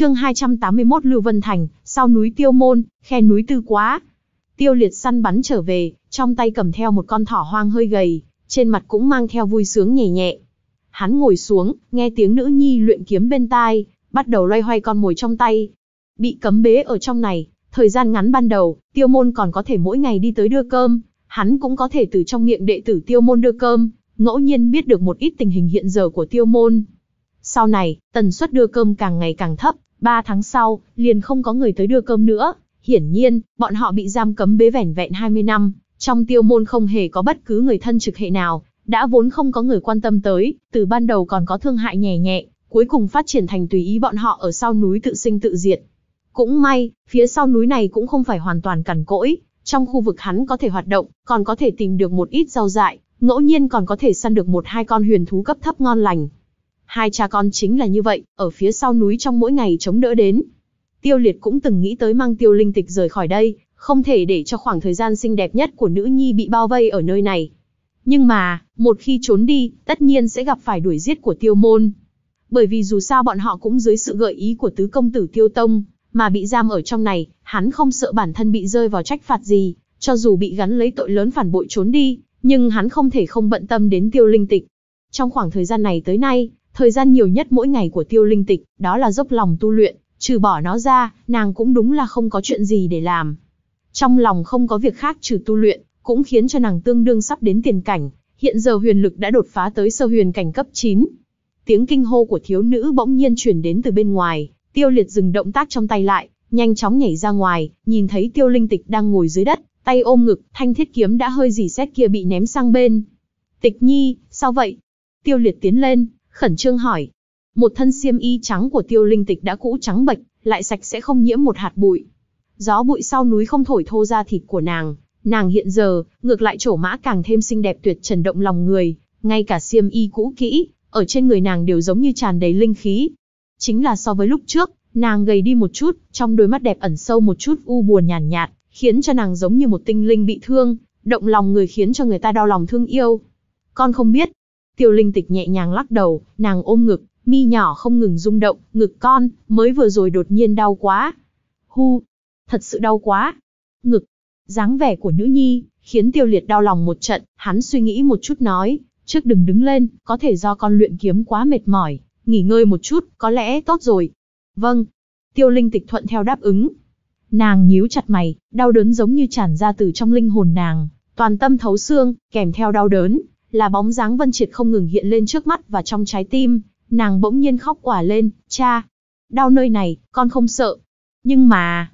chương 281 Lưu Vân Thành, sau núi Tiêu Môn, khe núi Tư Quá. Tiêu liệt săn bắn trở về, trong tay cầm theo một con thỏ hoang hơi gầy, trên mặt cũng mang theo vui sướng nhẹ nhẹ. Hắn ngồi xuống, nghe tiếng nữ nhi luyện kiếm bên tai, bắt đầu loay hoay con mồi trong tay. Bị cấm bế ở trong này, thời gian ngắn ban đầu, tiêu môn còn có thể mỗi ngày đi tới đưa cơm, hắn cũng có thể từ trong miệng đệ tử tiêu môn đưa cơm, ngẫu nhiên biết được một ít tình hình hiện giờ của tiêu môn. Sau này, tần suất đưa cơm càng ngày càng thấp, Ba tháng sau, liền không có người tới đưa cơm nữa. Hiển nhiên, bọn họ bị giam cấm bế vẻn vẹn 20 năm, trong tiêu môn không hề có bất cứ người thân trực hệ nào, đã vốn không có người quan tâm tới, từ ban đầu còn có thương hại nhẹ nhẹ, cuối cùng phát triển thành tùy ý bọn họ ở sau núi tự sinh tự diệt. Cũng may, phía sau núi này cũng không phải hoàn toàn cằn cỗi, trong khu vực hắn có thể hoạt động, còn có thể tìm được một ít rau dại, ngẫu nhiên còn có thể săn được một hai con huyền thú cấp thấp ngon lành, Hai cha con chính là như vậy, ở phía sau núi trong mỗi ngày chống đỡ đến. Tiêu Liệt cũng từng nghĩ tới mang Tiêu Linh Tịch rời khỏi đây, không thể để cho khoảng thời gian xinh đẹp nhất của nữ nhi bị bao vây ở nơi này. Nhưng mà, một khi trốn đi, tất nhiên sẽ gặp phải đuổi giết của Tiêu Môn. Bởi vì dù sao bọn họ cũng dưới sự gợi ý của tứ công tử Tiêu Tông, mà bị giam ở trong này, hắn không sợ bản thân bị rơi vào trách phạt gì, cho dù bị gắn lấy tội lớn phản bội trốn đi, nhưng hắn không thể không bận tâm đến Tiêu Linh Tịch. Trong khoảng thời gian này tới nay, Thời gian nhiều nhất mỗi ngày của tiêu linh tịch, đó là dốc lòng tu luyện, trừ bỏ nó ra, nàng cũng đúng là không có chuyện gì để làm. Trong lòng không có việc khác trừ tu luyện, cũng khiến cho nàng tương đương sắp đến tiền cảnh, hiện giờ huyền lực đã đột phá tới sơ huyền cảnh cấp 9. Tiếng kinh hô của thiếu nữ bỗng nhiên chuyển đến từ bên ngoài, tiêu liệt dừng động tác trong tay lại, nhanh chóng nhảy ra ngoài, nhìn thấy tiêu linh tịch đang ngồi dưới đất, tay ôm ngực, thanh thiết kiếm đã hơi dì xét kia bị ném sang bên. Tịch nhi, sao vậy? Tiêu liệt tiến lên, khẩn trương hỏi. Một thân xiêm y trắng của tiêu linh tịch đã cũ trắng bệch, lại sạch sẽ không nhiễm một hạt bụi. Gió bụi sau núi không thổi thô ra thịt của nàng, nàng hiện giờ, ngược lại chỗ mã càng thêm xinh đẹp tuyệt trần động lòng người, ngay cả xiêm y cũ kỹ, ở trên người nàng đều giống như tràn đầy linh khí. Chính là so với lúc trước, nàng gầy đi một chút, trong đôi mắt đẹp ẩn sâu một chút u buồn nhàn nhạt, nhạt, khiến cho nàng giống như một tinh linh bị thương, động lòng người khiến cho người ta đau lòng thương yêu. Con không biết, Tiêu linh tịch nhẹ nhàng lắc đầu, nàng ôm ngực, mi nhỏ không ngừng rung động, ngực con, mới vừa rồi đột nhiên đau quá. Hu, thật sự đau quá. Ngực, dáng vẻ của nữ nhi, khiến tiêu liệt đau lòng một trận, hắn suy nghĩ một chút nói, trước đừng đứng lên, có thể do con luyện kiếm quá mệt mỏi, nghỉ ngơi một chút, có lẽ tốt rồi. Vâng. Tiêu linh tịch thuận theo đáp ứng. Nàng nhíu chặt mày, đau đớn giống như tràn ra từ trong linh hồn nàng, toàn tâm thấu xương, kèm theo đau đớn, là bóng dáng Vân Triệt không ngừng hiện lên trước mắt và trong trái tim, nàng bỗng nhiên khóc quả lên, cha, đau nơi này, con không sợ. Nhưng mà,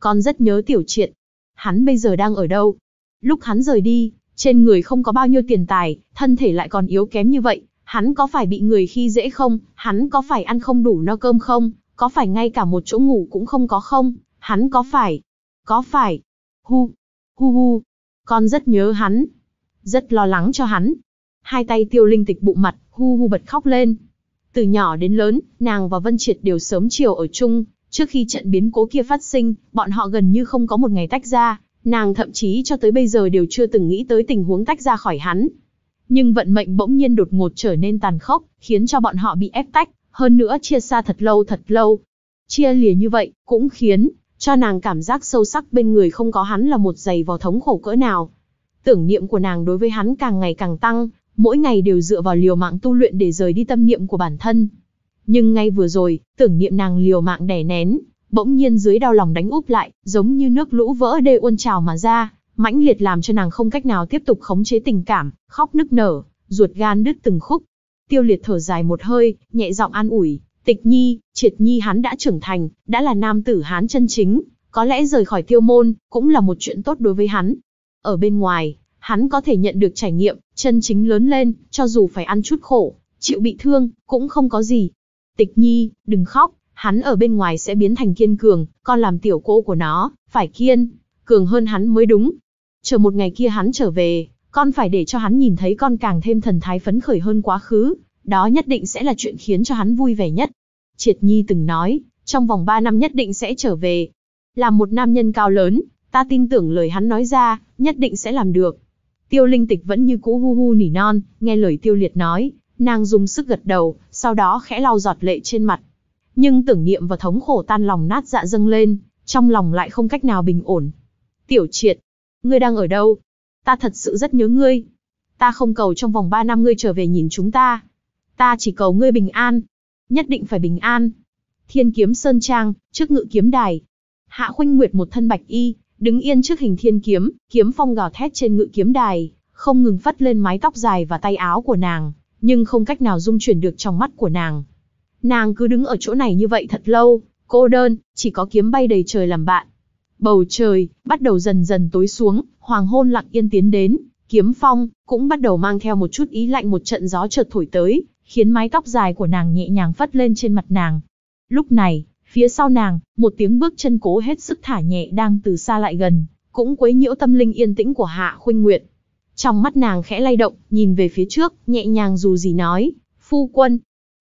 con rất nhớ tiểu triệt, hắn bây giờ đang ở đâu? Lúc hắn rời đi, trên người không có bao nhiêu tiền tài, thân thể lại còn yếu kém như vậy, hắn có phải bị người khi dễ không, hắn có phải ăn không đủ no cơm không, có phải ngay cả một chỗ ngủ cũng không có không, hắn có phải, có phải, hu, hu hu, con rất nhớ hắn, rất lo lắng cho hắn. Hai tay tiêu linh tịch bụng mặt, hu hu bật khóc lên. Từ nhỏ đến lớn, nàng và Vân Triệt đều sớm chiều ở chung, trước khi trận biến cố kia phát sinh, bọn họ gần như không có một ngày tách ra, nàng thậm chí cho tới bây giờ đều chưa từng nghĩ tới tình huống tách ra khỏi hắn. Nhưng vận mệnh bỗng nhiên đột ngột trở nên tàn khốc, khiến cho bọn họ bị ép tách, hơn nữa chia xa thật lâu thật lâu. Chia lìa như vậy, cũng khiến cho nàng cảm giác sâu sắc bên người không có hắn là một giày vò thống khổ cỡ nào. Tưởng niệm của nàng đối với hắn càng ngày càng tăng, mỗi ngày đều dựa vào liều mạng tu luyện để rời đi tâm niệm của bản thân. Nhưng ngay vừa rồi, tưởng niệm nàng liều mạng đè nén, bỗng nhiên dưới đau lòng đánh úp lại, giống như nước lũ vỡ đê uôn trào mà ra, mãnh liệt làm cho nàng không cách nào tiếp tục khống chế tình cảm, khóc nức nở, ruột gan đứt từng khúc. Tiêu liệt thở dài một hơi, nhẹ giọng an ủi, tịch nhi, triệt nhi hắn đã trưởng thành, đã là nam tử hán chân chính, có lẽ rời khỏi tiêu môn, cũng là một chuyện tốt đối với hắn, ở bên ngoài, hắn có thể nhận được trải nghiệm, chân chính lớn lên, cho dù phải ăn chút khổ, chịu bị thương, cũng không có gì. Tịch nhi, đừng khóc, hắn ở bên ngoài sẽ biến thành kiên cường, con làm tiểu cô của nó, phải kiên, cường hơn hắn mới đúng. Chờ một ngày kia hắn trở về, con phải để cho hắn nhìn thấy con càng thêm thần thái phấn khởi hơn quá khứ, đó nhất định sẽ là chuyện khiến cho hắn vui vẻ nhất. Triệt Nhi từng nói, trong vòng 3 năm nhất định sẽ trở về. Là một nam nhân cao lớn, ta tin tưởng lời hắn nói ra, nhất định sẽ làm được. Tiêu linh tịch vẫn như cũ hu hu nỉ non, nghe lời tiêu liệt nói, nàng dùng sức gật đầu, sau đó khẽ lau giọt lệ trên mặt. Nhưng tưởng niệm và thống khổ tan lòng nát dạ dâng lên, trong lòng lại không cách nào bình ổn. Tiểu triệt, ngươi đang ở đâu? Ta thật sự rất nhớ ngươi. Ta không cầu trong vòng 3 năm ngươi trở về nhìn chúng ta. Ta chỉ cầu ngươi bình an. Nhất định phải bình an. Thiên kiếm Sơn Trang, trước ngự kiếm đài. Hạ Khuynh Nguyệt một thân bạch y, đứng yên trước hình thiên kiếm, kiếm phong gào thét trên ngự kiếm đài, không ngừng phất lên mái tóc dài và tay áo của nàng, nhưng không cách nào dung chuyển được trong mắt của nàng. Nàng cứ đứng ở chỗ này như vậy thật lâu, cô đơn, chỉ có kiếm bay đầy trời làm bạn. Bầu trời bắt đầu dần dần tối xuống, hoàng hôn lặng yên tiến đến, kiếm phong cũng bắt đầu mang theo một chút ý lạnh một trận gió chợt thổi tới, khiến mái tóc dài của nàng nhẹ nhàng phất lên trên mặt nàng. Lúc này, Phía sau nàng, một tiếng bước chân cố hết sức thả nhẹ đang từ xa lại gần, cũng quấy nhiễu tâm linh yên tĩnh của Hạ Khuynh Nguyệt. Trong mắt nàng khẽ lay động, nhìn về phía trước, nhẹ nhàng dù gì nói, "Phu quân,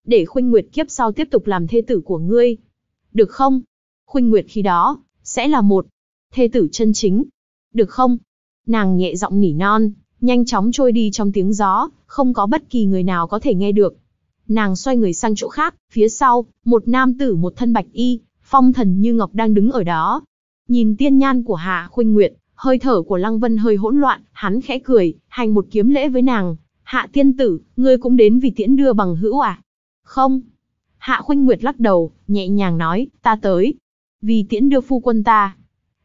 để Khuynh Nguyệt kiếp sau tiếp tục làm thê tử của ngươi, được không? Khuynh Nguyệt khi đó sẽ là một thê tử chân chính, được không?" Nàng nhẹ giọng nỉ non, nhanh chóng trôi đi trong tiếng gió, không có bất kỳ người nào có thể nghe được. Nàng xoay người sang chỗ khác, phía sau, một nam tử một thân bạch y, phong thần như ngọc đang đứng ở đó. Nhìn tiên nhan của Hạ Khuynh Nguyệt, hơi thở của Lăng Vân hơi hỗn loạn, hắn khẽ cười, hành một kiếm lễ với nàng. Hạ tiên tử, ngươi cũng đến vì tiễn đưa bằng hữu à? Không. Hạ Khuynh Nguyệt lắc đầu, nhẹ nhàng nói, ta tới. Vì tiễn đưa phu quân ta.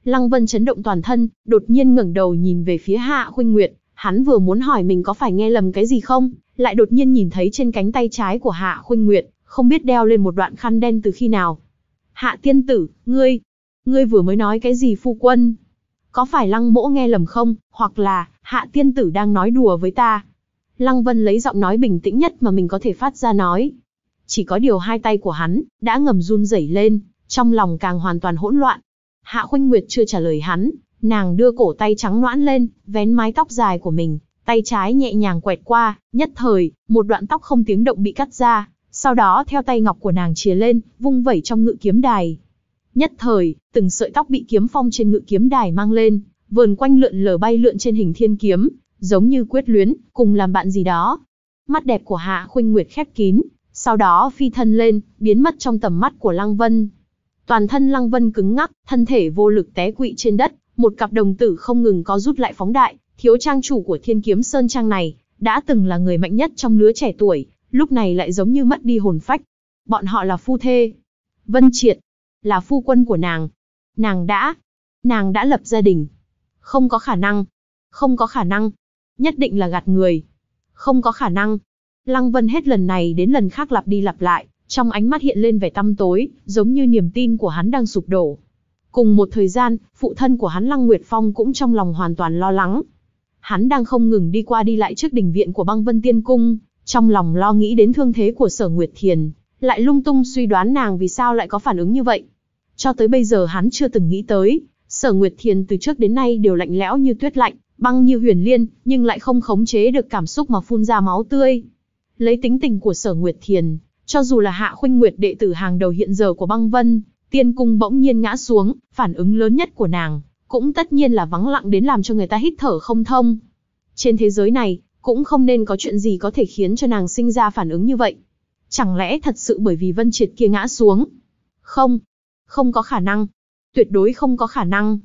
Lăng Vân chấn động toàn thân, đột nhiên ngẩng đầu nhìn về phía Hạ Khuynh Nguyệt, hắn vừa muốn hỏi mình có phải nghe lầm cái gì không, lại đột nhiên nhìn thấy trên cánh tay trái của Hạ Khuynh Nguyệt, không biết đeo lên một đoạn khăn đen từ khi nào. Hạ tiên tử, ngươi, ngươi vừa mới nói cái gì phu quân? Có phải lăng mỗ nghe lầm không, hoặc là, hạ tiên tử đang nói đùa với ta? Lăng Vân lấy giọng nói bình tĩnh nhất mà mình có thể phát ra nói. Chỉ có điều hai tay của hắn, đã ngầm run rẩy lên, trong lòng càng hoàn toàn hỗn loạn. Hạ Khuynh Nguyệt chưa trả lời hắn, nàng đưa cổ tay trắng noãn lên, vén mái tóc dài của mình, tay trái nhẹ nhàng quẹt qua, nhất thời, một đoạn tóc không tiếng động bị cắt ra, sau đó theo tay ngọc của nàng chìa lên, vung vẩy trong ngự kiếm đài. Nhất thời, từng sợi tóc bị kiếm phong trên ngự kiếm đài mang lên, vườn quanh lượn lờ bay lượn trên hình thiên kiếm, giống như quyết luyến, cùng làm bạn gì đó. Mắt đẹp của Hạ Khuynh Nguyệt khép kín, sau đó phi thân lên, biến mất trong tầm mắt của Lăng Vân. Toàn thân Lăng Vân cứng ngắc, thân thể vô lực té quỵ trên đất, một cặp đồng tử không ngừng có rút lại phóng đại, Thiếu trang chủ của Thiên Kiếm Sơn Trang này, đã từng là người mạnh nhất trong lứa trẻ tuổi, lúc này lại giống như mất đi hồn phách. Bọn họ là phu thê. Vân Triệt, là phu quân của nàng. Nàng đã, nàng đã lập gia đình. Không có khả năng, không có khả năng, nhất định là gạt người. Không có khả năng. Lăng Vân hết lần này đến lần khác lặp đi lặp lại, trong ánh mắt hiện lên vẻ tăm tối, giống như niềm tin của hắn đang sụp đổ. Cùng một thời gian, phụ thân của hắn Lăng Nguyệt Phong cũng trong lòng hoàn toàn lo lắng, Hắn đang không ngừng đi qua đi lại trước đình viện của băng vân tiên cung, trong lòng lo nghĩ đến thương thế của sở Nguyệt Thiền, lại lung tung suy đoán nàng vì sao lại có phản ứng như vậy. Cho tới bây giờ hắn chưa từng nghĩ tới, sở Nguyệt Thiền từ trước đến nay đều lạnh lẽo như tuyết lạnh, băng như huyền liên, nhưng lại không khống chế được cảm xúc mà phun ra máu tươi. Lấy tính tình của sở Nguyệt Thiền, cho dù là hạ khuynh nguyệt đệ tử hàng đầu hiện giờ của băng vân, tiên cung bỗng nhiên ngã xuống, phản ứng lớn nhất của nàng, cũng tất nhiên là vắng lặng đến làm cho người ta hít thở không thông. Trên thế giới này, cũng không nên có chuyện gì có thể khiến cho nàng sinh ra phản ứng như vậy. Chẳng lẽ thật sự bởi vì Vân Triệt kia ngã xuống? Không, không có khả năng. Tuyệt đối không có khả năng.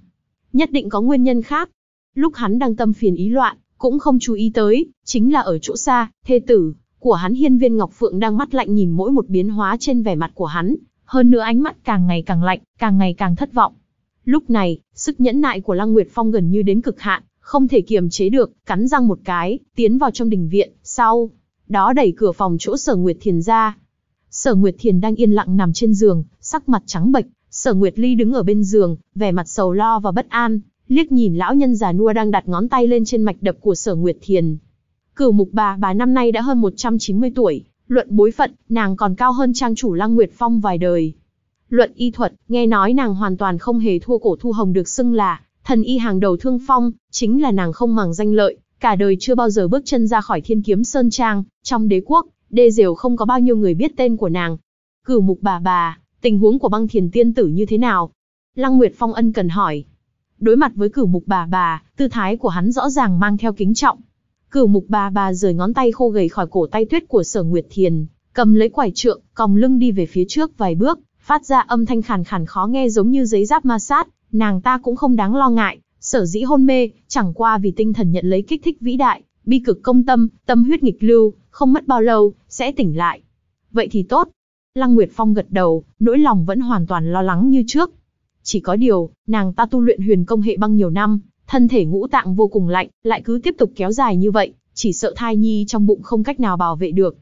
Nhất định có nguyên nhân khác. Lúc hắn đang tâm phiền ý loạn, cũng không chú ý tới, chính là ở chỗ xa, thê tử của hắn Hiên Viên Ngọc Phượng đang mắt lạnh nhìn mỗi một biến hóa trên vẻ mặt của hắn, hơn nữa ánh mắt càng ngày càng lạnh, càng ngày càng thất vọng. Lúc này, sức nhẫn nại của Lăng Nguyệt Phong gần như đến cực hạn, không thể kiềm chế được, cắn răng một cái, tiến vào trong đình viện, sau đó đẩy cửa phòng chỗ Sở Nguyệt Thiền ra. Sở Nguyệt Thiền đang yên lặng nằm trên giường, sắc mặt trắng bệch, Sở Nguyệt Ly đứng ở bên giường, vẻ mặt sầu lo và bất an, liếc nhìn lão nhân già nua đang đặt ngón tay lên trên mạch đập của Sở Nguyệt Thiền. Cửu mục bà bà năm nay đã hơn 190 tuổi, luận bối phận, nàng còn cao hơn trang chủ Lăng Nguyệt Phong vài đời. Luận y thuật, nghe nói nàng hoàn toàn không hề thua cổ thu hồng được xưng là thần y hàng đầu thương phong, chính là nàng không màng danh lợi, cả đời chưa bao giờ bước chân ra khỏi thiên kiếm sơn trang, trong đế quốc, đê diều không có bao nhiêu người biết tên của nàng. Cửu mục bà bà, tình huống của băng thiền tiên tử như thế nào? Lăng Nguyệt Phong ân cần hỏi. Đối mặt với cửu mục bà bà, tư thái của hắn rõ ràng mang theo kính trọng. Cửu mục bà bà rời ngón tay khô gầy khỏi cổ tay tuyết của sở Nguyệt Thiền, cầm lấy quải trượng, còng lưng đi về phía trước vài bước, phát ra âm thanh khàn khàn khó nghe giống như giấy giáp ma sát, nàng ta cũng không đáng lo ngại, sở dĩ hôn mê, chẳng qua vì tinh thần nhận lấy kích thích vĩ đại, bi cực công tâm, tâm huyết nghịch lưu, không mất bao lâu, sẽ tỉnh lại. Vậy thì tốt. Lăng Nguyệt Phong gật đầu, nỗi lòng vẫn hoàn toàn lo lắng như trước. Chỉ có điều, nàng ta tu luyện huyền công hệ băng nhiều năm, thân thể ngũ tạng vô cùng lạnh, lại cứ tiếp tục kéo dài như vậy, chỉ sợ thai nhi trong bụng không cách nào bảo vệ được.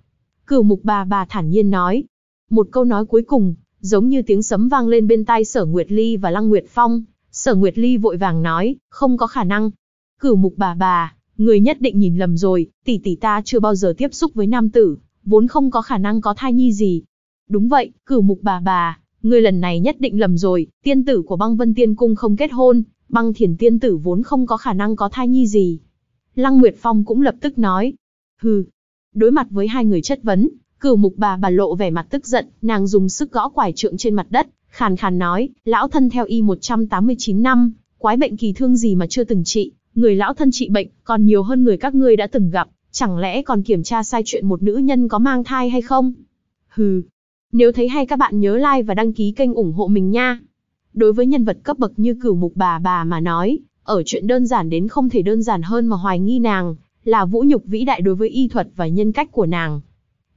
Cửu mục bà bà thản nhiên nói. Một câu nói cuối cùng, giống như tiếng sấm vang lên bên tai Sở Nguyệt Ly và Lăng Nguyệt Phong. Sở Nguyệt Ly vội vàng nói, không có khả năng. Cửu mục bà bà, người nhất định nhìn lầm rồi, tỷ tỷ ta chưa bao giờ tiếp xúc với nam tử, vốn không có khả năng có thai nhi gì. Đúng vậy, cửu mục bà bà, người lần này nhất định lầm rồi, tiên tử của băng vân tiên cung không kết hôn, băng thiền tiên tử vốn không có khả năng có thai nhi gì. Lăng Nguyệt Phong cũng lập tức nói, hừ, đối mặt với hai người chất vấn, Cửu mục bà bà lộ vẻ mặt tức giận, nàng dùng sức gõ quải trượng trên mặt đất, khàn khàn nói, lão thân theo y 189 năm, quái bệnh kỳ thương gì mà chưa từng trị, người lão thân trị bệnh còn nhiều hơn người các ngươi đã từng gặp, chẳng lẽ còn kiểm tra sai chuyện một nữ nhân có mang thai hay không? Hừ. Nếu thấy hay các bạn nhớ like và đăng ký kênh ủng hộ mình nha. Đối với nhân vật cấp bậc như cửu mục bà bà mà nói, ở chuyện đơn giản đến không thể đơn giản hơn mà hoài nghi nàng, là vũ nhục vĩ đại đối với y thuật và nhân cách của nàng.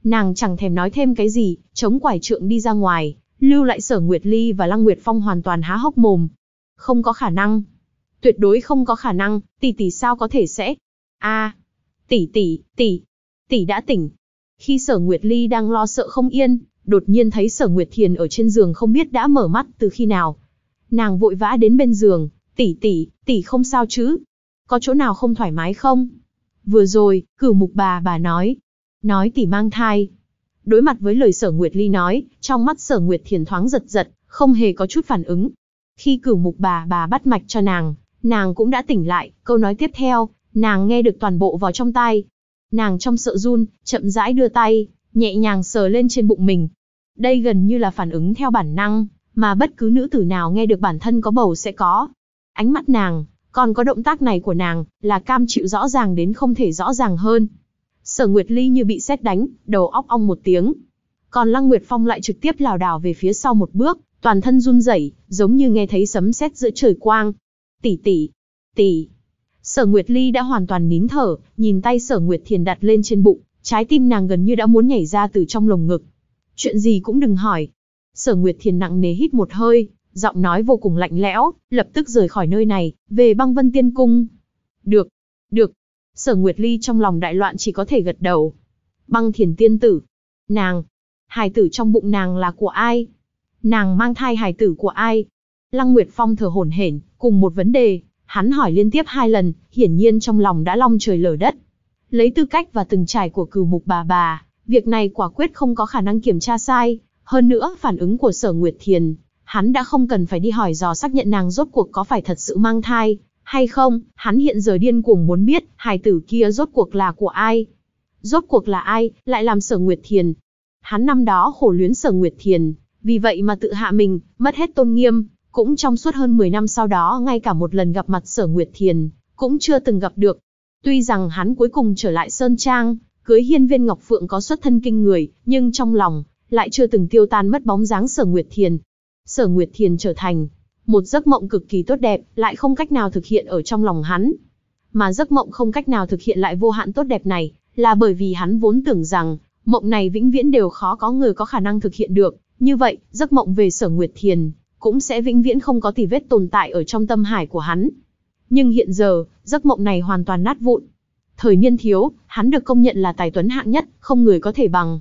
Nàng chẳng thèm nói thêm cái gì, chống quải trượng đi ra ngoài, lưu lại sở Nguyệt Ly và Lăng Nguyệt Phong hoàn toàn há hốc mồm. Không có khả năng. Tuyệt đối không có khả năng, tỷ tỷ sao có thể sẽ... a tỷ tỷ, tỷ, tỷ đã tỉnh. Khi sở Nguyệt Ly đang lo sợ không yên, đột nhiên thấy sở Nguyệt Thiền ở trên giường không biết đã mở mắt từ khi nào. Nàng vội vã đến bên giường, tỷ tỷ, tỷ không sao chứ? Có chỗ nào không thoải mái không? Vừa rồi, cửu mục bà bà nói, nói tỷ mang thai. Đối mặt với lời sở Nguyệt Ly nói, trong mắt sở Nguyệt Thiền thoáng giật giật, không hề có chút phản ứng. Khi cửu mục bà bà bắt mạch cho nàng, nàng cũng đã tỉnh lại, câu nói tiếp theo, nàng nghe được toàn bộ vào trong tai. Nàng trong sợ run, chậm rãi đưa tay, nhẹ nhàng sờ lên trên bụng mình. Đây gần như là phản ứng theo bản năng, mà bất cứ nữ tử nào nghe được bản thân có bầu sẽ có. Ánh mắt nàng, còn có động tác này của nàng, là cam chịu rõ ràng đến không thể rõ ràng hơn. Sở Nguyệt Ly như bị sét đánh, đầu óc ong một tiếng. Còn Lăng Nguyệt Phong lại trực tiếp lảo đảo về phía sau một bước, toàn thân run rẩy, giống như nghe thấy sấm sét giữa trời quang. Tỷ tỷ, tỷ. Sở Nguyệt Ly đã hoàn toàn nín thở, nhìn tay Sở Nguyệt Thiền đặt lên trên bụng, trái tim nàng gần như đã muốn nhảy ra từ trong lồng ngực. Chuyện gì cũng đừng hỏi. Sở Nguyệt Thiền nặng nề hít một hơi, giọng nói vô cùng lạnh lẽo, lập tức rời khỏi nơi này, về băng vân tiên cung. Được, được, Sở Nguyệt Ly trong lòng đại loạn chỉ có thể gật đầu. Băng thiền tiên tử. Nàng. Hài tử trong bụng nàng là của ai? Nàng mang thai hài tử của ai? Lăng Nguyệt Phong thở hổn hển, cùng một vấn đề, hắn hỏi liên tiếp hai lần, hiển nhiên trong lòng đã long trời lở đất. Lấy tư cách và từng trải của cừu mục bà bà, việc này quả quyết không có khả năng kiểm tra sai, hơn nữa phản ứng của Sở Nguyệt Thiền, hắn đã không cần phải đi hỏi dò xác nhận nàng rốt cuộc có phải thật sự mang thai, hay không, hắn hiện giờ điên cuồng muốn biết, hài tử kia rốt cuộc là của ai. Rốt cuộc là ai, lại làm sở Nguyệt Thiền. Hắn năm đó khổ luyến sở Nguyệt Thiền, vì vậy mà tự hạ mình, mất hết tôn nghiêm, cũng trong suốt hơn 10 năm sau đó ngay cả một lần gặp mặt sở Nguyệt Thiền, cũng chưa từng gặp được. Tuy rằng hắn cuối cùng trở lại Sơn Trang, cưới hiên viên Ngọc Phượng có xuất thân kinh người, nhưng trong lòng, lại chưa từng tiêu tan mất bóng dáng sở Nguyệt Thiền. Sở Nguyệt Thiền trở thành một giấc mộng cực kỳ tốt đẹp, lại không cách nào thực hiện ở trong lòng hắn. Mà giấc mộng không cách nào thực hiện lại vô hạn tốt đẹp này, là bởi vì hắn vốn tưởng rằng, mộng này vĩnh viễn đều khó có người có khả năng thực hiện được. Như vậy, giấc mộng về sở Nguyệt Thiền, cũng sẽ vĩnh viễn không có tì vết tồn tại ở trong tâm hải của hắn. Nhưng hiện giờ, giấc mộng này hoàn toàn nát vụn. Thời niên thiếu, hắn được công nhận là tài tuấn hạng nhất, không người có thể bằng.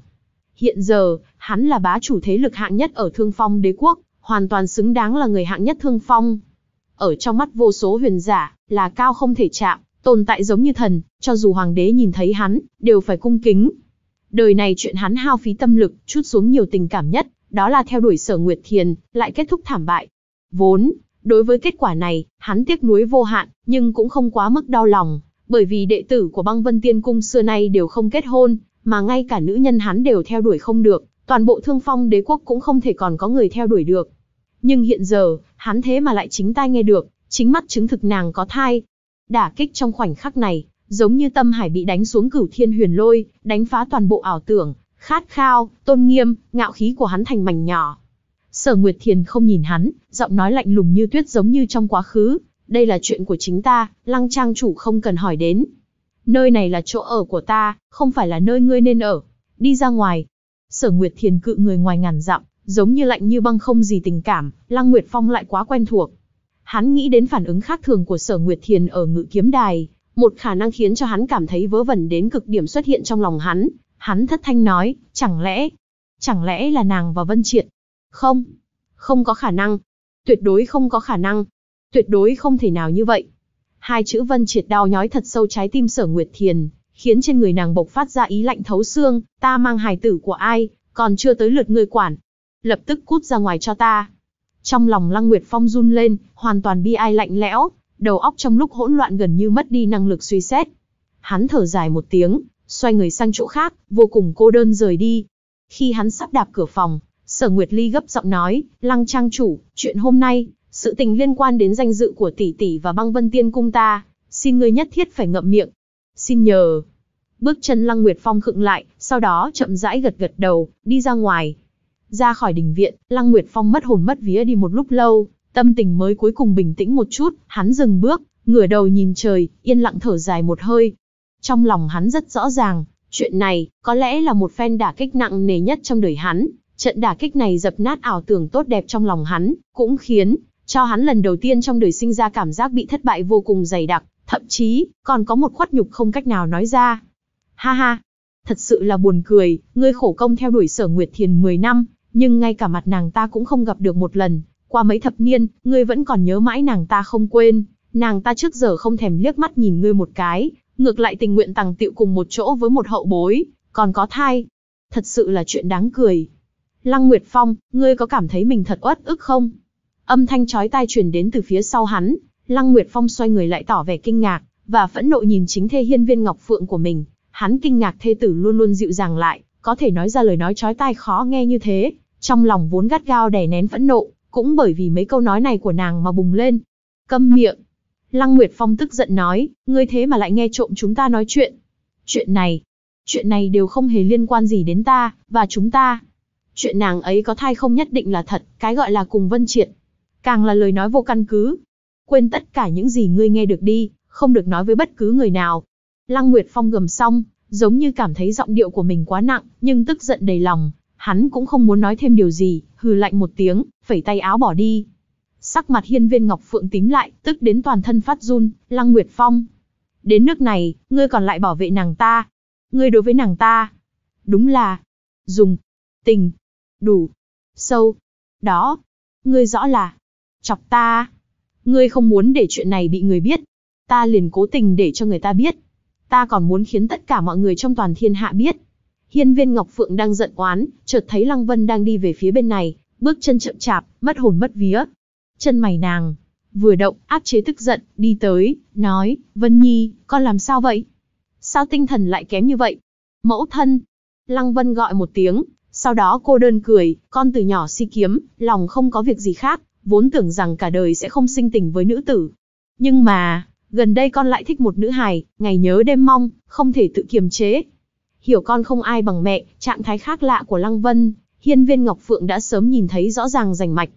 Hiện giờ, hắn là bá chủ thế lực hạng nhất ở Thương Phong Đế quốc, hoàn toàn xứng đáng là người hạng nhất thương phong. Ở trong mắt vô số huyền giả, là cao không thể chạm, tồn tại giống như thần, cho dù hoàng đế nhìn thấy hắn, đều phải cung kính. Đời này chuyện hắn hao phí tâm lực, chút xuống nhiều tình cảm nhất, đó là theo đuổi sở Nguyệt Thiền, lại kết thúc thảm bại. Vốn, đối với kết quả này, hắn tiếc nuối vô hạn, nhưng cũng không quá mức đau lòng, bởi vì đệ tử của băng vân tiên cung xưa nay đều không kết hôn, mà ngay cả nữ nhân hắn đều theo đuổi không được, toàn bộ thương phong đế quốc cũng không thể còn có người theo đuổi được nhưng hiện giờ, hắn thế mà lại chính tai nghe được, chính mắt chứng thực nàng có thai. Đả kích trong khoảnh khắc này, giống như tâm hải bị đánh xuống cửu thiên huyền lôi, đánh phá toàn bộ ảo tưởng, khát khao, tôn nghiêm, ngạo khí của hắn thành mảnh nhỏ. Sở Nguyệt Thiền không nhìn hắn, giọng nói lạnh lùng như tuyết giống như trong quá khứ, đây là chuyện của chính ta, lăng trang chủ không cần hỏi đến. Nơi này là chỗ ở của ta, không phải là nơi ngươi nên ở. Đi ra ngoài. Sở Nguyệt Thiền cự người ngoài ngàn dặm, Giống như lạnh như băng không gì tình cảm, Lăng Nguyệt Phong lại quá quen thuộc. Hắn nghĩ đến phản ứng khác thường của Sở Nguyệt Thiền ở ngự kiếm đài, một khả năng khiến cho hắn cảm thấy vớ vẩn đến cực điểm xuất hiện trong lòng hắn. Hắn thất thanh nói, chẳng lẽ, chẳng lẽ là nàng và Vân Triệt? Không, không có khả năng, tuyệt đối không có khả năng, tuyệt đối không thể nào như vậy. Hai chữ Vân Triệt đau nhói thật sâu trái tim Sở Nguyệt Thiền, khiến trên người nàng bộc phát ra ý lạnh thấu xương, ta mang hài tử của ai, còn chưa tới lượt ngươi quản lập tức cút ra ngoài cho ta. Trong lòng Lăng Nguyệt Phong run lên, hoàn toàn bi ai lạnh lẽo, đầu óc trong lúc hỗn loạn gần như mất đi năng lực suy xét. Hắn thở dài một tiếng, xoay người sang chỗ khác, vô cùng cô đơn rời đi. Khi hắn sắp đạp cửa phòng, Sở Nguyệt Ly gấp giọng nói, Lăng Trang Chủ, chuyện hôm nay, sự tình liên quan đến danh dự của tỷ tỷ và băng vân tiên cung ta, xin ngươi nhất thiết phải ngậm miệng. Xin nhờ. Bước chân Lăng Nguyệt Phong khựng lại, sau đó chậm rãi gật gật đầu, đi ra ngoài, ra khỏi đình viện, Lăng Nguyệt Phong mất hồn mất vía đi một lúc lâu, tâm tình mới cuối cùng bình tĩnh một chút, hắn dừng bước, ngửa đầu nhìn trời, yên lặng thở dài một hơi. Trong lòng hắn rất rõ ràng, chuyện này có lẽ là một phen đả kích nặng nề nhất trong đời hắn, trận đả kích này dập nát ảo tưởng tốt đẹp trong lòng hắn, cũng khiến cho hắn lần đầu tiên trong đời sinh ra cảm giác bị thất bại vô cùng dày đặc, thậm chí còn có một khuất nhục không cách nào nói ra. Ha ha, thật sự là buồn cười, ngươi khổ công theo đuổi Sở Nguyệt Thiền 10 năm, nhưng ngay cả mặt nàng ta cũng không gặp được một lần. Qua mấy thập niên, ngươi vẫn còn nhớ mãi nàng ta không quên, nàng ta trước giờ không thèm liếc mắt nhìn ngươi một cái, ngược lại tình nguyện tàng tiệu cùng một chỗ với một hậu bối, còn có thai. Thật sự là chuyện đáng cười. Lăng Nguyệt Phong, ngươi có cảm thấy mình thật uất ức không? Âm thanh chói tai truyền đến từ phía sau hắn, Lăng Nguyệt Phong xoay người lại tỏ vẻ kinh ngạc, và phẫn nộ nhìn chính thê hiên viên Ngọc Phượng của mình. Hắn kinh ngạc thê tử luôn luôn dịu dàng lại, có thể nói ra lời nói chói tai khó nghe như thế, trong lòng vốn gắt gao đè nén phẫn nộ, cũng bởi vì mấy câu nói này của nàng mà bùng lên. Câm miệng. Lăng Nguyệt Phong tức giận nói, ngươi thế mà lại nghe trộm chúng ta nói chuyện. Chuyện này, chuyện này đều không hề liên quan gì đến ta, và chúng ta. Chuyện nàng ấy có thai không nhất định là thật, cái gọi là cùng vân triệt. Càng là lời nói vô căn cứ. Quên tất cả những gì ngươi nghe được đi, không được nói với bất cứ người nào. Lăng Nguyệt Phong gầm xong, giống như cảm thấy giọng điệu của mình quá nặng, nhưng tức giận đầy lòng, Hắn cũng không muốn nói thêm điều gì, hừ lạnh một tiếng, phẩy tay áo bỏ đi. Sắc mặt hiên viên Ngọc Phượng tím lại, tức đến toàn thân phát run, lăng nguyệt phong. Đến nước này, ngươi còn lại bảo vệ nàng ta. Ngươi đối với nàng ta, đúng là dùng, tình, đủ, sâu. Đó, ngươi rõ là, chọc ta. Ngươi không muốn để chuyện này bị người biết. Ta liền cố tình để cho người ta biết. Ta còn muốn khiến tất cả mọi người trong toàn thiên hạ biết. Hiên viên Ngọc Phượng đang giận oán, chợt thấy Lăng Vân đang đi về phía bên này, bước chân chậm chạp, mất hồn mất vía. Chân mày nàng, vừa động, áp chế tức giận, đi tới, nói, Vân Nhi, con làm sao vậy? Sao tinh thần lại kém như vậy? Mẫu thân. Lăng Vân gọi một tiếng, sau đó cô đơn cười, con từ nhỏ si kiếm, lòng không có việc gì khác, vốn tưởng rằng cả đời sẽ không sinh tình với nữ tử. Nhưng mà, gần đây con lại thích một nữ hài, ngày nhớ đêm mong, không thể tự kiềm chế, Hiểu con không ai bằng mẹ, trạng thái khác lạ của Lăng Vân, hiên viên Ngọc Phượng đã sớm nhìn thấy rõ ràng rành mạch.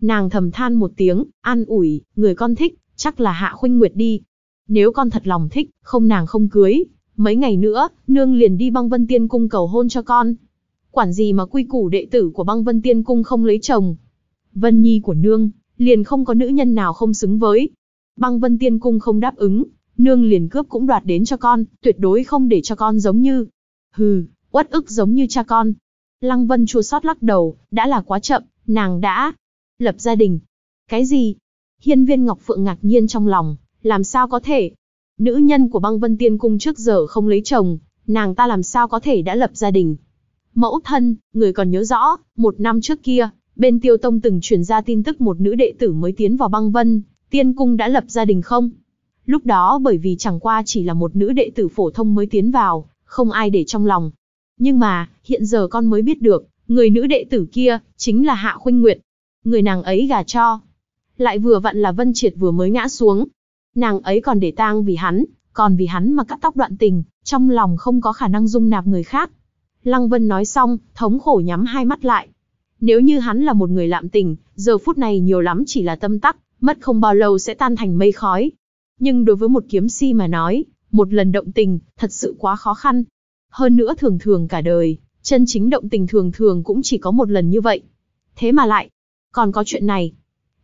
Nàng thầm than một tiếng, an ủi, người con thích, chắc là Hạ Khuynh Nguyệt đi. Nếu con thật lòng thích, không nàng không cưới. Mấy ngày nữa, nương liền đi băng vân tiên cung cầu hôn cho con. Quản gì mà quy củ đệ tử của băng vân tiên cung không lấy chồng. Vân nhi của nương, liền không có nữ nhân nào không xứng với. Băng vân tiên cung không đáp ứng, nương liền cướp cũng đoạt đến cho con, tuyệt đối không để cho con giống như Hừ, uất ức giống như cha con. Lăng Vân chua xót lắc đầu, đã là quá chậm, nàng đã lập gia đình. Cái gì? Hiên viên Ngọc Phượng ngạc nhiên trong lòng, làm sao có thể? Nữ nhân của băng vân tiên cung trước giờ không lấy chồng, nàng ta làm sao có thể đã lập gia đình? Mẫu thân, người còn nhớ rõ, một năm trước kia, bên tiêu tông từng truyền ra tin tức một nữ đệ tử mới tiến vào băng vân, tiên cung đã lập gia đình không? Lúc đó bởi vì chẳng qua chỉ là một nữ đệ tử phổ thông mới tiến vào, không ai để trong lòng. Nhưng mà, hiện giờ con mới biết được, người nữ đệ tử kia, chính là Hạ Khuynh Nguyệt. Người nàng ấy gà cho. Lại vừa vặn là Vân Triệt vừa mới ngã xuống. Nàng ấy còn để tang vì hắn, còn vì hắn mà cắt tóc đoạn tình, trong lòng không có khả năng dung nạp người khác. Lăng Vân nói xong, thống khổ nhắm hai mắt lại. Nếu như hắn là một người lạm tình, giờ phút này nhiều lắm chỉ là tâm tắc, mất không bao lâu sẽ tan thành mây khói. Nhưng đối với một kiếm si mà nói, một lần động tình, thật sự quá khó khăn. Hơn nữa thường thường cả đời, chân chính động tình thường thường cũng chỉ có một lần như vậy. Thế mà lại, còn có chuyện này.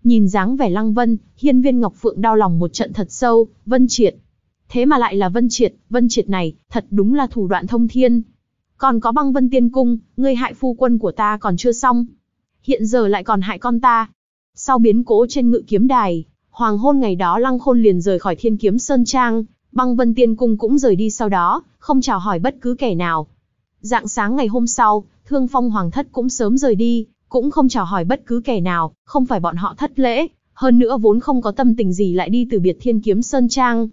Nhìn dáng vẻ Lăng Vân, Hiên Viên Ngọc Phượng đau lòng một trận thật sâu, Vân Triệt. Thế mà lại là Vân Triệt, Vân Triệt này, thật đúng là thủ đoạn thông thiên. Còn có băng Vân Tiên Cung, ngươi hại phu quân của ta còn chưa xong. Hiện giờ lại còn hại con ta. Sau biến cố trên ngự kiếm đài, hoàng hôn ngày đó Lăng Khôn liền rời khỏi thiên kiếm Sơn Trang, Băng Vân Tiên Cung cũng rời đi sau đó, không chào hỏi bất cứ kẻ nào. Dạng sáng ngày hôm sau, Thương Phong Hoàng Thất cũng sớm rời đi, cũng không chào hỏi bất cứ kẻ nào, không phải bọn họ thất lễ, hơn nữa vốn không có tâm tình gì lại đi từ biệt Thiên Kiếm Sơn Trang.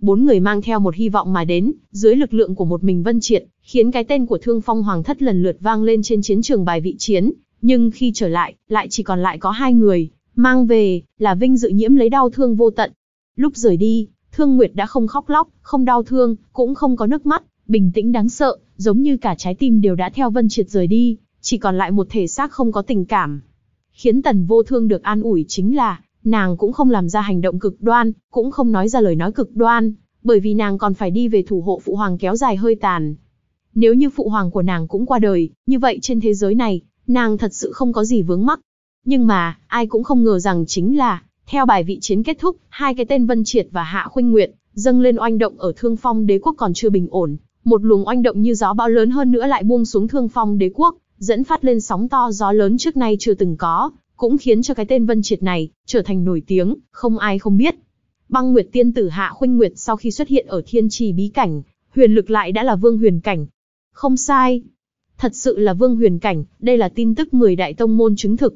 Bốn người mang theo một hy vọng mà đến, dưới lực lượng của một mình Vân Triệt, khiến cái tên của Thương Phong Hoàng Thất lần lượt vang lên trên chiến trường bài vị chiến, nhưng khi trở lại, lại chỉ còn lại có hai người, mang về, là vinh dự nhiễm lấy đau thương vô tận. Lúc rời đi, Thương Nguyệt đã không khóc lóc, không đau thương, cũng không có nước mắt, bình tĩnh đáng sợ, giống như cả trái tim đều đã theo Vân Triệt rời đi, chỉ còn lại một thể xác không có tình cảm. Khiến Tần Vô Thương được an ủi chính là, nàng cũng không làm ra hành động cực đoan, cũng không nói ra lời nói cực đoan, bởi vì nàng còn phải đi về thủ hộ phụ hoàng kéo dài hơi tàn. Nếu như phụ hoàng của nàng cũng qua đời, như vậy trên thế giới này, nàng thật sự không có gì vướng mắc. Nhưng mà, ai cũng không ngờ rằng chính là, theo bài vị chiến kết thúc, hai cái tên Vân Triệt và Hạ Khuynh Nguyệt dâng lên oanh động ở Thương Phong Đế quốc còn chưa bình ổn, một luồng oanh động như gió bão lớn hơn nữa lại buông xuống Thương Phong Đế quốc, dẫn phát lên sóng to gió lớn trước nay chưa từng có, cũng khiến cho cái tên Vân Triệt này trở thành nổi tiếng, không ai không biết. Băng Nguyệt Tiên tử Hạ Khuynh Nguyệt sau khi xuất hiện ở Thiên Trì bí cảnh, huyền lực lại đã là vương huyền cảnh. Không sai, thật sự là vương huyền cảnh, đây là tin tức 10 đại tông môn chứng thực.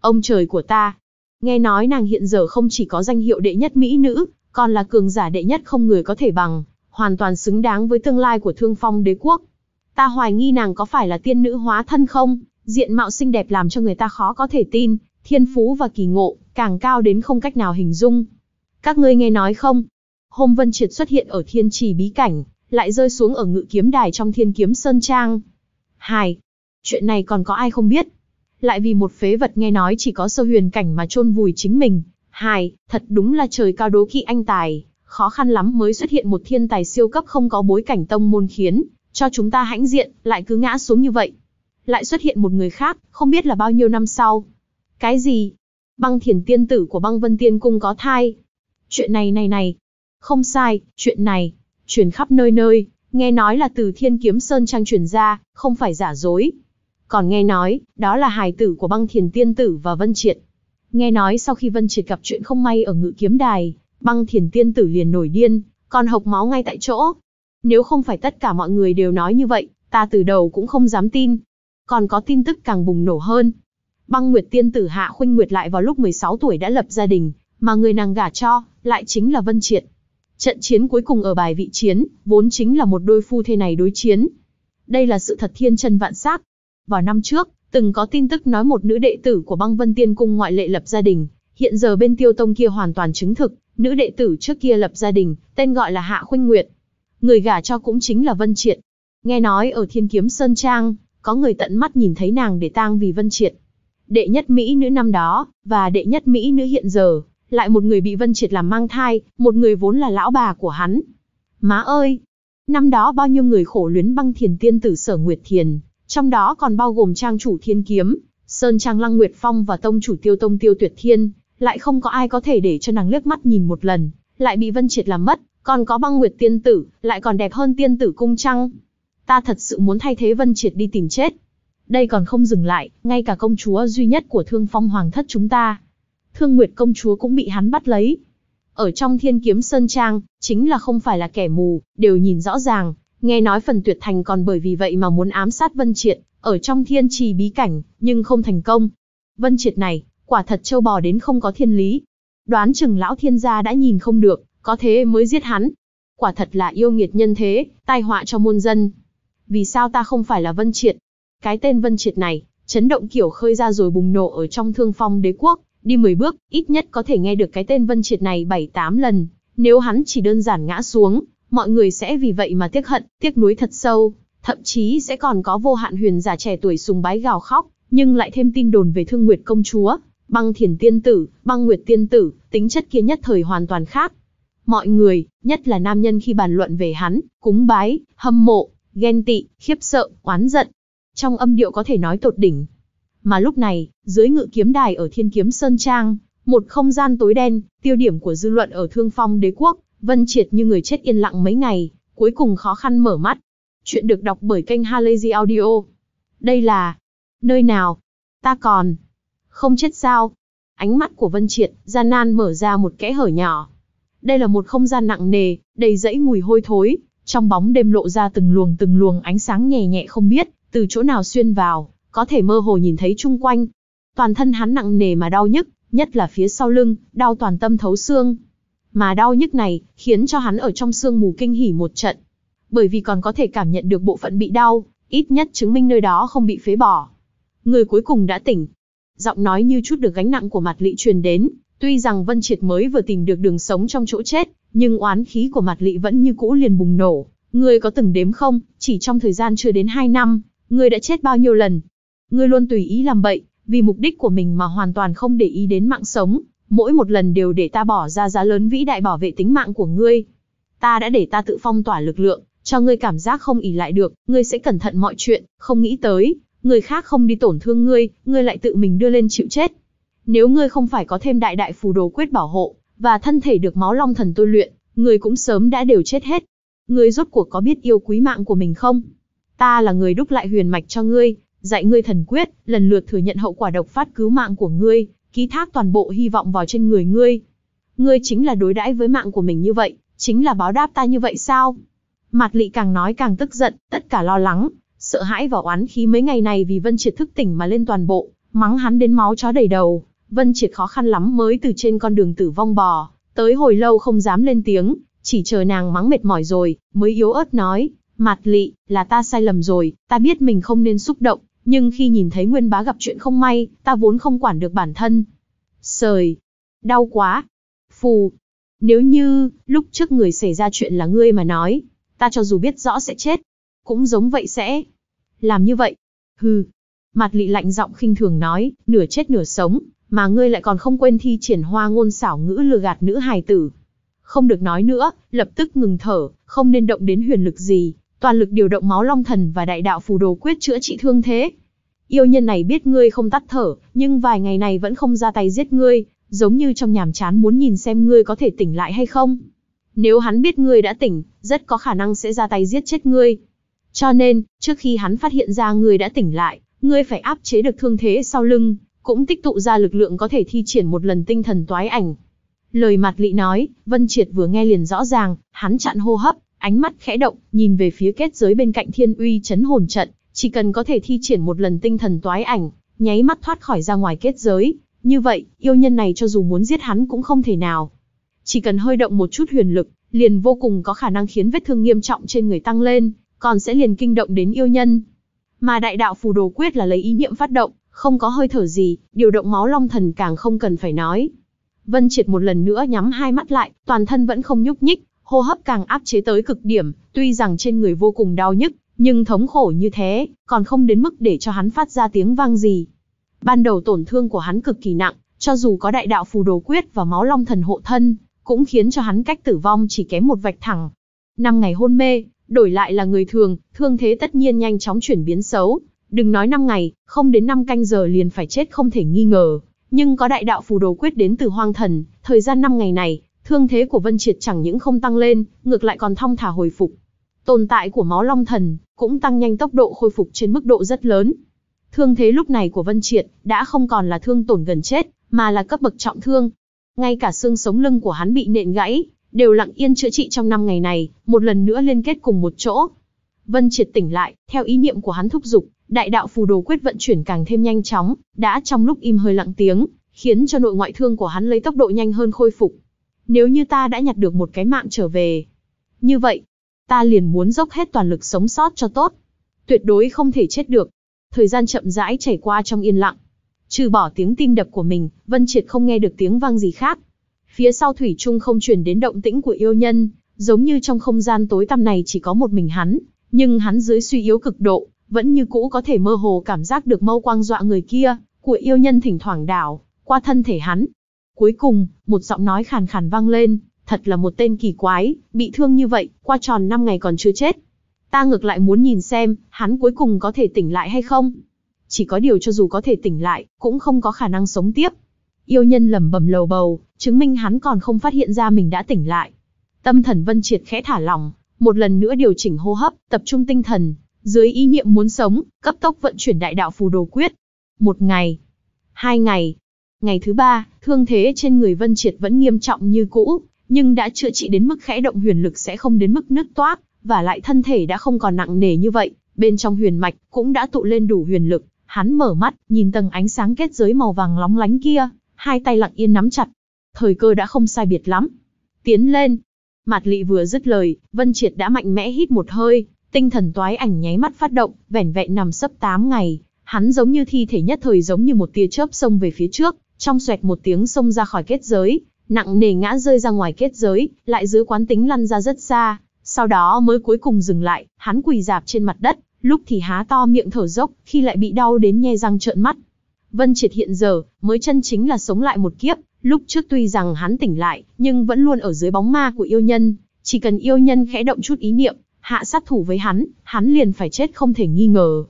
Ông trời của ta, Nghe nói nàng hiện giờ không chỉ có danh hiệu đệ nhất mỹ nữ, còn là cường giả đệ nhất không người có thể bằng, hoàn toàn xứng đáng với tương lai của thương phong đế quốc. Ta hoài nghi nàng có phải là tiên nữ hóa thân không, diện mạo xinh đẹp làm cho người ta khó có thể tin, thiên phú và kỳ ngộ, càng cao đến không cách nào hình dung. Các ngươi nghe nói không? Hôm Vân Triệt xuất hiện ở thiên trì bí cảnh, lại rơi xuống ở ngự kiếm đài trong thiên kiếm Sơn Trang. Hài! Chuyện này còn có ai không biết, lại vì một phế vật nghe nói chỉ có sơ huyền cảnh mà chôn vùi chính mình. Hai, thật đúng là trời cao đố kỵ anh tài, khó khăn lắm mới xuất hiện một thiên tài siêu cấp không có bối cảnh tông môn khiến, cho chúng ta hãnh diện, lại cứ ngã xuống như vậy. Lại xuất hiện một người khác, không biết là bao nhiêu năm sau. Cái gì? Băng thiền tiên tử của băng vân tiên cung có thai. Chuyện này này này. Không sai, chuyện này. Chuyển khắp nơi nơi, nghe nói là từ thiên kiếm sơn trang chuyển ra, không phải giả dối còn nghe nói, đó là hài tử của băng thiền tiên tử và Vân Triệt. Nghe nói sau khi Vân Triệt gặp chuyện không may ở ngự kiếm đài, băng thiền tiên tử liền nổi điên, còn hộc máu ngay tại chỗ. Nếu không phải tất cả mọi người đều nói như vậy, ta từ đầu cũng không dám tin. Còn có tin tức càng bùng nổ hơn. Băng Nguyệt tiên tử Hạ Khuynh Nguyệt lại vào lúc 16 tuổi đã lập gia đình, mà người nàng gả cho, lại chính là Vân Triệt. Trận chiến cuối cùng ở bài vị chiến, vốn chính là một đôi phu thê này đối chiến. Đây là sự thật thiên chân vạn sắc, vào năm trước, từng có tin tức nói một nữ đệ tử của băng vân tiên cung ngoại lệ lập gia đình, hiện giờ bên tiêu tông kia hoàn toàn chứng thực, nữ đệ tử trước kia lập gia đình, tên gọi là Hạ Khuynh Nguyệt. Người gả cho cũng chính là Vân Triệt. Nghe nói ở Thiên Kiếm Sơn Trang, có người tận mắt nhìn thấy nàng để tang vì Vân Triệt. Đệ nhất Mỹ nữ năm đó, và đệ nhất Mỹ nữ hiện giờ, lại một người bị Vân Triệt làm mang thai, một người vốn là lão bà của hắn. Má ơi! Năm đó bao nhiêu người khổ luyến băng thiền tiên tử sở Nguyệt Thiền, trong đó còn bao gồm trang chủ thiên kiếm, sơn trang lăng nguyệt phong và tông chủ tiêu tông tiêu tuyệt thiên, lại không có ai có thể để cho nàng liếc mắt nhìn một lần, lại bị vân triệt làm mất, còn có băng nguyệt tiên tử, lại còn đẹp hơn tiên tử cung trăng. Ta thật sự muốn thay thế vân triệt đi tìm chết. Đây còn không dừng lại, ngay cả công chúa duy nhất của thương phong hoàng thất chúng ta. Thương Nguyệt công chúa cũng bị hắn bắt lấy. Ở trong thiên kiếm sơn trang, chính là không phải là kẻ mù, đều nhìn rõ ràng, Nghe nói phần tuyệt thành còn bởi vì vậy mà muốn ám sát Vân Triệt, ở trong thiên trì bí cảnh, nhưng không thành công. Vân Triệt này, quả thật châu bò đến không có thiên lý. Đoán chừng lão thiên gia đã nhìn không được, có thế mới giết hắn. Quả thật là yêu nghiệt nhân thế, tai họa cho muôn dân. Vì sao ta không phải là Vân Triệt? Cái tên Vân Triệt này, chấn động kiểu khơi ra rồi bùng nổ ở trong thương phong đế quốc, đi 10 bước, ít nhất có thể nghe được cái tên Vân Triệt này 7-8 lần. Nếu hắn chỉ đơn giản ngã xuống, mọi người sẽ vì vậy mà tiếc hận, tiếc nuối thật sâu, thậm chí sẽ còn có vô hạn huyền giả trẻ tuổi sùng bái gào khóc, nhưng lại thêm tin đồn về Thương Nguyệt công chúa, Băng Thiền tiên tử, Băng Nguyệt tiên tử, tính chất kia nhất thời hoàn toàn khác. Mọi người, nhất là nam nhân khi bàn luận về hắn, cúng bái, hâm mộ, ghen tị, khiếp sợ, oán giận, trong âm điệu có thể nói tột đỉnh. Mà lúc này, dưới ngự kiếm đài ở Thiên Kiếm Sơn Trang, một không gian tối đen, tiêu điểm của dư luận ở Thương Phong Đế quốc, Vân Triệt như người chết yên lặng mấy ngày, cuối cùng khó khăn mở mắt. Chuyện được đọc bởi kênh Halazy Audio. Đây là... Nơi nào? Ta còn... Không chết sao? Ánh mắt của Vân Triệt, gian nan mở ra một kẽ hở nhỏ. Đây là một không gian nặng nề, đầy dẫy mùi hôi thối. Trong bóng đêm lộ ra từng luồng từng luồng ánh sáng nhẹ nhẹ không biết, từ chỗ nào xuyên vào, có thể mơ hồ nhìn thấy chung quanh. Toàn thân hắn nặng nề mà đau nhức, nhất là phía sau lưng, đau toàn tâm thấu xương. Mà đau nhức này, khiến cho hắn ở trong sương mù kinh hỉ một trận. Bởi vì còn có thể cảm nhận được bộ phận bị đau, ít nhất chứng minh nơi đó không bị phế bỏ. Người cuối cùng đã tỉnh. Giọng nói như chút được gánh nặng của mặt lị truyền đến, tuy rằng Vân Triệt mới vừa tìm được đường sống trong chỗ chết, nhưng oán khí của mặt lị vẫn như cũ liền bùng nổ. Người có từng đếm không, chỉ trong thời gian chưa đến 2 năm, người đã chết bao nhiêu lần? Người luôn tùy ý làm bậy, vì mục đích của mình mà hoàn toàn không để ý đến mạng sống, mỗi một lần đều để ta bỏ ra giá lớn vĩ đại bảo vệ tính mạng của ngươi. Ta đã để ta tự phong tỏa lực lượng, cho ngươi cảm giác không ỉ lại được, ngươi sẽ cẩn thận mọi chuyện, không nghĩ tới, người khác không đi tổn thương ngươi, ngươi lại tự mình đưa lên chịu chết. Nếu ngươi không phải có thêm đại đại phù đồ quyết bảo hộ, và thân thể được máu long thần tôi luyện, ngươi cũng sớm đã đều chết hết. Ngươi rốt cuộc có biết yêu quý mạng của mình không? Ta là người đúc lại huyền mạch cho ngươi, dạy ngươi thần quyết, lần lượt thừa nhận hậu quả độc phát cứu mạng của ngươi, ký thác toàn bộ hy vọng vào trên người ngươi. Ngươi chính là đối đãi với mạng của mình như vậy, chính là báo đáp ta như vậy sao? Mạc Lị càng nói càng tức giận, tất cả lo lắng, sợ hãi và oán khí mấy ngày này vì Vân Triệt thức tỉnh mà lên toàn bộ, mắng hắn đến máu chó đầy đầu. Vân Triệt khó khăn lắm mới từ trên con đường tử vong bò, tới hồi lâu không dám lên tiếng, chỉ chờ nàng mắng mệt mỏi rồi, mới yếu ớt nói, Mạt Lị, là ta sai lầm rồi, ta biết mình không nên xúc động, nhưng khi nhìn thấy Nguyên Bá gặp chuyện không may, ta vốn không quản được bản thân. Sời! Đau quá! Phù! Nếu như, lúc trước người xảy ra chuyện là ngươi mà nói, ta cho dù biết rõ sẽ chết, cũng giống vậy sẽ. Làm như vậy. Hừ! Mặt lị lạnh giọng khinh thường nói, nửa chết nửa sống, mà ngươi lại còn không quên thi triển hoa ngôn xảo ngữ lừa gạt nữ hài tử. Không được nói nữa, lập tức ngừng thở, không nên động đến huyền lực gì, toàn lực điều động máu long thần và đại đạo phù đồ quyết chữa trị thương thế. Yêu nhân này biết ngươi không tắt thở, nhưng vài ngày này vẫn không ra tay giết ngươi, giống như trong nhàm chán muốn nhìn xem ngươi có thể tỉnh lại hay không. Nếu hắn biết ngươi đã tỉnh, rất có khả năng sẽ ra tay giết chết ngươi. Cho nên, trước khi hắn phát hiện ra ngươi đã tỉnh lại, ngươi phải áp chế được thương thế sau lưng, cũng tích tụ ra lực lượng có thể thi triển một lần tinh thần toái ảnh. Lời mặt lị nói, Vân Triệt vừa nghe liền rõ ràng, hắn chặn hô hấp, ánh mắt khẽ động, nhìn về phía kết giới bên cạnh thiên uy chấn hồn trận, chỉ cần có thể thi triển một lần tinh thần toái ảnh, nháy mắt thoát khỏi ra ngoài kết giới, như vậy, yêu nhân này cho dù muốn giết hắn cũng không thể nào. Chỉ cần hơi động một chút huyền lực, liền vô cùng có khả năng khiến vết thương nghiêm trọng trên người tăng lên, còn sẽ liền kinh động đến yêu nhân. Mà đại đạo phù đồ quyết là lấy ý niệm phát động, không có hơi thở gì, điều động máu long thần càng không cần phải nói. Vân Triệt một lần nữa nhắm hai mắt lại, toàn thân vẫn không nhúc nhích, hô hấp càng áp chế tới cực điểm, tuy rằng trên người vô cùng đau nhức, nhưng thống khổ như thế, còn không đến mức để cho hắn phát ra tiếng vang gì. Ban đầu tổn thương của hắn cực kỳ nặng, cho dù có đại đạo phù đồ quyết và máu long thần hộ thân, cũng khiến cho hắn cách tử vong chỉ kém một vạch thẳng. Năm ngày hôn mê, đổi lại là người thường, thương thế tất nhiên nhanh chóng chuyển biến xấu. Đừng nói 5 ngày, không đến 5 canh giờ liền phải chết không thể nghi ngờ. Nhưng có đại đạo phù đồ quyết đến từ hoang thần, thời gian 5 ngày này, Thương thế của Vân Triệt chẳng những không tăng lên, ngược lại còn thong thả hồi phục. Tồn tại của máu long thần cũng tăng nhanh tốc độ khôi phục trên mức độ rất lớn. Thương thế lúc này của Vân Triệt đã không còn là thương tổn gần chết, mà là cấp bậc trọng thương. Ngay cả xương sống lưng của hắn bị nện gãy, đều lặng yên chữa trị trong năm ngày này, một lần nữa liên kết cùng một chỗ. Vân Triệt tỉnh lại, theo ý niệm của hắn thúc giục, đại đạo phù đồ quyết vận chuyển càng thêm nhanh chóng, đã trong lúc im hơi lặng tiếng, khiến cho nội ngoại thương của hắn lấy tốc độ nhanh hơn khôi phục nếu như ta đã nhặt được một cái mạng trở về. Như vậy, ta liền muốn dốc hết toàn lực sống sót cho tốt. Tuyệt đối không thể chết được. Thời gian chậm rãi chảy qua trong yên lặng. Trừ bỏ tiếng tim đập của mình, Vân Triệt không nghe được tiếng vang gì khác. Phía sau thủy trung không truyền đến động tĩnh của yêu nhân, giống như trong không gian tối tăm này chỉ có một mình hắn, nhưng hắn dưới suy yếu cực độ, vẫn như cũ có thể mơ hồ cảm giác được mâu quang dọa người kia, của yêu nhân thỉnh thoảng đảo, qua thân thể hắn, Cuối cùng, một giọng nói khàn khàn vang lên, thật là một tên kỳ quái, bị thương như vậy, qua tròn 5 ngày còn chưa chết. Ta ngược lại muốn nhìn xem, hắn cuối cùng có thể tỉnh lại hay không. Chỉ có điều cho dù có thể tỉnh lại, cũng không có khả năng sống tiếp. Yêu nhân lẩm bẩm lầu bầu, chứng minh hắn còn không phát hiện ra mình đã tỉnh lại. Tâm thần Vân Triệt khẽ thả lỏng, một lần nữa điều chỉnh hô hấp, tập trung tinh thần, dưới ý niệm muốn sống, cấp tốc vận chuyển đại đạo phù đồ quyết. Một ngày, hai ngày, Ngày thứ ba, thương thế trên người Vân Triệt vẫn nghiêm trọng như cũ, nhưng đã chữa trị đến mức khẽ động huyền lực sẽ không đến mức nứt toát, và lại thân thể đã không còn nặng nề như vậy, bên trong huyền mạch cũng đã tụ lên đủ huyền lực. Hắn mở mắt, nhìn tầng ánh sáng kết giới màu vàng lóng lánh kia, hai tay lặng yên nắm chặt. Thời cơ đã không sai biệt lắm. Tiến lên. Mạt Lị vừa dứt lời, Vân Triệt đã mạnh mẽ hít một hơi, tinh thần toái ảnh nháy mắt phát động, vẻn vẹn nằm sấp 8 ngày, hắn giống như thi thể nhất thời giống như một tia chớp xông về phía trước, trong xoẹt một tiếng xông ra khỏi kết giới, nặng nề ngã rơi ra ngoài kết giới, lại giữ quán tính lăn ra rất xa, sau đó mới cuối cùng dừng lại, hắn quỳ dạp trên mặt đất, lúc thì há to miệng thở dốc, khi lại bị đau đến nhe răng trợn mắt. Vân Triệt hiện giờ, mới chân chính là sống lại một kiếp, lúc trước tuy rằng hắn tỉnh lại, nhưng vẫn luôn ở dưới bóng ma của yêu nhân, chỉ cần yêu nhân khẽ động chút ý niệm, hạ sát thủ với hắn, hắn liền phải chết không thể nghi ngờ.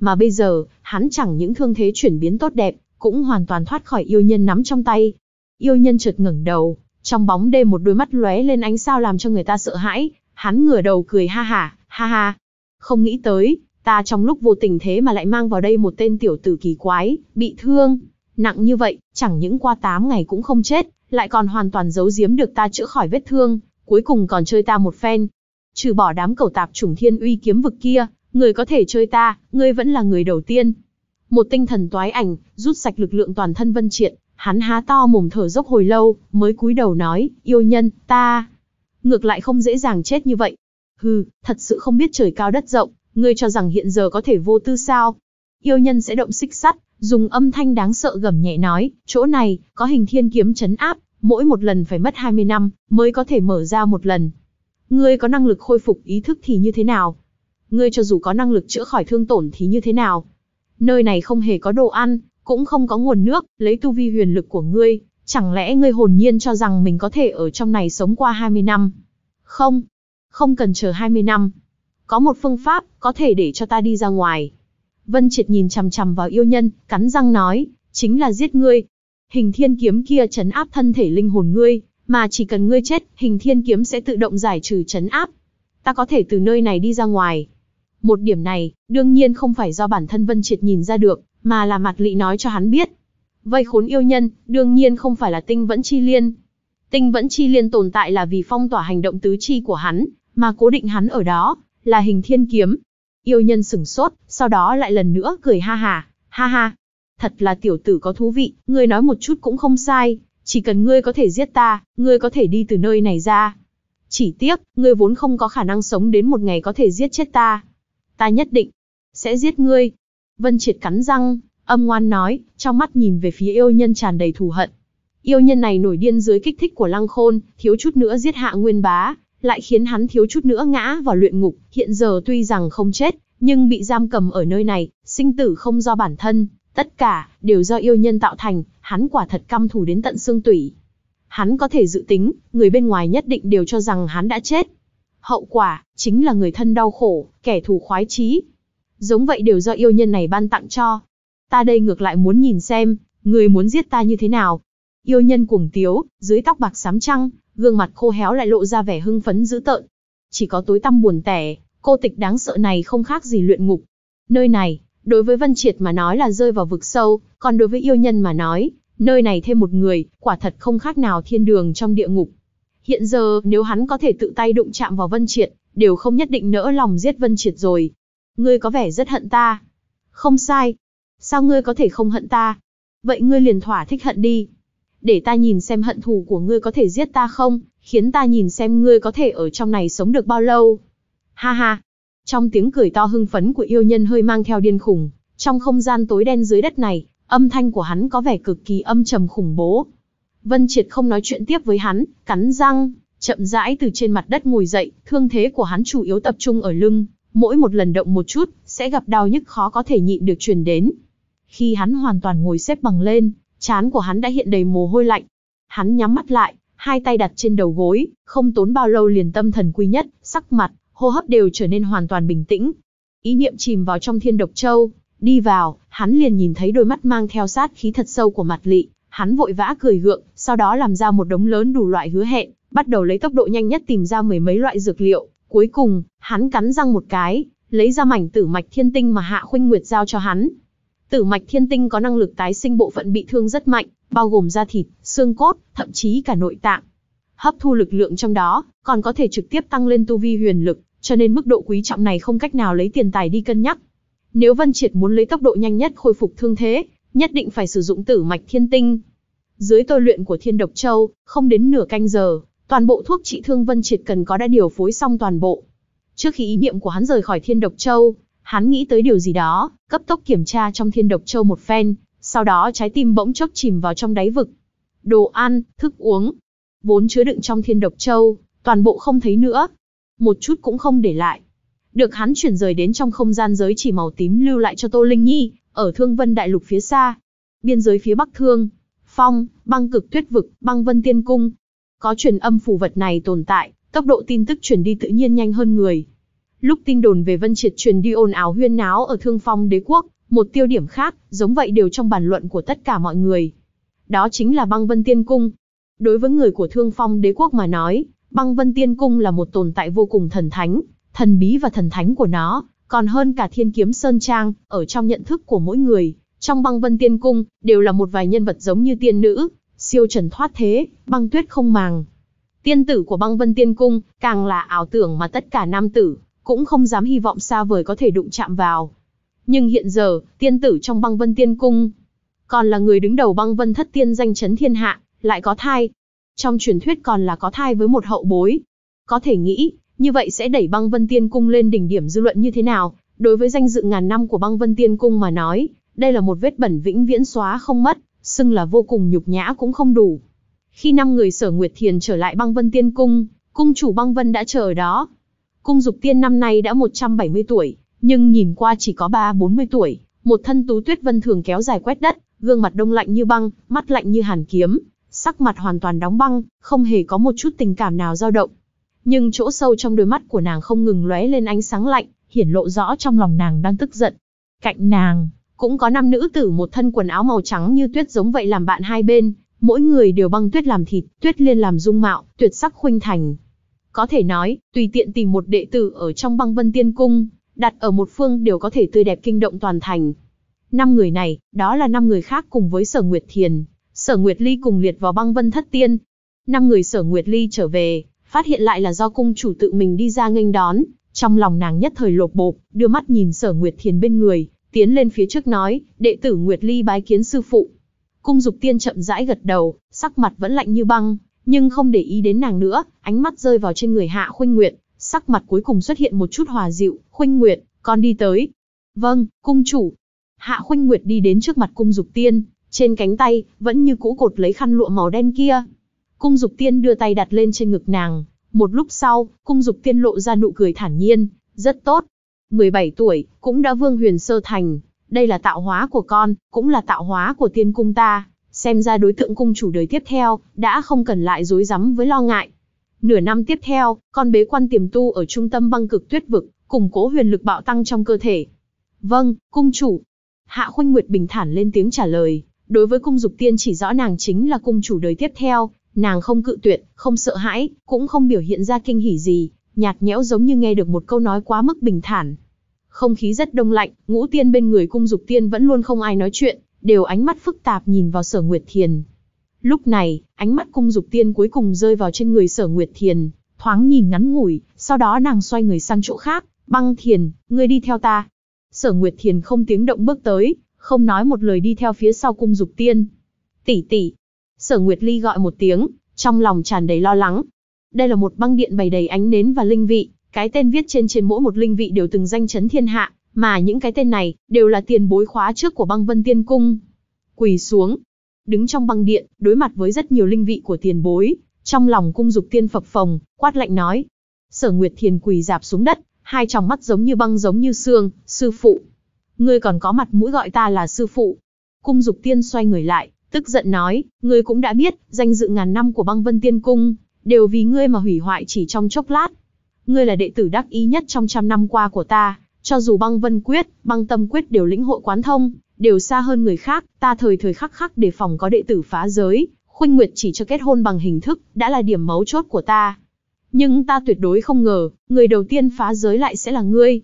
Mà bây giờ, hắn chẳng những thương thế chuyển biến tốt đẹp, cũng hoàn toàn thoát khỏi yêu nhân nắm trong tay. Yêu nhân chợt ngẩng đầu, trong bóng đêm một đôi mắt lóe lên ánh sao làm cho người ta sợ hãi, hắn ngửa đầu cười ha ha, ha ha. Không nghĩ tới, ta trong lúc vô tình thế mà lại mang vào đây một tên tiểu tử kỳ quái, bị thương. Nặng như vậy, chẳng những qua 8 ngày cũng không chết, lại còn hoàn toàn giấu giếm được ta chữa khỏi vết thương, cuối cùng còn chơi ta một phen. Trừ bỏ đám cầu tạp trùng thiên uy kiếm vực kia, người có thể chơi ta, ngươi vẫn là người đầu tiên. Một tinh thần toái ảnh, rút sạch lực lượng toàn thân Vân Triệt, hắn há to mồm thở dốc hồi lâu, mới cúi đầu nói, yêu nhân, ta... Ngược lại không dễ dàng chết như vậy. Hừ, thật sự không biết trời cao đất rộng, ngươi cho rằng hiện giờ có thể vô tư sao. Yêu nhân sẽ động xích sắt, dùng âm thanh đáng sợ gầm nhẹ nói, chỗ này, có hình thiên kiếm chấn áp, mỗi một lần phải mất 20 năm, mới có thể mở ra một lần. Ngươi có năng lực khôi phục ý thức thì như thế nào? Ngươi cho dù có năng lực chữa khỏi thương tổn thì như thế nào? Nơi này không hề có đồ ăn, cũng không có nguồn nước, lấy tu vi huyền lực của ngươi, chẳng lẽ ngươi hồn nhiên cho rằng mình có thể ở trong này sống qua 20 năm? Không, không cần chờ 20 năm. Có một phương pháp, có thể để cho ta đi ra ngoài. Vân Triệt nhìn chằm chằm vào yêu nhân, cắn răng nói, chính là giết ngươi. Hình thiên kiếm kia chấn áp thân thể linh hồn ngươi, mà chỉ cần ngươi chết, hình thiên kiếm sẽ tự động giải trừ chấn áp. Ta có thể từ nơi này đi ra ngoài. Một điểm này, đương nhiên không phải do bản thân Vân Triệt nhìn ra được, mà là mặt Lị nói cho hắn biết. Vây khốn yêu nhân, đương nhiên không phải là tinh vẫn chi liên. Tinh vẫn chi liên tồn tại là vì phong tỏa hành động tứ chi của hắn, mà cố định hắn ở đó, là hình thiên kiếm. Yêu nhân sửng sốt, sau đó lại lần nữa cười ha ha, ha ha. Thật là tiểu tử có thú vị, ngươi nói một chút cũng không sai, chỉ cần ngươi có thể giết ta, ngươi có thể đi từ nơi này ra. Chỉ tiếc, ngươi vốn không có khả năng sống đến một ngày có thể giết chết ta ta nhất định sẽ giết ngươi. Vân Triệt cắn răng, âm ngoan nói, trong mắt nhìn về phía yêu nhân tràn đầy thù hận. Yêu nhân này nổi điên dưới kích thích của Lăng Khôn, thiếu chút nữa giết hạ Nguyên Bá, lại khiến hắn thiếu chút nữa ngã vào luyện ngục, hiện giờ tuy rằng không chết, nhưng bị giam cầm ở nơi này, sinh tử không do bản thân, tất cả đều do yêu nhân tạo thành, hắn quả thật căm thù đến tận xương tủy. Hắn có thể dự tính, người bên ngoài nhất định đều cho rằng hắn đã chết, hậu quả chính là người thân đau khổ, kẻ thù khoái chí. Giống vậy đều do yêu nhân này ban tặng cho. Ta đây ngược lại muốn nhìn xem, người muốn giết ta như thế nào. Yêu nhân cuồng tiếu, dưới tóc bạc sám trăng, gương mặt khô héo lại lộ ra vẻ hưng phấn dữ tợn. Chỉ có tối tăm buồn tẻ, cô tịch đáng sợ này không khác gì luyện ngục. Nơi này, đối với Vân Triệt mà nói là rơi vào vực sâu, còn đối với yêu nhân mà nói, nơi này thêm một người, quả thật không khác nào thiên đường trong địa ngục. Hiện giờ, nếu hắn có thể tự tay đụng chạm vào Vân Triệt, đều không nhất định nỡ lòng giết Vân Triệt rồi. Ngươi có vẻ rất hận ta. Không sai. Sao ngươi có thể không hận ta? Vậy ngươi liền thỏa thích hận đi. Để ta nhìn xem hận thù của ngươi có thể giết ta không, khiến ta nhìn xem ngươi có thể ở trong này sống được bao lâu. Ha ha. Trong tiếng cười to hưng phấn của yêu nhân hơi mang theo điên khủng, trong không gian tối đen dưới đất này, âm thanh của hắn có vẻ cực kỳ âm trầm khủng bố. Vân Triệt không nói chuyện tiếp với hắn, cắn răng, chậm rãi từ trên mặt đất ngồi dậy, thương thế của hắn chủ yếu tập trung ở lưng, mỗi một lần động một chút, sẽ gặp đau nhức khó có thể nhịn được truyền đến. Khi hắn hoàn toàn ngồi xếp bằng lên, chán của hắn đã hiện đầy mồ hôi lạnh. Hắn nhắm mắt lại, hai tay đặt trên đầu gối, không tốn bao lâu liền tâm thần quy nhất, sắc mặt, hô hấp đều trở nên hoàn toàn bình tĩnh. Ý niệm chìm vào trong thiên độc châu, đi vào, hắn liền nhìn thấy đôi mắt mang theo sát khí thật sâu của mặt lị, Hắn vội vã cười gượng, sau đó làm ra một đống lớn đủ loại hứa hẹn, bắt đầu lấy tốc độ nhanh nhất tìm ra mười mấy loại dược liệu. Cuối cùng, hắn cắn răng một cái, lấy ra mảnh tử mạch thiên tinh mà Hạ Khuynh Nguyệt giao cho hắn. Tử mạch thiên tinh có năng lực tái sinh bộ phận bị thương rất mạnh, bao gồm da thịt, xương cốt, thậm chí cả nội tạng. Hấp thu lực lượng trong đó, còn có thể trực tiếp tăng lên tu vi huyền lực, cho nên mức độ quý trọng này không cách nào lấy tiền tài đi cân nhắc. Nếu Vân Triệt muốn lấy tốc độ nhanh nhất khôi phục thương thế, nhất định phải sử dụng tử mạch thiên tinh. Dưới tôi luyện của Thiên Độc Châu, không đến nửa canh giờ, toàn bộ thuốc trị thương Vân Triệt cần có đã điều phối xong toàn bộ. Trước khi ý niệm của hắn rời khỏi Thiên Độc Châu, hắn nghĩ tới điều gì đó, cấp tốc kiểm tra trong Thiên Độc Châu một phen, sau đó trái tim bỗng chốc chìm vào trong đáy vực. Đồ ăn, thức uống, vốn chứa đựng trong Thiên Độc Châu, toàn bộ không thấy nữa, một chút cũng không để lại. Được hắn chuyển rời đến trong không gian giới chỉ màu tím lưu lại cho Tô Linh Nhi, ở Thương Vân Đại Lục phía xa, biên giới phía Bắc Thương, Phong, băng cực tuyết vực, băng vân tiên cung. Có truyền âm phù vật này tồn tại, tốc độ tin tức truyền đi tự nhiên nhanh hơn người. Lúc tin đồn về Vân Triệt truyền đi ồn ào huyên náo ở Thương Phong Đế quốc, một tiêu điểm khác, giống vậy đều trong bàn luận của tất cả mọi người. Đó chính là băng vân tiên cung. Đối với người của Thương Phong Đế quốc mà nói, băng vân tiên cung là một tồn tại vô cùng thần thánh, thần bí và thần thánh của nó, còn hơn cả thiên kiếm Sơn Trang, ở trong nhận thức của mỗi người, trong băng vân tiên cung, đều là một vài nhân vật giống như tiên nữ, siêu trần thoát thế, băng tuyết không màng. Tiên tử của băng vân tiên cung, càng là ảo tưởng mà tất cả nam tử, cũng không dám hy vọng xa vời có thể đụng chạm vào. Nhưng hiện giờ, tiên tử trong băng vân tiên cung, còn là người đứng đầu băng vân thất tiên danh chấn thiên hạ, lại có thai. Trong truyền thuyết còn là có thai với một hậu bối. Có thể nghĩ, như vậy sẽ đẩy băng vân tiên cung lên đỉnh điểm dư luận như thế nào? Đối với danh dự ngàn năm của băng vân tiên cung mà nói, đây là một vết bẩn vĩnh viễn xóa không mất, xưng là vô cùng nhục nhã cũng không đủ. Khi năm người sở Nguyệt Thiền trở lại băng vân tiên cung, cung chủ băng vân đã chờ ở đó. Cung dục tiên năm nay đã một trăm bảy mươi tuổi, nhưng nhìn qua chỉ có ba bốn mươi tuổi, một thân tú tuyết vân thường kéo dài quét đất, gương mặt đông lạnh như băng, mắt lạnh như hàn kiếm, sắc mặt hoàn toàn đóng băng, không hề có một chút tình cảm nào dao động nhưng chỗ sâu trong đôi mắt của nàng không ngừng lóe lên ánh sáng lạnh, hiển lộ rõ trong lòng nàng đang tức giận. Cạnh nàng, cũng có năm nữ tử một thân quần áo màu trắng như tuyết giống vậy làm bạn hai bên, mỗi người đều băng tuyết làm thịt, tuyết liên làm dung mạo, tuyệt sắc khuynh thành. Có thể nói, tùy tiện tìm một đệ tử ở trong băng vân tiên cung, đặt ở một phương đều có thể tươi đẹp kinh động toàn thành. Năm người này, đó là năm người khác cùng với Sở Nguyệt Thiền, Sở Nguyệt Ly cùng liệt vào băng vân thất tiên. Năm người Sở Nguyệt Ly trở về, phát hiện lại là do cung chủ tự mình đi ra nghênh đón, trong lòng nàng nhất thời lột bộp, đưa mắt nhìn sở Nguyệt Thiền bên người, tiến lên phía trước nói, đệ tử Nguyệt Ly bái kiến sư phụ. Cung dục tiên chậm rãi gật đầu, sắc mặt vẫn lạnh như băng, nhưng không để ý đến nàng nữa, ánh mắt rơi vào trên người hạ khuynh nguyệt, sắc mặt cuối cùng xuất hiện một chút hòa dịu, khuynh nguyệt, con đi tới. Vâng, cung chủ. Hạ khuynh nguyệt đi đến trước mặt cung dục tiên, trên cánh tay, vẫn như cũ cột lấy khăn lụa màu đen kia. Cung Dục Tiên đưa tay đặt lên trên ngực nàng, một lúc sau, Cung Dục Tiên lộ ra nụ cười thản nhiên, rất tốt. 17 tuổi, cũng đã vương huyền sơ thành, đây là tạo hóa của con, cũng là tạo hóa của tiên cung ta, xem ra đối tượng cung chủ đời tiếp theo, đã không cần lại dối rắm với lo ngại. Nửa năm tiếp theo, con bế quan tiềm tu ở trung tâm băng cực tuyết vực, củng cố huyền lực bạo tăng trong cơ thể. Vâng, cung chủ. Hạ Khuynh Nguyệt bình thản lên tiếng trả lời, đối với cung dục tiên chỉ rõ nàng chính là cung chủ đời tiếp theo, Nàng không cự tuyệt, không sợ hãi, cũng không biểu hiện ra kinh hỉ gì, nhạt nhẽo giống như nghe được một câu nói quá mức bình thản. Không khí rất đông lạnh, ngũ tiên bên người cung dục tiên vẫn luôn không ai nói chuyện, đều ánh mắt phức tạp nhìn vào sở Nguyệt Thiền. Lúc này, ánh mắt cung dục tiên cuối cùng rơi vào trên người sở Nguyệt Thiền, thoáng nhìn ngắn ngủi, sau đó nàng xoay người sang chỗ khác, băng thiền, ngươi đi theo ta. Sở Nguyệt Thiền không tiếng động bước tới, không nói một lời đi theo phía sau cung dục tiên. Tỷ tỷ, Sở Nguyệt Ly gọi một tiếng, trong lòng tràn đầy lo lắng. Đây là một băng điện bày đầy ánh nến và linh vị, cái tên viết trên trên mỗi một linh vị đều từng danh chấn thiên hạ, mà những cái tên này đều là tiền bối khóa trước của băng vân tiên cung. Quỳ xuống, đứng trong băng điện, đối mặt với rất nhiều linh vị của tiền bối, trong lòng cung dục tiên phập phồng, quát lạnh nói. Sở Nguyệt Thiền quỳ dạp xuống đất, hai tròng mắt giống như băng giống như xương, sư phụ. Ngươi còn có mặt mũi gọi ta là sư phụ. Cung dục tiên xoay người lại, tức giận nói, ngươi cũng đã biết, danh dự ngàn năm của băng vân tiên cung, đều vì ngươi mà hủy hoại chỉ trong chốc lát. Ngươi là đệ tử đắc ý nhất trong trăm năm qua của ta, cho dù băng vân quyết, băng tâm quyết đều lĩnh hội quán thông, đều xa hơn người khác, ta thời thời khắc khắc để phòng có đệ tử phá giới, khuynh nguyệt chỉ cho kết hôn bằng hình thức, đã là điểm mấu chốt của ta. Nhưng ta tuyệt đối không ngờ, người đầu tiên phá giới lại sẽ là ngươi.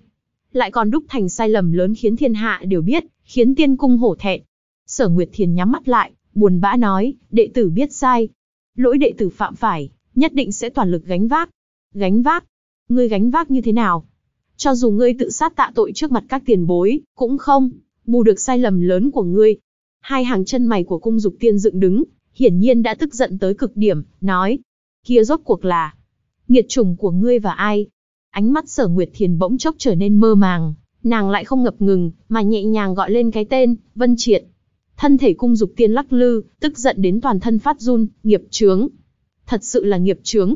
Lại còn đúc thành sai lầm lớn khiến thiên hạ đều biết, khiến tiên cung hổ thẹn. Sở Nguyệt Thiền nhắm mắt lại, buồn bã nói, đệ tử biết sai. Lỗi đệ tử phạm phải, nhất định sẽ toàn lực gánh vác. Gánh vác? Ngươi gánh vác như thế nào? Cho dù ngươi tự sát tạ tội trước mặt các tiền bối, cũng không bù được sai lầm lớn của ngươi. Hai hàng chân mày của cung dục tiên dựng đứng, hiển nhiên đã tức giận tới cực điểm, nói. Kia rốt cuộc là, nghiệt trùng của ngươi và ai? Ánh mắt sở nguyệt thiền bỗng chốc trở nên mơ màng, nàng lại không ngập ngừng, mà nhẹ nhàng gọi lên cái tên, Vân Triệt. Thân thể cung dục tiên lắc lư, tức giận đến toàn thân phát run, nghiệp chướng. Thật sự là nghiệp chướng.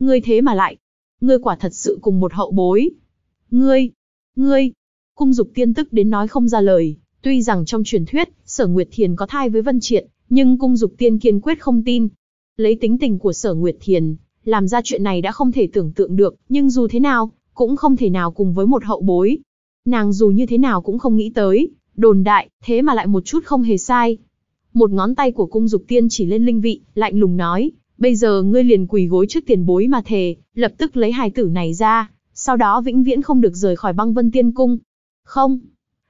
Ngươi thế mà lại. Ngươi quả thật sự cùng một hậu bối. Ngươi, ngươi. Cung dục tiên tức đến nói không ra lời. Tuy rằng trong truyền thuyết, sở Nguyệt Thiền có thai với Vân Triệt, nhưng cung dục tiên kiên quyết không tin. Lấy tính tình của sở Nguyệt Thiền, làm ra chuyện này đã không thể tưởng tượng được, nhưng dù thế nào, cũng không thể nào cùng với một hậu bối. Nàng dù như thế nào cũng không nghĩ tới, đồn đại, thế mà lại một chút không hề sai. Một ngón tay của cung dục tiên chỉ lên linh vị, lạnh lùng nói, bây giờ ngươi liền quỳ gối trước tiền bối mà thề, lập tức lấy hài tử này ra, sau đó vĩnh viễn không được rời khỏi băng vân tiên cung. Không.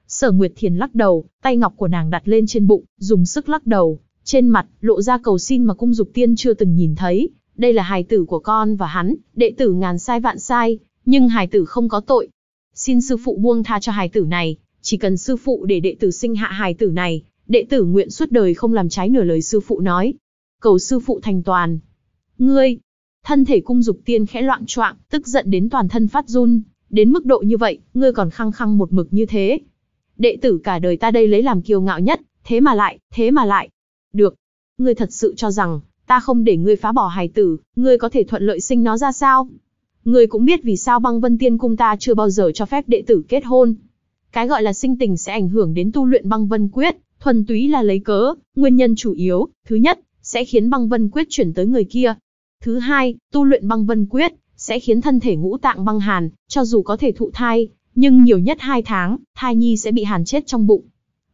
Sở Nguyệt Thiền lắc đầu, tay ngọc của nàng đặt lên trên bụng, dùng sức lắc đầu, trên mặt, lộ ra cầu xin mà cung dục tiên chưa từng nhìn thấy. Đây là hài tử của con và hắn, đệ tử ngàn sai vạn sai, nhưng hài tử không có tội. Xin sư phụ buông tha cho hài tử này, chỉ cần sư phụ để đệ tử sinh hạ hài tử này, đệ tử nguyện suốt đời không làm trái nửa lời sư phụ nói. Cầu sư phụ thành toàn. Ngươi, thân thể cung dục tiên khẽ loạn choạng, tức giận đến toàn thân phát run, đến mức độ như vậy, ngươi còn khăng khăng một mực như thế. Đệ tử cả đời ta đây lấy làm kiêu ngạo nhất, thế mà lại, thế mà lại. Được, ngươi thật sự cho rằng, ta không để ngươi phá bỏ hài tử, ngươi có thể thuận lợi sinh nó ra sao? Ngươi cũng biết vì sao băng vân tiên cung ta chưa bao giờ cho phép đệ tử kết hôn. Cái gọi là sinh tình sẽ ảnh hưởng đến tu luyện băng vân quyết, thuần túy là lấy cớ, nguyên nhân chủ yếu, thứ nhất, sẽ khiến băng vân quyết chuyển tới người kia. Thứ hai, tu luyện băng vân quyết, sẽ khiến thân thể ngũ tạng băng hàn, cho dù có thể thụ thai, nhưng nhiều nhất hai tháng, thai nhi sẽ bị hàn chết trong bụng.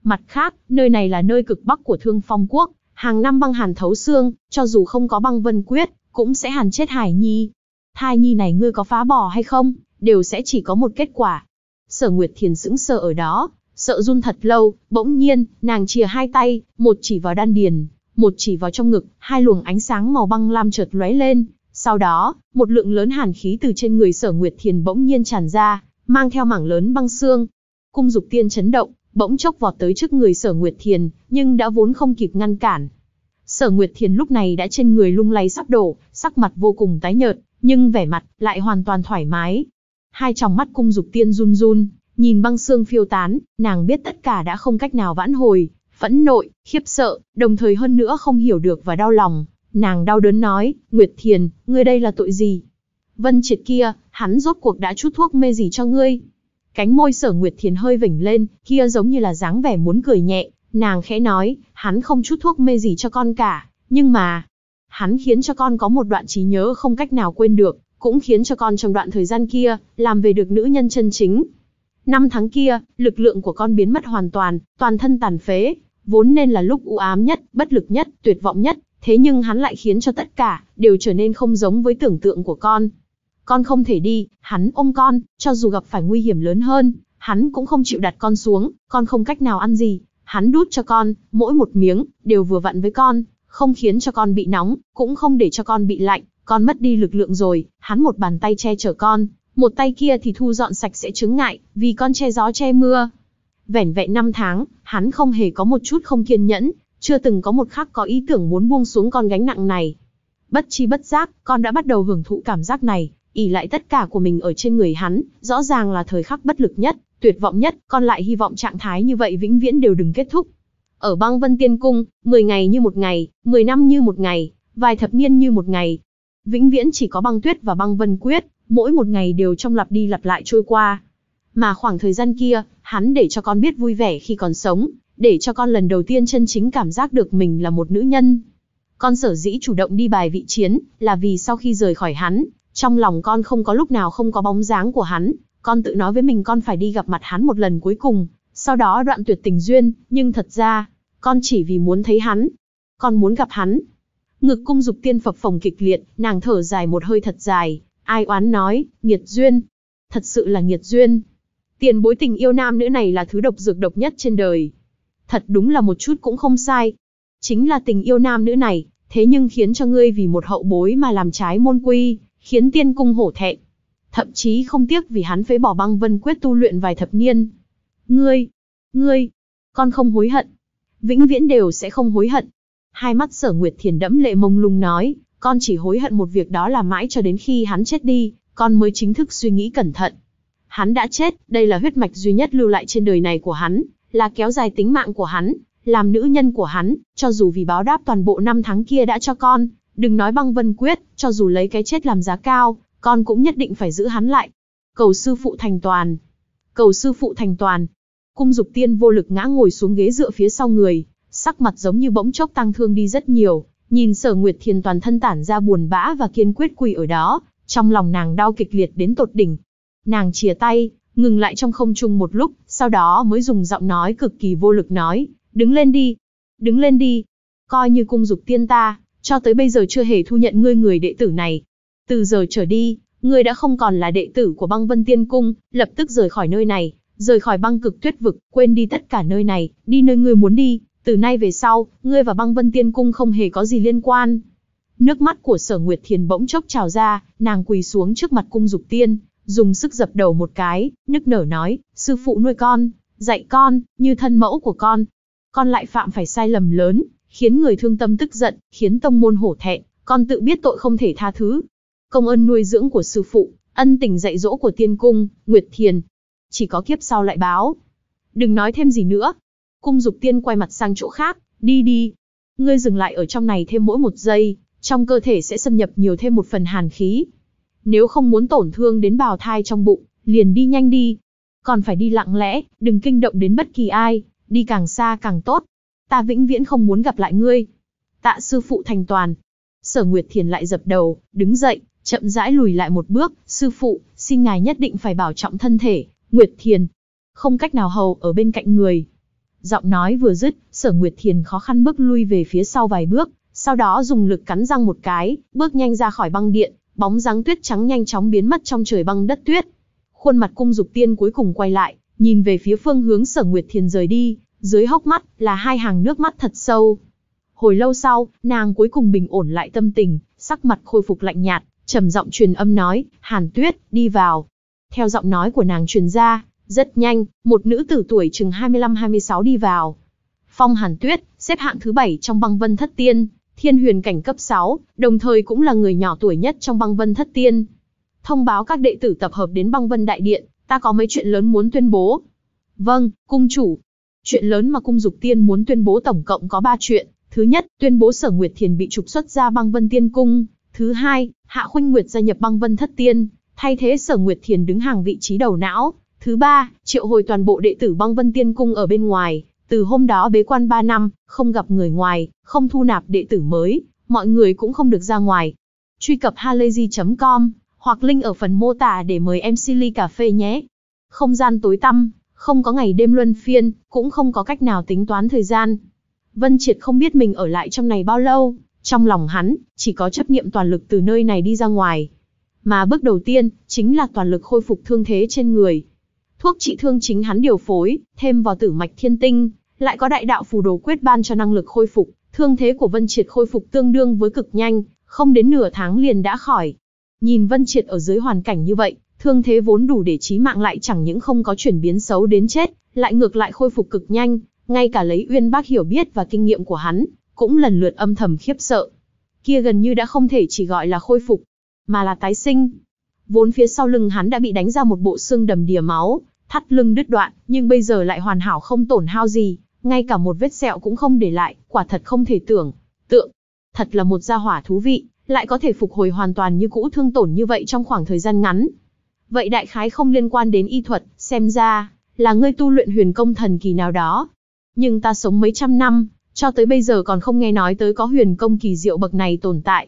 Mặt khác, nơi này là nơi cực bắc của Thương Phong Quốc, hàng năm băng hàn thấu xương, cho dù không có băng vân quyết, cũng sẽ hàn chết hải nhi. Thai nhi này ngươi có phá bỏ hay không, đều sẽ chỉ có một kết quả, Sở Nguyệt Thiền sững sờ ở đó, sợ run thật lâu, bỗng nhiên, nàng chìa hai tay, một chỉ vào đan điền, một chỉ vào trong ngực, hai luồng ánh sáng màu băng lam chợt lóe lên. Sau đó, một lượng lớn hàn khí từ trên người Sở Nguyệt Thiền bỗng nhiên tràn ra, mang theo mảng lớn băng xương. Cung dục tiên chấn động, bỗng chốc vọt tới trước người Sở Nguyệt Thiền, nhưng đã vốn không kịp ngăn cản. Sở Nguyệt Thiền lúc này đã trên người lung lay sắp đổ, sắc mặt vô cùng tái nhợt, nhưng vẻ mặt lại hoàn toàn thoải mái, Hai tròng mắt cung dục tiên run run, nhìn băng xương phiêu tán, nàng biết tất cả đã không cách nào vãn hồi, phẫn nội, khiếp sợ, đồng thời hơn nữa không hiểu được và đau lòng. Nàng đau đớn nói, Nguyệt Thiền, ngươi đây là tội gì? Vân triệt kia, hắn rốt cuộc đã chút thuốc mê gì cho ngươi? Cánh môi sở Nguyệt Thiền hơi vỉnh lên, kia giống như là dáng vẻ muốn cười nhẹ. Nàng khẽ nói, hắn không chút thuốc mê gì cho con cả, nhưng mà... Hắn khiến cho con có một đoạn trí nhớ không cách nào quên được, cũng khiến cho con trong đoạn thời gian kia, làm về được nữ nhân chân chính. Năm tháng kia, lực lượng của con biến mất hoàn toàn, toàn thân tàn phế, vốn nên là lúc u ám nhất, bất lực nhất, tuyệt vọng nhất, thế nhưng hắn lại khiến cho tất cả, đều trở nên không giống với tưởng tượng của con. Con không thể đi, hắn ôm con, cho dù gặp phải nguy hiểm lớn hơn, hắn cũng không chịu đặt con xuống, con không cách nào ăn gì, hắn đút cho con, mỗi một miếng, đều vừa vặn với con, không khiến cho con bị nóng, cũng không để cho con bị lạnh, con mất đi lực lượng rồi, hắn một bàn tay che chở con, một tay kia thì thu dọn sạch sẽ chứng ngại, vì con che gió che mưa. Vẻn vẹn năm tháng, hắn không hề có một chút không kiên nhẫn, chưa từng có một khắc có ý tưởng muốn buông xuống con gánh nặng này. Bất chi bất giác, con đã bắt đầu hưởng thụ cảm giác này, ỉ lại tất cả của mình ở trên người hắn, rõ ràng là thời khắc bất lực nhất, tuyệt vọng nhất, con lại hy vọng trạng thái như vậy vĩnh viễn đều đừng kết thúc. Ở băng vân tiên cung, 10 ngày như một ngày, 10 năm như một ngày, vài thập niên như một ngày, vĩnh viễn chỉ có băng tuyết và băng vân quyết, mỗi một ngày đều trong lặp đi lặp lại trôi qua. Mà khoảng thời gian kia, hắn để cho con biết vui vẻ khi còn sống, để cho con lần đầu tiên chân chính cảm giác được mình là một nữ nhân. Con sở dĩ chủ động đi bài vị chiến, là vì sau khi rời khỏi hắn, trong lòng con không có lúc nào không có bóng dáng của hắn, con tự nói với mình con phải đi gặp mặt hắn một lần cuối cùng, sau đó đoạn tuyệt tình duyên, nhưng thật ra, con chỉ vì muốn thấy hắn. Con muốn gặp hắn, Ngực cung dục tiên phập phồng kịch liệt, nàng thở dài một hơi thật dài, ai oán nói, nghiệt duyên. Thật sự là nghiệt duyên. Tiền bối tình yêu nam nữ này là thứ độc dược độc nhất trên đời. Thật đúng là một chút cũng không sai. Chính là tình yêu nam nữ này, thế nhưng khiến cho ngươi vì một hậu bối mà làm trái môn quy, khiến tiên cung hổ thẹn. Thậm chí không tiếc vì hắn phế bỏ băng vân quyết tu luyện vài thập niên. Ngươi, ngươi, con không hối hận. Vĩnh viễn đều sẽ không hối hận. Hai mắt sở Nguyệt Thiền đẫm lệ mông lung nói, con chỉ hối hận một việc đó là mãi cho đến khi hắn chết đi, con mới chính thức suy nghĩ cẩn thận. Hắn đã chết, đây là huyết mạch duy nhất lưu lại trên đời này của hắn, là kéo dài tính mạng của hắn, làm nữ nhân của hắn, cho dù vì báo đáp toàn bộ năm tháng kia đã cho con, đừng nói băng vân quyết, cho dù lấy cái chết làm giá cao, con cũng nhất định phải giữ hắn lại. Cầu sư phụ thành toàn. Cầu sư phụ thành toàn. Cung dục tiên vô lực ngã ngồi xuống ghế dựa phía sau người, sắc mặt giống như bỗng chốc tăng thương đi rất nhiều, nhìn sở Nguyệt Thiền toàn thân tản ra buồn bã và kiên quyết quỳ ở đó, trong lòng nàng đau kịch liệt đến tột đỉnh. Nàng chia tay, ngừng lại trong không trung một lúc, sau đó mới dùng giọng nói cực kỳ vô lực nói, đứng lên đi, đứng lên đi, coi như cung dục tiên ta, cho tới bây giờ chưa hề thu nhận ngươi người đệ tử này. Từ giờ trở đi, ngươi đã không còn là đệ tử của băng vân tiên cung, lập tức rời khỏi nơi này, rời khỏi băng cực tuyết vực, quên đi tất cả nơi này, đi nơi ngươi muốn đi, từ nay về sau, ngươi và băng vân tiên cung không hề có gì liên quan. Nước mắt của sở Nguyệt Thiền bỗng chốc trào ra, nàng quỳ xuống trước mặt cung dục tiên, dùng sức dập đầu một cái, nức nở nói, sư phụ nuôi con, dạy con, như thân mẫu của con. Con lại phạm phải sai lầm lớn, khiến người thương tâm tức giận, khiến tông môn hổ thẹn, con tự biết tội không thể tha thứ. Công ơn nuôi dưỡng của sư phụ, ân tình dạy dỗ của tiên cung, Nguyệt Thiền. Chỉ có kiếp sau lại báo. Đừng nói thêm gì nữa, Cung dục tiên quay mặt sang chỗ khác, đi đi. Ngươi dừng lại ở trong này thêm mỗi một giây, trong cơ thể sẽ xâm nhập nhiều thêm một phần hàn khí. Nếu không muốn tổn thương đến bào thai trong bụng, liền đi nhanh đi. Còn phải đi lặng lẽ, đừng kinh động đến bất kỳ ai, đi càng xa càng tốt. Ta vĩnh viễn không muốn gặp lại ngươi. Tạ sư phụ thành toàn. Sở Nguyệt Thiền lại dập đầu, đứng dậy, chậm rãi lùi lại một bước. Sư phụ, xin ngài nhất định phải bảo trọng thân thể, Nguyệt Thiền. Không cách nào hầu ở bên cạnh người, Giọng nói vừa dứt, sở Nguyệt Thiền khó khăn bước lui về phía sau vài bước, sau đó dùng lực cắn răng một cái, bước nhanh ra khỏi băng điện, bóng dáng tuyết trắng nhanh chóng biến mất trong trời băng đất tuyết. Khuôn mặt cung dục tiên cuối cùng quay lại, nhìn về phía phương hướng sở Nguyệt Thiền rời đi, dưới hốc mắt là hai hàng nước mắt thật sâu. Hồi lâu sau, nàng cuối cùng bình ổn lại tâm tình, sắc mặt khôi phục lạnh nhạt, trầm giọng truyền âm nói, Hàn Tuyết, đi vào. Theo giọng nói của nàng truyền ra, rất nhanh, một nữ tử tuổi chừng 25-26 đi vào. Phong Hàn Tuyết, xếp hạng thứ 7 trong băng vân thất tiên, thiên huyền cảnh cấp 6, đồng thời cũng là người nhỏ tuổi nhất trong băng vân thất tiên. Thông báo các đệ tử tập hợp đến băng vân đại điện, ta có mấy chuyện lớn muốn tuyên bố. Vâng, cung chủ. Chuyện lớn mà cung dục tiên muốn tuyên bố tổng cộng có 3 chuyện. Thứ nhất, tuyên bố sở Nguyệt Thiền bị trục xuất ra băng vân tiên cung. Thứ hai, Hạ Khuynh Nguyệt gia nhập băng vân thất tiên, thay thế sở Nguyệt Thiền đứng hàng vị trí đầu não. Thứ ba, triệu hồi toàn bộ đệ tử băng vân tiên cung ở bên ngoài, từ hôm đó bế quan 3 năm, không gặp người ngoài, không thu nạp đệ tử mới, mọi người cũng không được ra ngoài. Truy cập halayzi.com hoặc link ở phần mô tả để mời em Silly Cà Phê nhé. Không gian tối tăm, không có ngày đêm luân phiên, cũng không có cách nào tính toán thời gian. Vân Triệt không biết mình ở lại trong này bao lâu, trong lòng hắn, chỉ có chấp nhiệm toàn lực từ nơi này đi ra ngoài. Mà bước đầu tiên, chính là toàn lực khôi phục thương thế trên người, thuốc trị thương chính hắn điều phối, thêm vào tử mạch thiên tinh, lại có đại đạo phù đồ quyết ban cho năng lực khôi phục, thương thế của Vân Triệt khôi phục tương đương với cực nhanh, không đến nửa tháng liền đã khỏi. Nhìn Vân Triệt ở dưới hoàn cảnh như vậy, thương thế vốn đủ để chí mạng lại chẳng những không có chuyển biến xấu đến chết, lại ngược lại khôi phục cực nhanh, ngay cả lấy Uyên Bác hiểu biết và kinh nghiệm của hắn, cũng lần lượt âm thầm khiếp sợ. Kia gần như đã không thể chỉ gọi là khôi phục, mà là tái sinh. Vốn phía sau lưng hắn đã bị đánh ra một bộ xương đầm đìa máu, thắt lưng đứt đoạn, nhưng bây giờ lại hoàn hảo không tổn hao gì, ngay cả một vết sẹo cũng không để lại, quả thật không thể tưởng. Tượng, thật là một gia hỏa thú vị, lại có thể phục hồi hoàn toàn như cũ thương tổn như vậy trong khoảng thời gian ngắn. Vậy đại khái không liên quan đến y thuật, xem ra, là ngươi tu luyện huyền công thần kỳ nào đó. Nhưng ta sống mấy trăm năm, cho tới bây giờ còn không nghe nói tới có huyền công kỳ diệu bậc này tồn tại.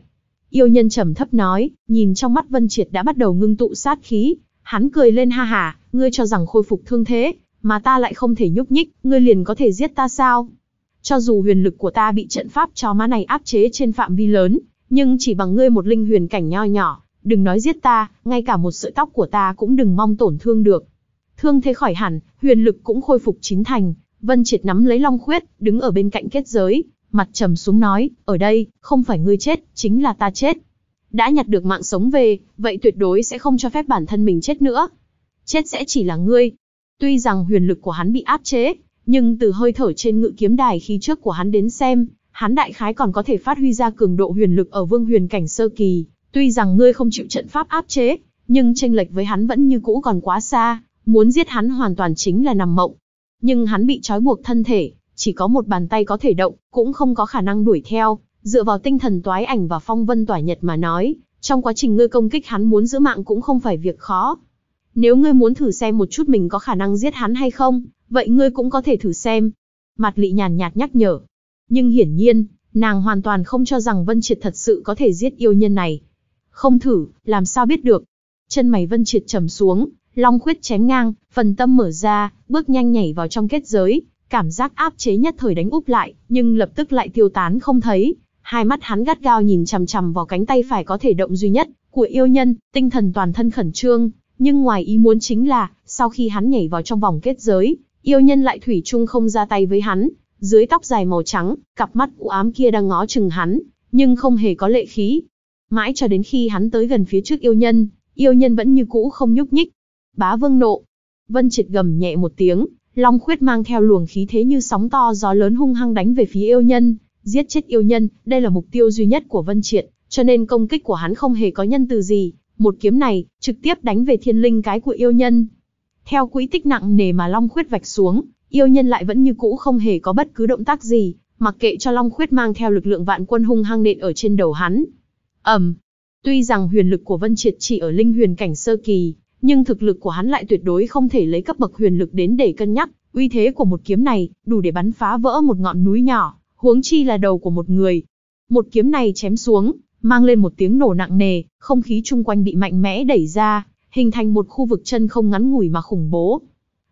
Yêu nhân trầm thấp nói, nhìn trong mắt Vân Triệt đã bắt đầu ngưng tụ sát khí, hắn cười lên ha hả, ngươi cho rằng khôi phục thương thế, mà ta lại không thể nhúc nhích, ngươi liền có thể giết ta sao? Cho dù huyền lực của ta bị trận pháp cho má này áp chế trên phạm vi lớn, nhưng chỉ bằng ngươi một linh huyền cảnh nho nhỏ, đừng nói giết ta, ngay cả một sợi tóc của ta cũng đừng mong tổn thương được. Thương thế khỏi hẳn, huyền lực cũng khôi phục chín thành, Vân Triệt nắm lấy Long Khuyết, đứng ở bên cạnh kết giới, mặt trầm xuống nói, ở đây, không phải ngươi chết, chính là ta chết. Đã nhặt được mạng sống về, vậy tuyệt đối sẽ không cho phép bản thân mình chết nữa. Chết sẽ chỉ là ngươi. Tuy rằng huyền lực của hắn bị áp chế, nhưng từ hơi thở trên ngự kiếm đài khí trước của hắn đến xem, hắn đại khái còn có thể phát huy ra cường độ huyền lực ở vương huyền cảnh sơ kỳ. Tuy rằng ngươi không chịu trận pháp áp chế, nhưng tranh lệch với hắn vẫn như cũ còn quá xa, muốn giết hắn hoàn toàn chính là nằm mộng. Nhưng hắn bị trói buộc thân thể, chỉ có một bàn tay có thể động, cũng không có khả năng đuổi theo, dựa vào tinh thần toái ảnh và phong vân tỏa nhật mà nói, trong quá trình ngươi công kích hắn muốn giữ mạng cũng không phải việc khó. Nếu ngươi muốn thử xem một chút mình có khả năng giết hắn hay không, vậy ngươi cũng có thể thử xem. Mặt lị nhàn nhạt nhắc nhở. Nhưng hiển nhiên, nàng hoàn toàn không cho rằng Vân Triệt thật sự có thể giết yêu nhân này. Không thử, làm sao biết được. Chân mày Vân Triệt trầm xuống, long khuyết chém ngang, phần tâm mở ra, bước nhanh nhảy vào trong kết giới, Cảm giác áp chế nhất thời đánh úp lại, nhưng lập tức lại tiêu tán không thấy. Hai mắt hắn gắt gao nhìn chằm chằm vào cánh tay phải có thể động duy nhất của yêu nhân, tinh thần toàn thân khẩn trương. Nhưng ngoài ý muốn chính là, sau khi hắn nhảy vào trong vòng kết giới, yêu nhân lại thủy chung không ra tay với hắn. Dưới tóc dài màu trắng, cặp mắt u ám kia đang ngó chừng hắn, nhưng không hề có lệ khí. Mãi cho đến khi hắn tới gần phía trước yêu nhân, yêu nhân vẫn như cũ không nhúc nhích. Bá vương nộ. Vân triệt gầm nhẹ một tiếng, Long khuyết mang theo luồng khí thế như sóng to gió lớn hung hăng đánh về phía yêu nhân, giết chết yêu nhân, đây là mục tiêu duy nhất của Vân Triệt, cho nên công kích của hắn không hề có nhân từ gì, một kiếm này trực tiếp đánh về thiên linh cái của yêu nhân. Theo quỹ tích nặng nề mà Long khuyết vạch xuống, yêu nhân lại vẫn như cũ không hề có bất cứ động tác gì, mặc kệ cho Long khuyết mang theo lực lượng vạn quân hung hăng nện ở trên đầu hắn. Ẩm. Tuy rằng huyền lực của Vân Triệt chỉ ở linh huyền cảnh sơ kỳ, nhưng thực lực của hắn lại tuyệt đối không thể lấy cấp bậc huyền lực đến để cân nhắc, uy thế của một kiếm này đủ để bắn phá vỡ một ngọn núi nhỏ, huống chi là đầu của một người. Một kiếm này chém xuống, mang lên một tiếng nổ nặng nề, không khí chung quanh bị mạnh mẽ đẩy ra, hình thành một khu vực chân không ngắn ngủi mà khủng bố.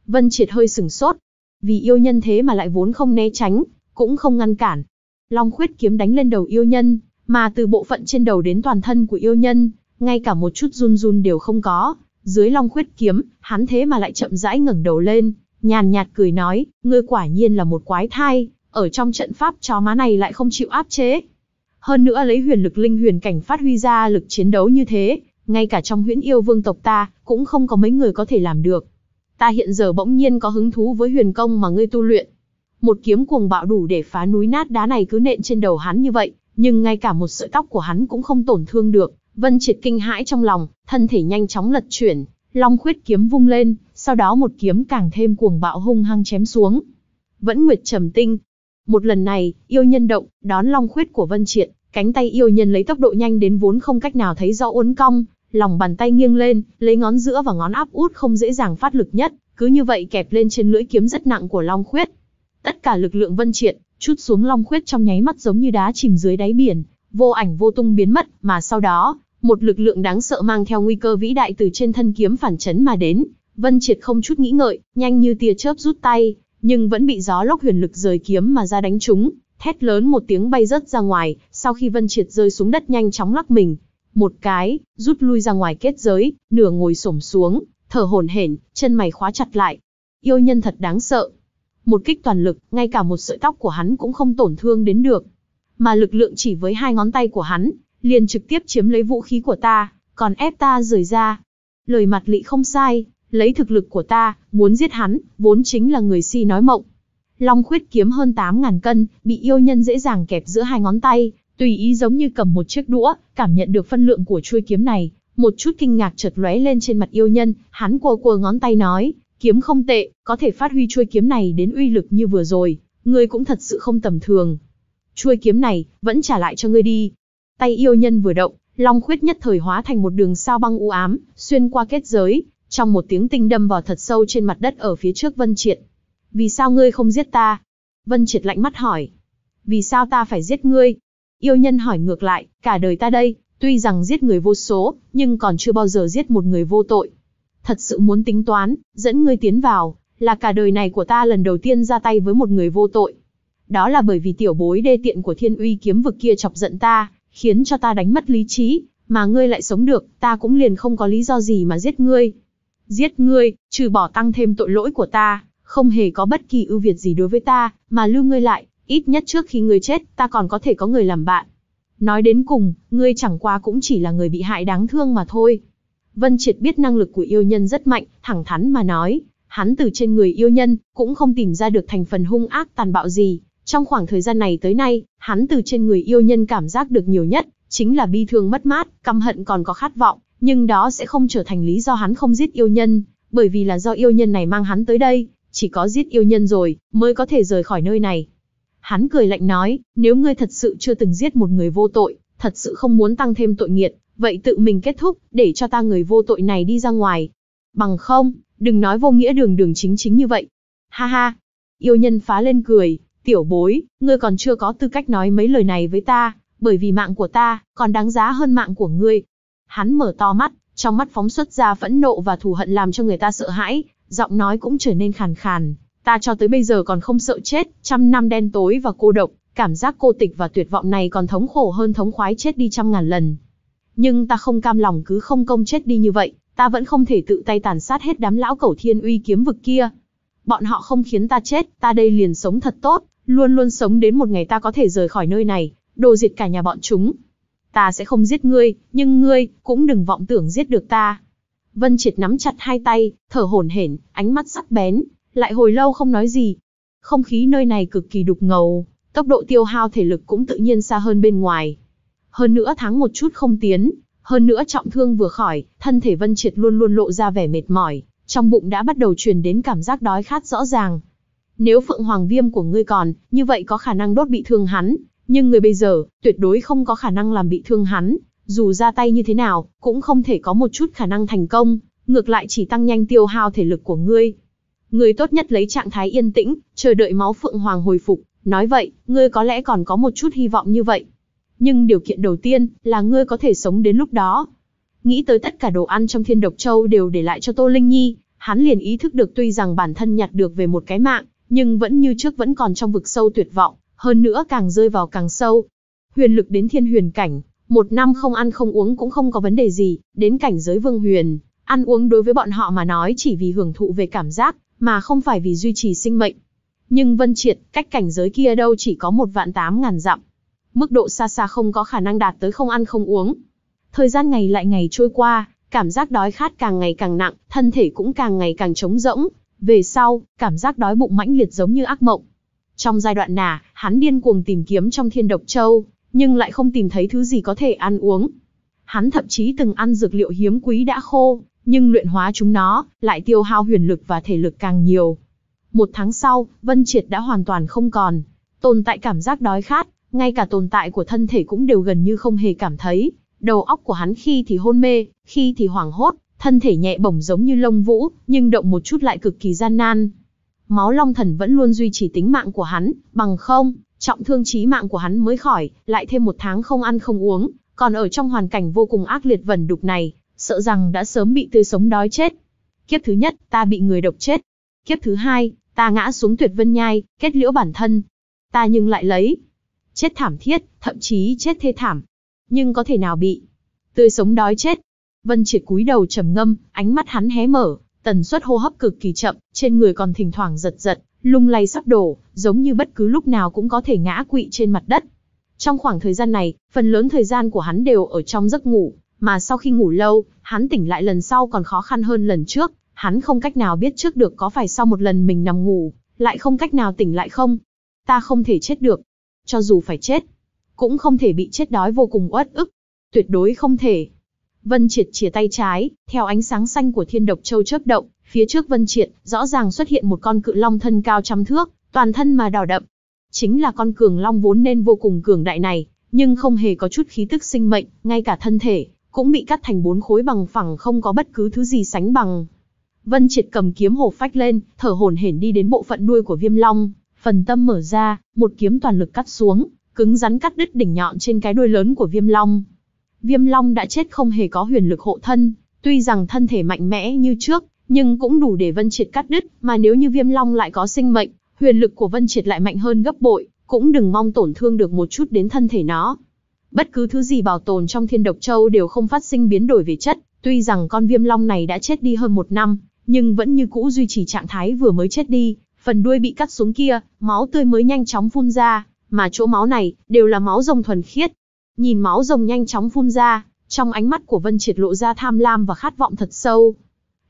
Vân Triệt hơi sừng sốt, vì yêu nhân thế mà lại vốn không né tránh, cũng không ngăn cản. Long khuyết kiếm đánh lên đầu yêu nhân, mà từ bộ phận trên đầu đến toàn thân của yêu nhân, ngay cả một chút run run đều không có, dưới long khuyết kiếm, hắn thế mà lại chậm rãi ngẩng đầu lên, nhàn nhạt cười nói, ngươi quả nhiên là một quái thai, ở trong trận pháp chó má này lại không chịu áp chế. Hơn nữa lấy huyền lực linh huyền cảnh phát huy ra lực chiến đấu như thế, ngay cả trong huyễn yêu vương tộc ta, cũng không có mấy người có thể làm được. Ta hiện giờ bỗng nhiên có hứng thú với huyền công mà ngươi tu luyện. Một kiếm cuồng bạo đủ để phá núi nát đá này cứ nện trên đầu hắn như vậy, nhưng ngay cả một sợi tóc của hắn cũng không tổn thương được, Vân Triệt kinh hãi trong lòng, thân thể nhanh chóng lật chuyển, long khuyết kiếm vung lên, sau đó một kiếm càng thêm cuồng bạo hung hăng chém xuống. Vẫn Nguyệt trầm tinh. Một lần này, yêu nhân động, đón long khuyết của Vân Triệt, cánh tay yêu nhân lấy tốc độ nhanh đến vốn không cách nào thấy rõ uốn cong, lòng bàn tay nghiêng lên, lấy ngón giữa và ngón áp út không dễ dàng phát lực nhất, cứ như vậy kẹp lên trên lưỡi kiếm rất nặng của Long Khuyết. Tất cả lực lượng Vân Triệt, chút xuống Long Khuyết trong nháy mắt giống như đá chìm dưới đáy biển, vô ảnh vô tung biến mất, mà sau đó, một lực lượng đáng sợ mang theo nguy cơ vĩ đại từ trên thân kiếm phản chấn mà đến. Vân Triệt không chút nghĩ ngợi, nhanh như tia chớp rút tay, nhưng vẫn bị gió lốc huyền lực rời kiếm mà ra đánh trúng, thét lớn một tiếng bay rớt ra ngoài, sau khi Vân Triệt rơi xuống đất nhanh chóng lắc mình, một cái, rút lui ra ngoài kết giới, nửa ngồi xổm xuống, thở hổn hển, chân mày khóa chặt lại. Yêu nhân thật đáng sợ. Một kích toàn lực, ngay cả một sợi tóc của hắn cũng không tổn thương đến được mà lực lượng chỉ với hai ngón tay của hắn, liền trực tiếp chiếm lấy vũ khí của ta, còn ép ta rời ra. Lời mặt lị không sai, lấy thực lực của ta, muốn giết hắn, vốn chính là người si nói mộng. Long khuyết kiếm hơn 8.000 cân, bị yêu nhân dễ dàng kẹp giữa hai ngón tay, tùy ý giống như cầm một chiếc đũa, cảm nhận được phân lượng của chuôi kiếm này. Một chút kinh ngạc chợt lóe lên trên mặt yêu nhân, hắn cua cua ngón tay nói, kiếm không tệ, có thể phát huy chuôi kiếm này đến uy lực như vừa rồi, ngươi cũng thật sự không tầm thường, Chuôi kiếm này, vẫn trả lại cho ngươi đi. Tay yêu nhân vừa động, Long khuyết nhất thời hóa thành một đường sao băng u ám, xuyên qua kết giới, trong một tiếng tinh đâm vào thật sâu trên mặt đất ở phía trước Vân Triệt. Vì sao ngươi không giết ta? Vân Triệt lạnh mắt hỏi. Vì sao ta phải giết ngươi? Yêu nhân hỏi ngược lại, cả đời ta đây, tuy rằng giết người vô số, nhưng còn chưa bao giờ giết một người vô tội. Thật sự muốn tính toán, dẫn ngươi tiến vào, là cả đời này của ta lần đầu tiên ra tay với một người vô tội đó là bởi vì tiểu bối đê tiện của thiên uy kiếm vực kia chọc giận ta, khiến cho ta đánh mất lý trí, mà ngươi lại sống được, ta cũng liền không có lý do gì mà giết ngươi. Giết ngươi, trừ bỏ tăng thêm tội lỗi của ta, không hề có bất kỳ ưu việt gì đối với ta, mà lưu ngươi lại, ít nhất trước khi ngươi chết, ta còn có thể có người làm bạn. Nói đến cùng, ngươi chẳng qua cũng chỉ là người bị hại đáng thương mà thôi. Vân Triệt biết năng lực của yêu nhân rất mạnh, thẳng thắn mà nói, hắn từ trên người yêu nhân, cũng không tìm ra được thành phần hung ác tàn bạo gì, trong khoảng thời gian này tới nay, hắn từ trên người yêu nhân cảm giác được nhiều nhất, chính là bi thương mất mát, căm hận còn có khát vọng, nhưng đó sẽ không trở thành lý do hắn không giết yêu nhân, bởi vì là do yêu nhân này mang hắn tới đây, chỉ có giết yêu nhân rồi, mới có thể rời khỏi nơi này. Hắn cười lạnh nói, nếu ngươi thật sự chưa từng giết một người vô tội, thật sự không muốn tăng thêm tội nghiệt, vậy tự mình kết thúc, để cho ta người vô tội này đi ra ngoài. Bằng không, đừng nói vô nghĩa đường đường chính chính như vậy. Ha ha, yêu nhân phá lên cười, Tiểu bối, ngươi còn chưa có tư cách nói mấy lời này với ta, bởi vì mạng của ta, còn đáng giá hơn mạng của ngươi. Hắn mở to mắt, trong mắt phóng xuất ra phẫn nộ và thù hận làm cho người ta sợ hãi, giọng nói cũng trở nên khàn khàn. Ta cho tới bây giờ còn không sợ chết, trăm năm đen tối và cô độc, cảm giác cô tịch và tuyệt vọng này còn thống khổ hơn thống khoái chết đi trăm ngàn lần. Nhưng ta không cam lòng cứ không công chết đi như vậy, ta vẫn không thể tự tay tàn sát hết đám lão cẩu thiên uy kiếm vực kia. Bọn họ không khiến ta chết, ta đây liền sống thật tốt, luôn luôn sống đến một ngày ta có thể rời khỏi nơi này, đồ diệt cả nhà bọn chúng. Ta sẽ không giết ngươi, nhưng ngươi cũng đừng vọng tưởng giết được ta. Vân Triệt nắm chặt hai tay, thở hổn hển, ánh mắt sắc bén, lại hồi lâu không nói gì. Không khí nơi này cực kỳ đục ngầu, tốc độ tiêu hao thể lực cũng tự nhiên xa hơn bên ngoài. Hơn nữa thắng một chút không tiến, hơn nữa trọng thương vừa khỏi, thân thể Vân Triệt luôn luôn lộ ra vẻ mệt mỏi, trong bụng đã bắt đầu truyền đến cảm giác đói khát rõ ràng, nếu phượng hoàng viêm của ngươi còn, như vậy có khả năng đốt bị thương hắn, nhưng người bây giờ, tuyệt đối không có khả năng làm bị thương hắn, dù ra tay như thế nào, cũng không thể có một chút khả năng thành công, ngược lại chỉ tăng nhanh tiêu hao thể lực của ngươi. Ngươi tốt nhất lấy trạng thái yên tĩnh, chờ đợi máu phượng hoàng hồi phục, nói vậy, ngươi có lẽ còn có một chút hy vọng như vậy. Nhưng điều kiện đầu tiên là ngươi có thể sống đến lúc đó. Nghĩ tới tất cả đồ ăn trong thiên độc châu đều để lại cho Tô Linh Nhi, hắn liền ý thức được tuy rằng bản thân nhặt được về một cái mạng, nhưng vẫn như trước vẫn còn trong vực sâu tuyệt vọng, hơn nữa càng rơi vào càng sâu. Huyền lực đến thiên huyền cảnh, một năm không ăn không uống cũng không có vấn đề gì, đến cảnh giới vương huyền, ăn uống đối với bọn họ mà nói chỉ vì hưởng thụ về cảm giác, mà không phải vì duy trì sinh mệnh. Nhưng Vân Triệt, cách cảnh giới kia đâu chỉ có một vạn tám ngàn dặm. Mức độ xa xa không có khả năng đạt tới không ăn không uống. Thời gian ngày lại ngày trôi qua, cảm giác đói khát càng ngày càng nặng, thân thể cũng càng ngày càng trống rỗng, về sau, cảm giác đói bụng mãnh liệt giống như ác mộng. Trong giai đoạn nà, hắn điên cuồng tìm kiếm trong thiên độc châu, nhưng lại không tìm thấy thứ gì có thể ăn uống. Hắn thậm chí từng ăn dược liệu hiếm quý đã khô, nhưng luyện hóa chúng nó, lại tiêu hao huyền lực và thể lực càng nhiều. Một tháng sau, Vân Triệt đã hoàn toàn không còn. Tồn tại cảm giác đói khát, ngay cả tồn tại của thân thể cũng đều gần như không hề cảm thấy. Đầu óc của hắn khi thì hôn mê, khi thì hoảng hốt, thân thể nhẹ bổng giống như lông vũ, nhưng động một chút lại cực kỳ gian nan. Máu long thần vẫn luôn duy trì tính mạng của hắn, bằng không, trọng thương chí mạng của hắn mới khỏi, lại thêm một tháng không ăn không uống, còn ở trong hoàn cảnh vô cùng ác liệt vẩn đục này, sợ rằng đã sớm bị tươi sống đói chết. Kiếp thứ nhất, ta bị người độc chết. Kiếp thứ hai, ta ngã xuống tuyệt vân nhai, kết liễu bản thân. Ta nhưng lại lấy. Chết thảm thiết, thậm chí chết thê thảm. Nhưng có thể nào bị tươi sống đói chết, Vân Triệt cúi đầu trầm ngâm, ánh mắt hắn hé mở, tần suất hô hấp cực kỳ chậm, trên người còn thỉnh thoảng giật giật, lung lay sắp đổ, giống như bất cứ lúc nào cũng có thể ngã quỵ trên mặt đất. Trong khoảng thời gian này, phần lớn thời gian của hắn đều ở trong giấc ngủ, mà sau khi ngủ lâu, hắn tỉnh lại lần sau còn khó khăn hơn lần trước, hắn không cách nào biết trước được có phải sau một lần mình nằm ngủ, lại không cách nào tỉnh lại không. Ta không thể chết được, cho dù phải chết, cũng không thể bị chết đói vô cùng uất ức, tuyệt đối không thể. Vân Triệt chìa tay trái, theo ánh sáng xanh của thiên độc châu chớp động, phía trước Vân Triệt rõ ràng xuất hiện một con cự long thân cao trăm thước, toàn thân mà đỏ đậm. Chính là con cường long vốn nên vô cùng cường đại này, nhưng không hề có chút khí tức sinh mệnh, ngay cả thân thể cũng bị cắt thành bốn khối bằng phẳng không có bất cứ thứ gì sánh bằng. Vân Triệt cầm kiếm hổ phách lên, thở hổn hển đi đến bộ phận đuôi của Viêm Long, phần tâm mở ra, một kiếm toàn lực cắt xuống, cứng rắn cắt đứt đỉnh nhọn trên cái đuôi lớn của Viêm Long. Viêm Long đã chết không hề có huyền lực hộ thân, tuy rằng thân thể mạnh mẽ như trước, nhưng cũng đủ để Vân Triệt cắt đứt, mà nếu như Viêm Long lại có sinh mệnh, huyền lực của Vân Triệt lại mạnh hơn gấp bội, cũng đừng mong tổn thương được một chút đến thân thể nó. Bất cứ thứ gì bảo tồn trong Thiên Độc Châu đều không phát sinh biến đổi về chất, tuy rằng con Viêm Long này đã chết đi hơn một năm, nhưng vẫn như cũ duy trì trạng thái vừa mới chết đi, phần đuôi bị cắt xuống kia, máu tươi mới nhanh chóng phun ra, mà chỗ máu này đều là máu rồng thuần khiết, Nhìn máu rồng nhanh chóng phun ra, trong ánh mắt của Vân Triệt lộ ra tham lam và khát vọng thật sâu.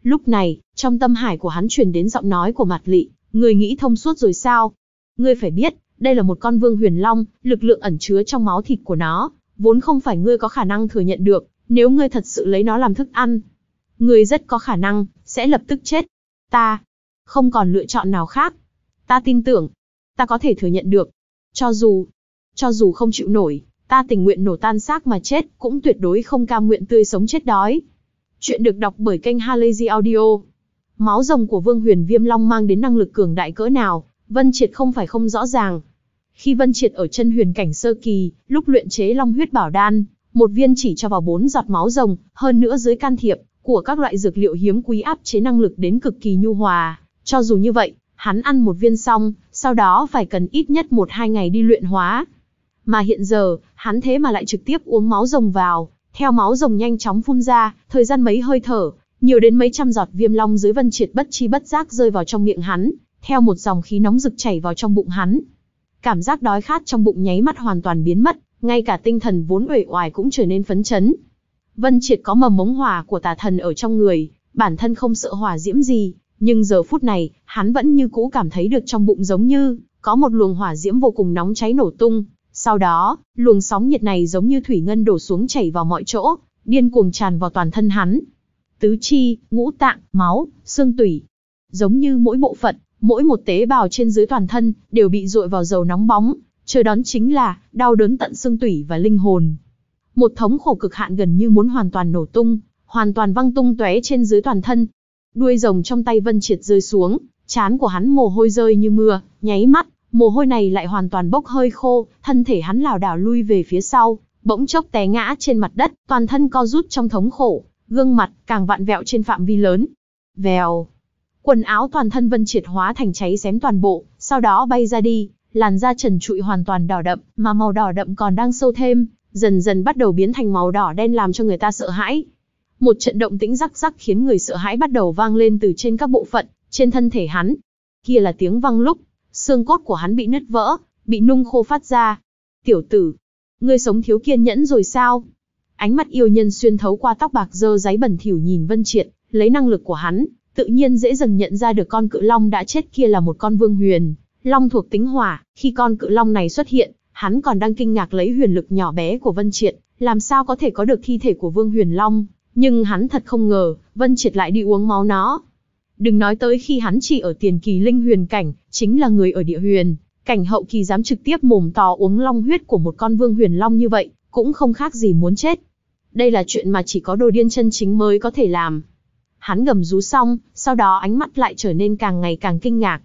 Lúc này, trong tâm hải của hắn truyền đến giọng nói của Mạt Lị, người nghĩ thông suốt rồi sao? Ngươi phải biết, đây là một con vương huyền long, lực lượng ẩn chứa trong máu thịt của nó, vốn không phải ngươi có khả năng thừa nhận được, nếu ngươi thật sự lấy nó làm thức ăn, ngươi rất có khả năng sẽ lập tức chết. Ta không còn lựa chọn nào khác. Ta tin tưởng, ta có thể thừa nhận được, cho dù cho dù không chịu nổi, ta tình nguyện nổ tan xác mà chết, cũng tuyệt đối không cam nguyện tươi sống chết đói. Chuyện được đọc bởi kênh Halazy Audio. Máu rồng của Vương Huyền Viêm Long mang đến năng lực cường đại cỡ nào, Vân Triệt không phải không rõ ràng. Khi Vân Triệt ở chân huyền cảnh sơ kỳ, lúc luyện chế Long huyết bảo đan, một viên chỉ cho vào bốn giọt máu rồng, hơn nữa dưới can thiệp của các loại dược liệu hiếm quý áp chế năng lực đến cực kỳ nhu hòa. Cho dù như vậy, hắn ăn một viên xong, sau đó phải cần ít nhất một hai ngày đi luyện hóa. Mà hiện giờ, hắn thế mà lại trực tiếp uống máu rồng vào, theo máu rồng nhanh chóng phun ra, thời gian mấy hơi thở, nhiều đến mấy trăm giọt viêm long dưới vân triệt bất chi bất giác rơi vào trong miệng hắn, theo một dòng khí nóng rực chảy vào trong bụng hắn. Cảm giác đói khát trong bụng nháy mắt hoàn toàn biến mất, ngay cả tinh thần vốn uể oải cũng trở nên phấn chấn. Vân Triệt có mầm mống hỏa của tà thần ở trong người, bản thân không sợ hỏa diễm gì, nhưng giờ phút này, hắn vẫn như cũ cảm thấy được trong bụng giống như có một luồng hỏa diễm vô cùng nóng cháy nổ tung, sau đó, luồng sóng nhiệt này giống như thủy ngân đổ xuống chảy vào mọi chỗ, điên cuồng tràn vào toàn thân hắn. Tứ chi, ngũ tạng, máu, xương tủy. Giống như mỗi bộ phận, mỗi một tế bào trên dưới toàn thân đều bị dội vào dầu nóng bóng, chờ đón chính là đau đớn tận xương tủy và linh hồn. Một thống khổ cực hạn gần như muốn hoàn toàn nổ tung, hoàn toàn văng tung tóe trên dưới toàn thân. Đuôi rồng trong tay Vân Triệt rơi xuống, chán của hắn mồ hôi rơi như mưa, nháy mắt, mồ hôi này lại hoàn toàn bốc hơi khô, thân thể hắn lảo đảo lui về phía sau, bỗng chốc té ngã trên mặt đất, toàn thân co rút trong thống khổ, gương mặt càng vặn vẹo trên phạm vi lớn. Vèo. Quần áo toàn thân Vân Triệt hóa thành cháy xém toàn bộ, sau đó bay ra đi, làn da trần trụi hoàn toàn đỏ đậm, mà màu đỏ đậm còn đang sâu thêm, dần dần bắt đầu biến thành màu đỏ đen làm cho người ta sợ hãi. Một trận động tĩnh rắc rắc khiến người sợ hãi bắt đầu vang lên từ trên các bộ phận, trên thân thể hắn. Kia là tiếng vang lúc xương cốt của hắn bị nứt vỡ, bị nung khô phát ra. Tiểu tử, ngươi sống thiếu kiên nhẫn rồi sao? Ánh mắt yêu nhân xuyên thấu qua tóc bạc dơ giấy bẩn thỉu nhìn Vân Triệt, lấy năng lực của hắn, tự nhiên dễ dần nhận ra được con cự long đã chết kia là một con vương huyền. Long thuộc tính hỏa, khi con cự long này xuất hiện, hắn còn đang kinh ngạc lấy huyền lực nhỏ bé của Vân Triệt, làm sao có thể có được thi thể của vương huyền long. Nhưng hắn thật không ngờ, Vân Triệt lại đi uống máu nó, Đừng nói tới khi hắn chỉ ở tiền kỳ linh huyền cảnh, chính là người ở địa huyền, cảnh hậu kỳ dám trực tiếp mồm to uống long huyết của một con vương huyền long như vậy, cũng không khác gì muốn chết. Đây là chuyện mà chỉ có đồ điên chân chính mới có thể làm. Hắn gầm rú xong, sau đó ánh mắt lại trở nên càng ngày càng kinh ngạc.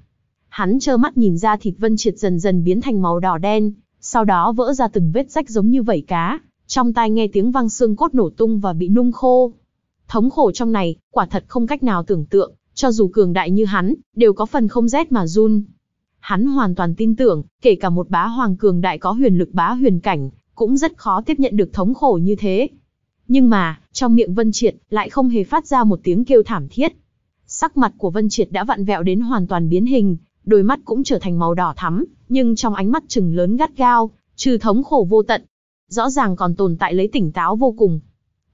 Hắn trơ mắt nhìn ra thịt Vân Triệt dần dần biến thành màu đỏ đen, sau đó vỡ ra từng vết rách giống như vảy cá, trong tai nghe tiếng văng xương cốt nổ tung và bị nung khô. Thống khổ trong này, quả thật không cách nào tưởng tượng, cho dù cường đại như hắn, đều có phần không rét mà run. Hắn hoàn toàn tin tưởng, kể cả một bá hoàng cường đại có huyền lực bá huyền cảnh, cũng rất khó tiếp nhận được thống khổ như thế. Nhưng mà, trong miệng Vân Triệt lại không hề phát ra một tiếng kêu thảm thiết. Sắc mặt của Vân Triệt đã vặn vẹo đến hoàn toàn biến hình, đôi mắt cũng trở thành màu đỏ thắm, nhưng trong ánh mắt trừng lớn gắt gao, trừ thống khổ vô tận. Rõ ràng còn tồn tại lấy tỉnh táo vô cùng.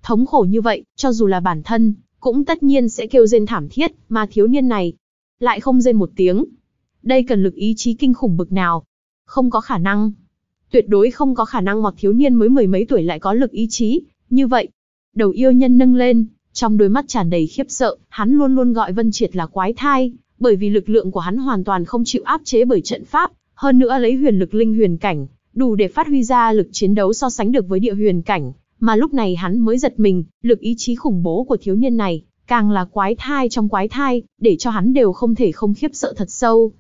Thống khổ như vậy, cho dù là bản thân, cũng tất nhiên sẽ kêu rên thảm thiết, mà thiếu niên này lại không rên một tiếng. Đây cần lực ý chí kinh khủng bực nào. Không có khả năng. Tuyệt đối không có khả năng một thiếu niên mới mười mấy tuổi lại có lực ý chí, như vậy. Đầu yêu nhân nâng lên, trong đôi mắt tràn đầy khiếp sợ, hắn luôn luôn gọi Vân Triệt là quái thai, bởi vì lực lượng của hắn hoàn toàn không chịu áp chế bởi trận pháp, hơn nữa lấy huyền lực linh huyền cảnh, đủ để phát huy ra lực chiến đấu so sánh được với địa huyền cảnh, mà lúc này hắn mới giật mình, lực ý chí khủng bố của thiếu niên này, càng là quái thai trong quái thai, để cho hắn đều không thể không khiếp sợ thật sâu.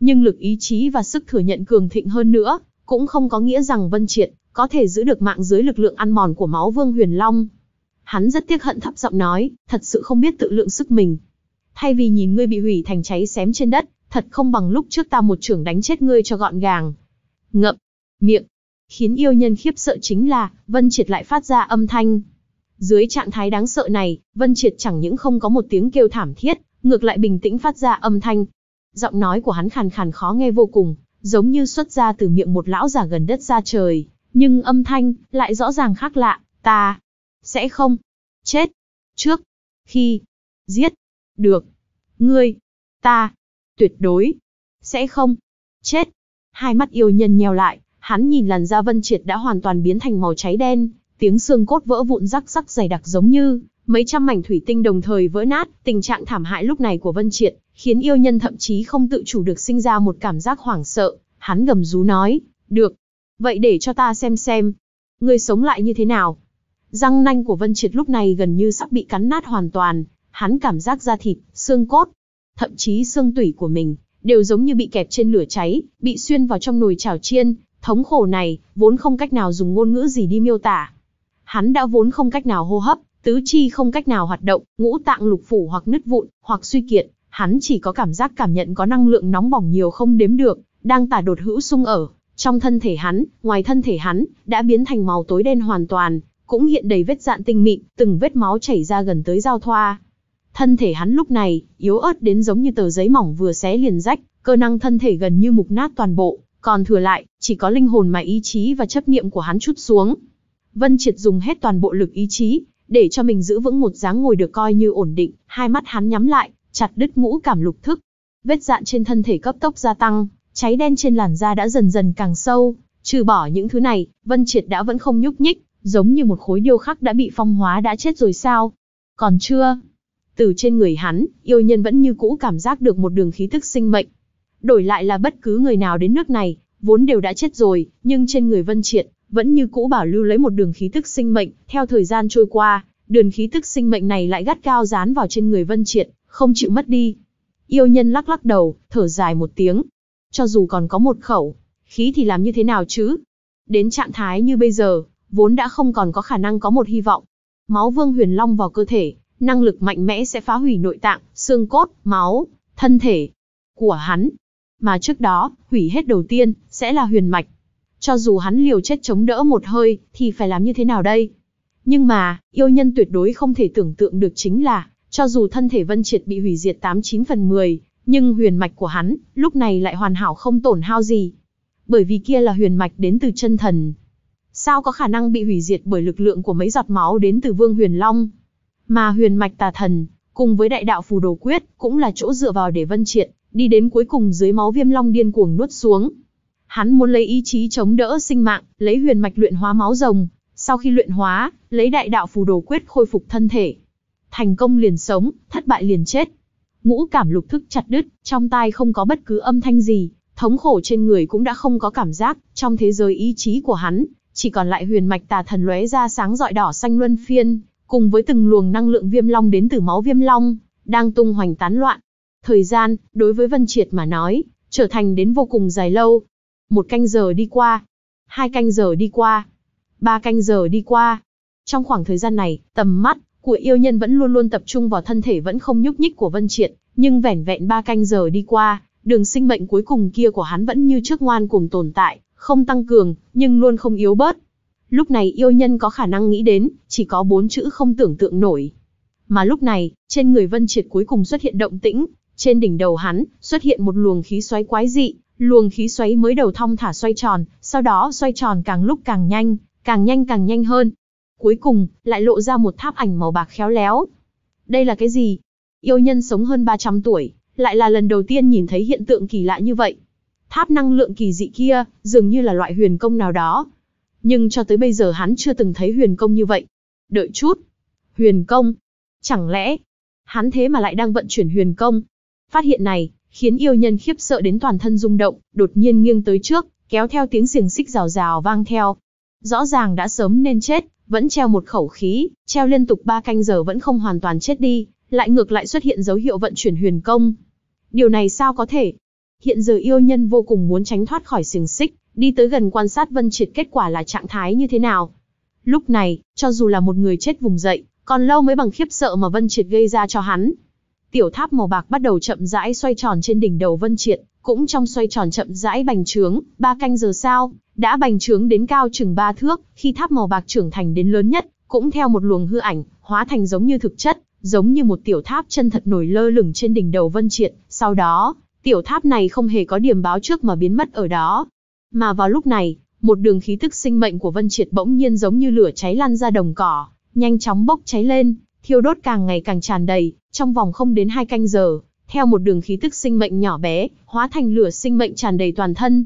Nhưng lực ý chí và sức thừa nhận cường thịnh hơn nữa, cũng không có nghĩa rằng Vân Triệt có thể giữ được mạng dưới lực lượng ăn mòn của máu Vương Huyền Long. Hắn rất tiếc hận thấp giọng nói, thật sự không biết tự lượng sức mình. Thay vì nhìn ngươi bị hủy thành cháy xém trên đất, thật không bằng lúc trước ta một trưởng đánh chết ngươi cho gọn gàng. Ngậm, miệng, Khiến yêu nhân khiếp sợ chính là, Vân Triệt lại phát ra âm thanh. Dưới trạng thái đáng sợ này, Vân Triệt chẳng những không có một tiếng kêu thảm thiết, ngược lại bình tĩnh phát ra âm thanh. Giọng nói của hắn khàn khàn khó nghe vô cùng, giống như xuất ra từ miệng một lão già gần đất ra trời, nhưng âm thanh lại rõ ràng khác lạ, ta sẽ không chết trước khi giết được ngươi ta tuyệt đối sẽ không chết. Hai mắt yêu nhân nheo lại, Hắn nhìn làn da Vân Triệt đã hoàn toàn biến thành màu cháy đen, tiếng xương cốt vỡ vụn rắc rắc dày đặc giống như mấy trăm mảnh thủy tinh đồng thời vỡ nát, tình trạng thảm hại lúc này của Vân Triệt khiến yêu nhân thậm chí không tự chủ được sinh ra một cảm giác hoảng sợ, hắn gầm rú nói, "Được, vậy để cho ta xem xem, người sống lại như thế nào?" Răng nanh của Vân Triệt lúc này gần như sắp bị cắn nát hoàn toàn, hắn cảm giác da thịt, xương cốt, thậm chí xương tủy của mình đều giống như bị kẹp trên lửa cháy, bị xuyên vào trong nồi chảo chiên, Thống khổ này, vốn không cách nào dùng ngôn ngữ gì đi miêu tả. Hắn đã vốn không cách nào hô hấp, tứ chi không cách nào hoạt động, ngũ tạng lục phủ hoặc nứt vụn, hoặc suy kiệt, hắn chỉ có cảm giác cảm nhận có năng lượng nóng bỏng nhiều không đếm được, đang tả đột hữu sung ở, trong thân thể hắn, ngoài thân thể hắn, đã biến thành màu tối đen hoàn toàn, cũng hiện đầy vết dạn tinh mịn, từng vết máu chảy ra gần tới giao thoa. Thân thể hắn lúc này, yếu ớt đến giống như tờ giấy mỏng vừa xé liền rách, cơ năng thân thể gần như mục nát toàn bộ, còn thừa lại, chỉ có linh hồn mà ý chí và chấp niệm của hắn chút xuống. Vân Triệt dùng hết toàn bộ lực ý chí, để cho mình giữ vững một dáng ngồi được coi như ổn định, hai mắt hắn nhắm lại, chặt đứt ngũ cảm lục thức. Vết dạn trên thân thể cấp tốc gia tăng, cháy đen trên làn da đã dần dần càng sâu, trừ bỏ những thứ này, Vân Triệt đã vẫn không nhúc nhích, giống như một khối điêu khắc đã bị phong hóa đã chết rồi sao? Còn chưa. Từ trên người hắn, yêu nhân vẫn như cũ cảm giác được một đường khí tức sinh mệnh, Đổi lại là bất cứ người nào đến nước này, vốn đều đã chết rồi, nhưng trên người Vân Triệt, vẫn như cũ bảo lưu lấy một đường khí tức sinh mệnh, theo thời gian trôi qua, đường khí tức sinh mệnh này lại gắt cao dán vào trên người Vân Triệt, không chịu mất đi. Yêu nhân lắc lắc đầu, thở dài một tiếng. Cho dù còn có một khẩu, khí thì làm như thế nào chứ? Đến trạng thái như bây giờ, vốn đã không còn có khả năng có một hy vọng. Máu vương huyền long vào cơ thể, năng lực mạnh mẽ sẽ phá hủy nội tạng, xương cốt, máu, thân thể của hắn, mà trước đó, hủy hết đầu tiên, sẽ là huyền mạch. Cho dù hắn liều chết chống đỡ một hơi, thì phải làm như thế nào đây? Nhưng mà, yêu nhân tuyệt đối không thể tưởng tượng được chính là, cho dù thân thể Vân Triệt bị hủy diệt 89 phần 10, nhưng huyền mạch của hắn, lúc này lại hoàn hảo không tổn hao gì. Bởi vì kia là huyền mạch đến từ chân thần. Sao có khả năng bị hủy diệt bởi lực lượng của mấy giọt máu đến từ vương huyền long? Mà huyền mạch tà thần, cùng với đại đạo phù đồ quyết, cũng là chỗ dựa vào để Vân Triệt đi đến cuối cùng dưới máu viêm long điên cuồng nuốt xuống. Hắn muốn lấy ý chí chống đỡ sinh mạng, lấy huyền mạch luyện hóa máu rồng, sau khi luyện hóa, lấy đại đạo phù đồ quyết khôi phục thân thể. Thành công liền sống, thất bại liền chết. Ngũ cảm lục thức chặt đứt, trong tai không có bất cứ âm thanh gì, thống khổ trên người cũng đã không có cảm giác, trong thế giới ý chí của hắn, chỉ còn lại huyền mạch tà thần lóe ra sáng rọi đỏ xanh luân phiên, cùng với từng luồng năng lượng viêm long đến từ máu viêm long, đang tung hoành tán loạn, Thời gian, đối với Vân Triệt mà nói, trở thành đến vô cùng dài lâu. Một canh giờ đi qua, hai canh giờ đi qua, ba canh giờ đi qua. Trong khoảng thời gian này, tầm mắt của yêu nhân vẫn luôn luôn tập trung vào thân thể vẫn không nhúc nhích của Vân Triệt, nhưng vẻn vẹn ba canh giờ đi qua, đường sinh mệnh cuối cùng kia của hắn vẫn như trước ngoan cùng tồn tại, không tăng cường, nhưng luôn không yếu bớt. Lúc này yêu nhân có khả năng nghĩ đến, chỉ có bốn chữ không tưởng tượng nổi. Mà lúc này, trên người Vân Triệt cuối cùng xuất hiện động tĩnh, trên đỉnh đầu hắn, xuất hiện một luồng khí xoáy quái dị, luồng khí xoáy mới đầu thong thả xoay tròn, sau đó xoay tròn càng lúc càng nhanh, càng nhanh càng nhanh hơn. Cuối cùng, lại lộ ra một tháp ảnh màu bạc khéo léo. Đây là cái gì? Yêu nhân sống hơn ba trăm tuổi, lại là lần đầu tiên nhìn thấy hiện tượng kỳ lạ như vậy. Tháp năng lượng kỳ dị kia, dường như là loại huyền công nào đó. Nhưng cho tới bây giờ hắn chưa từng thấy huyền công như vậy. Đợi chút. Huyền công? Chẳng lẽ, hắn thế mà lại đang vận chuyển huyền công? Phát hiện này, khiến yêu nhân khiếp sợ đến toàn thân rung động, đột nhiên nghiêng tới trước, kéo theo tiếng xiềng xích rào rào vang theo. Rõ ràng đã sớm nên chết, vẫn treo một khẩu khí, treo liên tục ba canh giờ vẫn không hoàn toàn chết đi, lại ngược lại xuất hiện dấu hiệu vận chuyển huyền công. Điều này sao có thể? Hiện giờ yêu nhân vô cùng muốn tránh thoát khỏi xiềng xích, đi tới gần quan sát Vân Triệt kết quả là trạng thái như thế nào. Lúc này, cho dù là một người chết vùng dậy, còn lâu mới bằng khiếp sợ mà Vân Triệt gây ra cho hắn. Tiểu tháp màu bạc bắt đầu chậm rãi xoay tròn trên đỉnh đầu Vân Triệt, cũng trong xoay tròn chậm rãi bành trướng, ba canh giờ sau, đã bành trướng đến cao chừng ba thước, khi tháp màu bạc trưởng thành đến lớn nhất, cũng theo một luồng hư ảnh, hóa thành giống như thực chất, giống như một tiểu tháp chân thật nổi lơ lửng trên đỉnh đầu Vân Triệt, sau đó, tiểu tháp này không hề có điểm báo trước mà biến mất ở đó. Mà vào lúc này, một đường khí tức sinh mệnh của Vân Triệt bỗng nhiên giống như lửa cháy lan ra đồng cỏ, nhanh chóng bốc cháy lên, thiêu đốt càng ngày càng tràn đầy, trong vòng không đến hai canh giờ, theo một đường khí tức sinh mệnh nhỏ bé, hóa thành lửa sinh mệnh tràn đầy toàn thân.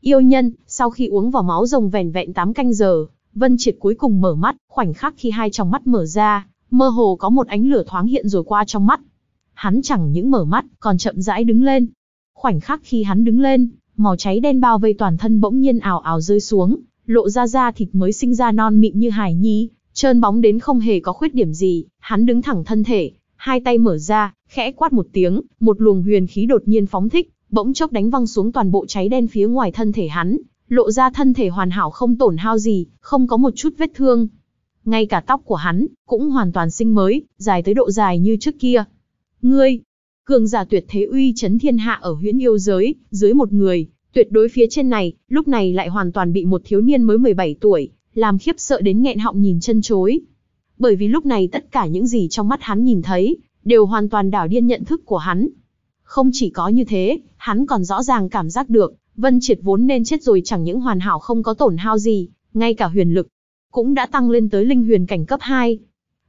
Yêu nhân, sau khi uống vào máu rồng vẻn vẹn 8 canh giờ, Vân Triệt cuối cùng mở mắt, khoảnh khắc khi hai trong mắt mở ra, mơ hồ có một ánh lửa thoáng hiện rồi qua trong mắt. Hắn chẳng những mở mắt, còn chậm rãi đứng lên. Khoảnh khắc khi hắn đứng lên, màu cháy đen bao vây toàn thân bỗng nhiên ảo ảo rơi xuống, lộ ra da thịt mới sinh ra non mịn như hải nhi, trơn bóng đến không hề có khuyết điểm gì, hắn đứng thẳng thân thể, hai tay mở ra, khẽ quát một tiếng, một luồng huyền khí đột nhiên phóng thích, bỗng chốc đánh văng xuống toàn bộ cháy đen phía ngoài thân thể hắn, lộ ra thân thể hoàn hảo không tổn hao gì, không có một chút vết thương. Ngay cả tóc của hắn, cũng hoàn toàn sinh mới, dài tới độ dài như trước kia. Ngươi, cường giả tuyệt thế uy chấn thiên hạ ở huyễn yêu giới, dưới một người, tuyệt đối phía trên này, lúc này lại hoàn toàn bị một thiếu niên mới 17 tuổi, làm khiếp sợ đến nghẹn họng nhìn chân chối, bởi vì lúc này tất cả những gì trong mắt hắn nhìn thấy, đều hoàn toàn đảo điên nhận thức của hắn. Không chỉ có như thế, hắn còn rõ ràng cảm giác được, Vân Triệt vốn nên chết rồi chẳng những hoàn hảo không có tổn hao gì, ngay cả huyền lực, cũng đã tăng lên tới linh huyền cảnh cấp 2.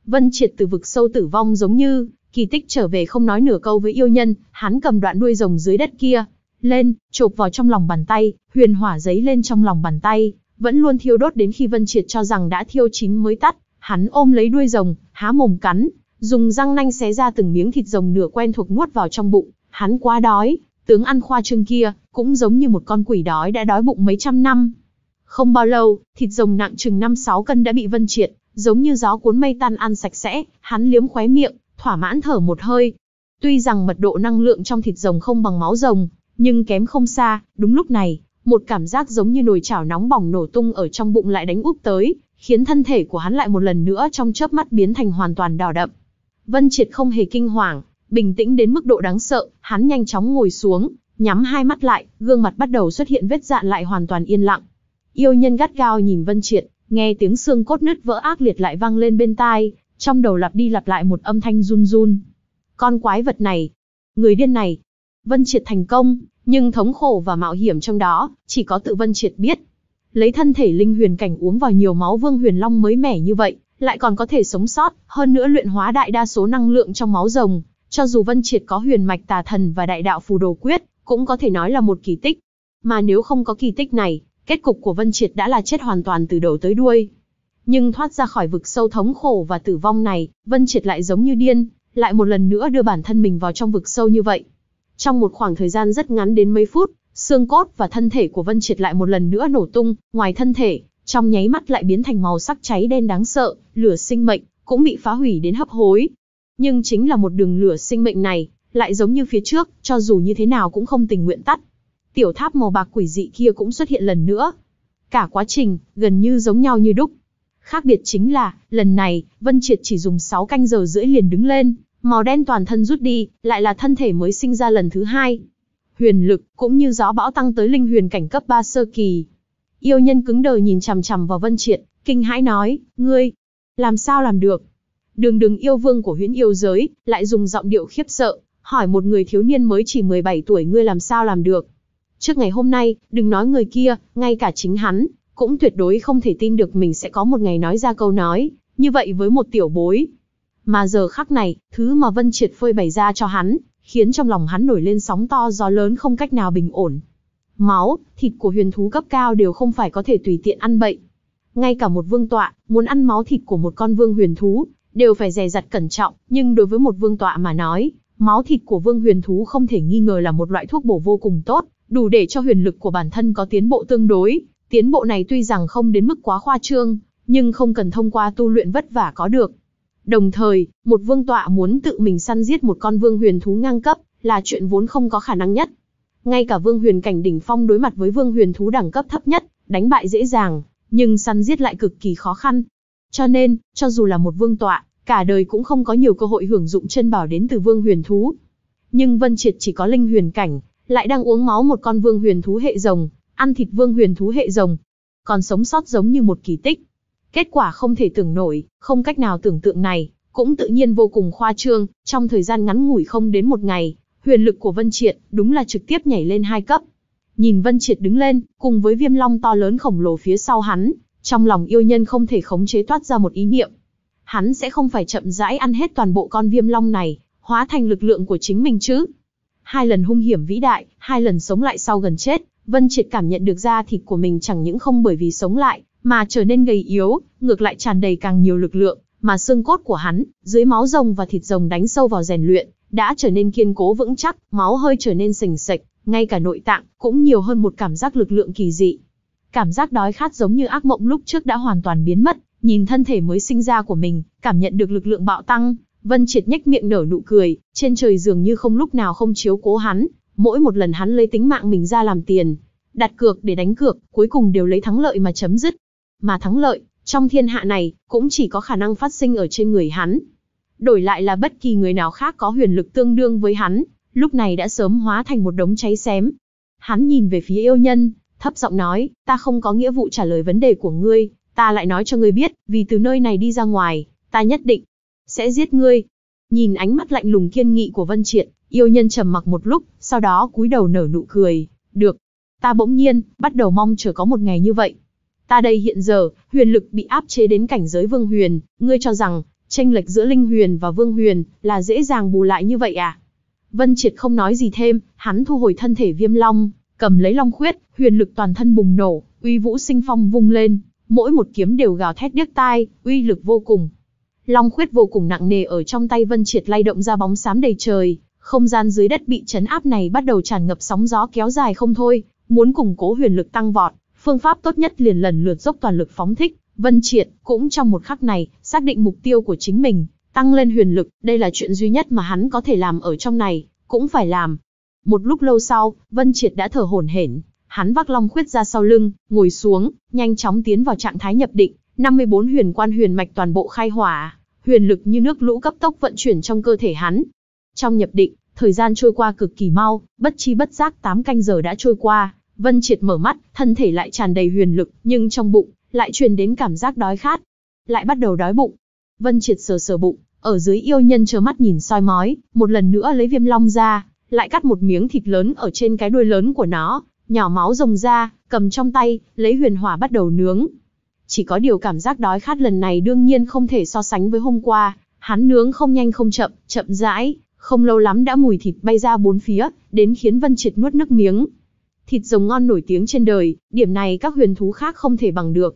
Vân Triệt từ vực sâu tử vong giống như, kỳ tích trở về không nói nửa câu với yêu nhân, hắn cầm đoạn đuôi rồng dưới đất kia, lên, chộp vào trong lòng bàn tay, huyền hỏa giấy lên trong lòng bàn tay, vẫn luôn thiêu đốt đến khi Vân Triệt cho rằng đã thiêu chín mới tắt, Hắn ôm lấy đuôi rồng, há mồm cắn, dùng răng nanh xé ra từng miếng thịt rồng nửa quen thuộc nuốt vào trong bụng. Hắn quá đói, tướng ăn khoa trương kia, cũng giống như một con quỷ đói đã đói bụng mấy trăm năm. Không bao lâu, thịt rồng nặng chừng 5-6 cân đã bị Vân Triệt, giống như gió cuốn mây tan ăn sạch sẽ, hắn liếm khóe miệng, thỏa mãn thở một hơi. Tuy rằng mật độ năng lượng trong thịt rồng không bằng máu rồng, nhưng kém không xa, đúng lúc này, một cảm giác giống như nồi chảo nóng bỏng nổ tung ở trong bụng lại đánh úp tới, khiến thân thể của hắn lại một lần nữa trong chớp mắt biến thành hoàn toàn đỏ đậm. Vân Triệt không hề kinh hoàng, bình tĩnh đến mức độ đáng sợ, hắn nhanh chóng ngồi xuống, nhắm hai mắt lại, gương mặt bắt đầu xuất hiện vết dạn lại hoàn toàn yên lặng. Yêu nhân gắt gao nhìn Vân Triệt, nghe tiếng xương cốt nứt vỡ ác liệt lại vang lên bên tai, trong đầu lặp đi lặp lại một âm thanh run run. Con quái vật này, người điên này. Vân Triệt thành công, nhưng thống khổ và mạo hiểm trong đó, chỉ có tự Vân Triệt biết lấy thân thể linh huyền cảnh uống vào nhiều máu vương huyền long mới mẻ như vậy, lại còn có thể sống sót, hơn nữa luyện hóa đại đa số năng lượng trong máu rồng, cho dù Vân Triệt có huyền mạch tà thần và đại đạo phù đồ quyết, cũng có thể nói là một kỳ tích. Mà nếu không có kỳ tích này, kết cục của Vân Triệt đã là chết hoàn toàn từ đầu tới đuôi. Nhưng thoát ra khỏi vực sâu thống khổ và tử vong này, Vân Triệt lại giống như điên, lại một lần nữa đưa bản thân mình vào trong vực sâu như vậy. Trong một khoảng thời gian rất ngắn đến mấy phút, Xương cốt và thân thể của Vân Triệt lại một lần nữa nổ tung, ngoài thân thể, trong nháy mắt lại biến thành màu sắc cháy đen đáng sợ, lửa sinh mệnh cũng bị phá hủy đến hấp hối. Nhưng chính là một đường lửa sinh mệnh này, lại giống như phía trước, cho dù như thế nào cũng không tình nguyện tắt. Tiểu tháp màu bạc quỷ dị kia cũng xuất hiện lần nữa. Cả quá trình, gần như giống nhau như đúc. Khác biệt chính là, lần này, Vân Triệt chỉ dùng sáu canh giờ rưỡi liền đứng lên, màu đen toàn thân rút đi, lại là thân thể mới sinh ra lần thứ hai huyền lực, cũng như gió bão tăng tới linh huyền cảnh cấp 3 sơ kỳ. Yêu nhân cứng đờ nhìn chằm chằm vào Vân Triệt, kinh hãi nói, ngươi, làm sao làm được? Đường đường yêu vương của Huyền yêu giới, lại dùng giọng điệu khiếp sợ, hỏi một người thiếu niên mới chỉ 17 tuổi ngươi làm sao làm được? Trước ngày hôm nay, đừng nói người kia, ngay cả chính hắn, cũng tuyệt đối không thể tin được mình sẽ có một ngày nói ra câu nói, như vậy với một tiểu bối. Mà giờ khắc này, thứ mà Vân Triệt phơi bày ra cho hắn, khiến trong lòng hắn nổi lên sóng to gió lớn không cách nào bình ổn. Máu, thịt của huyền thú cấp cao đều không phải có thể tùy tiện ăn bậy. Ngay cả một vương tọa, muốn ăn máu thịt của một con vương huyền thú, đều phải dè dặt cẩn trọng, nhưng đối với một vương tọa mà nói, máu thịt của vương huyền thú không thể nghi ngờ là một loại thuốc bổ vô cùng tốt, đủ để cho huyền lực của bản thân có tiến bộ tương đối. Tiến bộ này tuy rằng không đến mức quá khoa trương, nhưng không cần thông qua tu luyện vất vả có được, Đồng thời, một vương tọa muốn tự mình săn giết một con vương huyền thú ngang cấp, là chuyện vốn không có khả năng nhất. Ngay cả vương huyền cảnh đỉnh phong đối mặt với vương huyền thú đẳng cấp thấp nhất, đánh bại dễ dàng, nhưng săn giết lại cực kỳ khó khăn. Cho nên, cho dù là một vương tọa, cả đời cũng không có nhiều cơ hội hưởng dụng chân bảo đến từ vương huyền thú. Nhưng Vân Triệt chỉ có linh huyền cảnh, lại đang uống máu một con vương huyền thú hệ rồng, ăn thịt vương huyền thú hệ rồng. Còn sống sót giống như một kỳ tích, Kết quả không thể tưởng nổi, không cách nào tưởng tượng này, cũng tự nhiên vô cùng khoa trương, trong thời gian ngắn ngủi không đến một ngày, huyền lực của Vân Triệt đúng là trực tiếp nhảy lên hai cấp. Nhìn Vân Triệt đứng lên, cùng với viêm long to lớn khổng lồ phía sau hắn, trong lòng yêu nhân không thể khống chế toát ra một ý niệm. Hắn sẽ không phải chậm rãi ăn hết toàn bộ con viêm long này, hóa thành lực lượng của chính mình chứ. Hai lần hung hiểm vĩ đại, hai lần sống lại sau gần chết, Vân Triệt cảm nhận được ra thịt của mình chẳng những không bởi vì sống lại mà trở nên gầy yếu, ngược lại tràn đầy càng nhiều lực lượng, mà xương cốt của hắn, dưới máu rồng và thịt rồng đánh sâu vào rèn luyện, đã trở nên kiên cố vững chắc, máu hơi trở nên sình sạch, ngay cả nội tạng cũng nhiều hơn một cảm giác lực lượng kỳ dị. Cảm giác đói khát giống như ác mộng lúc trước đã hoàn toàn biến mất, nhìn thân thể mới sinh ra của mình, cảm nhận được lực lượng bạo tăng, Vân Triệt nhếch miệng nở nụ cười, trên trời dường như không lúc nào không chiếu cố hắn, mỗi một lần hắn lấy tính mạng mình ra làm tiền, đặt cược để đánh cược, cuối cùng đều lấy thắng lợi mà chấm dứt, mà thắng lợi, trong thiên hạ này, cũng chỉ có khả năng phát sinh ở trên người hắn. Đổi lại là bất kỳ người nào khác có huyền lực tương đương với hắn, lúc này đã sớm hóa thành một đống cháy xém. Hắn nhìn về phía yêu nhân, thấp giọng nói, ta không có nghĩa vụ trả lời vấn đề của ngươi, ta lại nói cho ngươi biết, vì từ nơi này đi ra ngoài, ta nhất định sẽ giết ngươi. Nhìn ánh mắt lạnh lùng kiên nghị của Vân Triệt, yêu nhân trầm mặc một lúc, sau đó cúi đầu nở nụ cười, được. Ta bỗng nhiên, bắt đầu mong chờ có một ngày như vậy. Ta đây hiện giờ, huyền lực bị áp chế đến cảnh giới vương huyền, ngươi cho rằng, tranh lệch giữa linh huyền và vương huyền, là dễ dàng bù lại như vậy à? Vân Triệt không nói gì thêm, hắn thu hồi thân thể viêm long, cầm lấy long khuyết, huyền lực toàn thân bùng nổ, uy vũ sinh phong vung lên, mỗi một kiếm đều gào thét điếc tai, uy lực vô cùng. Long khuyết vô cùng nặng nề ở trong tay Vân Triệt lay động ra bóng xám đầy trời, không gian dưới đất bị chấn áp này bắt đầu tràn ngập sóng gió kéo dài không thôi, muốn củng cố huyền lực tăng vọt, phương pháp tốt nhất liền lần lượt dốc toàn lực phóng thích, Vân Triệt cũng trong một khắc này, xác định mục tiêu của chính mình, tăng lên huyền lực, đây là chuyện duy nhất mà hắn có thể làm ở trong này, cũng phải làm. Một lúc lâu sau, Vân Triệt đã thở hổn hển, hắn vác long khuyết ra sau lưng, ngồi xuống, nhanh chóng tiến vào trạng thái nhập định, 54 huyền quan huyền mạch toàn bộ khai hỏa, huyền lực như nước lũ cấp tốc vận chuyển trong cơ thể hắn. Trong nhập định, thời gian trôi qua cực kỳ mau, bất chi bất giác 8 canh giờ đã trôi qua, Vân Triệt mở mắt, thân thể lại tràn đầy huyền lực, nhưng trong bụng lại truyền đến cảm giác đói khát, lại bắt đầu đói bụng. Vân Triệt sờ sờ bụng, ở dưới yêu nhân chớ mắt nhìn soi mói, một lần nữa lấy viêm long ra, lại cắt một miếng thịt lớn ở trên cái đuôi lớn của nó, nhỏ máu rồng ra, cầm trong tay, lấy huyền hỏa bắt đầu nướng. Chỉ có điều cảm giác đói khát lần này đương nhiên không thể so sánh với hôm qua, hắn nướng không nhanh không chậm, chậm rãi, không lâu lắm đã mùi thịt bay ra bốn phía, đến khiến Vân Triệt nuốt nước miếng, Thịt rồng ngon nổi tiếng trên đời, điểm này các huyền thú khác không thể bằng được.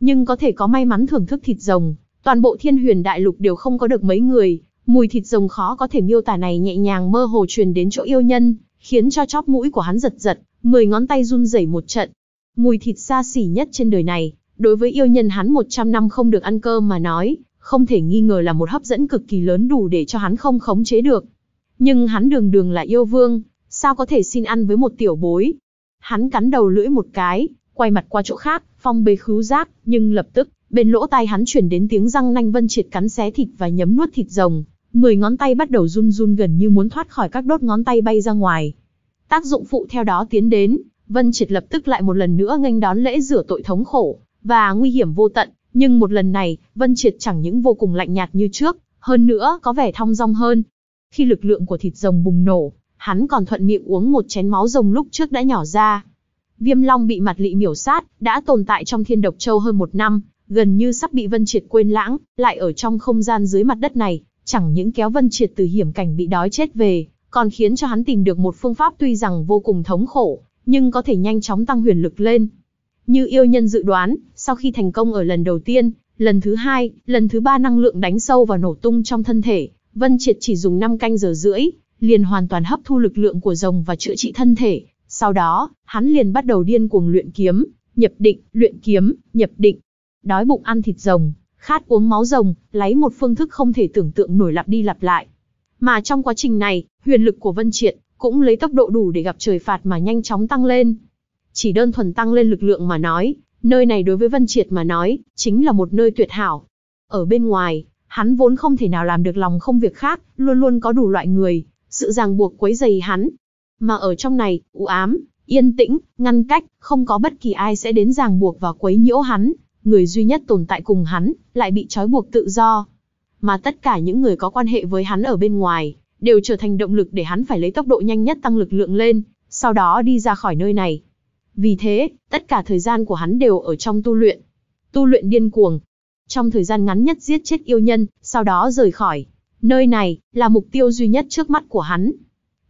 Nhưng có thể có may mắn thưởng thức thịt rồng, toàn bộ thiên huyền đại lục đều không có được mấy người, mùi thịt rồng khó có thể miêu tả này nhẹ nhàng mơ hồ truyền đến chỗ yêu nhân, khiến cho chóp mũi của hắn giật giật, mười ngón tay run rẩy một trận. Mùi thịt xa xỉ nhất trên đời này, đối với yêu nhân hắn 100 năm không được ăn cơm mà nói, không thể nghi ngờ là một hấp dẫn cực kỳ lớn đủ để cho hắn không khống chế được. Nhưng hắn đường đường là yêu vương, sao có thể xin ăn với một tiểu bối, Hắn cắn đầu lưỡi một cái, quay mặt qua chỗ khác, phong bế khứu giác, nhưng lập tức, bên lỗ tai hắn chuyển đến tiếng răng nanh vân triệt cắn xé thịt và nhấm nuốt thịt rồng. Mười ngón tay bắt đầu run run gần như muốn thoát khỏi các đốt ngón tay bay ra ngoài. Tác dụng phụ theo đó tiến đến, Vân Triệt lập tức lại một lần nữa nghênh đón lễ rửa tội thống khổ và nguy hiểm vô tận, nhưng một lần này, Vân Triệt chẳng những vô cùng lạnh nhạt như trước, hơn nữa có vẻ thong dong hơn. Khi lực lượng của thịt rồng bùng nổ, hắn còn thuận miệng uống một chén máu rồng lúc trước đã nhỏ ra. Viêm Long bị mặt lị miểu sát, đã tồn tại trong thiên độc châu hơn một năm, gần như sắp bị Vân Triệt quên lãng, lại ở trong không gian dưới mặt đất này, chẳng những kéo Vân Triệt từ hiểm cảnh bị đói chết về, còn khiến cho hắn tìm được một phương pháp tuy rằng vô cùng thống khổ, nhưng có thể nhanh chóng tăng huyền lực lên. Như yêu nhân dự đoán, sau khi thành công ở lần đầu tiên, lần thứ hai, lần thứ ba năng lượng đánh sâu và nổ tung trong thân thể, Vân Triệt chỉ dùng 5 canh giờ rưỡi, liền hoàn toàn hấp thu lực lượng của rồng và chữa trị thân thể. Sau đó, hắn liền bắt đầu điên cuồng luyện kiếm, nhập định, luyện kiếm, nhập định. Đói bụng ăn thịt rồng, khát uống máu rồng, lấy một phương thức không thể tưởng tượng nổi lặp đi lặp lại. Mà trong quá trình này, huyền lực của Vân Triệt cũng lấy tốc độ đủ để gặp trời phạt mà nhanh chóng tăng lên. Chỉ đơn thuần tăng lên lực lượng mà nói, nơi này đối với Vân Triệt mà nói, chính là một nơi tuyệt hảo. Ở bên ngoài, hắn vốn không thể nào làm được lòng không việc khác, luôn luôn có đủ loại người, sự ràng buộc quấy dày hắn. Mà ở trong này, u ám, yên tĩnh, ngăn cách, không có bất kỳ ai sẽ đến ràng buộc và quấy nhiễu hắn, người duy nhất tồn tại cùng hắn, lại bị trói buộc tự do. Mà tất cả những người có quan hệ với hắn ở bên ngoài, đều trở thành động lực để hắn phải lấy tốc độ nhanh nhất tăng lực lượng lên, sau đó đi ra khỏi nơi này. Vì thế, tất cả thời gian của hắn đều ở trong tu luyện. Tu luyện điên cuồng. Trong thời gian ngắn nhất giết chết yêu nhân, sau đó rời khỏi. Nơi này là mục tiêu duy nhất trước mắt của hắn.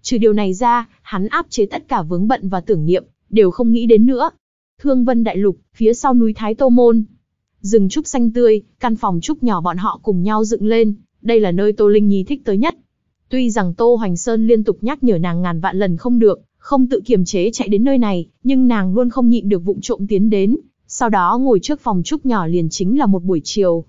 Trừ điều này ra, hắn áp chế tất cả vướng bận và tưởng niệm, đều không nghĩ đến nữa. Thương Vân Đại Lục, phía sau núi Thái Tô Môn. Rừng trúc xanh tươi, căn phòng trúc nhỏ bọn họ cùng nhau dựng lên, đây là nơi Tô Linh Nhi thích tới nhất. Tuy rằng Tô Hoành Sơn liên tục nhắc nhở nàng ngàn vạn lần không được, không tự kiềm chế chạy đến nơi này, nhưng nàng luôn không nhịn được vụng trộm tiến đến, sau đó ngồi trước phòng trúc nhỏ liền chính là một buổi chiều.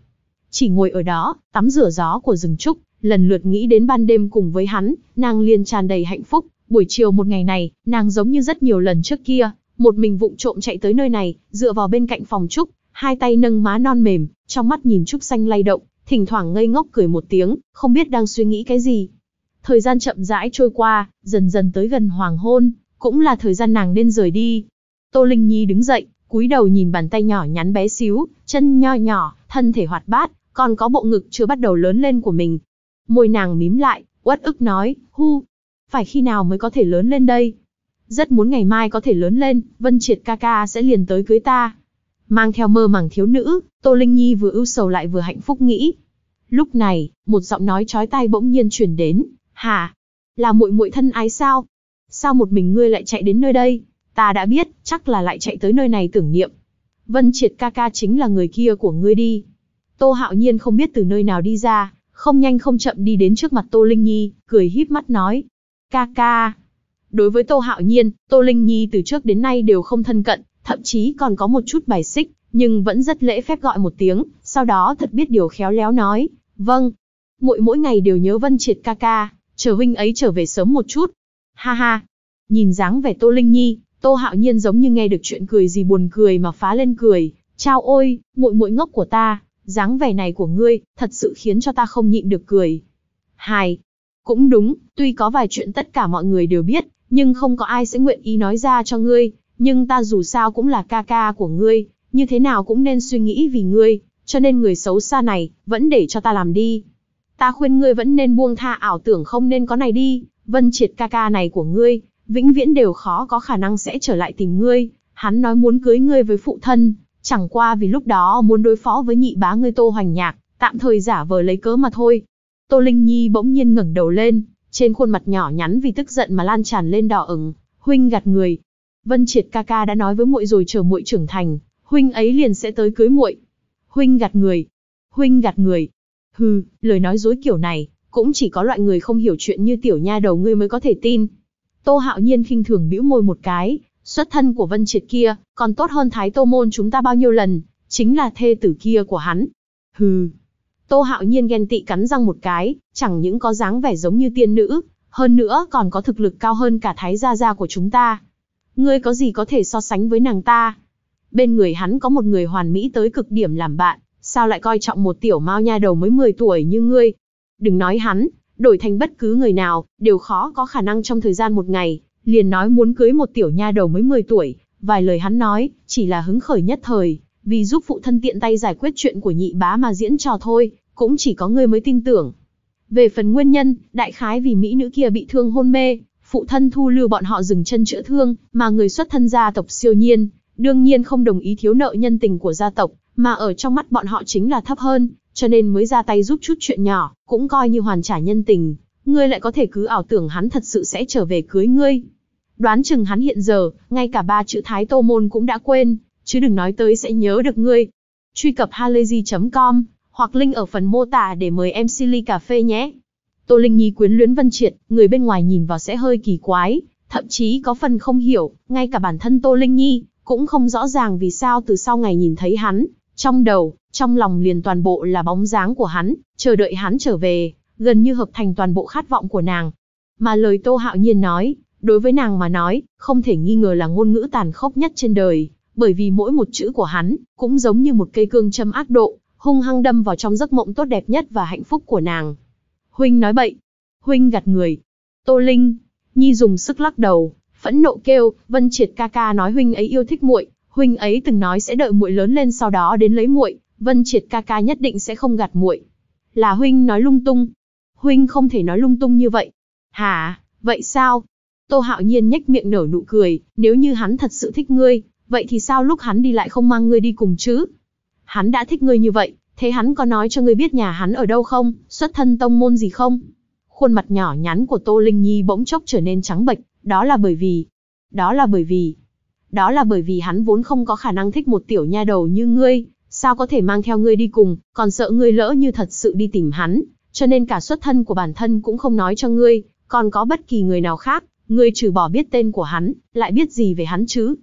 Chỉ ngồi ở đó, tắm rửa gió của rừng trúc, lần lượt nghĩ đến ban đêm cùng với hắn, nàng liền tràn đầy hạnh phúc. Buổi chiều một ngày này, nàng giống như rất nhiều lần trước kia, một mình vụng trộm chạy tới nơi này, dựa vào bên cạnh phòng Trúc, hai tay nâng má non mềm, trong mắt nhìn Trúc xanh lay động, thỉnh thoảng ngây ngốc cười một tiếng, không biết đang suy nghĩ cái gì. Thời gian chậm rãi trôi qua, dần dần tới gần hoàng hôn, cũng là thời gian nàng nên rời đi. Tô Linh Nhi đứng dậy, cúi đầu nhìn bàn tay nhỏ nhắn bé xíu, chân nho nhỏ, thân thể hoạt bát, còn có bộ ngực chưa bắt đầu lớn lên của mình, Môi nàng mím lại, uất ức nói, hu, phải khi nào mới có thể lớn lên đây? Rất muốn ngày mai có thể lớn lên, Vân Triệt ca ca sẽ liền tới cưới ta. Mang theo mơ màng thiếu nữ, Tô Linh Nhi vừa ưu sầu lại vừa hạnh phúc nghĩ. Lúc này, một giọng nói chói tai bỗng nhiên chuyển đến, "Hả? Là muội muội thân ái sao? Sao một mình ngươi lại chạy đến nơi đây? Ta đã biết, chắc là lại chạy tới nơi này tưởng niệm." Vân Triệt ca ca chính là người kia của ngươi đi. Tô Hạo Nhiên không biết từ nơi nào đi ra, không nhanh không chậm đi đến trước mặt Tô Linh Nhi, cười híp mắt nói. Ca ca. Đối với Tô Hạo Nhiên, Tô Linh Nhi từ trước đến nay đều không thân cận, thậm chí còn có một chút bài xích, nhưng vẫn rất lễ phép gọi một tiếng, sau đó thật biết điều khéo léo nói. Vâng. Mỗi mỗi ngày đều nhớ Vân Triệt ca ca, chờ huynh ấy trở về sớm một chút. Ha ha. Nhìn dáng vẻ Tô Linh Nhi, Tô Hạo Nhiên giống như nghe được chuyện cười gì buồn cười mà phá lên cười. Chao ôi, muội muội ngốc của ta, dáng vẻ này của ngươi, thật sự khiến cho ta không nhịn được cười. Hài, cũng đúng, tuy có vài chuyện tất cả mọi người đều biết, nhưng không có ai sẽ nguyện ý nói ra cho ngươi, nhưng ta dù sao cũng là ca ca của ngươi, như thế nào cũng nên suy nghĩ vì ngươi, cho nên người xấu xa này, vẫn để cho ta làm đi. Ta khuyên ngươi vẫn nên buông tha ảo tưởng không nên có này đi, vân triệt ca ca này của ngươi, vĩnh viễn đều khó có khả năng sẽ trở lại tìm ngươi, hắn nói muốn cưới ngươi với phụ thân, Chẳng qua vì lúc đó muốn đối phó với nhị bá ngươi Tô Hoành Nhạc, tạm thời giả vờ lấy cớ mà thôi. Tô Linh Nhi bỗng nhiên ngẩng đầu lên, trên khuôn mặt nhỏ nhắn vì tức giận mà lan tràn lên đỏ ửng, huynh gạt người. Vân Triệt ca ca đã nói với muội rồi chờ muội trưởng thành, huynh ấy liền sẽ tới cưới muội. Huynh gạt người, huynh gạt người. Hừ, lời nói dối kiểu này, cũng chỉ có loại người không hiểu chuyện như tiểu nha đầu ngươi mới có thể tin. Tô Hạo Nhiên khinh thường bĩu môi một cái, Xuất thân của Vân Triệt kia, còn tốt hơn Thái Tô Môn chúng ta bao nhiêu lần, chính là thê tử kia của hắn. Hừ. Tô Hạo Nhiên ghen tị cắn răng một cái, chẳng những có dáng vẻ giống như tiên nữ, hơn nữa còn có thực lực cao hơn cả Thái Gia Gia của chúng ta. Ngươi có gì có thể so sánh với nàng ta? Bên người hắn có một người hoàn mỹ tới cực điểm làm bạn, sao lại coi trọng một tiểu mao nha đầu mới 10 tuổi như ngươi? Đừng nói hắn, đổi thành bất cứ người nào, đều khó có khả năng trong thời gian một ngày, liền nói muốn cưới một tiểu nha đầu mới 10 tuổi, vài lời hắn nói, chỉ là hứng khởi nhất thời, vì giúp phụ thân tiện tay giải quyết chuyện của nhị bá mà diễn trò thôi, cũng chỉ có ngươi mới tin tưởng. Về phần nguyên nhân, đại khái vì mỹ nữ kia bị thương hôn mê, phụ thân thu lưu bọn họ dừng chân chữa thương, mà người xuất thân gia tộc siêu nhiên, đương nhiên không đồng ý thiếu nợ nhân tình của gia tộc, mà ở trong mắt bọn họ chính là thấp hơn, cho nên mới ra tay giúp chút chuyện nhỏ, cũng coi như hoàn trả nhân tình. Ngươi lại có thể cứ ảo tưởng hắn thật sự sẽ trở về cưới ngươi, Đoán chừng hắn hiện giờ, ngay cả ba chữ Thái Tô Môn cũng đã quên, chứ đừng nói tới sẽ nhớ được ngươi. Truy cập halayzi.com hoặc link ở phần mô tả để mời em Silly Cà Phê nhé. Tô Linh Nhi quyến luyến Vân Triệt, người bên ngoài nhìn vào sẽ hơi kỳ quái, thậm chí có phần không hiểu, ngay cả bản thân Tô Linh Nhi cũng không rõ ràng vì sao từ sau ngày nhìn thấy hắn, trong đầu, trong lòng liền toàn bộ là bóng dáng của hắn, chờ đợi hắn trở về, gần như hợp thành toàn bộ khát vọng của nàng. Mà lời Tô Hạo Nhiên nói, Đối với nàng mà nói, không thể nghi ngờ là ngôn ngữ tàn khốc nhất trên đời, bởi vì mỗi một chữ của hắn, cũng giống như một cây cương châm ác độ, hung hăng đâm vào trong giấc mộng tốt đẹp nhất và hạnh phúc của nàng. Huynh nói bậy. Huynh gạt người. Tô Linh, Nhi dùng sức lắc đầu, phẫn nộ kêu, Vân Triệt ca ca nói huynh ấy yêu thích muội, huynh ấy từng nói sẽ đợi muội lớn lên sau đó đến lấy muội, Vân Triệt ca ca nhất định sẽ không gạt muội. Là huynh nói lung tung. Huynh không thể nói lung tung như vậy. Hả, vậy sao? Tô Hạo Nhiên nhếch miệng nở nụ cười, nếu như hắn thật sự thích ngươi, vậy thì sao lúc hắn đi lại không mang ngươi đi cùng chứ? Hắn đã thích ngươi như vậy, thế hắn có nói cho ngươi biết nhà hắn ở đâu không, xuất thân tông môn gì không? Khuôn mặt nhỏ nhắn của Tô Linh Nhi bỗng chốc trở nên trắng bệch, đó là bởi vì, đó là bởi vì, đó là bởi vì hắn vốn không có khả năng thích một tiểu nha đầu như ngươi, sao có thể mang theo ngươi đi cùng, còn sợ ngươi lỡ như thật sự đi tìm hắn, cho nên cả xuất thân của bản thân cũng không nói cho ngươi, còn có bất kỳ người nào khác, Ngươi trừ bỏ biết tên của hắn, lại biết gì về hắn chứ?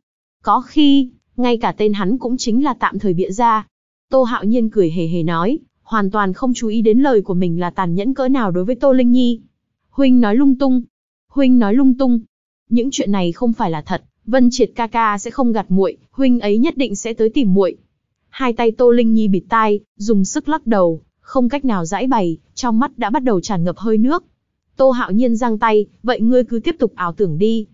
Có khi, ngay cả tên hắn cũng chính là tạm thời bịa ra. Tô Hạo Nhiên cười hề hề nói, hoàn toàn không chú ý đến lời của mình là tàn nhẫn cỡ nào đối với Tô Linh Nhi. Huynh nói lung tung. Huynh nói lung tung. Những chuyện này không phải là thật, Vân Triệt ca ca sẽ không gạt muội, huynh ấy nhất định sẽ tới tìm muội. Hai tay Tô Linh Nhi bịt tai, dùng sức lắc đầu, không cách nào giải bày, trong mắt đã bắt đầu tràn ngập hơi nước. Tô Hạo Nhiên giang tay, vậy ngươi cứ tiếp tục ảo tưởng đi.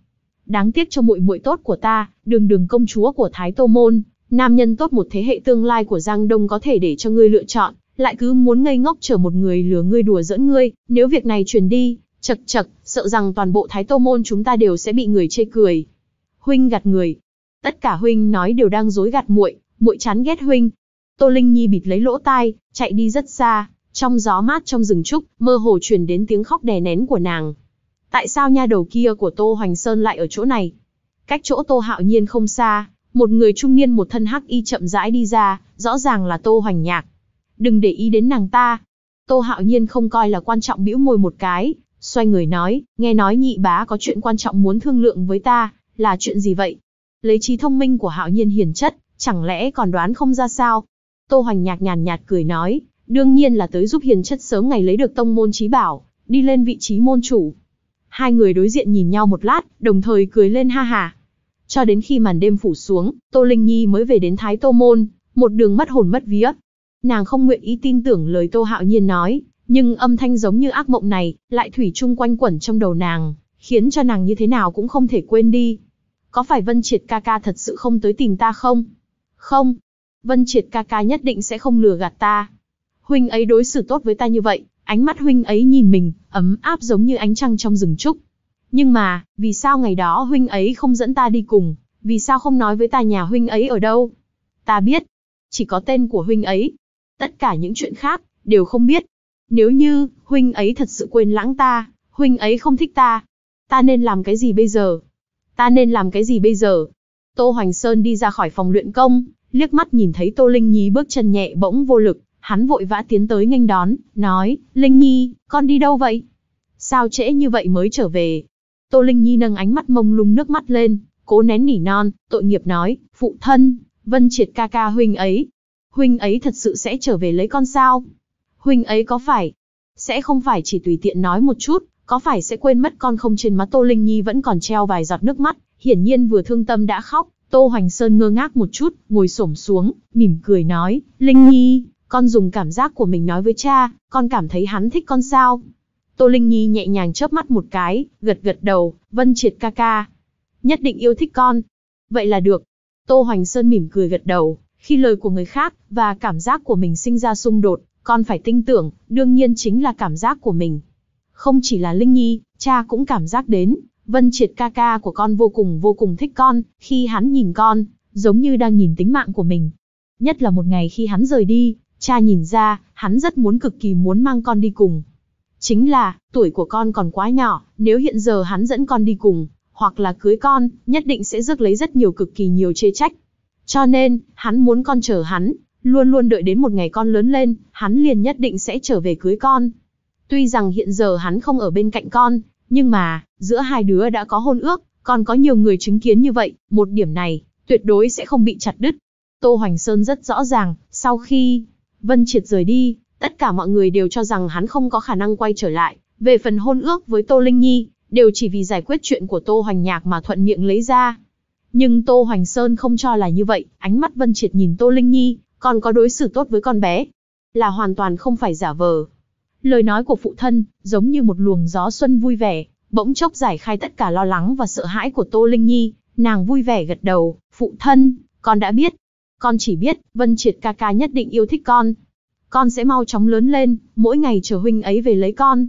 Đáng tiếc cho muội muội tốt của ta, đường đường công chúa của Thái Tô Môn, nam nhân tốt một thế hệ tương lai của Giang Đông có thể để cho ngươi lựa chọn, lại cứ muốn ngây ngốc chờ một người lừa ngươi đùa dẫn ngươi, nếu việc này truyền đi, chật chật, sợ rằng toàn bộ Thái Tô Môn chúng ta đều sẽ bị người chê cười. Huynh gạt người. Tất cả Huynh nói đều đang dối gạt muội, muội chán ghét Huynh. Tô Linh Nhi bịt lấy lỗ tai, chạy đi rất xa, trong gió mát trong rừng trúc, mơ hồ truyền đến tiếng khóc đè nén của nàng. Tại sao nha đầu kia của Tô Hoành Sơn lại ở chỗ này? Cách chỗ Tô Hạo Nhiên không xa, một người trung niên một thân hắc y chậm rãi đi ra, rõ ràng là Tô Hoành Nhạc. Đừng để ý đến nàng ta. Tô Hạo Nhiên không coi là quan trọng bĩu môi một cái, xoay người nói, nghe nói nhị bá có chuyện quan trọng muốn thương lượng với ta, là chuyện gì vậy? Lấy trí thông minh của Hạo Nhiên hiền chất, chẳng lẽ còn đoán không ra sao? Tô Hoành Nhạc nhàn nhạt cười nói, đương nhiên là tới giúp hiền chất sớm ngày lấy được tông môn trí bảo, đi lên vị trí môn chủ. Hai người đối diện nhìn nhau một lát, đồng thời cười lên ha ha. Cho đến khi màn đêm phủ xuống, Tô Linh Nhi mới về đến Thái Tô Môn, một đường mất hồn mất vía. Nàng không nguyện ý tin tưởng lời Tô Hạo Nhiên nói, nhưng âm thanh giống như ác mộng này, lại thủy chung quanh quẩn trong đầu nàng, khiến cho nàng như thế nào cũng không thể quên đi. Có phải Vân Triệt ca ca thật sự không tới tìm ta không? Không. Vân Triệt ca ca nhất định sẽ không lừa gạt ta huynh ấy đối xử tốt với ta như vậy, ánh mắt huynh ấy nhìn mình, ấm áp giống như ánh trăng trong rừng trúc. Nhưng mà, vì sao ngày đó huynh ấy không dẫn ta đi cùng, vì sao không nói với ta nhà huynh ấy ở đâu? Ta biết, chỉ có tên của huynh ấy. Tất cả những chuyện khác, đều không biết. Nếu như, huynh ấy thật sự quên lãng ta, huynh ấy không thích ta. Ta nên làm cái gì bây giờ? Ta nên làm cái gì bây giờ? Tô Hoành Sơn đi ra khỏi phòng luyện công, liếc mắt nhìn thấy Tô Linh Nhi bước chân nhẹ bỗng vô lực, Hắn vội vã tiến tới nghênh đón, nói, Linh Nhi, con đi đâu vậy? Sao trễ như vậy mới trở về? Tô Linh Nhi nâng ánh mắt mông lung nước mắt lên, cố nén nỉ non, tội nghiệp nói, phụ thân, vân triệt ca ca huynh ấy. Huynh ấy thật sự sẽ trở về lấy con sao? Huynh ấy có phải, sẽ không phải chỉ tùy tiện nói một chút, có phải sẽ quên mất con không trên mắt Tô Linh Nhi vẫn còn treo vài giọt nước mắt, hiển nhiên vừa thương tâm đã khóc, Tô Hoành Sơn ngơ ngác một chút, ngồi xổm xuống, mỉm cười nói, Linh Nhi, con dùng cảm giác của mình nói với cha, con cảm thấy hắn thích con sao? Tô Linh Nhi nhẹ nhàng chớp mắt một cái, gật gật đầu, Vân Triệt ca ca. Nhất định yêu thích con. Vậy là được. Tô Hoành Sơn mỉm cười gật đầu, khi lời của người khác và cảm giác của mình sinh ra xung đột, con phải tin tưởng, đương nhiên chính là cảm giác của mình. Không chỉ là Linh Nhi, cha cũng cảm giác đến, Vân Triệt ca ca của con vô cùng vô cùng thích con, khi hắn nhìn con, giống như đang nhìn tính mạng của mình. Nhất là một ngày khi hắn rời đi, Cha nhìn ra, hắn rất muốn cực kỳ muốn mang con đi cùng. Chính là, tuổi của con còn quá nhỏ, nếu hiện giờ hắn dẫn con đi cùng, hoặc là cưới con, nhất định sẽ rước lấy rất nhiều cực kỳ nhiều chê trách. Cho nên, hắn muốn con chờ hắn, luôn luôn đợi đến một ngày con lớn lên, hắn liền nhất định sẽ trở về cưới con. Tuy rằng hiện giờ hắn không ở bên cạnh con, nhưng mà, giữa hai đứa đã có hôn ước, còn có nhiều người chứng kiến như vậy, một điểm này, tuyệt đối sẽ không bị chặt đứt. Tô Hoành Sơn rất rõ ràng, sau khi Vân Triệt rời đi, tất cả mọi người đều cho rằng hắn không có khả năng quay trở lại. Về phần hôn ước với Tô Linh Nhi, đều chỉ vì giải quyết chuyện của Tô Hoành Nhạc mà thuận miệng lấy ra. Nhưng Tô Hoành Sơn không cho là như vậy, ánh mắt Vân Triệt nhìn Tô Linh Nhi, còn có đối xử tốt với con bé. Là hoàn toàn không phải giả vờ. Lời nói của phụ thân, giống như một luồng gió xuân vui vẻ, bỗng chốc giải khai tất cả lo lắng và sợ hãi của Tô Linh Nhi, nàng vui vẻ gật đầu, phụ thân, con đã biết, con chỉ biết, Vân Triệt ca ca nhất định yêu thích con. Con sẽ mau chóng lớn lên, mỗi ngày chờ huynh ấy về lấy con.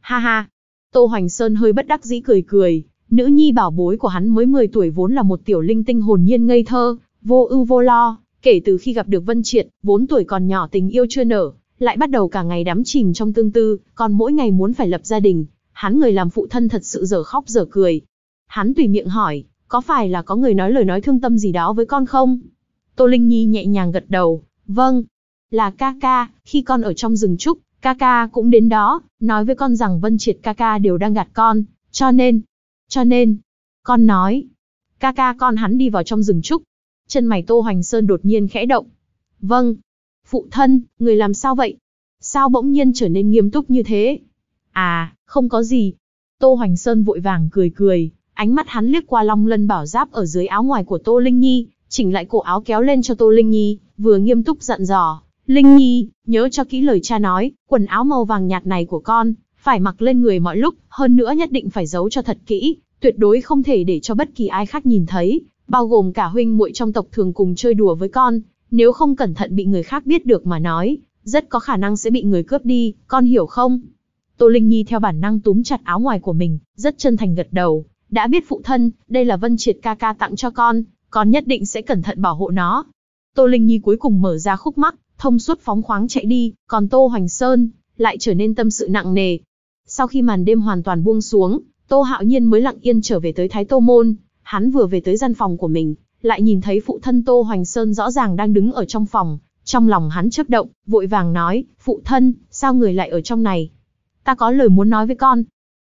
Ha ha. Tô Hoành Sơn hơi bất đắc dĩ cười cười, nữ nhi bảo bối của hắn mới 10 tuổi vốn là một tiểu linh tinh hồn nhiên ngây thơ, vô ưu vô lo, kể từ khi gặp được Vân Triệt, vốn tuổi còn nhỏ tình yêu chưa nở, lại bắt đầu cả ngày đắm chìm trong tương tư, còn mỗi ngày muốn phải lập gia đình, hắn người làm phụ thân thật sự dở khóc dở cười. Hắn tùy miệng hỏi, có phải là có người nói lời nói thương tâm gì đó với con không? Tô Linh Nhi nhẹ nhàng gật đầu, vâng, là ca ca, khi con ở trong rừng trúc, ca ca cũng đến đó, nói với con rằng Vân Triệt ca ca đều đang gạt con, cho nên, cho nên, con nói, ca ca con hắn đi vào trong rừng trúc. Chân mày Tô Hoành Sơn đột nhiên khẽ động. Vâng, phụ thân, người làm sao vậy? Sao bỗng nhiên trở nên nghiêm túc như thế? À, không có gì. Tô Hoành Sơn vội vàng cười cười, ánh mắt hắn liếc qua long lân bảo giáp ở dưới áo ngoài của Tô Linh Nhi, chỉnh lại cổ áo kéo lên cho Tô Linh Nhi, vừa nghiêm túc dặn dò, Linh Nhi, nhớ cho kỹ lời cha nói, quần áo màu vàng nhạt này của con, phải mặc lên người mọi lúc, hơn nữa nhất định phải giấu cho thật kỹ, tuyệt đối không thể để cho bất kỳ ai khác nhìn thấy, bao gồm cả huynh muội trong tộc thường cùng chơi đùa với con, nếu không cẩn thận bị người khác biết được mà nói, rất có khả năng sẽ bị người cướp đi, con hiểu không? Tô Linh Nhi theo bản năng túm chặt áo ngoài của mình, rất chân thành gật đầu, đã biết phụ thân, đây là Vân Triệt ca ca tặng cho con, con nhất định sẽ cẩn thận bảo hộ nó. Tô Linh Nhi cuối cùng mở ra khúc mắt, thông suốt phóng khoáng chạy đi, còn Tô Hoành Sơn lại trở nên tâm sự nặng nề. Sau khi màn đêm hoàn toàn buông xuống, Tô Hạo Nhiên mới lặng yên trở về tới Thái Tô Môn, hắn vừa về tới gian phòng của mình, lại nhìn thấy phụ thân Tô Hoành Sơn rõ ràng đang đứng ở trong phòng, trong lòng hắn chớp động, vội vàng nói, phụ thân, sao người lại ở trong này? Ta có lời muốn nói với con.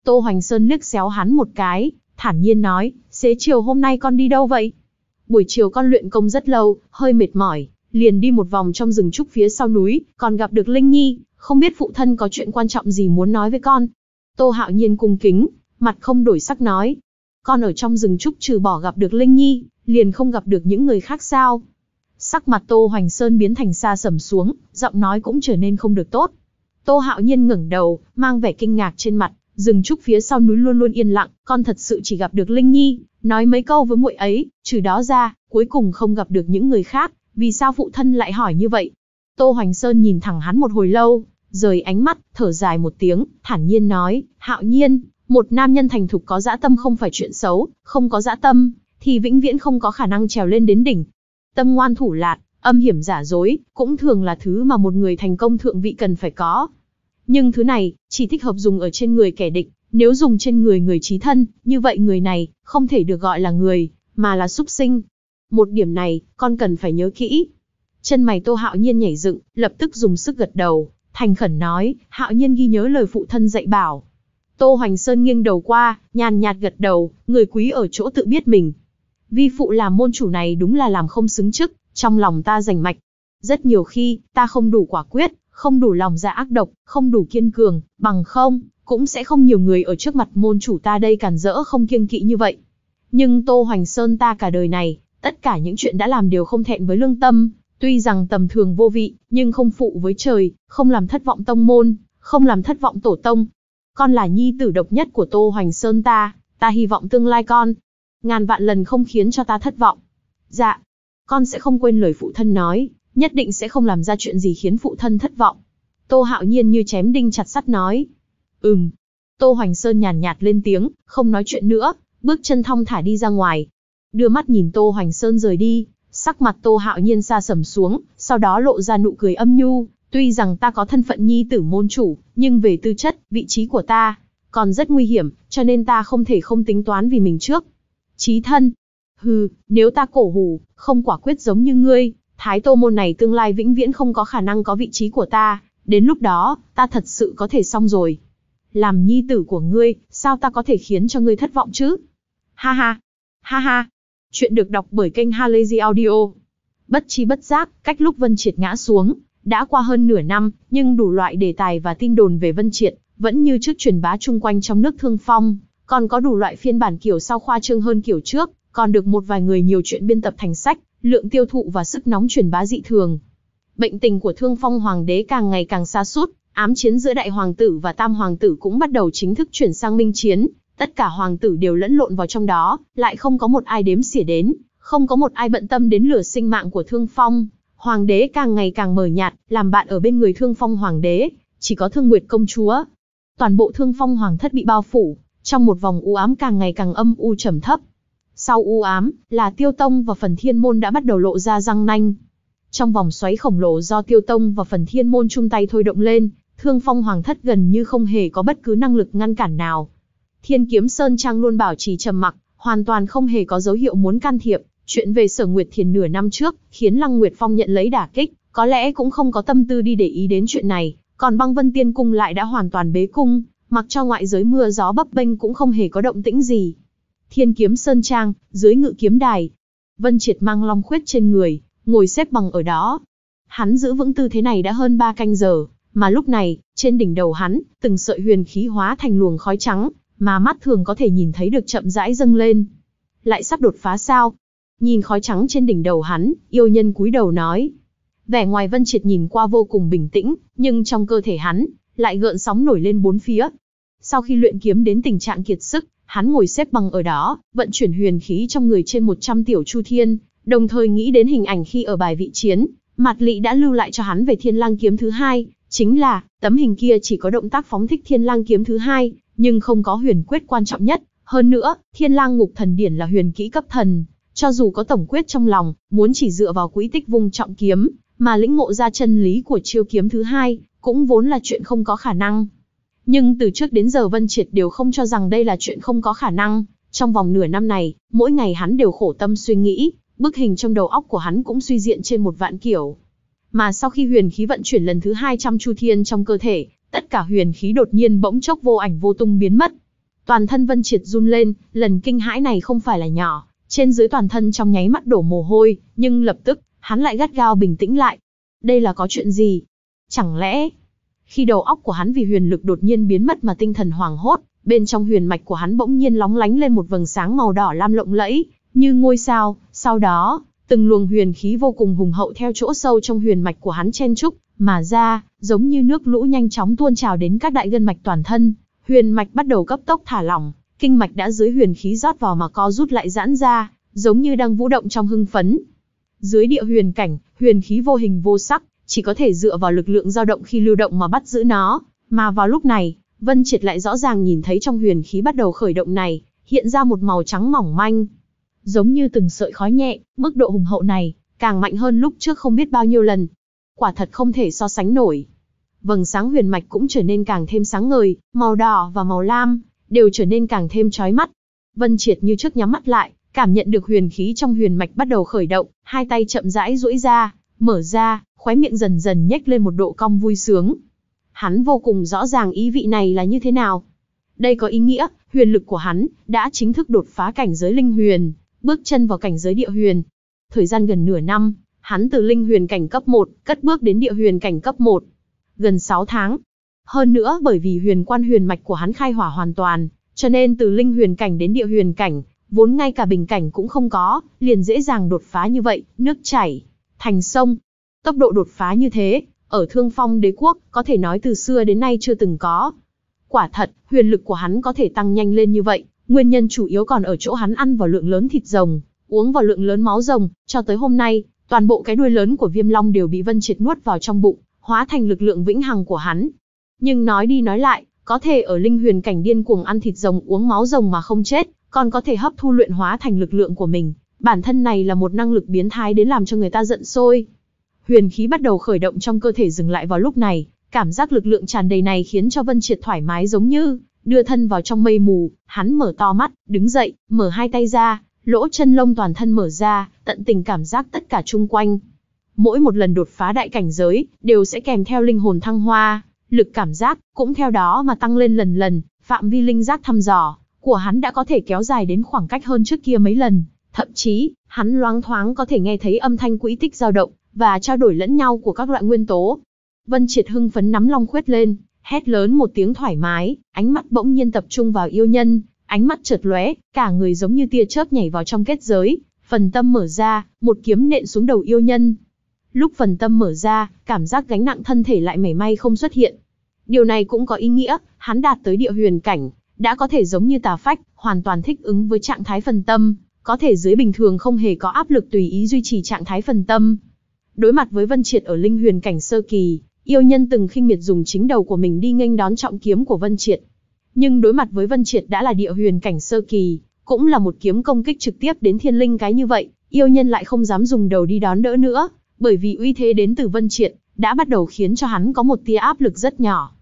Tô Hoành Sơn liếc xéo hắn một cái, thản nhiên nói, xế chiều hôm nay con đi đâu vậy? Buổi chiều con luyện công rất lâu, hơi mệt mỏi, liền đi một vòng trong rừng trúc phía sau núi, còn gặp được Linh Nhi, không biết phụ thân có chuyện quan trọng gì muốn nói với con. Tô Hạo Nhiên cung kính, mặt không đổi sắc nói. Con ở trong rừng trúc trừ bỏ gặp được Linh Nhi, liền không gặp được những người khác sao. Sắc mặt Tô Hoành Sơn biến thành xa sầm xuống, giọng nói cũng trở nên không được tốt. Tô Hạo Nhiên ngẩng đầu, mang vẻ kinh ngạc trên mặt, rừng trúc phía sau núi luôn luôn yên lặng, con thật sự chỉ gặp được Linh Nhi, Nói mấy câu với muội ấy, trừ đó ra, cuối cùng không gặp được những người khác, vì sao phụ thân lại hỏi như vậy? Tô Hoành Sơn nhìn thẳng hắn một hồi lâu, rời ánh mắt, thở dài một tiếng, thản nhiên nói, hạo nhiên, một nam nhân thành thục có dã tâm không phải chuyện xấu, không có dã tâm, thì vĩnh viễn không có khả năng trèo lên đến đỉnh. Tâm ngoan thủ lạt, âm hiểm giả dối, cũng thường là thứ mà một người thành công thượng vị cần phải có. Nhưng thứ này, chỉ thích hợp dùng ở trên người kẻ địch, nếu dùng trên người người trí thân, như vậy người này không thể được gọi là người, mà là súc sinh. Một điểm này, con cần phải nhớ kỹ. Chân mày Tô Hạo Nhiên nhảy dựng, lập tức dùng sức gật đầu, thành khẩn nói, Hạo Nhiên ghi nhớ lời phụ thân dạy bảo. Tô Hoành Sơn nghiêng đầu qua, nhàn nhạt gật đầu, người quý ở chỗ tự biết mình. Vi phụ làm môn chủ này đúng là làm không xứng chức, trong lòng ta rành mạch. Rất nhiều khi, ta không đủ quả quyết, không đủ lòng dạ ác độc, không đủ kiên cường, bằng không, cũng sẽ không nhiều người ở trước mặt môn chủ ta đây cản rỡ không kiêng kỵ như vậy. Nhưng Tô Hoành Sơn ta cả đời này, tất cả những chuyện đã làm đều không thẹn với lương tâm, tuy rằng tầm thường vô vị, nhưng không phụ với trời, không làm thất vọng tông môn, không làm thất vọng tổ tông. Con là nhi tử độc nhất của Tô Hoành Sơn ta, ta hy vọng tương lai con, ngàn vạn lần không khiến cho ta thất vọng. Dạ, con sẽ không quên lời phụ thân nói, nhất định sẽ không làm ra chuyện gì khiến phụ thân thất vọng. Tô Hạo Nhiên như chém đinh chặt sắt nói, Ừm. Tô Hoành Sơn nhàn nhạt lên tiếng, không nói chuyện nữa, bước chân thong thả đi ra ngoài. Đưa mắt nhìn Tô Hoành Sơn rời đi, sắc mặt Tô Hạo Nhiên xa sầm xuống, sau đó lộ ra nụ cười âm nhu, tuy rằng ta có thân phận nhi tử môn chủ, nhưng về tư chất, vị trí của ta còn rất nguy hiểm, cho nên ta không thể không tính toán vì mình trước. Chí thân. Hừ, nếu ta cổ hủ, không quả quyết giống như ngươi, Thái Tô môn này tương lai vĩnh viễn không có khả năng có vị trí của ta, đến lúc đó, ta thật sự có thể xong rồi làm nhi tử của ngươi, sao ta có thể khiến cho ngươi thất vọng chứ? Ha ha, ha ha. Chuyện được đọc bởi kênh Halazy Audio. Bất chi bất giác, cách lúc Vân Triệt ngã xuống, đã qua hơn nửa năm, nhưng đủ loại đề tài và tin đồn về Vân Triệt vẫn như trước truyền bá chung quanh trong nước Thương Phong, còn có đủ loại phiên bản kiểu sau khoa trương hơn kiểu trước, còn được một vài người nhiều chuyện biên tập thành sách, lượng tiêu thụ và sức nóng truyền bá dị thường. Bệnh tình của Thương Phong Hoàng đế càng ngày càng xa suốt. Ám chiến giữa đại hoàng tử và tam hoàng tử cũng bắt đầu chính thức chuyển sang minh chiến, tất cả hoàng tử đều lẫn lộn vào trong đó, lại không có một ai đếm xỉa đến, không có một ai bận tâm đến lửa sinh mạng của Thương Phong. Hoàng đế càng ngày càng mờ nhạt, làm bạn ở bên người Thương Phong hoàng đế, chỉ có Thương Nguyệt công chúa. Toàn bộ Thương Phong hoàng thất bị bao phủ, trong một vòng u ám càng ngày càng âm u trầm thấp. Sau u ám, là Tiêu Tông và Phần Thiên Môn đã bắt đầu lộ ra răng nanh. Trong vòng xoáy khổng lồ do Tiêu Tông và Phần Thiên Môn chung tay thôi động lên, Thương Phong Hoàng thất gần như không hề có bất cứ năng lực ngăn cản nào. Thiên Kiếm Sơn Trang luôn bảo trì trầm mặc, hoàn toàn không hề có dấu hiệu muốn can thiệp. Chuyện về Sở Nguyệt Thiền nửa năm trước, khiến Lăng Nguyệt Phong nhận lấy đả kích, có lẽ cũng không có tâm tư đi để ý đến chuyện này, còn Băng Vân Tiên Cung lại đã hoàn toàn bế cung, mặc cho ngoại giới mưa gió bấp bênh cũng không hề có động tĩnh gì. Thiên Kiếm Sơn Trang, dưới ngự kiếm đài, Vân Triệt mang long khuyết trên người, ngồi xếp bằng ở đó. Hắn giữ vững tư thế này đã hơn 3 canh giờ, mà lúc này, trên đỉnh đầu hắn, từng sợi huyền khí hóa thành luồng khói trắng, mà mắt thường có thể nhìn thấy được chậm rãi dâng lên. Lại sắp đột phá sao? Nhìn khói trắng trên đỉnh đầu hắn, yêu nhân cúi đầu nói. Vẻ ngoài Vân Triệt nhìn qua vô cùng bình tĩnh, nhưng trong cơ thể hắn, lại gợn sóng nổi lên bốn phía. Sau khi luyện kiếm đến tình trạng kiệt sức, hắn ngồi xếp bằng ở đó, vận chuyển huyền khí trong người trên 100 tiểu chu thiên, đồng thời nghĩ đến hình ảnh khi ở bài vị chiến, mặt Lị đã lưu lại cho hắn về Thiên Lang kiếm thứ hai, Chính là, tấm hình kia chỉ có động tác phóng thích thiên lang kiếm thứ hai, nhưng không có huyền quyết quan trọng nhất. Hơn nữa, thiên lang ngục thần điển là huyền kỹ cấp thần, cho dù có tổng quyết trong lòng, muốn chỉ dựa vào quỹ tích vùng trọng kiếm, mà lĩnh ngộ ra chân lý của chiêu kiếm thứ hai, cũng vốn là chuyện không có khả năng. Nhưng từ trước đến giờ Vân Triệt đều không cho rằng đây là chuyện không có khả năng. Trong vòng nửa năm này, mỗi ngày hắn đều khổ tâm suy nghĩ, bức hình trong đầu óc của hắn cũng suy diện trên một vạn kiểu. Mà sau khi huyền khí vận chuyển lần thứ hai trăm chu thiên trong cơ thể, tất cả huyền khí đột nhiên bỗng chốc vô ảnh vô tung biến mất. Toàn thân Vân Triệt run lên, lần kinh hãi này không phải là nhỏ, trên dưới toàn thân trong nháy mắt đổ mồ hôi, nhưng lập tức, hắn lại gắt gao bình tĩnh lại. Đây là có chuyện gì? Chẳng lẽ, khi đầu óc của hắn vì huyền lực đột nhiên biến mất mà tinh thần hoảng hốt, bên trong huyền mạch của hắn bỗng nhiên lóng lánh lên một vầng sáng màu đỏ lam lộng lẫy, như ngôi sao, sau đó, Từng luồng huyền khí vô cùng hùng hậu theo chỗ sâu trong huyền mạch của hắn chen trúc, mà ra, giống như nước lũ nhanh chóng tuôn trào đến các đại gân mạch toàn thân, huyền mạch bắt đầu cấp tốc thả lỏng, kinh mạch đã dưới huyền khí rót vào mà co rút lại giãn ra, giống như đang vũ động trong hưng phấn. Dưới địa huyền cảnh, huyền khí vô hình vô sắc, chỉ có thể dựa vào lực lượng dao động khi lưu động mà bắt giữ nó, mà vào lúc này, Vân Triệt lại rõ ràng nhìn thấy trong huyền khí bắt đầu khởi động này, hiện ra một màu trắng mỏng manh, giống như từng sợi khói nhẹ, mức độ hùng hậu này, càng mạnh hơn lúc trước không biết bao nhiêu lần. Quả thật không thể so sánh nổi. Vầng sáng huyền mạch cũng trở nên càng thêm sáng ngời, màu đỏ và màu lam, đều trở nên càng thêm chói mắt. Vân Triệt như trước nhắm mắt lại, cảm nhận được huyền khí trong huyền mạch bắt đầu khởi động, hai tay chậm rãi duỗi ra, mở ra, khóe miệng dần dần nhếch lên một độ cong vui sướng. Hắn vô cùng rõ ràng ý vị này là như thế nào. Đây có ý nghĩa, huyền lực của hắn đã chính thức đột phá cảnh giới linh huyền, bước chân vào cảnh giới địa huyền. Thời gian gần nửa năm, hắn từ linh huyền cảnh cấp 1, cất bước đến địa huyền cảnh cấp 1, gần 6 tháng. Hơn nữa bởi vì huyền quan huyền mạch của hắn khai hỏa hoàn toàn, cho nên từ linh huyền cảnh đến địa huyền cảnh, vốn ngay cả bình cảnh cũng không có, liền dễ dàng đột phá như vậy, nước chảy, thành sông. Tốc độ đột phá như thế, ở thương phong đế quốc, có thể nói từ xưa đến nay chưa từng có. Quả thật, huyền lực của hắn có thể tăng nhanh lên như vậy, Nguyên nhân chủ yếu còn ở chỗ hắn ăn vào lượng lớn thịt rồng, uống vào lượng lớn máu rồng, cho tới hôm nay, toàn bộ cái đuôi lớn của Viêm Long đều bị Vân Triệt nuốt vào trong bụng, hóa thành lực lượng vĩnh hằng của hắn. Nhưng nói đi nói lại, có thể ở linh huyền cảnh điên cuồng ăn thịt rồng uống máu rồng mà không chết, còn có thể hấp thu luyện hóa thành lực lượng của mình, bản thân này là một năng lực biến thái đến làm cho người ta giận sôi. Huyền khí bắt đầu khởi động trong cơ thể dừng lại vào lúc này, cảm giác lực lượng tràn đầy này khiến cho Vân Triệt thoải mái giống như đưa thân vào trong mây mù, hắn mở to mắt, đứng dậy, mở hai tay ra, lỗ chân lông toàn thân mở ra, tận tình cảm giác tất cả chung quanh. Mỗi một lần đột phá đại cảnh giới, đều sẽ kèm theo linh hồn thăng hoa, lực cảm giác, cũng theo đó mà tăng lên lần lần, phạm vi linh giác thăm dò, của hắn đã có thể kéo dài đến khoảng cách hơn trước kia mấy lần. Thậm chí, hắn loáng thoáng có thể nghe thấy âm thanh quỹ tích dao động, và trao đổi lẫn nhau của các loại nguyên tố. Vân Triệt hưng phấn nắm long khuyết lên, hét lớn một tiếng thoải mái, ánh mắt bỗng nhiên tập trung vào yêu nhân, ánh mắt chợt lóe, cả người giống như tia chớp nhảy vào trong kết giới, phần tâm mở ra, một kiếm nện xuống đầu yêu nhân. Lúc phần tâm mở ra, cảm giác gánh nặng thân thể lại mảy may không xuất hiện. Điều này cũng có ý nghĩa, hắn đạt tới địa huyền cảnh, đã có thể giống như tà phách, hoàn toàn thích ứng với trạng thái phần tâm, có thể dưới bình thường không hề có áp lực tùy ý duy trì trạng thái phần tâm. Đối mặt với Vân Triệt ở linh huyền cảnh sơ kỳ, Yêu nhân từng khinh miệt dùng chính đầu của mình đi nghênh đón trọng kiếm của Vân Triệt. Nhưng đối mặt với Vân Triệt đã là địa huyền cảnh sơ kỳ, cũng là một kiếm công kích trực tiếp đến thiên linh cái như vậy, yêu nhân lại không dám dùng đầu đi đón đỡ nữa, bởi vì uy thế đến từ Vân Triệt đã bắt đầu khiến cho hắn có một tia áp lực rất nhỏ.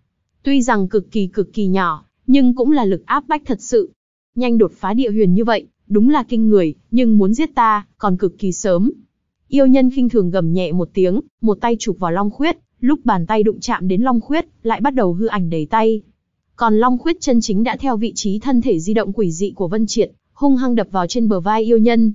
Tuy rằng cực kỳ cực kỳ nhỏ, nhưng cũng là lực áp bách thật sự. Nhanh đột phá địa huyền như vậy, đúng là kinh người, nhưng muốn giết ta, còn cực kỳ sớm. Yêu nhân khinh thường gầm nhẹ một tiếng, một tay chụp vào long khuyết, lúc bàn tay đụng chạm đến Long Khuyết, lại bắt đầu hư ảnh đầy tay. Còn Long Khuyết chân chính đã theo vị trí thân thể di động quỷ dị của Vân Triệt, hung hăng đập vào trên bờ vai yêu nhân.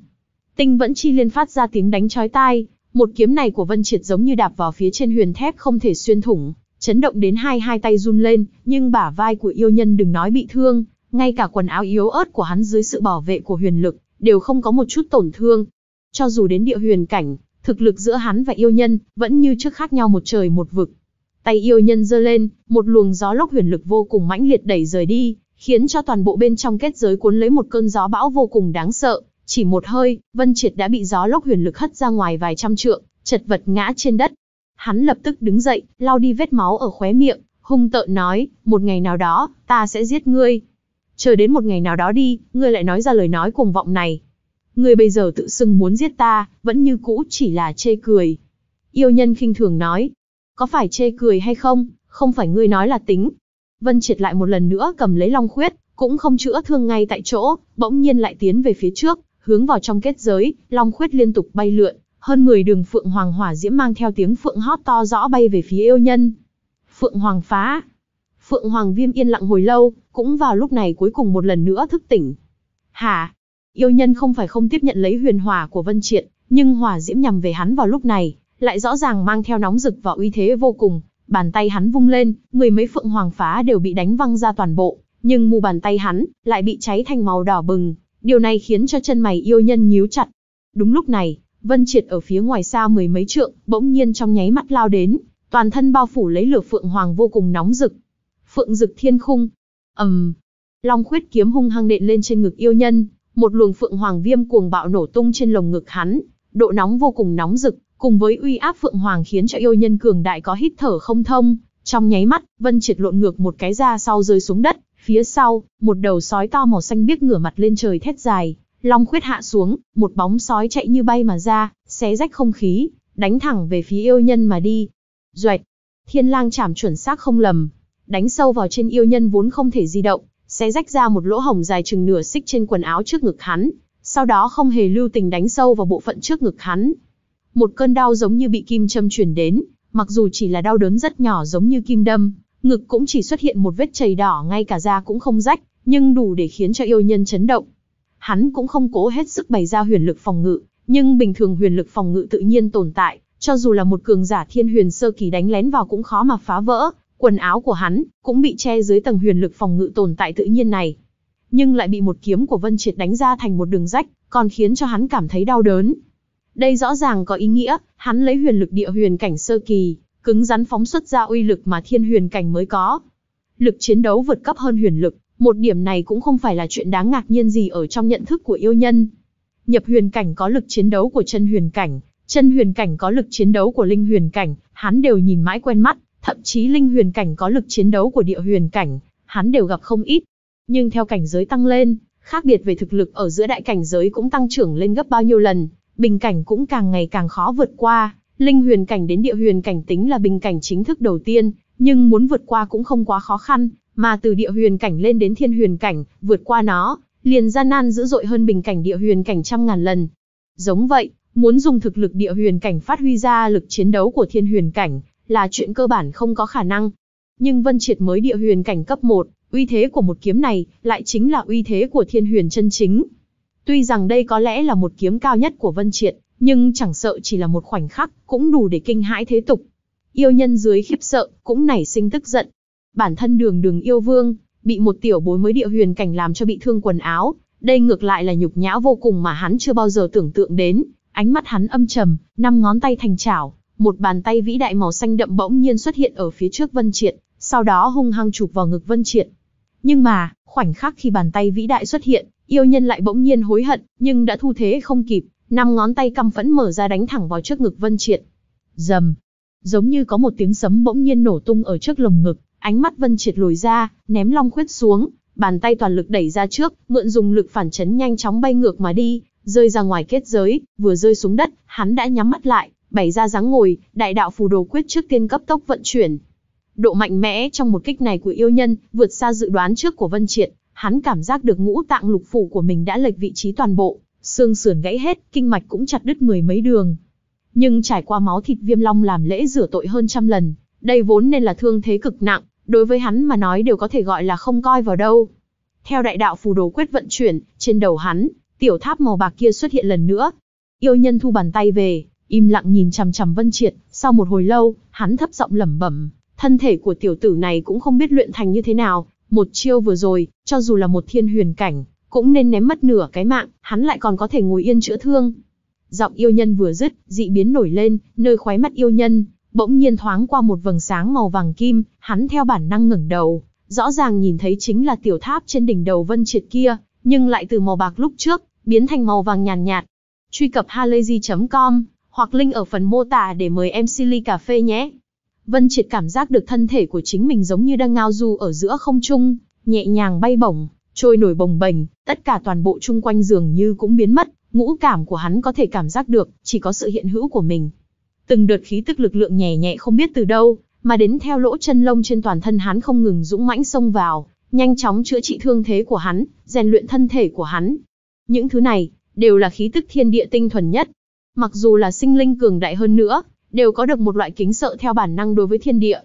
Tinh vẫn chi liên phát ra tiếng đánh chói tai, một kiếm này của Vân Triệt giống như đạp vào phía trên huyền thép không thể xuyên thủng, chấn động đến hai hai tay run lên, nhưng bả vai của yêu nhân đừng nói bị thương, ngay cả quần áo yếu ớt của hắn dưới sự bảo vệ của huyền lực, đều không có một chút tổn thương. Cho dù đến địa huyền cảnh, thực lực giữa hắn và yêu nhân vẫn như trước khác nhau một trời một vực. Tay yêu nhân giơ lên, một luồng gió lốc huyền lực vô cùng mãnh liệt đẩy rời đi, khiến cho toàn bộ bên trong kết giới cuốn lấy một cơn gió bão vô cùng đáng sợ. Chỉ một hơi, Vân Triệt đã bị gió lốc huyền lực hất ra ngoài vài trăm trượng, chật vật ngã trên đất. Hắn lập tức đứng dậy, lau đi vết máu ở khóe miệng, hung tợn nói, một ngày nào đó, ta sẽ giết ngươi. Chờ đến một ngày nào đó đi, ngươi lại nói ra lời nói cùng vọng này, ngươi bây giờ tự xưng muốn giết ta, vẫn như cũ chỉ là chê cười. Yêu nhân khinh thường nói, có phải chê cười hay không, không phải ngươi nói là tính. Vân triệt lại một lần nữa cầm lấy long khuyết, cũng không chữa thương ngay tại chỗ, bỗng nhiên lại tiến về phía trước, hướng vào trong kết giới, long khuyết liên tục bay lượn, hơn 10 đường phượng hoàng hỏa diễm mang theo tiếng phượng hót to rõ bay về phía yêu nhân. Phượng hoàng phá. Phượng hoàng viêm yên lặng hồi lâu, cũng vào lúc này cuối cùng một lần nữa thức tỉnh. Hả? Yêu nhân không phải không tiếp nhận lấy huyền hỏa của Vân Triện, nhưng hỏa diễm nhằm về hắn vào lúc này, lại rõ ràng mang theo nóng rực và uy thế vô cùng. Bàn tay hắn vung lên, mười mấy phượng hoàng phá đều bị đánh văng ra toàn bộ, nhưng mù bàn tay hắn lại bị cháy thành màu đỏ bừng. Điều này khiến cho chân mày yêu nhân nhíu chặt. Đúng lúc này, Vân Triệt ở phía ngoài xa mười mấy trượng, bỗng nhiên trong nháy mắt lao đến, toàn thân bao phủ lấy lửa phượng hoàng vô cùng nóng rực. Phượng rực thiên khung. ầm, um, Long khuyết kiếm hung hăng nện lên trên ngực yêu nhân, một luồng phượng hoàng viêm cuồng bạo nổ tung trên lồng ngực hắn, độ nóng vô cùng nóng rực, cùng với uy áp phượng hoàng khiến cho yêu nhân cường đại có hít thở không thông, trong nháy mắt, Vân Triệt lộn ngược một cái ra sau rơi xuống đất, phía sau, một đầu sói to màu xanh biếc ngửa mặt lên trời thét dài, long khuyết hạ xuống, một bóng sói chạy như bay mà ra, xé rách không khí, đánh thẳng về phía yêu nhân mà đi. Duệt, Thiên Lang chạm chuẩn xác không lầm, đánh sâu vào trên yêu nhân vốn không thể di động, xé rách ra một lỗ hổng dài chừng nửa xích trên quần áo trước ngực hắn, sau đó không hề lưu tình đánh sâu vào bộ phận trước ngực hắn. Một cơn đau giống như bị kim châm truyền đến, mặc dù chỉ là đau đớn rất nhỏ giống như kim đâm, ngực cũng chỉ xuất hiện một vết chảy đỏ ngay cả da cũng không rách, nhưng đủ để khiến cho yêu nhân chấn động. Hắn cũng không cố hết sức bày ra huyền lực phòng ngự, nhưng bình thường huyền lực phòng ngự tự nhiên tồn tại, cho dù là một cường giả thiên huyền sơ kỳ đánh lén vào cũng khó mà phá vỡ, Quần áo của hắn cũng bị che dưới tầng huyền lực phòng ngự tồn tại tự nhiên này, nhưng lại bị một kiếm của Vân Triệt đánh ra thành một đường rách, còn khiến cho hắn cảm thấy đau đớn. Đây rõ ràng có ý nghĩa, hắn lấy huyền lực địa huyền cảnh sơ kỳ, cứng rắn phóng xuất ra uy lực mà thiên huyền cảnh mới có. Lực chiến đấu vượt cấp hơn huyền lực, một điểm này cũng không phải là chuyện đáng ngạc nhiên gì ở trong nhận thức của yêu nhân. Nhập huyền cảnh có lực chiến đấu của chân huyền cảnh, chân huyền cảnh có lực chiến đấu của linh huyền cảnh, hắn đều nhìn mãi quen mắt, thậm chí linh huyền cảnh có lực chiến đấu của địa huyền cảnh, hắn đều gặp không ít. Nhưng theo cảnh giới tăng lên, khác biệt về thực lực ở giữa đại cảnh giới cũng tăng trưởng lên gấp bao nhiêu lần, bình cảnh cũng càng ngày càng khó vượt qua, linh huyền cảnh đến địa huyền cảnh tính là bình cảnh chính thức đầu tiên, nhưng muốn vượt qua cũng không quá khó khăn, mà từ địa huyền cảnh lên đến thiên huyền cảnh, vượt qua nó, liền gian nan dữ dội hơn bình cảnh địa huyền cảnh trăm ngàn lần. Giống vậy, muốn dùng thực lực địa huyền cảnh phát huy ra lực chiến đấu của thiên huyền cảnh, là chuyện cơ bản không có khả năng. Nhưng Vân Triệt mới địa huyền cảnh cấp 1, uy thế của một kiếm này lại chính là uy thế của thiên huyền chân chính. Tuy rằng đây có lẽ là một kiếm cao nhất của Vân Triệt, nhưng chẳng sợ chỉ là một khoảnh khắc cũng đủ để kinh hãi thế tục. Yêu nhân dưới khiếp sợ cũng nảy sinh tức giận. Bản thân đường đường yêu vương, bị một tiểu bối mới địa huyền cảnh làm cho bị thương quần áo, đây ngược lại là nhục nhã vô cùng mà hắn chưa bao giờ tưởng tượng đến, ánh mắt hắn âm trầm, năm ngón tay thành chảo, một bàn tay vĩ đại màu xanh đậm bỗng nhiên xuất hiện ở phía trước Vân Triệt, sau đó hung hăng chụp vào ngực Vân Triệt. Nhưng mà, khoảnh khắc khi bàn tay vĩ đại xuất hiện, yêu nhân lại bỗng nhiên hối hận, nhưng đã thu thế không kịp, năm ngón tay căm phẫn mở ra đánh thẳng vào trước ngực Vân Triệt. Dầm, giống như có một tiếng sấm bỗng nhiên nổ tung ở trước lồng ngực, ánh mắt Vân Triệt lùi ra, ném long khuyết xuống, bàn tay toàn lực đẩy ra trước, mượn dùng lực phản chấn nhanh chóng bay ngược mà đi, rơi ra ngoài kết giới, vừa rơi xuống đất, hắn đã nhắm mắt lại, Bảy ra dáng ngồi, đại đạo phù đồ quyết trước tiên cấp tốc vận chuyển. Độ mạnh mẽ trong một kích này của yêu nhân, vượt xa dự đoán trước của Vân Triệt, hắn cảm giác được ngũ tạng lục phủ của mình đã lệch vị trí toàn bộ, xương sườn gãy hết, kinh mạch cũng chặt đứt mười mấy đường. Nhưng trải qua máu thịt viêm long làm lễ rửa tội hơn trăm lần, đây vốn nên là thương thế cực nặng, đối với hắn mà nói đều có thể gọi là không coi vào đâu. Theo đại đạo phù đồ quyết vận chuyển, trên đầu hắn, tiểu tháp màu bạc kia xuất hiện lần nữa. Yêu nhân thu bàn tay về, im lặng nhìn chằm chằm Vân Triệt, sau một hồi lâu, hắn thấp giọng lẩm bẩm, thân thể của tiểu tử này cũng không biết luyện thành như thế nào, một chiêu vừa rồi, cho dù là một thiên huyền cảnh, cũng nên ném mất nửa cái mạng, hắn lại còn có thể ngồi yên chữa thương. Giọng yêu nhân vừa dứt, dị biến nổi lên, nơi khóe mắt yêu nhân, bỗng nhiên thoáng qua một vầng sáng màu vàng kim, hắn theo bản năng ngẩng đầu, rõ ràng nhìn thấy chính là tiểu tháp trên đỉnh đầu Vân Triệt kia, nhưng lại từ màu bạc lúc trước, biến thành màu vàng nhàn nhạt, Truy cập halayzi.com hoặc link ở phần mô tả để mời em Silly Cà Phê nhé. Vân Triệt cảm giác được thân thể của chính mình giống như đang ngao du ở giữa không trung, nhẹ nhàng bay bổng, trôi nổi bồng bềnh, tất cả toàn bộ chung quanh dường như cũng biến mất, ngũ cảm của hắn có thể cảm giác được, chỉ có sự hiện hữu của mình. Từng đợt khí tức lực lượng nhẹ nhẹ không biết từ đâu, mà đến theo lỗ chân lông trên toàn thân hắn không ngừng dũng mãnh xông vào, nhanh chóng chữa trị thương thế của hắn, rèn luyện thân thể của hắn. Những thứ này đều là khí tức thiên địa tinh thuần nhất, mặc dù là sinh linh cường đại hơn nữa, đều có được một loại kính sợ theo bản năng đối với thiên địa.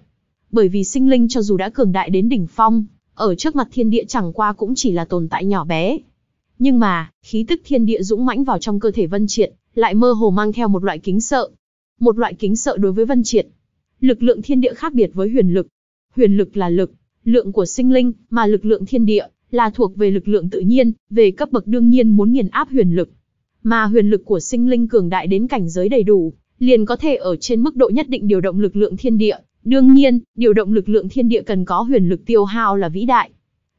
Bởi vì sinh linh cho dù đã cường đại đến đỉnh phong, ở trước mặt thiên địa chẳng qua cũng chỉ là tồn tại nhỏ bé. Nhưng mà, khí tức thiên địa dũng mãnh vào trong cơ thể Vân Triệt, lại mơ hồ mang theo một loại kính sợ. Một loại kính sợ đối với Vân Triệt. Lực lượng thiên địa khác biệt với huyền lực. Huyền lực là lực, lượng của sinh linh, mà lực lượng thiên địa là thuộc về lực lượng tự nhiên, về cấp bậc đương nhiên muốn nghiền áp huyền lực mà huyền lực của sinh linh cường đại đến cảnh giới đầy đủ, liền có thể ở trên mức độ nhất định điều động lực lượng thiên địa. Đương nhiên, điều động lực lượng thiên địa cần có huyền lực tiêu hao là vĩ đại.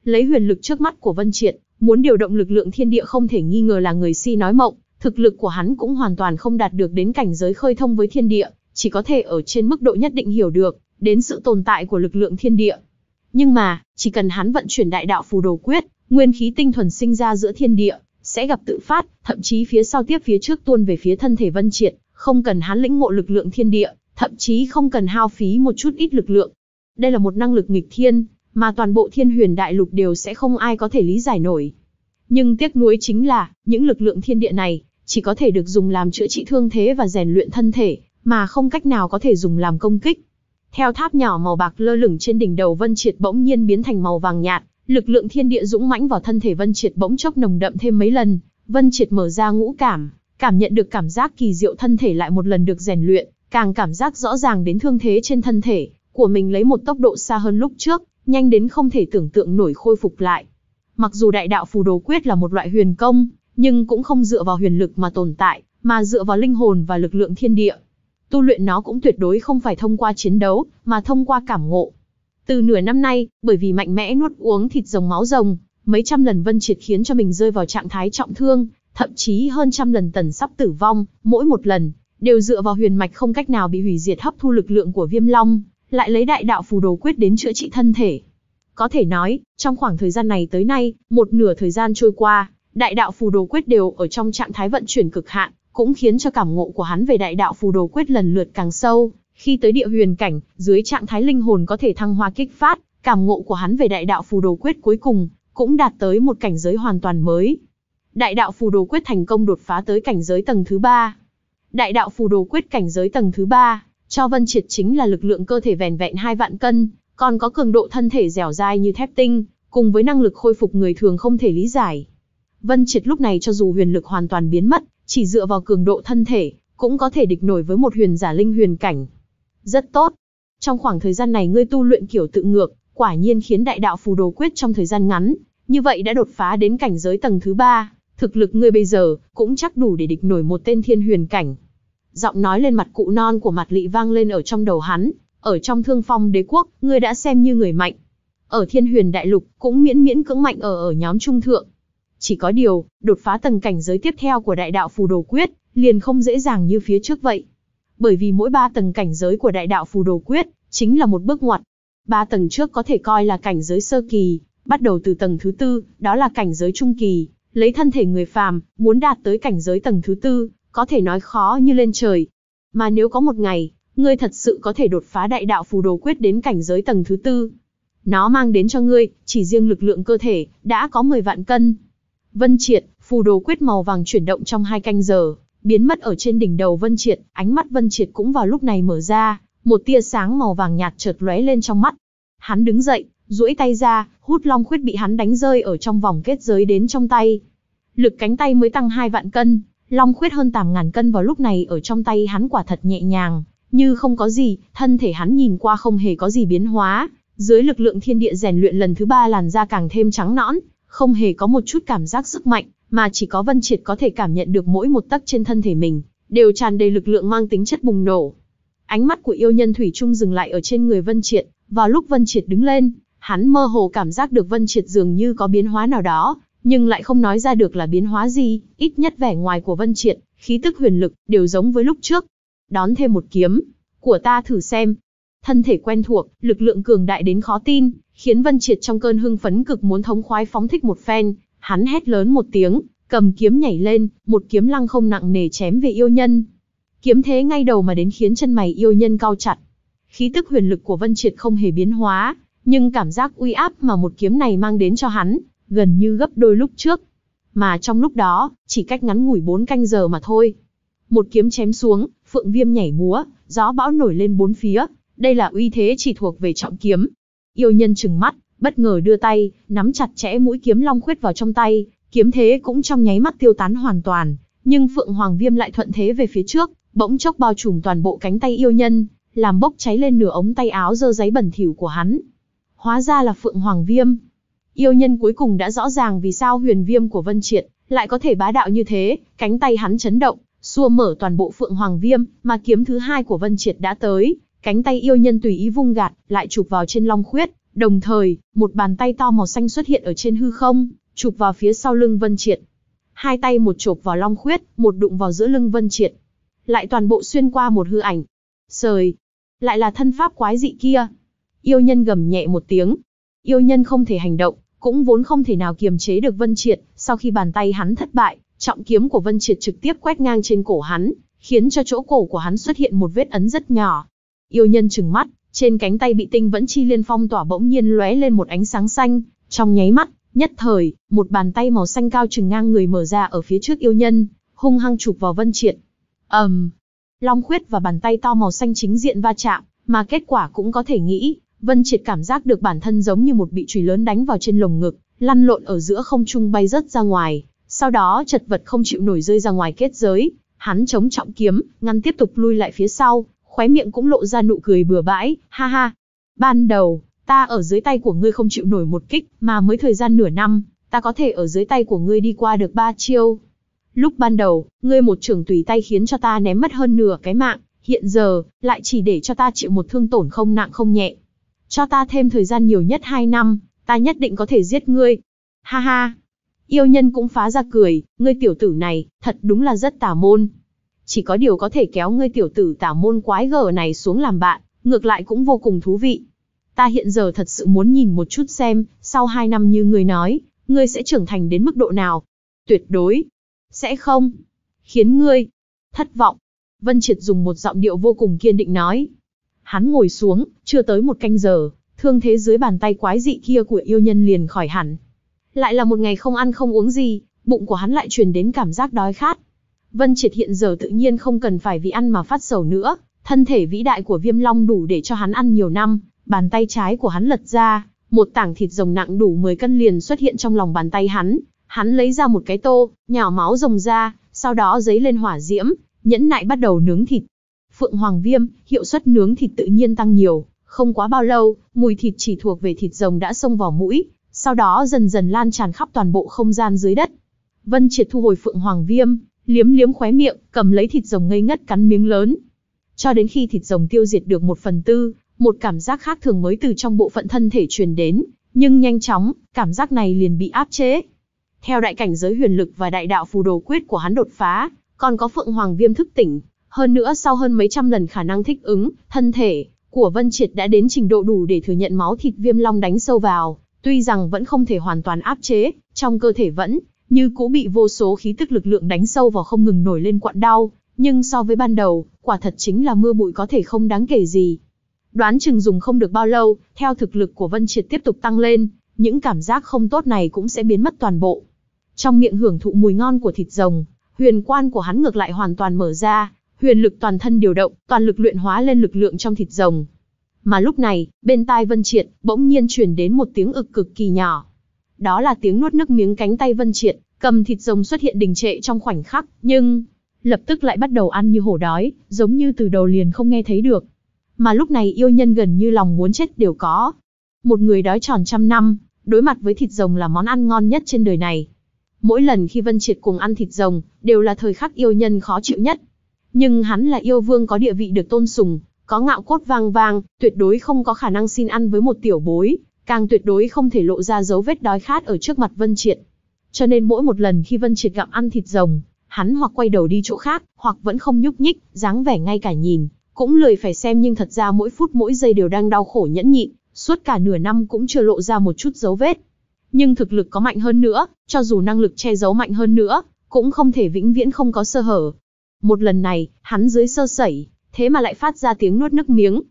Lấy huyền lực trước mắt của Vân Triệt, muốn điều động lực lượng thiên địa không thể nghi ngờ là người si nói mộng, thực lực của hắn cũng hoàn toàn không đạt được đến cảnh giới khơi thông với thiên địa, chỉ có thể ở trên mức độ nhất định hiểu được đến sự tồn tại của lực lượng thiên địa. Nhưng mà, chỉ cần hắn vận chuyển đại đạo phù đồ quyết, nguyên khí tinh thuần sinh ra giữa thiên địa, sẽ gặp tự phát, thậm chí phía sau tiếp phía trước tuôn về phía thân thể Vân Triệt, không cần hắn lĩnh ngộ lực lượng thiên địa, thậm chí không cần hao phí một chút ít lực lượng. Đây là một năng lực nghịch thiên, mà toàn bộ thiên huyền đại lục đều sẽ không ai có thể lý giải nổi. Nhưng tiếc nuối chính là, những lực lượng thiên địa này, chỉ có thể được dùng làm chữa trị thương thế và rèn luyện thân thể, mà không cách nào có thể dùng làm công kích. Theo tháp nhỏ màu bạc lơ lửng trên đỉnh đầu Vân Triệt bỗng nhiên biến thành màu vàng nhạt, Lực lượng thiên địa dũng mãnh vào thân thể Vân Triệt bỗng chốc nồng đậm thêm mấy lần, Vân Triệt mở ra ngũ cảm, cảm nhận được cảm giác kỳ diệu thân thể lại một lần được rèn luyện, càng cảm giác rõ ràng đến thương thế trên thân thể của mình lấy một tốc độ xa hơn lúc trước, nhanh đến không thể tưởng tượng nổi khôi phục lại. Mặc dù đại đạo phù đồ quyết là một loại huyền công, nhưng cũng không dựa vào huyền lực mà tồn tại, mà dựa vào linh hồn và lực lượng thiên địa. Tu luyện nó cũng tuyệt đối không phải thông qua chiến đấu, mà thông qua cảm ngộ. Từ nửa năm nay, bởi vì mạnh mẽ nuốt uống thịt rồng máu rồng, mấy trăm lần Vân Triệt khiến cho mình rơi vào trạng thái trọng thương, thậm chí hơn trăm lần tần sắp tử vong, mỗi một lần đều dựa vào huyền mạch không cách nào bị hủy diệt hấp thu lực lượng của Viêm Long, lại lấy đại đạo phù đồ quyết đến chữa trị thân thể. Có thể nói, trong khoảng thời gian này tới nay, một nửa thời gian trôi qua, đại đạo phù đồ quyết đều ở trong trạng thái vận chuyển cực hạn, cũng khiến cho cảm ngộ của hắn về đại đạo phù đồ quyết lần lượt càng sâu, khi tới địa huyền cảnh, dưới trạng thái linh hồn có thể thăng hoa kích phát, cảm ngộ của hắn về đại đạo phù đồ quyết cuối cùng, cũng đạt tới một cảnh giới hoàn toàn mới. Đại đạo phù đồ quyết thành công đột phá tới cảnh giới tầng thứ ba. Đại đạo phù đồ quyết cảnh giới tầng thứ ba cho Vân Triệt chính là lực lượng cơ thể vẻn vẹn hai vạn cân, còn có cường độ thân thể dẻo dai như thép tinh, cùng với năng lực khôi phục người thường không thể lý giải. Vân Triệt lúc này cho dù huyền lực hoàn toàn biến mất, chỉ dựa vào cường độ thân thể, cũng có thể địch nổi với một huyền giả linh huyền cảnh. Rất tốt. Trong khoảng thời gian này ngươi tu luyện kiểu tự ngược, quả nhiên khiến đại đạo phù đồ quyết trong thời gian ngắn, như vậy đã đột phá đến cảnh giới tầng thứ ba, thực lực ngươi bây giờ cũng chắc đủ để địch nổi một tên thiên huyền cảnh. Giọng nói lên mặt cụ non của mặt lị vang lên ở trong đầu hắn, ở trong thương phong đế quốc, ngươi đã xem như người mạnh. Ở thiên huyền đại lục, cũng miễn miễn cưỡng mạnh ở ở nhóm trung thượng. Chỉ có điều, đột phá tầng cảnh giới tiếp theo của đại đạo phù đồ quyết, liền không dễ dàng như phía trước vậy bởi vì mỗi ba tầng cảnh giới của đại đạo phù đồ quyết chính là một bước ngoặt. Ba tầng trước có thể coi là cảnh giới sơ kỳ, bắt đầu từ tầng thứ tư, đó là cảnh giới trung kỳ, lấy thân thể người phàm, muốn đạt tới cảnh giới tầng thứ tư, có thể nói khó như lên trời. Mà nếu có một ngày, ngươi thật sự có thể đột phá đại đạo phù đồ quyết đến cảnh giới tầng thứ tư, nó mang đến cho ngươi, chỉ riêng lực lượng cơ thể, đã có 10 vạn cân. Vân triệt, phù đồ quyết màu vàng chuyển động trong hai canh giờ, biến mất ở trên đỉnh đầu Vân Triệt, ánh mắt Vân Triệt cũng vào lúc này mở ra, một tia sáng màu vàng nhạt chợt lóe lên trong mắt. Hắn đứng dậy, duỗi tay ra, hút long khuyết bị hắn đánh rơi ở trong vòng kết giới đến trong tay. Lực cánh tay mới tăng hai vạn cân, long khuyết hơn tàm ngàn cân vào lúc này ở trong tay hắn quả thật nhẹ nhàng, như không có gì, thân thể hắn nhìn qua không hề có gì biến hóa, dưới lực lượng thiên địa rèn luyện lần thứ ba làn da càng thêm trắng nõn, không hề có một chút cảm giác sức mạnh, mà chỉ có Vân Triệt có thể cảm nhận được mỗi một tấc trên thân thể mình, đều tràn đầy lực lượng mang tính chất bùng nổ. Ánh mắt của yêu nhân Thủy Trung dừng lại ở trên người Vân Triệt, vào lúc Vân Triệt đứng lên, hắn mơ hồ cảm giác được Vân Triệt dường như có biến hóa nào đó, nhưng lại không nói ra được là biến hóa gì, ít nhất vẻ ngoài của Vân Triệt, khí tức huyền lực, đều giống với lúc trước. Đón thêm một kiếm, của ta thử xem. Thân thể quen thuộc, lực lượng cường đại đến khó tin, khiến Vân Triệt trong cơn hưng phấn cực muốn thống khoái phóng thích một phen, Hắn hét lớn một tiếng, cầm kiếm nhảy lên, một kiếm lăng không nặng nề chém về yêu nhân. Kiếm thế ngay đầu mà đến khiến chân mày yêu nhân cao chặt. Khí tức huyền lực của Vân Triệt không hề biến hóa, nhưng cảm giác uy áp mà một kiếm này mang đến cho hắn, gần như gấp đôi lúc trước. Mà trong lúc đó, chỉ cách ngắn ngủi bốn canh giờ mà thôi. Một kiếm chém xuống, phượng viêm nhảy múa, gió bão nổi lên bốn phía, đây là uy thế chỉ thuộc về trọng kiếm. Yêu nhân trừng mắt, bất ngờ đưa tay, nắm chặt chẽ mũi kiếm long khuyết vào trong tay, kiếm thế cũng trong nháy mắt tiêu tán hoàn toàn, nhưng Phượng Hoàng Viêm lại thuận thế về phía trước, bỗng chốc bao trùm toàn bộ cánh tay yêu nhân, làm bốc cháy lên nửa ống tay áo dơ giấy bẩn thỉu của hắn. Hóa ra là Phượng Hoàng Viêm. Yêu nhân cuối cùng đã rõ ràng vì sao huyền viêm của Vân Triệt lại có thể bá đạo như thế, cánh tay hắn chấn động, xua mở toàn bộ Phượng Hoàng Viêm, mà kiếm thứ hai của Vân Triệt đã tới, cánh tay yêu nhân tùy ý vung gạt, lại chụp vào trên Long Khuyết, Đồng thời, một bàn tay to màu xanh xuất hiện ở trên hư không, chụp vào phía sau lưng Vân Triệt. Hai tay một chụp vào long khuyết, một đụng vào giữa lưng Vân Triệt. Lại toàn bộ xuyên qua một hư ảnh. Sời! Lại là thân pháp quái dị kia. Yêu nhân gầm nhẹ một tiếng. Yêu nhân không thể hành động, cũng vốn không thể nào kiềm chế được Vân Triệt, sau khi bàn tay hắn thất bại, trọng kiếm của Vân Triệt trực tiếp quét ngang trên cổ hắn, khiến cho chỗ cổ của hắn xuất hiện một vết ấn rất nhỏ. Yêu nhân trừng mắt, trên cánh tay bị tinh vẫn chi liên phong tỏa bỗng nhiên lóe lên một ánh sáng xanh, trong nháy mắt, nhất thời, một bàn tay màu xanh cao chừng ngang người mở ra ở phía trước yêu nhân, hung hăng chụp vào Vân Triệt. Ầm. Um, Long khuyết và bàn tay to màu xanh chính diện va chạm, mà kết quả cũng có thể nghĩ, Vân Triệt cảm giác được bản thân giống như một bị chùy lớn đánh vào trên lồng ngực, lăn lộn ở giữa không trung bay rớt ra ngoài, sau đó chật vật không chịu nổi rơi ra ngoài kết giới, hắn chống trọng kiếm, ngăn tiếp tục lui lại phía sau, khóe miệng cũng lộ ra nụ cười bừa bãi, ha ha. Ban đầu, ta ở dưới tay của ngươi không chịu nổi một kích, mà mới thời gian nửa năm, ta có thể ở dưới tay của ngươi đi qua được ba chiêu. Lúc ban đầu, ngươi một trưởng tùy tay khiến cho ta ném mất hơn nửa cái mạng, hiện giờ, lại chỉ để cho ta chịu một thương tổn không nặng không nhẹ. Cho ta thêm thời gian nhiều nhất hai năm, ta nhất định có thể giết ngươi. Ha ha! Yêu nhân cũng phá ra cười, ngươi tiểu tử này, thật đúng là rất tà môn chỉ có điều có thể kéo ngươi tiểu tử tả môn quái gở này xuống làm bạn, ngược lại cũng vô cùng thú vị. Ta hiện giờ thật sự muốn nhìn một chút xem, sau hai năm như ngươi nói, ngươi sẽ trưởng thành đến mức độ nào. Tuyệt đối. Sẽ không. Khiến ngươi. Thất vọng. Vân Triệt dùng một giọng điệu vô cùng kiên định nói. Hắn ngồi xuống, chưa tới một canh giờ, thương thế dưới bàn tay quái dị kia của yêu nhân liền khỏi hẳn. Lại là một ngày không ăn không uống gì, bụng của hắn lại truyền đến cảm giác đói khát. Vân Triệt hiện giờ tự nhiên không cần phải vì ăn mà phát sầu nữa, thân thể vĩ đại của viêm long đủ để cho hắn ăn nhiều năm, bàn tay trái của hắn lật ra, một tảng thịt rồng nặng đủ 10 cân liền xuất hiện trong lòng bàn tay hắn, hắn lấy ra một cái tô, nhỏ máu rồng ra, sau đó giấy lên hỏa diễm, nhẫn nại bắt đầu nướng thịt. Phượng Hoàng Viêm, hiệu suất nướng thịt tự nhiên tăng nhiều, không quá bao lâu, mùi thịt chỉ thuộc về thịt rồng đã xông vào mũi, sau đó dần dần lan tràn khắp toàn bộ không gian dưới đất. Vân Triệt thu hồi Phượng Hoàng Viêm, liếm liếm khóe miệng, cầm lấy thịt rồng ngây ngất cắn miếng lớn. Cho đến khi thịt rồng tiêu diệt được một phần tư, một cảm giác khác thường mới từ trong bộ phận thân thể truyền đến, nhưng nhanh chóng, cảm giác này liền bị áp chế. Theo đại cảnh giới huyền lực và đại đạo phù đồ quyết của hắn đột phá, còn có phượng hoàng viêm thức tỉnh, hơn nữa sau hơn mấy trăm lần khả năng thích ứng, thân thể của Vân Triệt đã đến trình độ đủ để thừa nhận máu thịt viêm long đánh sâu vào, tuy rằng vẫn không thể hoàn toàn áp chế, trong cơ thể vẫn như cũ bị vô số khí tức lực lượng đánh sâu vào không ngừng nổi lên quặn đau, nhưng so với ban đầu, quả thật chính là mưa bụi có thể không đáng kể gì. Đoán chừng dùng không được bao lâu, theo thực lực của Vân Triệt tiếp tục tăng lên, những cảm giác không tốt này cũng sẽ biến mất toàn bộ. Trong miệng hưởng thụ mùi ngon của thịt rồng, huyền quan của hắn ngược lại hoàn toàn mở ra, huyền lực toàn thân điều động, toàn lực luyện hóa lên lực lượng trong thịt rồng. Mà lúc này, bên tai Vân Triệt bỗng nhiên truyền đến một tiếng ực cực kỳ nhỏ. Đó là tiếng nuốt nước miếng cánh tay Vân Triệt, cầm thịt rồng xuất hiện đình trệ trong khoảnh khắc, nhưng lập tức lại bắt đầu ăn như hổ đói, giống như từ đầu liền không nghe thấy được. Mà lúc này yêu nhân gần như lòng muốn chết đều có. Một người đói tròn trăm năm, đối mặt với thịt rồng là món ăn ngon nhất trên đời này. Mỗi lần khi Vân Triệt cùng ăn thịt rồng, đều là thời khắc yêu nhân khó chịu nhất. Nhưng hắn là yêu vương có địa vị được tôn sùng, có ngạo cốt vang vang, tuyệt đối không có khả năng xin ăn với một tiểu bối, càng tuyệt đối không thể lộ ra dấu vết đói khát ở trước mặt Vân Triệt. Cho nên mỗi một lần khi Vân Triệt gặm ăn thịt rồng, hắn hoặc quay đầu đi chỗ khác, hoặc vẫn không nhúc nhích, dáng vẻ ngay cả nhìn, cũng lười phải xem nhưng thật ra mỗi phút mỗi giây đều đang đau khổ nhẫn nhịn, suốt cả nửa năm cũng chưa lộ ra một chút dấu vết. Nhưng thực lực có mạnh hơn nữa, cho dù năng lực che giấu mạnh hơn nữa, cũng không thể vĩnh viễn không có sơ hở. Một lần này, hắn dưới sơ sẩy, thế mà lại phát ra tiếng nuốt nước miếng.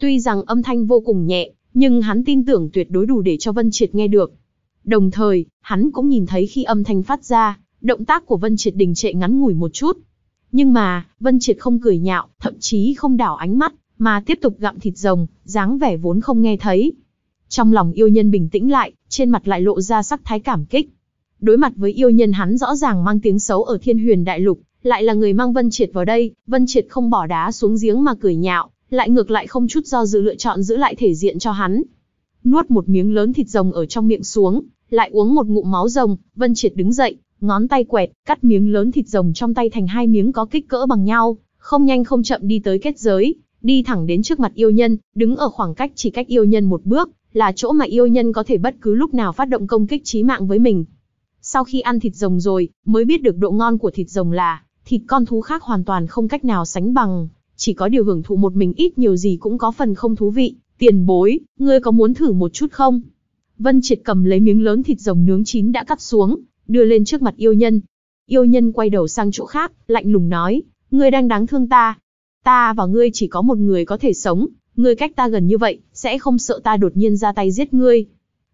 Tuy rằng âm thanh vô cùng nhẹ, nhưng hắn tin tưởng tuyệt đối đủ để cho Vân Triệt nghe được. Đồng thời, hắn cũng nhìn thấy khi âm thanh phát ra, động tác của Vân Triệt đình trệ ngắn ngủi một chút. Nhưng mà, Vân Triệt không cười nhạo, thậm chí không đảo ánh mắt, mà tiếp tục gặm thịt rồng, dáng vẻ vốn không nghe thấy. Trong lòng yêu nhân bình tĩnh lại, trên mặt lại lộ ra sắc thái cảm kích. Đối mặt với yêu nhân hắn rõ ràng mang tiếng xấu ở thiên huyền đại lục, lại là người mang Vân Triệt vào đây, Vân Triệt không bỏ đá xuống giếng mà cười nhạo lại ngược lại không chút do dự lựa chọn giữ lại thể diện cho hắn. Nuốt một miếng lớn thịt rồng ở trong miệng xuống, lại uống một ngụm máu rồng, Vân Triệt đứng dậy, ngón tay quẹt, cắt miếng lớn thịt rồng trong tay thành hai miếng có kích cỡ bằng nhau, không nhanh không chậm đi tới kết giới, đi thẳng đến trước mặt yêu nhân, đứng ở khoảng cách chỉ cách yêu nhân một bước, là chỗ mà yêu nhân có thể bất cứ lúc nào phát động công kích chí mạng với mình. Sau khi ăn thịt rồng rồi, mới biết được độ ngon của thịt rồng là, thịt con thú khác hoàn toàn không cách nào sánh bằng, chỉ có điều hưởng thụ một mình ít nhiều gì cũng có phần không thú vị, tiền bối, ngươi có muốn thử một chút không? Vân Triệt cầm lấy miếng lớn thịt rồng nướng chín đã cắt xuống, đưa lên trước mặt yêu nhân. Yêu nhân quay đầu sang chỗ khác, lạnh lùng nói, ngươi đang đáng thương ta. Ta và ngươi chỉ có một người có thể sống, ngươi cách ta gần như vậy, sẽ không sợ ta đột nhiên ra tay giết ngươi.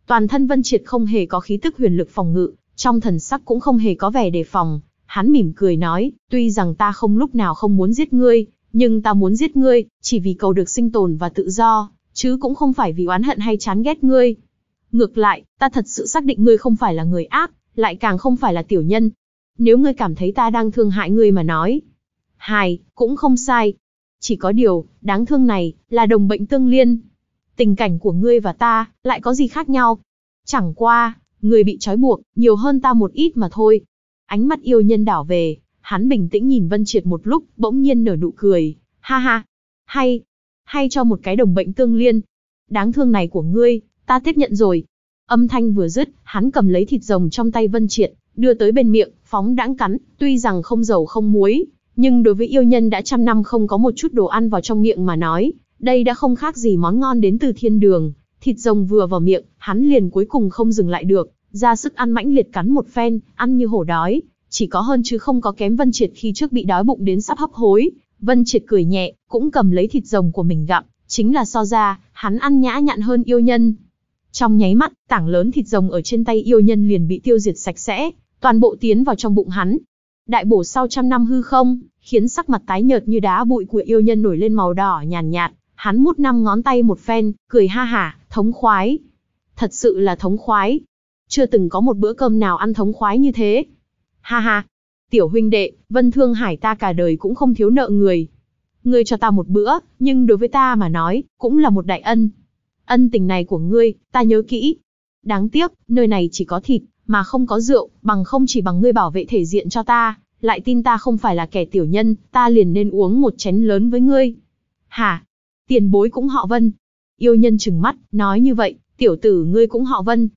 Toàn thân Vân Triệt không hề có khí tức huyền lực phòng ngự, trong thần sắc cũng không hề có vẻ đề phòng. Hắn mỉm cười nói, tuy rằng ta không lúc nào không muốn giết ngươi, nhưng ta muốn giết ngươi, chỉ vì cầu được sinh tồn và tự do, chứ cũng không phải vì oán hận hay chán ghét ngươi. Ngược lại, ta thật sự xác định ngươi không phải là người ác, lại càng không phải là tiểu nhân. Nếu ngươi cảm thấy ta đang thương hại ngươi mà nói. Hài, cũng không sai. Chỉ có điều, đáng thương này, là đồng bệnh tương liên. Tình cảnh của ngươi và ta, lại có gì khác nhau? Chẳng qua, ngươi bị trói buộc, nhiều hơn ta một ít mà thôi. Ánh mắt yêu nhân đảo về, Hắn bình tĩnh nhìn Vân Triệt một lúc, bỗng nhiên nở nụ cười. Ha ha, hay, hay cho một cái đồng bệnh tương liên. Đáng thương này của ngươi, ta tiếp nhận rồi. Âm thanh vừa dứt, hắn cầm lấy thịt rồng trong tay Vân Triệt, đưa tới bên miệng, phóng đãng cắn, tuy rằng không dầu không muối, nhưng đối với yêu nhân đã trăm năm không có một chút đồ ăn vào trong miệng mà nói, đây đã không khác gì món ngon đến từ thiên đường. Thịt rồng vừa vào miệng, hắn liền cuối cùng không dừng lại được, ra sức ăn mãnh liệt cắn một phen, ăn như hổ đói, chỉ có hơn chứ không có kém Vân Triệt khi trước bị đói bụng đến sắp hấp hối. Vân Triệt cười nhẹ, cũng cầm lấy thịt rồng của mình gặm, chính là so ra, hắn ăn nhã nhặn hơn yêu nhân. Trong nháy mắt, tảng lớn thịt rồng ở trên tay yêu nhân liền bị tiêu diệt sạch sẽ, toàn bộ tiến vào trong bụng hắn. Đại bổ sau trăm năm hư không, khiến sắc mặt tái nhợt như đá bụi của yêu nhân nổi lên màu đỏ nhàn nhạt, nhạt, hắn mút năm ngón tay một phen, cười ha hả, thống khoái. Thật sự là thống khoái. Chưa từng có một bữa cơm nào ăn thống khoái như thế. Ha ha, tiểu huynh đệ, Vân Thương Hải ta cả đời cũng không thiếu nợ người. Ngươi cho ta một bữa, nhưng đối với ta mà nói, cũng là một đại ân. Ân tình này của ngươi, ta nhớ kỹ. Đáng tiếc, nơi này chỉ có thịt, mà không có rượu, bằng không chỉ bằng ngươi bảo vệ thể diện cho ta, lại tin ta không phải là kẻ tiểu nhân, ta liền nên uống một chén lớn với ngươi. Hả? Tiền bối cũng họ Vân. Yêu nhân chừng mắt, nói như vậy, tiểu tử ngươi cũng họ Vân.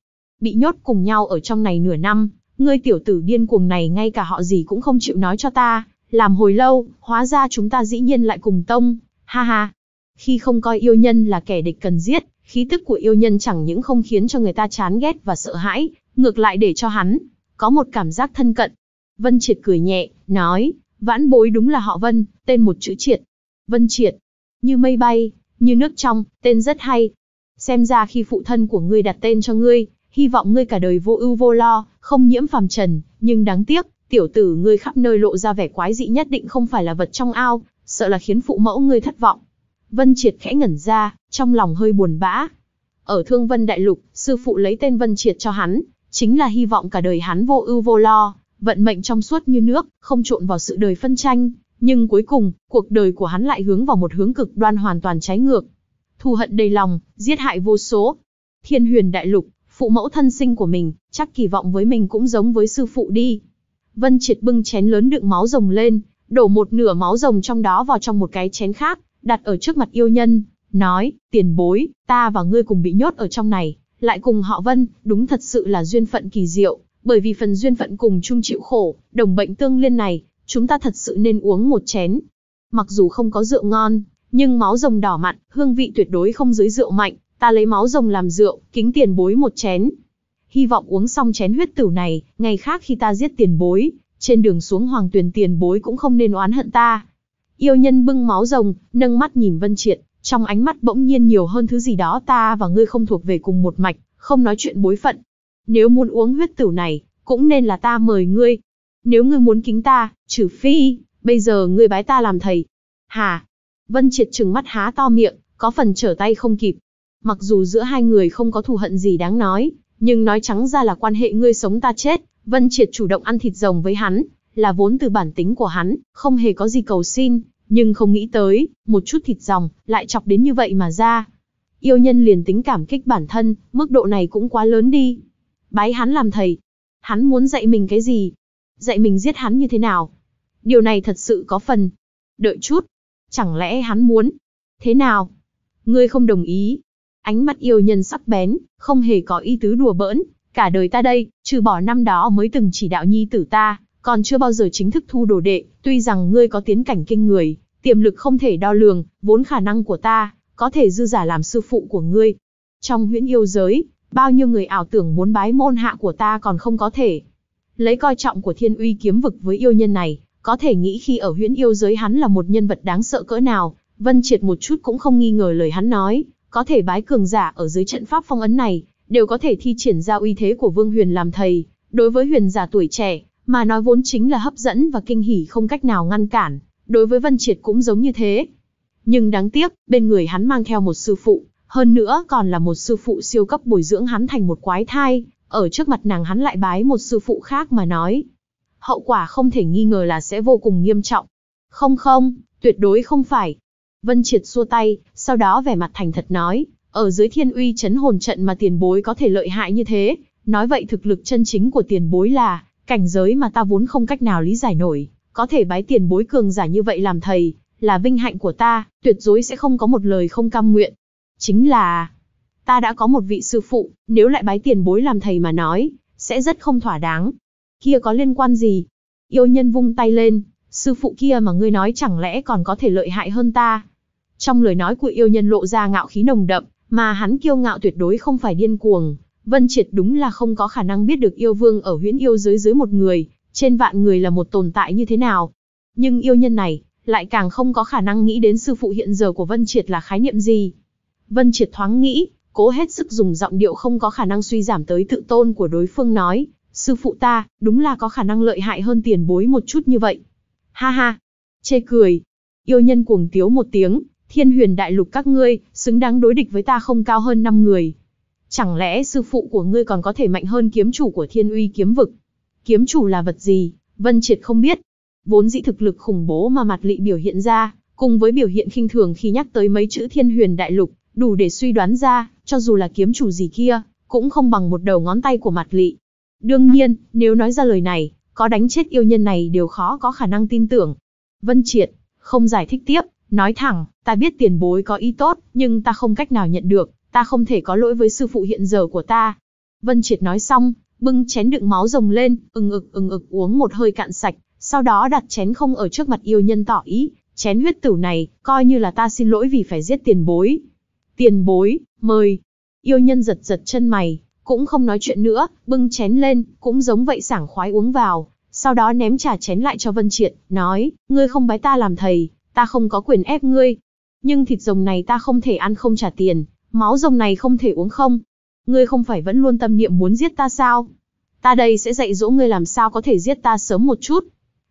Bị nhốt cùng nhau ở trong này nửa năm, Ngươi tiểu tử điên cuồng này ngay cả họ gì cũng không chịu nói cho ta, làm hồi lâu, hóa ra chúng ta dĩ nhiên lại cùng tông, ha ha. Khi không coi yêu nhân là kẻ địch cần giết, khí tức của yêu nhân chẳng những không khiến cho người ta chán ghét và sợ hãi, ngược lại để cho hắn, có một cảm giác thân cận. Vân Triệt cười nhẹ, nói, vãn bối đúng là họ Vân, tên một chữ triệt. Vân Triệt, như mây bay, như nước trong, tên rất hay. Xem ra khi phụ thân của ngươi đặt tên cho ngươi, hy vọng ngươi cả đời vô ưu vô lo, không nhiễm phàm trần, nhưng đáng tiếc, tiểu tử ngươi khắp nơi lộ ra vẻ quái dị nhất định không phải là vật trong ao, sợ là khiến phụ mẫu ngươi thất vọng. Vân Triệt khẽ ngẩn ra, trong lòng hơi buồn bã. Ở Thương Vân Đại Lục, sư phụ lấy tên Vân Triệt cho hắn, chính là hy vọng cả đời hắn vô ưu vô lo, vận mệnh trong suốt như nước, không trộn vào sự đời phân tranh, nhưng cuối cùng, cuộc đời của hắn lại hướng vào một hướng cực đoan hoàn toàn trái ngược. Thù hận đầy lòng, giết hại vô số. Thiên huyền đại lục, phụ mẫu thân sinh của mình, chắc kỳ vọng với mình cũng giống với sư phụ đi. Vân Triệt bưng chén lớn đựng máu rồng lên, đổ một nửa máu rồng trong đó vào trong một cái chén khác, đặt ở trước mặt yêu nhân, nói, tiền bối, ta và ngươi cùng bị nhốt ở trong này, lại cùng họ Vân, đúng thật sự là duyên phận kỳ diệu, bởi vì phần duyên phận cùng chung chịu khổ, đồng bệnh tương liên này, chúng ta thật sự nên uống một chén. Mặc dù không có rượu ngon, nhưng máu rồng đỏ mặn, hương vị tuyệt đối không dưới rượu mạnh, ta lấy máu rồng làm rượu, kính tiền bối một chén. Hy vọng uống xong chén huyết tử này, ngày khác khi ta giết tiền bối, trên đường xuống hoàng tuyền tiền bối cũng không nên oán hận ta. Yêu nhân bưng máu rồng, nâng mắt nhìn Vân Triệt, trong ánh mắt bỗng nhiên nhiều hơn thứ gì đó ta và ngươi không thuộc về cùng một mạch, không nói chuyện bối phận. Nếu muốn uống huyết tử này, cũng nên là ta mời ngươi. Nếu ngươi muốn kính ta, trừ phi, bây giờ ngươi bái ta làm thầy. Hà! Vân Triệt trừng mắt há to miệng, có phần trở tay không kịp, Mặc dù giữa hai người không có thù hận gì đáng nói, nhưng nói trắng ra là quan hệ ngươi sống ta chết, Vân Triệt chủ động ăn thịt rồng với hắn, là vốn từ bản tính của hắn, không hề có gì cầu xin, nhưng không nghĩ tới, một chút thịt rồng, lại chọc đến như vậy mà ra. Yêu nhân liền tính cảm kích bản thân, mức độ này cũng quá lớn đi. Bái hắn làm thầy. Hắn muốn dạy mình cái gì? Dạy mình giết hắn như thế nào? Điều này thật sự có phần. Đợi chút. Chẳng lẽ hắn muốn? Thế nào? Ngươi không đồng ý, Ánh mắt yêu nhân sắc bén, không hề có ý tứ đùa bỡn, cả đời ta đây, trừ bỏ năm đó mới từng chỉ đạo nhi tử ta, còn chưa bao giờ chính thức thu đồ đệ, tuy rằng ngươi có tiến cảnh kinh người, tiềm lực không thể đo lường, vốn khả năng của ta, có thể dư giả làm sư phụ của ngươi. Trong huyễn yêu giới, bao nhiêu người ảo tưởng muốn bái môn hạ của ta còn không có thể. Lấy coi trọng của thiên uy kiếm vực với yêu nhân này, có thể nghĩ khi ở huyễn yêu giới hắn là một nhân vật đáng sợ cỡ nào, Vân Triệt một chút cũng không nghi ngờ lời hắn nói, có thể bái cường giả ở dưới trận pháp phong ấn này, đều có thể thi triển ra uy thế của Vương Huyền làm thầy, đối với huyền giả tuổi trẻ, mà nói vốn chính là hấp dẫn và kinh hỉ không cách nào ngăn cản, đối với Vân Triệt cũng giống như thế. Nhưng đáng tiếc, bên người hắn mang theo một sư phụ, hơn nữa còn là một sư phụ siêu cấp bồi dưỡng hắn thành một quái thai, ở trước mặt nàng hắn lại bái một sư phụ khác mà nói. Hậu quả không thể nghi ngờ là sẽ vô cùng nghiêm trọng. Không không, tuyệt đối không phải, Vân Triệt xua tay, sau đó vẻ mặt thành thật nói, ở dưới thiên uy chấn hồn trận mà tiền bối có thể lợi hại như thế, nói vậy thực lực chân chính của tiền bối là, cảnh giới mà ta vốn không cách nào lý giải nổi, có thể bái tiền bối cường giả như vậy làm thầy, là vinh hạnh của ta, tuyệt đối sẽ không có một lời không cam nguyện. Chính là, ta đã có một vị sư phụ, nếu lại bái tiền bối làm thầy mà nói, sẽ rất không thỏa đáng. Kia có liên quan gì? Yêu nhân vung tay lên, sư phụ kia mà ngươi nói chẳng lẽ còn có thể lợi hại hơn ta, trong lời nói của yêu nhân lộ ra ngạo khí nồng đậm, mà hắn kiêu ngạo tuyệt đối không phải điên cuồng. Vân Triệt đúng là không có khả năng biết được yêu vương ở huyễn yêu dưới dưới một người, trên vạn người là một tồn tại như thế nào. Nhưng yêu nhân này, lại càng không có khả năng nghĩ đến sư phụ hiện giờ của Vân Triệt là khái niệm gì. Vân Triệt thoáng nghĩ, cố hết sức dùng giọng điệu không có khả năng suy giảm tới tự tôn của đối phương nói, sư phụ ta, đúng là có khả năng lợi hại hơn tiền bối một chút như vậy. Ha ha, chê cười. Yêu nhân cuồng tiếu một tiếng, thiên huyền đại lục các ngươi, xứng đáng đối địch với ta không cao hơn 5 người. Chẳng lẽ sư phụ của ngươi còn có thể mạnh hơn kiếm chủ của thiên uy kiếm vực? Kiếm chủ là vật gì? Vân Triệt không biết. Vốn dĩ thực lực khủng bố mà mặt lị biểu hiện ra, cùng với biểu hiện khinh thường khi nhắc tới mấy chữ thiên huyền đại lục, đủ để suy đoán ra, cho dù là kiếm chủ gì kia, cũng không bằng một đầu ngón tay của mặt lị. Đương nhiên, nếu nói ra lời này, có đánh chết yêu nhân này đều khó có khả năng tin tưởng. Vân Triệt, không giải thích tiếp, nói thẳng, ta biết tiền bối có ý tốt, nhưng ta không cách nào nhận được, ta không thể có lỗi với sư phụ hiện giờ của ta. Vân Triệt nói xong, bưng chén đựng máu rồng lên, ừng ực ừng ực uống một hơi cạn sạch, sau đó đặt chén không ở trước mặt yêu nhân tỏ ý, chén huyết tử này, coi như là ta xin lỗi vì phải giết tiền bối. Tiền bối, mời. Yêu nhân giật giật chân mày, cũng không nói chuyện nữa, bưng chén lên, cũng giống vậy sảng khoái uống vào, sau đó ném trả chén lại cho Vân Triệt, nói, ngươi không bái ta làm thầy, ta không có quyền ép ngươi, nhưng thịt rồng này ta không thể ăn không trả tiền, máu rồng này không thể uống không. Ngươi không phải vẫn luôn tâm niệm muốn giết ta sao? Ta đây sẽ dạy dỗ ngươi làm sao có thể giết ta sớm một chút.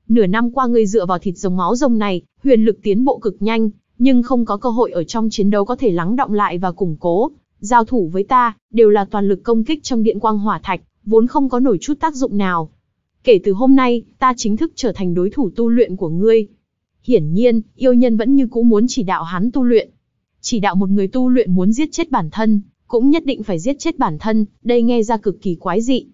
Nửa năm qua ngươi dựa vào thịt rồng máu rồng này, huyền lực tiến bộ cực nhanh, nhưng không có cơ hội ở trong chiến đấu có thể lắng động lại và củng cố. Giao thủ với ta, đều là toàn lực công kích trong điện quang hỏa thạch, vốn không có nổi chút tác dụng nào. Kể từ hôm nay, ta chính thức trở thành đối thủ tu luyện của ngươi, Hiển nhiên, yêu nhân vẫn như cũ muốn chỉ đạo hắn tu luyện. Chỉ đạo một người tu luyện muốn giết chết bản thân, cũng nhất định phải giết chết bản thân, đây nghe ra cực kỳ quái dị.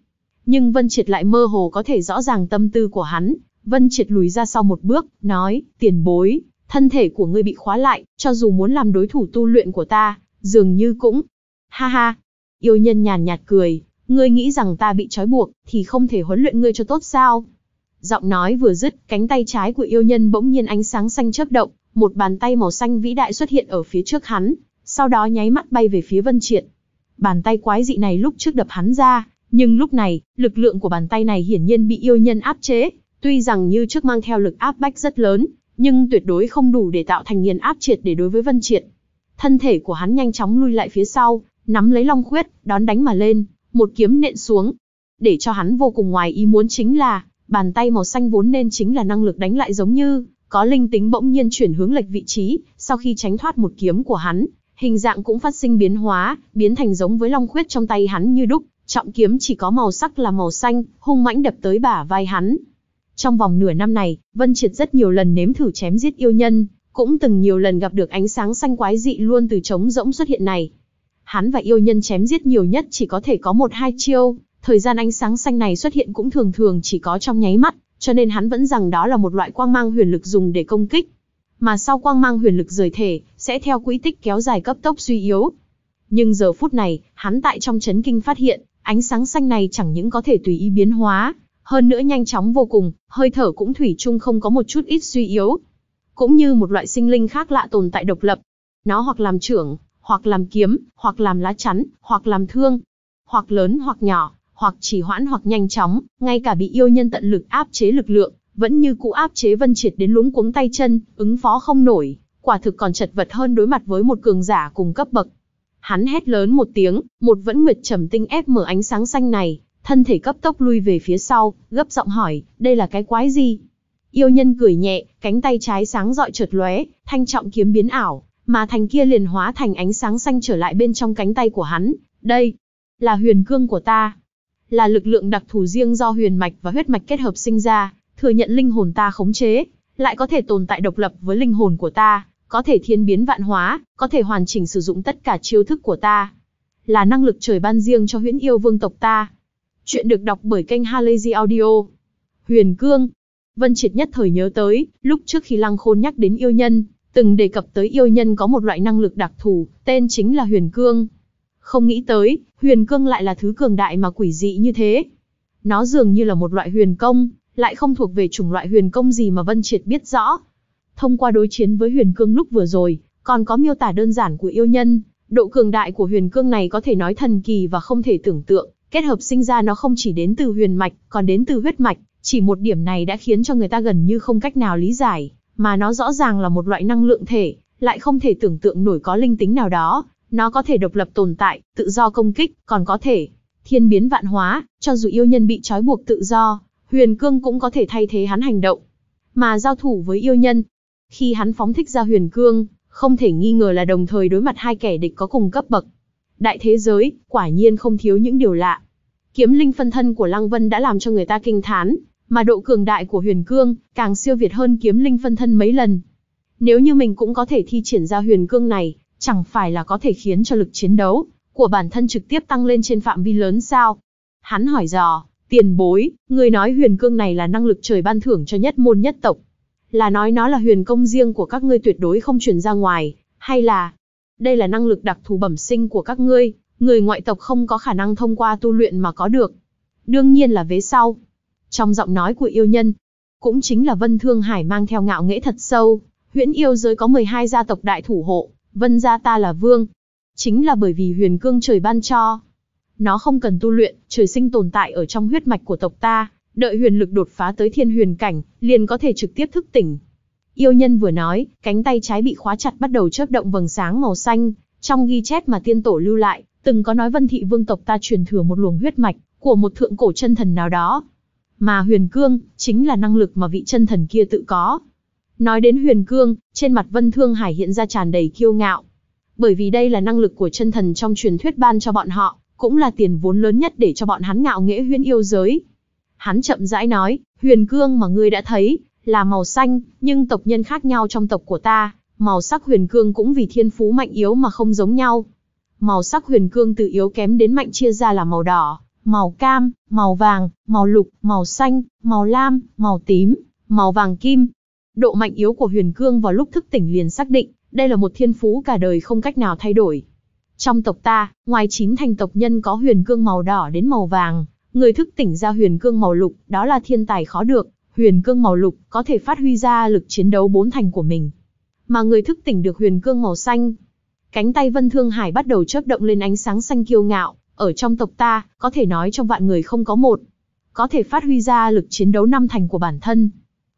Nhưng Vân Triệt lại mơ hồ có thể rõ ràng tâm tư của hắn. Vân Triệt lùi ra sau một bước, nói, tiền bối, thân thể của ngươi bị khóa lại, cho dù muốn làm đối thủ tu luyện của ta, dường như cũng... Ha ha! Yêu nhân nhàn nhạt cười, ngươi nghĩ rằng ta bị trói buộc, thì không thể huấn luyện ngươi cho tốt sao? Giọng nói vừa dứt, cánh tay trái của yêu nhân bỗng nhiên ánh sáng xanh chớp động, một bàn tay màu xanh vĩ đại xuất hiện ở phía trước hắn, sau đó nháy mắt bay về phía Vân Triệt. Bàn tay quái dị này lúc trước đập hắn ra, nhưng lúc này, lực lượng của bàn tay này hiển nhiên bị yêu nhân áp chế, tuy rằng như trước mang theo lực áp bách rất lớn, nhưng tuyệt đối không đủ để tạo thành nghiền áp triệt để đối với Vân Triệt. Thân thể của hắn nhanh chóng lui lại phía sau, nắm lấy long khuyết, đón đánh mà lên, một kiếm nện xuống. Để cho hắn vô cùng ngoài ý muốn chính là, Bàn tay màu xanh vốn nên chính là năng lực đánh lại giống như, có linh tính bỗng nhiên chuyển hướng lệch vị trí, sau khi tránh thoát một kiếm của hắn, hình dạng cũng phát sinh biến hóa, biến thành giống với long khuyết trong tay hắn như đúc, trọng kiếm chỉ có màu sắc là màu xanh, hung mãnh đập tới bả vai hắn. Trong vòng nửa năm này, Vân Triệt rất nhiều lần nếm thử chém giết yêu nhân, cũng từng nhiều lần gặp được ánh sáng xanh quái dị luôn từ trống rỗng xuất hiện này. Hắn và yêu nhân chém giết nhiều nhất chỉ có thể có một hai chiêu, Thời gian ánh sáng xanh này xuất hiện cũng thường thường chỉ có trong nháy mắt, cho nên hắn vẫn rằng đó là một loại quang mang huyền lực dùng để công kích. Mà sau quang mang huyền lực rời thể, sẽ theo quỹ tích kéo dài cấp tốc suy yếu. Nhưng giờ phút này, hắn tại trong chấn kinh phát hiện, ánh sáng xanh này chẳng những có thể tùy ý biến hóa, hơn nữa nhanh chóng vô cùng, hơi thở cũng thủy chung không có một chút ít suy yếu. Cũng như một loại sinh linh khác lạ tồn tại độc lập. Nó hoặc làm trưởng, hoặc làm kiếm, hoặc làm lá chắn, hoặc làm thương, hoặc lớn hoặc nhỏ, hoặc chỉ hoãn hoặc nhanh chóng, ngay cả bị yêu nhân tận lực áp chế lực lượng, vẫn như cũ áp chế Vân Triệt đến luống cuống tay chân, ứng phó không nổi, quả thực còn chật vật hơn đối mặt với một cường giả cùng cấp bậc. Hắn hét lớn một tiếng, một vẫn nguyệt trầm tinh ép mở ánh sáng xanh này, thân thể cấp tốc lui về phía sau, gấp giọng hỏi, đây là cái quái gì? Yêu nhân cười nhẹ, cánh tay trái sáng rọi chợt lóe, thanh trọng kiếm biến ảo, mà thành kia liền hóa thành ánh sáng xanh trở lại bên trong cánh tay của hắn. Đây, là huyền cương của ta là lực lượng đặc thù riêng do huyền mạch và huyết mạch kết hợp sinh ra, thừa nhận linh hồn ta khống chế, lại có thể tồn tại độc lập với linh hồn của ta, có thể thiên biến vạn hóa, có thể hoàn chỉnh sử dụng tất cả chiêu thức của ta. Là năng lực trời ban riêng cho huyễn yêu vương tộc ta. Chuyện được đọc bởi kênh Halazy Audio. Huyền Cương. Vân Triệt nhất thời nhớ tới, lúc trước khi Lăng Khôn nhắc đến yêu nhân, từng đề cập tới yêu nhân có một loại năng lực đặc thù, tên chính là Huyền Cương. Không nghĩ tới, huyền cương lại là thứ cường đại mà quỷ dị như thế. Nó dường như là một loại huyền công, lại không thuộc về chủng loại huyền công gì mà Vân Triệt biết rõ. Thông qua đối chiến với huyền cương lúc vừa rồi, còn có miêu tả đơn giản của yêu nhân, độ cường đại của huyền cương này có thể nói thần kỳ và không thể tưởng tượng, kết hợp sinh ra nó không chỉ đến từ huyền mạch, còn đến từ huyết mạch, chỉ một điểm này đã khiến cho người ta gần như không cách nào lý giải, mà nó rõ ràng là một loại năng lượng thể, lại không thể tưởng tượng nổi có linh tính nào đó, nó có thể độc lập tồn tại, tự do công kích, còn có thể thiên biến vạn hóa, cho dù yêu nhân bị trói buộc tự do, huyền cương cũng có thể thay thế hắn hành động. Mà giao thủ với yêu nhân, khi hắn phóng thích ra huyền cương, không thể nghi ngờ là đồng thời đối mặt hai kẻ địch có cùng cấp bậc. Đại thế giới, quả nhiên không thiếu những điều lạ. Kiếm linh phân thân của Lăng Vân đã làm cho người ta kinh thán, mà độ cường đại của huyền cương càng siêu việt hơn kiếm linh phân thân mấy lần. Nếu như mình cũng có thể thi triển ra huyền cương này, chẳng phải là có thể khiến cho lực chiến đấu của bản thân trực tiếp tăng lên trên phạm vi lớn sao? Hắn hỏi dò, tiền bối, người nói huyền cương này là năng lực trời ban thưởng cho nhất môn nhất tộc. Là nói nó là huyền công riêng của các ngươi tuyệt đối không truyền ra ngoài, hay là đây là năng lực đặc thù bẩm sinh của các ngươi, người ngoại tộc không có khả năng thông qua tu luyện mà có được. Đương nhiên là vế sau. Trong giọng nói của yêu nhân, cũng chính là Vân Thương Hải mang theo ngạo nghễ thật sâu, huyễn yêu giới có 12 gia tộc đại thủ hộ, Vân gia ta là vương. Chính là bởi vì huyền cương trời ban cho. Nó không cần tu luyện, trời sinh tồn tại ở trong huyết mạch của tộc ta, đợi huyền lực đột phá tới thiên huyền cảnh, liền có thể trực tiếp thức tỉnh. Yêu nhân vừa nói, cánh tay trái bị khóa chặt bắt đầu chớp động vầng sáng màu xanh, trong ghi chép mà tiên tổ lưu lại, từng có nói Vân thị vương tộc ta truyền thừa một luồng huyết mạch của một thượng cổ chân thần nào đó. Mà huyền cương, chính là năng lực mà vị chân thần kia tự có. Nói đến huyền cương, trên mặt Vân Thương Hải hiện ra tràn đầy kiêu ngạo. Bởi vì đây là năng lực của chân thần trong truyền thuyết ban cho bọn họ, cũng là tiền vốn lớn nhất để cho bọn hắn ngạo nghễ huyễn yêu giới. Hắn chậm rãi nói, huyền cương mà ngươi đã thấy, là màu xanh, nhưng tộc nhân khác nhau trong tộc của ta, màu sắc huyền cương cũng vì thiên phú mạnh yếu mà không giống nhau. Màu sắc huyền cương từ yếu kém đến mạnh chia ra là màu đỏ, màu cam, màu vàng, màu lục, màu xanh, màu lam, màu tím, màu vàng kim, Độ mạnh yếu của Huyền Cương vào lúc thức tỉnh liền xác định, đây là một thiên phú cả đời không cách nào thay đổi. Trong tộc ta, ngoài chín thành tộc nhân có Huyền Cương màu đỏ đến màu vàng, người thức tỉnh ra Huyền Cương màu lục, đó là thiên tài khó được, Huyền Cương màu lục có thể phát huy ra lực chiến đấu bốn thành của mình. Mà người thức tỉnh được Huyền Cương màu xanh, cánh tay Vân Thương Hải bắt đầu chớp động lên ánh sáng xanh kiêu ngạo, ở trong tộc ta, có thể nói trong vạn người không có một, có thể phát huy ra lực chiến đấu năm thành của bản thân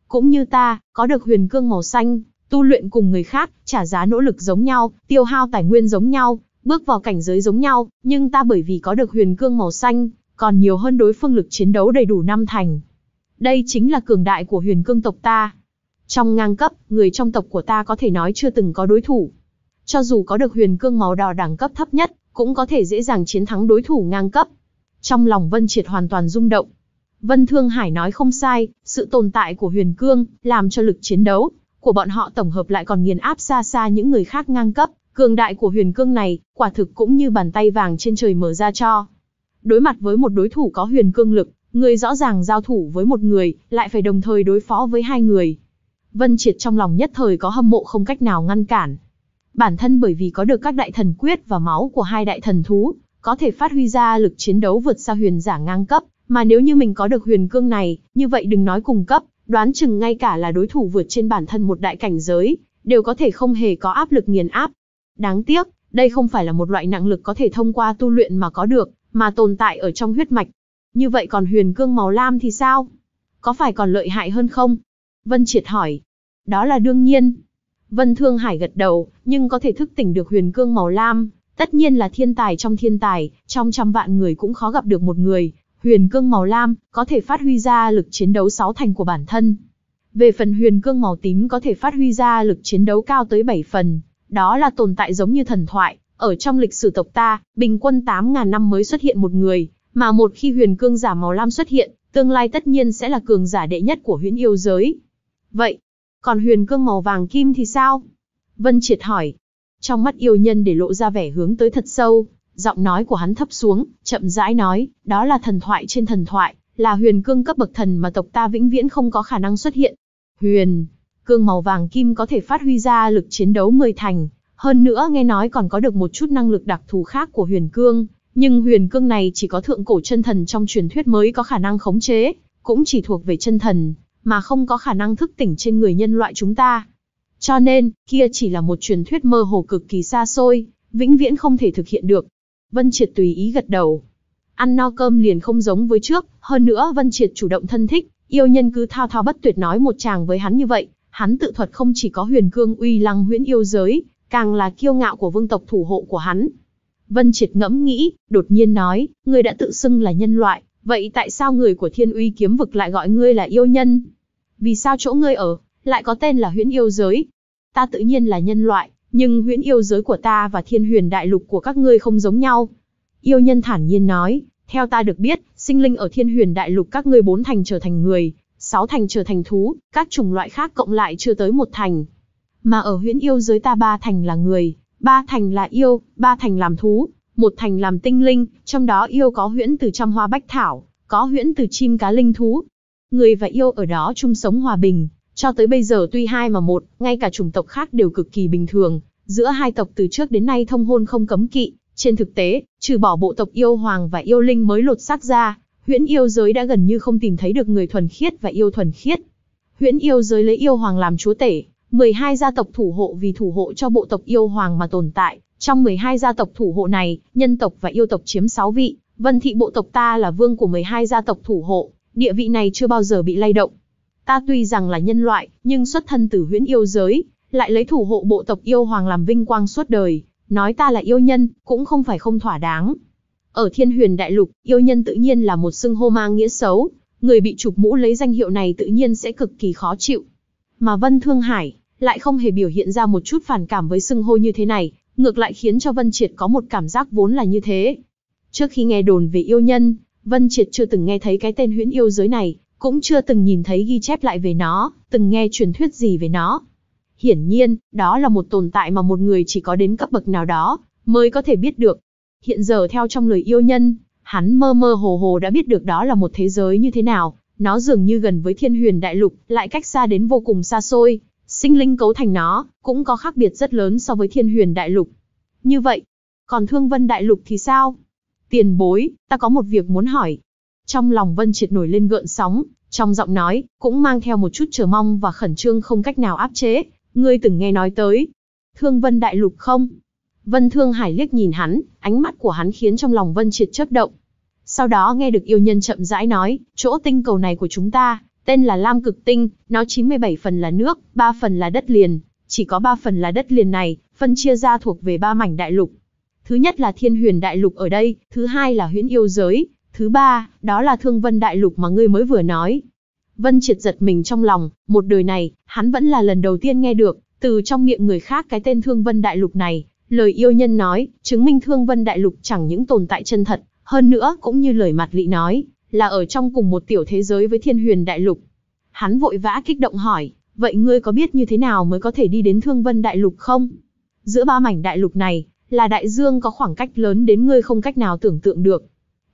cũng như ta, có được huyền cương màu xanh, tu luyện cùng người khác, trả giá nỗ lực giống nhau, tiêu hao tài nguyên giống nhau, bước vào cảnh giới giống nhau, nhưng ta bởi vì có được huyền cương màu xanh, còn nhiều hơn đối phương lực chiến đấu đầy đủ năm thành. Đây chính là cường đại của huyền cương tộc ta. Trong ngang cấp, người trong tộc của ta có thể nói chưa từng có đối thủ. Cho dù có được huyền cương màu đỏ đẳng cấp thấp nhất, cũng có thể dễ dàng chiến thắng đối thủ ngang cấp. Trong lòng Vân Triệt hoàn toàn rung động, Vân Thương Hải nói không sai, sự tồn tại của Huyền Cương làm cho lực chiến đấu của bọn họ tổng hợp lại còn nghiền áp xa xa những người khác ngang cấp, cường đại của Huyền Cương này quả thực cũng như bàn tay vàng trên trời mở ra cho. Đối mặt với một đối thủ có Huyền Cương lực, người rõ ràng giao thủ với một người, lại phải đồng thời đối phó với hai người. Vân Triệt trong lòng nhất thời có hâm mộ không cách nào ngăn cản. Bản thân bởi vì có được các đại thần quyết và máu của hai đại thần thú, có thể phát huy ra lực chiến đấu vượt xa huyền giả ngang cấp, mà nếu như mình có được huyền cương này, như vậy đừng nói cùng cấp, đoán chừng ngay cả là đối thủ vượt trên bản thân một đại cảnh giới, đều có thể không hề có áp lực nghiền áp. Đáng tiếc, đây không phải là một loại năng lực có thể thông qua tu luyện mà có được, mà tồn tại ở trong huyết mạch. Như vậy còn huyền cương màu lam thì sao? Có phải còn lợi hại hơn không? Vân Triệt hỏi. Đó là đương nhiên. Vân Thương Hải gật đầu, nhưng có thể thức tỉnh được huyền cương màu lam, tất nhiên là thiên tài trong thiên tài, trong trăm vạn người cũng khó gặp được một người huyền cương màu lam, có thể phát huy ra lực chiến đấu sáu thành của bản thân. Về phần huyền cương màu tím có thể phát huy ra lực chiến đấu cao tới bảy phần, đó là tồn tại giống như thần thoại, ở trong lịch sử tộc ta, bình quân tám ngàn năm mới xuất hiện một người, mà một khi huyền cương giả màu lam xuất hiện, tương lai tất nhiên sẽ là cường giả đệ nhất của huyễn yêu giới. Vậy, còn huyền cương màu vàng kim thì sao? Vân Triệt hỏi. Trong mắt yêu nhân để lộ ra vẻ hướng tới thật sâu, giọng nói của hắn thấp xuống, chậm rãi nói, đó là thần thoại trên thần thoại, là huyền cương cấp bậc thần mà tộc ta vĩnh viễn không có khả năng xuất hiện. Huyền, cương màu vàng kim có thể phát huy ra lực chiến đấu mười thành, hơn nữa nghe nói còn có được một chút năng lực đặc thù khác của huyền cương, nhưng huyền cương này chỉ có thượng cổ chân thần trong truyền thuyết mới có khả năng khống chế, cũng chỉ thuộc về chân thần, mà không có khả năng thức tỉnh trên người nhân loại chúng ta. Cho nên, kia chỉ là một truyền thuyết mơ hồ cực kỳ xa xôi, vĩnh viễn không thể thực hiện được, Vân Triệt tùy ý gật đầu. Ăn no cơm liền không giống với trước, hơn nữa Vân Triệt chủ động thân thích, yêu nhân cứ thao thao bất tuyệt nói một chàng với hắn như vậy, hắn tự thuật không chỉ có huyền cương uy lăng huyễn yêu giới, càng là kiêu ngạo của vương tộc thủ hộ của hắn. Vân Triệt ngẫm nghĩ, đột nhiên nói, ngươi đã tự xưng là nhân loại, vậy tại sao người của thiên uy kiếm vực lại gọi ngươi là yêu nhân? Vì sao chỗ ngươi ở, lại có tên là huyễn yêu giới? Ta tự nhiên là nhân loại, nhưng huyễn yêu giới của ta và thiên huyền đại lục của các ngươi không giống nhau. Yêu nhân thản nhiên nói, theo ta được biết, sinh linh ở thiên huyền đại lục các ngươi bốn thành trở thành người, sáu thành trở thành thú, các chủng loại khác cộng lại chưa tới một thành. Mà ở huyễn yêu giới ta ba thành là người, ba thành là yêu, ba thành làm thú, một thành làm tinh linh, trong đó yêu có huyễn từ trăm hoa bách thảo, có huyễn từ chim cá linh thú. Người và yêu ở đó chung sống hòa bình, cho tới bây giờ tuy hai mà một, ngay cả chủng tộc khác đều cực kỳ bình thường, giữa hai tộc từ trước đến nay thông hôn không cấm kỵ, trên thực tế, trừ bỏ bộ tộc yêu hoàng và yêu linh mới lột xác ra, huyễn yêu giới đã gần như không tìm thấy được người thuần khiết và yêu thuần khiết. Huyễn yêu giới lấy yêu hoàng làm chúa tể, 12 gia tộc thủ hộ vì thủ hộ cho bộ tộc yêu hoàng mà tồn tại. Trong 12 gia tộc thủ hộ này, nhân tộc và yêu tộc chiếm 6 vị, vân thị bộ tộc ta là vương của 12 gia tộc thủ hộ, địa vị này chưa bao giờ bị lay động. Ta tuy rằng là nhân loại, nhưng xuất thân từ huyễn yêu giới, lại lấy thủ hộ bộ tộc yêu hoàng làm vinh quang suốt đời, nói ta là yêu nhân, cũng không phải không thỏa đáng. Ở thiên huyền đại lục, yêu nhân tự nhiên là một xưng hô mang nghĩa xấu, người bị chụp mũ lấy danh hiệu này tự nhiên sẽ cực kỳ khó chịu. Mà Vân Thương Hải, lại không hề biểu hiện ra một chút phản cảm với xưng hô như thế này, ngược lại khiến cho Vân Triệt có một cảm giác vốn là như thế. Trước khi nghe đồn về yêu nhân, Vân Triệt chưa từng nghe thấy cái tên huyễn yêu giới này, cũng chưa từng nhìn thấy ghi chép lại về nó, từng nghe truyền thuyết gì về nó. Hiển nhiên, đó là một tồn tại mà một người chỉ có đến cấp bậc nào đó mới có thể biết được. Hiện giờ theo trong lời yêu nhân, hắn mơ mơ hồ hồ đã biết được đó là một thế giới như thế nào, nó dường như gần với thiên huyền đại lục, lại cách xa đến vô cùng xa xôi. Sinh linh cấu thành nó, cũng có khác biệt rất lớn so với thiên huyền đại lục. Như vậy, còn thương vân đại lục thì sao? Tiền bối, ta có một việc muốn hỏi. Trong lòng Vân Triệt nổi lên gợn sóng, trong giọng nói, cũng mang theo một chút chờ mong và khẩn trương không cách nào áp chế. Ngươi từng nghe nói tới, thương vân đại lục không? Vân Thương Hải liếc nhìn hắn, ánh mắt của hắn khiến trong lòng Vân Triệt chớp động. Sau đó nghe được yêu nhân chậm rãi nói, chỗ tinh cầu này của chúng ta, tên là Lam Cực Tinh, nó 97 phần là nước, 3 phần là đất liền, chỉ có 3 phần là đất liền này, phân chia ra thuộc về ba mảnh đại lục. Thứ nhất là Thiên Huyền đại lục ở đây, thứ hai là Huyễn Yêu giới, Thứ ba, đó là thương vân đại lục mà ngươi mới vừa nói. Vân triệt giật mình trong lòng, một đời này, hắn vẫn là lần đầu tiên nghe được, từ trong miệng người khác cái tên thương vân đại lục này, lời yêu nhân nói, chứng minh thương vân đại lục chẳng những tồn tại chân thật, hơn nữa cũng như lời mặt lị nói, là ở trong cùng một tiểu thế giới với thiên huyền đại lục. Hắn vội vã kích động hỏi, vậy ngươi có biết như thế nào mới có thể đi đến thương vân đại lục không? Giữa ba mảnh đại lục này, là đại dương có khoảng cách lớn đến ngươi không cách nào tưởng tượng được.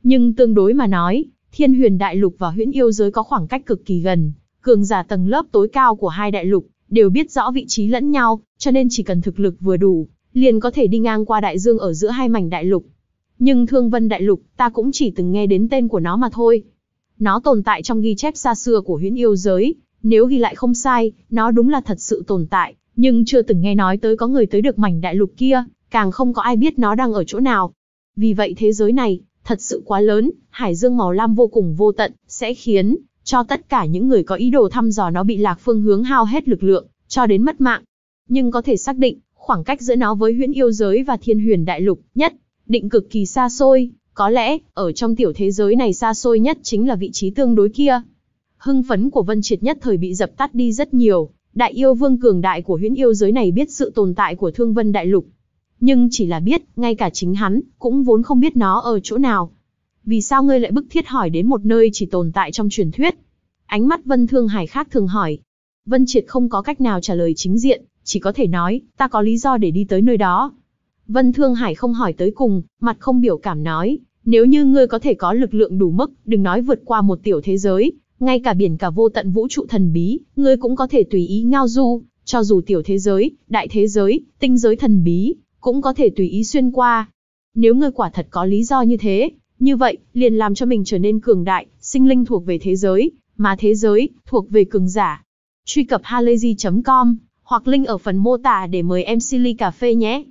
Nhưng tương đối mà nói, thiên huyền đại lục và huyễn yêu giới có khoảng cách cực kỳ gần, cường giả tầng lớp tối cao của hai đại lục đều biết rõ vị trí lẫn nhau, cho nên chỉ cần thực lực vừa đủ, liền có thể đi ngang qua đại dương ở giữa hai mảnh đại lục. Nhưng Thương Vân Đại Lục, ta cũng chỉ từng nghe đến tên của nó mà thôi. Nó tồn tại trong ghi chép xa xưa của huyễn yêu giới, nếu ghi lại không sai, nó đúng là thật sự tồn tại, nhưng chưa từng nghe nói tới có người tới được mảnh đại lục kia, càng không có ai biết nó đang ở chỗ nào. Vì vậy thế giới này, thật sự quá lớn, hải dương màu lam vô cùng vô tận, sẽ khiến cho tất cả những người có ý đồ thăm dò nó bị lạc phương hướng hao hết lực lượng, cho đến mất mạng. Nhưng có thể xác định, khoảng cách giữa nó với huyễn yêu giới và thiên huyền đại lục nhất, định cực kỳ xa xôi, có lẽ, ở trong tiểu thế giới này xa xôi nhất chính là vị trí tương đối kia. Hưng phấn của Vân Triệt nhất thời bị dập tắt đi rất nhiều, đại yêu vương cường đại của huyễn yêu giới này biết sự tồn tại của thương vân đại lục, nhưng chỉ là biết, ngay cả chính hắn, cũng vốn không biết nó ở chỗ nào. Vì sao ngươi lại bức thiết hỏi đến một nơi chỉ tồn tại trong truyền thuyết? Ánh mắt Vân Thương Hải khác thường hỏi. Vân Triệt không có cách nào trả lời chính diện, chỉ có thể nói, ta có lý do để đi tới nơi đó. Vân Thương Hải không hỏi tới cùng, mặt không biểu cảm nói, nếu như ngươi có thể có lực lượng đủ mức, đừng nói vượt qua một tiểu thế giới, ngay cả biển cả vô tận vũ trụ thần bí, ngươi cũng có thể tùy ý ngao du, cho dù tiểu thế giới, đại thế giới, tinh giới thần bí, cũng có thể tùy ý xuyên qua. Nếu ngươi quả thật có lý do như thế, như vậy, liền làm cho mình trở nên cường đại, sinh linh thuộc về thế giới, mà thế giới, thuộc về cường giả. Truy cập halayzi.com, hoặc link ở phần mô tả để mời em Silly Cà Phê nhé.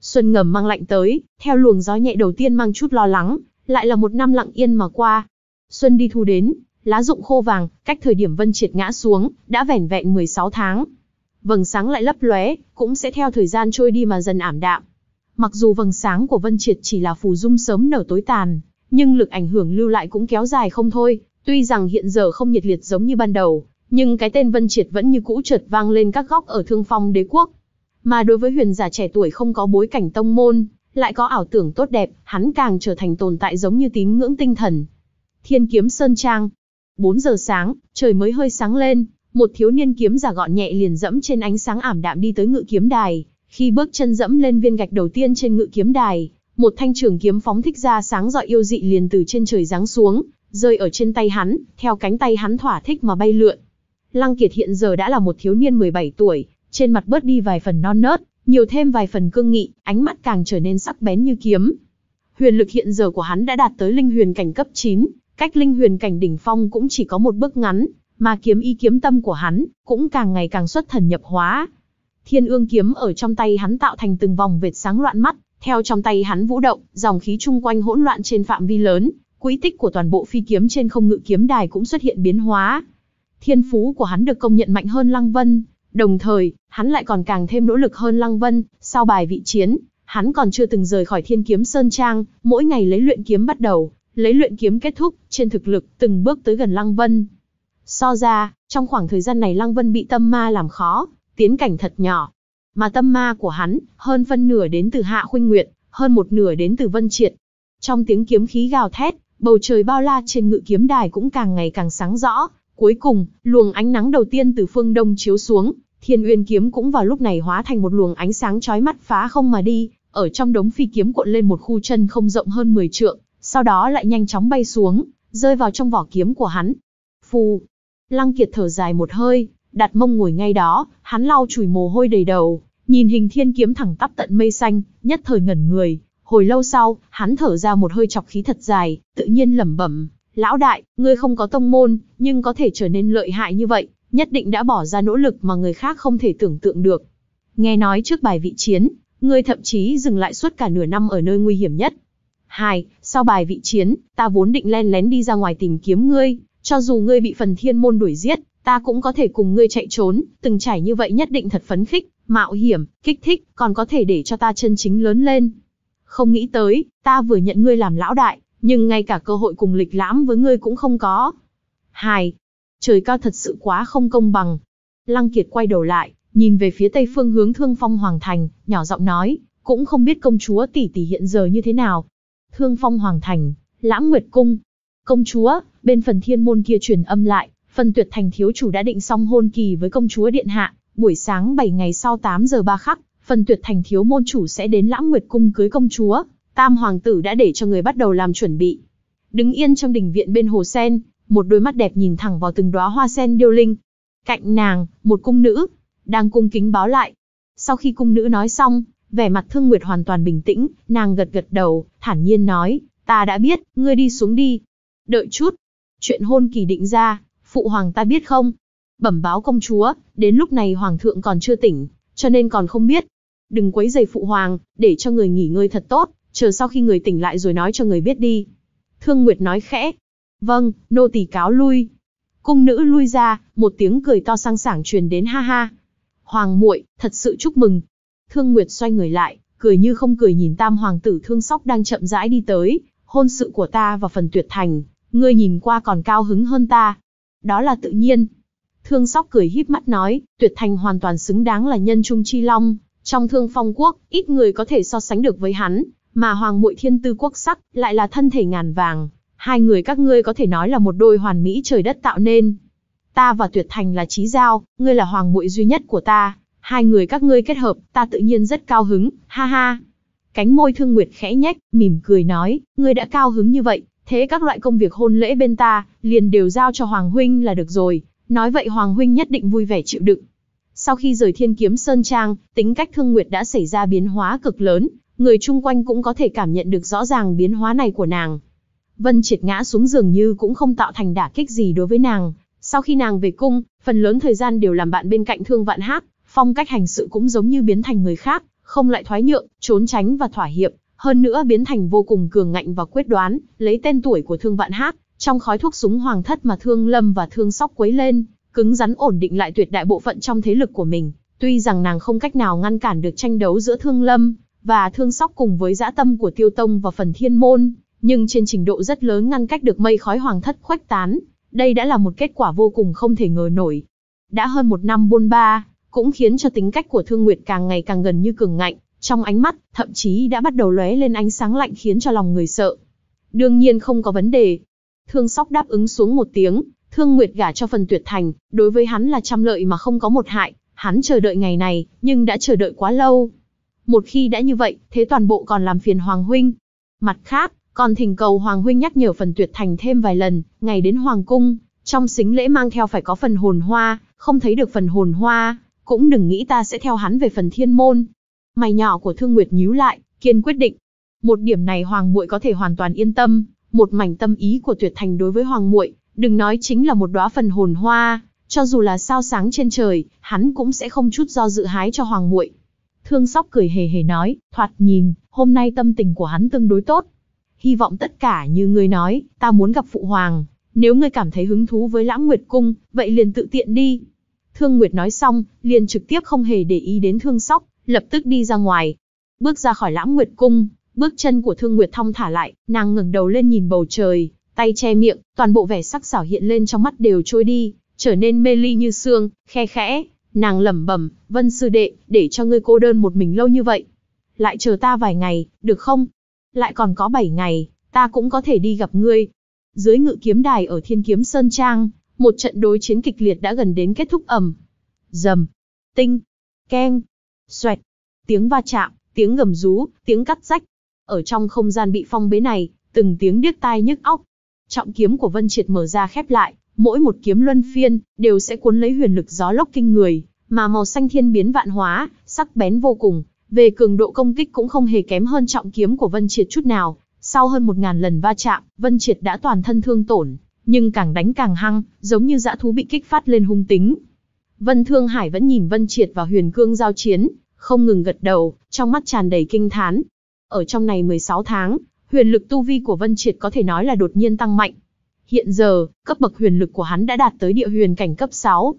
Xuân ngầm mang lạnh tới, theo luồng gió nhẹ đầu tiên mang chút lo lắng, lại là một năm lặng yên mà qua. Xuân đi thu đến, lá rụng khô vàng, cách thời điểm Vân Triệt ngã xuống, đã vẻn vẹn 16 tháng vầng sáng lại lấp lóe, cũng sẽ theo thời gian trôi đi mà dần ảm đạm. Mặc dù vầng sáng của Vân Triệt chỉ là phù dung sớm nở tối tàn, nhưng lực ảnh hưởng lưu lại cũng kéo dài không thôi, tuy rằng hiện giờ không nhiệt liệt giống như ban đầu, nhưng cái tên Vân Triệt vẫn như cũ chợt vang lên các góc ở Thương Phong Đế quốc. Mà đối với huyền giả trẻ tuổi không có bối cảnh tông môn, lại có ảo tưởng tốt đẹp, hắn càng trở thành tồn tại giống như tín ngưỡng tinh thần. Thiên Kiếm Sơn Trang 4 giờ sáng, trời mới hơi sáng lên, một thiếu niên kiếm giả gọn nhẹ liền dẫm trên ánh sáng ảm đạm đi tới ngự kiếm đài, khi bước chân dẫm lên viên gạch đầu tiên trên ngự kiếm đài, một thanh trường kiếm phóng thích ra sáng rọi yêu dị liền từ trên trời giáng xuống, rơi ở trên tay hắn, theo cánh tay hắn thỏa thích mà bay lượn. Lăng Kiệt hiện giờ đã là một thiếu niên 17 tuổi, trên mặt bớt đi vài phần non nớt, nhiều thêm vài phần cương nghị, ánh mắt càng trở nên sắc bén như kiếm. Huyền lực hiện giờ của hắn đã đạt tới linh huyền cảnh cấp 9, cách linh huyền cảnh đỉnh phong cũng chỉ có một bước ngắn, mà kiếm ý kiếm tâm của hắn cũng càng ngày càng xuất thần nhập hóa. Thiên ương kiếm ở trong tay hắn tạo thành từng vòng vệt sáng loạn mắt, theo trong tay hắn vũ động, dòng khí chung quanh hỗn loạn trên phạm vi lớn, quỹ tích của toàn bộ phi kiếm trên không ngự kiếm đài cũng xuất hiện biến hóa. Thiên phú của hắn được công nhận mạnh hơn Lăng Vân, đồng thời, hắn lại còn càng thêm nỗ lực hơn Lăng Vân, sau bài vị chiến, hắn còn chưa từng rời khỏi Thiên Kiếm Sơn Trang, mỗi ngày lấy luyện kiếm bắt đầu, lấy luyện kiếm kết thúc, trên thực lực từng bước tới gần Lăng Vân. So ra, trong khoảng thời gian này Lăng Vân bị tâm ma làm khó, tiến cảnh thật nhỏ. Mà tâm ma của hắn, hơn phân nửa đến từ Hạ Khuynh Nguyệt, hơn một nửa đến từ Vân Triệt. Trong tiếng kiếm khí gào thét, bầu trời bao la trên ngự kiếm đài cũng càng ngày càng sáng rõ. Cuối cùng, luồng ánh nắng đầu tiên từ phương đông chiếu xuống, Thiên Uyên kiếm cũng vào lúc này hóa thành một luồng ánh sáng chói mắt phá không mà đi, ở trong đống phi kiếm cuộn lên một khu chân không rộng hơn 10 trượng, sau đó lại nhanh chóng bay xuống, rơi vào trong vỏ kiếm của hắn. Phù, Lăng Kiệt thở dài một hơi, đặt mông ngồi ngay đó, hắn lau chùi mồ hôi đầy đầu, nhìn hình thiên kiếm thẳng tắp tận mây xanh, nhất thời ngẩn người. Hồi lâu sau, hắn thở ra một hơi chọc khí thật dài, tự nhiên lẩm bẩm, lão đại, ngươi không có tông môn, nhưng có thể trở nên lợi hại như vậy, nhất định đã bỏ ra nỗ lực mà người khác không thể tưởng tượng được. Nghe nói trước bài vị chiến, ngươi thậm chí dừng lại suốt cả nửa năm ở nơi nguy hiểm nhất. Hai, sau bài vị chiến, ta vốn định len lén đi ra ngoài tìm kiếm ngươi, cho dù ngươi bị phần thiên môn đuổi giết, ta cũng có thể cùng ngươi chạy trốn, từng trải như vậy nhất định thật phấn khích, mạo hiểm, kích thích, còn có thể để cho ta chân chính lớn lên. Không nghĩ tới, ta vừa nhận ngươi làm lão đại, nhưng ngay cả cơ hội cùng lịch lãm với ngươi cũng không có. Hài, trời cao thật sự quá không công bằng. Lăng Kiệt quay đầu lại, nhìn về phía tây phương hướng Thương Phong Hoàng Thành, nhỏ giọng nói, cũng không biết công chúa tỷ tỷ hiện giờ như thế nào. Thương Phong Hoàng Thành, Lãng Nguyệt Cung, Công chúa, bên phần thiên môn kia truyền âm lại, phần tuyệt thành thiếu chủ đã định xong hôn kỳ với công chúa điện hạ, buổi sáng 7 ngày sau 8 giờ 3 khắc, phần tuyệt thành thiếu môn chủ sẽ đến lãng nguyệt cung cưới công chúa, tam hoàng tử đã để cho người bắt đầu làm chuẩn bị. Đứng yên trong đình viện bên hồ sen, một đôi mắt đẹp nhìn thẳng vào từng đóa hoa sen điêu linh. Cạnh nàng, một cung nữ, đang cung kính báo lại. Sau khi cung nữ nói xong, vẻ mặt thương nguyệt hoàn toàn bình tĩnh, nàng gật gật đầu, thản nhiên nói, ta đã biết, ngươi đi xuống đi, Đợi chút, chuyện hôn kỳ định ra, phụ hoàng ta biết không? Bẩm báo công chúa, đến lúc này hoàng thượng còn chưa tỉnh, cho nên còn không biết. Đừng quấy giày phụ hoàng, để cho người nghỉ ngơi thật tốt, chờ sau khi người tỉnh lại rồi nói cho người biết đi. Thương Nguyệt nói khẽ. Vâng, nô tỳ cáo lui. Cung nữ lui ra, một tiếng cười to sang sảng truyền đến ha ha. Hoàng muội, thật sự chúc mừng. Thương Nguyệt xoay người lại, cười như không cười nhìn tam hoàng tử thương sóc đang chậm rãi đi tới, hôn sự của ta và phần tuyệt thành, Ngươi nhìn qua còn cao hứng hơn ta. Đó là tự nhiên. Thương Sóc cười híp mắt nói, Tuyệt Thành hoàn toàn xứng đáng là nhân trung chi long, trong Thương Phong quốc, ít người có thể so sánh được với hắn, mà Hoàng Muội Thiên Tư quốc sắc, lại là thân thể ngàn vàng, hai người các ngươi có thể nói là một đôi hoàn mỹ trời đất tạo nên. Ta và Tuyệt Thành là chí giao, ngươi là hoàng muội duy nhất của ta, hai người các ngươi kết hợp, ta tự nhiên rất cao hứng, ha ha. Cánh môi Thương Nguyệt khẽ nhếch, mỉm cười nói, ngươi đã cao hứng như vậy, thế các loại công việc hôn lễ bên ta, liền đều giao cho Hoàng Huynh là được rồi, nói vậy Hoàng Huynh nhất định vui vẻ chịu đựng. Sau khi rời thiên kiếm Sơn Trang, tính cách Thương Nguyệt đã xảy ra biến hóa cực lớn, người chung quanh cũng có thể cảm nhận được rõ ràng biến hóa này của nàng. Vân triệt ngã xuống giường như cũng không tạo thành đả kích gì đối với nàng. Sau khi nàng về cung, phần lớn thời gian đều làm bạn bên cạnh thương vạn hát, phong cách hành sự cũng giống như biến thành người khác, không lại thoái nhượng, trốn tránh và thỏa hiệp, hơn nữa biến thành vô cùng cường ngạnh và quyết đoán, lấy tên tuổi của Thương Vạn Hắc, trong khói thuốc súng hoàng thất mà Thương Lâm và Thương Sóc quấy lên, cứng rắn ổn định lại tuyệt đại bộ phận trong thế lực của mình, tuy rằng nàng không cách nào ngăn cản được tranh đấu giữa Thương Lâm và Thương Sóc cùng với dã tâm của Tiêu Tông và phần Thiên môn, nhưng trên trình độ rất lớn ngăn cách được mây khói hoàng thất khuếch tán, đây đã là một kết quả vô cùng không thể ngờ nổi. Đã hơn một năm bôn ba, cũng khiến cho tính cách của Thương Nguyệt càng ngày càng gần như cường ngạnh, trong ánh mắt, thậm chí đã bắt đầu lóe lên ánh sáng lạnh khiến cho lòng người sợ. Đương nhiên không có vấn đề. Thương Sóc đáp ứng xuống một tiếng, Thương Nguyệt gả cho phần tuyệt thành, đối với hắn là trăm lợi mà không có một hại, hắn chờ đợi ngày này, nhưng đã chờ đợi quá lâu. Một khi đã như vậy, thế toàn bộ còn làm phiền Hoàng Huynh. Mặt khác, còn thỉnh cầu Hoàng Huynh nhắc nhở phần tuyệt thành thêm vài lần, ngày đến Hoàng Cung, trong xính lễ mang theo phải có phần hồn hoa, không thấy được phần hồn hoa, cũng đừng nghĩ ta sẽ theo hắn về phần thiên môn, Mày nhỏ của Thương Nguyệt nhíu lại, kiên quyết định. Một điểm này Hoàng Muội có thể hoàn toàn yên tâm, một mảnh tâm ý của Tuyệt Thành đối với Hoàng Muội, đừng nói chính là một đóa phần hồn hoa, cho dù là sao sáng trên trời, hắn cũng sẽ không chút do dự hái cho Hoàng Muội. Thương Sóc cười hề hề nói, thoạt nhìn, hôm nay tâm tình của hắn tương đối tốt. Hy vọng tất cả như ngươi nói, ta muốn gặp Phụ Hoàng, nếu ngươi cảm thấy hứng thú với Lãng Nguyệt Cung, vậy liền tự tiện đi. Thương Nguyệt nói xong, liền trực tiếp không hề để ý đến Thương Sóc, lập tức đi ra ngoài. Bước ra khỏi lãng nguyệt cung, bước chân của Thương Nguyệt thong thả lại, nàng ngẩng đầu lên nhìn bầu trời, tay che miệng, toàn bộ vẻ sắc sảo hiện lên trong mắt đều trôi đi, trở nên mê ly như xương, khe khẽ, nàng lẩm bẩm, "Vân sư đệ, để cho ngươi cô đơn một mình lâu như vậy, lại chờ ta vài ngày, được không? Lại còn có bảy ngày, ta cũng có thể đi gặp ngươi." Dưới ngự kiếm đài ở Thiên Kiếm Sơn Trang, một trận đối chiến kịch liệt đã gần đến kết thúc ầm. Dầm, tinh, keng, Xoẹt, tiếng va chạm, tiếng gầm rú, tiếng cắt rách. Ở trong không gian bị phong bế này, từng tiếng điếc tai nhức óc. Trọng kiếm của Vân Triệt mở ra khép lại, mỗi một kiếm luân phiên đều sẽ cuốn lấy huyền lực gió lốc kinh người, mà màu xanh thiên biến vạn hóa, sắc bén vô cùng, về cường độ công kích cũng không hề kém hơn trọng kiếm của Vân Triệt chút nào. Sau hơn một ngàn lần va chạm, Vân Triệt đã toàn thân thương tổn, nhưng càng đánh càng hăng, giống như dã thú bị kích phát lên hung tính. Vân Thương Hải vẫn nhìn Vân Triệt và Huyền Cương giao chiến, không ngừng gật đầu, trong mắt tràn đầy kinh thán. Ở trong này 16 tháng, huyền lực tu vi của Vân Triệt có thể nói là đột nhiên tăng mạnh. Hiện giờ, cấp bậc huyền lực của hắn đã đạt tới địa huyền cảnh cấp 6.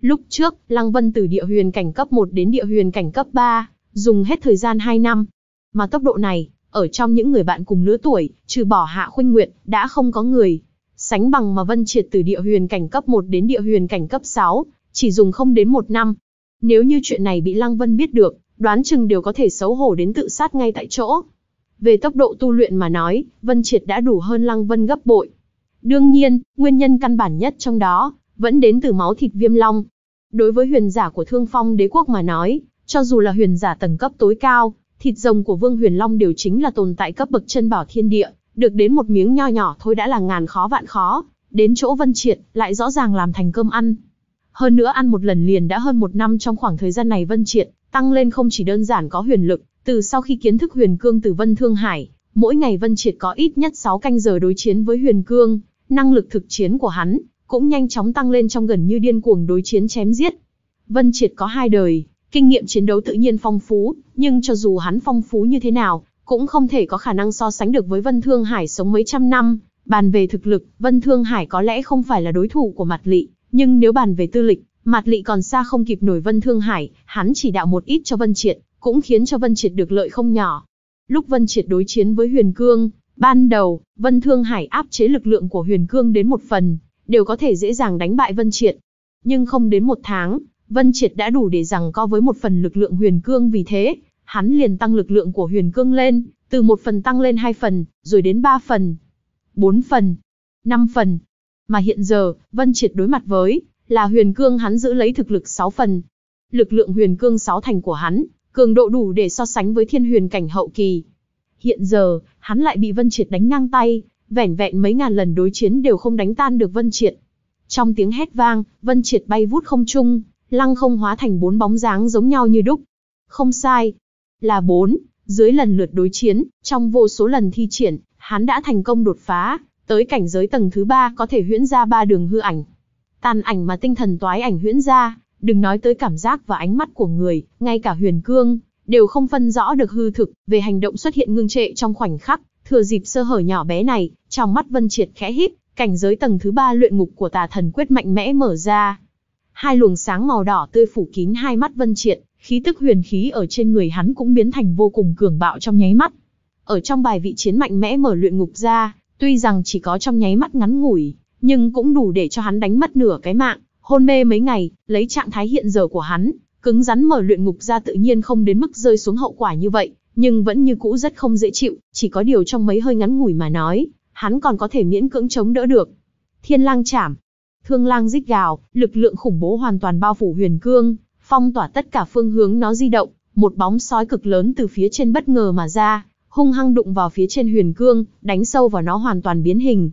Lúc trước, Lăng Vân từ địa huyền cảnh cấp 1 đến địa huyền cảnh cấp 3, dùng hết thời gian 2 năm. Mà tốc độ này, ở trong những người bạn cùng lứa tuổi, trừ bỏ Hạ Khuynh Nguyệt, đã không có người. Sánh bằng mà Vân Triệt từ địa huyền cảnh cấp 1 đến địa huyền cảnh cấp 6, chỉ dùng không đến một năm. Nếu như chuyện này bị Lăng Vân biết được, đoán chừng đều có thể xấu hổ đến tự sát ngay tại chỗ. Về tốc độ tu luyện mà nói, Vân Triệt đã đủ hơn Lăng Vân gấp bội. Đương nhiên, nguyên nhân căn bản nhất trong đó, vẫn đến từ máu thịt viêm long. Đối với huyền giả của thương phong đế quốc mà nói, cho dù là huyền giả tầng cấp tối cao, thịt rồng của Vương Huyền Long đều chính là tồn tại cấp bậc chân bảo thiên địa, được đến một miếng nho nhỏ thôi đã là ngàn khó vạn khó, đến chỗ Vân Triệt lại rõ ràng làm thành cơm ăn. Hơn nữa ăn một lần liền đã hơn một năm trong khoảng thời gian này Vân Triệt, tăng lên không chỉ đơn giản có huyền lực, từ sau khi kiến thức huyền cương từ Vân Thương Hải, mỗi ngày Vân Triệt có ít nhất 6 canh giờ đối chiến với huyền cương, năng lực thực chiến của hắn cũng nhanh chóng tăng lên trong gần như điên cuồng đối chiến chém giết. Vân Triệt có hai đời, kinh nghiệm chiến đấu tự nhiên phong phú, nhưng cho dù hắn phong phú như thế nào, cũng không thể có khả năng so sánh được với Vân Thương Hải sống mấy trăm năm. Bàn về thực lực, Vân Thương Hải có lẽ không phải là đối thủ của Mặt Lị, nhưng nếu bàn về tư lịch, Mạt Lị còn xa không kịp nổi Vân Thương Hải, hắn chỉ đạo một ít cho Vân Triệt, cũng khiến cho Vân Triệt được lợi không nhỏ. Lúc Vân Triệt đối chiến với Huyền Cương, ban đầu, Vân Thương Hải áp chế lực lượng của Huyền Cương đến một phần, đều có thể dễ dàng đánh bại Vân Triệt. Nhưng không đến một tháng, Vân Triệt đã đủ để rằng co với một phần lực lượng Huyền Cương vì thế, hắn liền tăng lực lượng của Huyền Cương lên, từ một phần tăng lên hai phần, rồi đến ba phần, bốn phần, năm phần, mà hiện giờ, Vân Triệt đối mặt với, là huyền cương hắn giữ lấy thực lực 6 phần. Lực lượng huyền cương 6 thành của hắn, cường độ đủ để so sánh với thiên huyền cảnh hậu kỳ. Hiện giờ, hắn lại bị Vân Triệt đánh ngang tay, vẻn vẹn mấy ngàn lần đối chiến đều không đánh tan được Vân Triệt. Trong tiếng hét vang, Vân Triệt bay vút không trung, lăng không hóa thành bốn bóng dáng giống nhau như đúc. Không sai, là bốn, dưới lần lượt đối chiến, trong vô số lần thi triển, hắn đã thành công đột phá, Tới cảnh giới tầng thứ ba có thể huyễn ra ba đường hư ảnh. Tàn ảnh mà tinh thần toái ảnh huyễn ra, đừng nói tới cảm giác và ánh mắt của người, ngay cả huyền cương, đều không phân rõ được hư thực, về hành động xuất hiện ngưng trệ trong khoảnh khắc, thừa dịp sơ hở nhỏ bé này, trong mắt Vân Triệt khẽ hít, cảnh giới tầng thứ ba luyện ngục của tà thần quyết mạnh mẽ mở ra. Hai luồng sáng màu đỏ tươi phủ kín hai mắt Vân Triệt, khí tức huyền khí ở trên người hắn cũng biến thành vô cùng cường bạo trong nháy mắt. Ở trong bài vị chiến mạnh mẽ mở luyện ngục ra, Tuy rằng chỉ có trong nháy mắt ngắn ngủi, nhưng cũng đủ để cho hắn đánh mất nửa cái mạng, hôn mê mấy ngày, lấy trạng thái hiện giờ của hắn, cứng rắn mở luyện ngục ra tự nhiên không đến mức rơi xuống hậu quả như vậy, nhưng vẫn như cũ rất không dễ chịu, chỉ có điều trong mấy hơi ngắn ngủi mà nói, hắn còn có thể miễn cưỡng chống đỡ được. Thiên lang chảm, thương lang rít gào, lực lượng khủng bố hoàn toàn bao phủ huyền cương, phong tỏa tất cả phương hướng nó di động, một bóng sói cực lớn từ phía trên bất ngờ mà ra, hung hăng đụng vào phía trên huyền cương, đánh sâu vào nó hoàn toàn biến hình.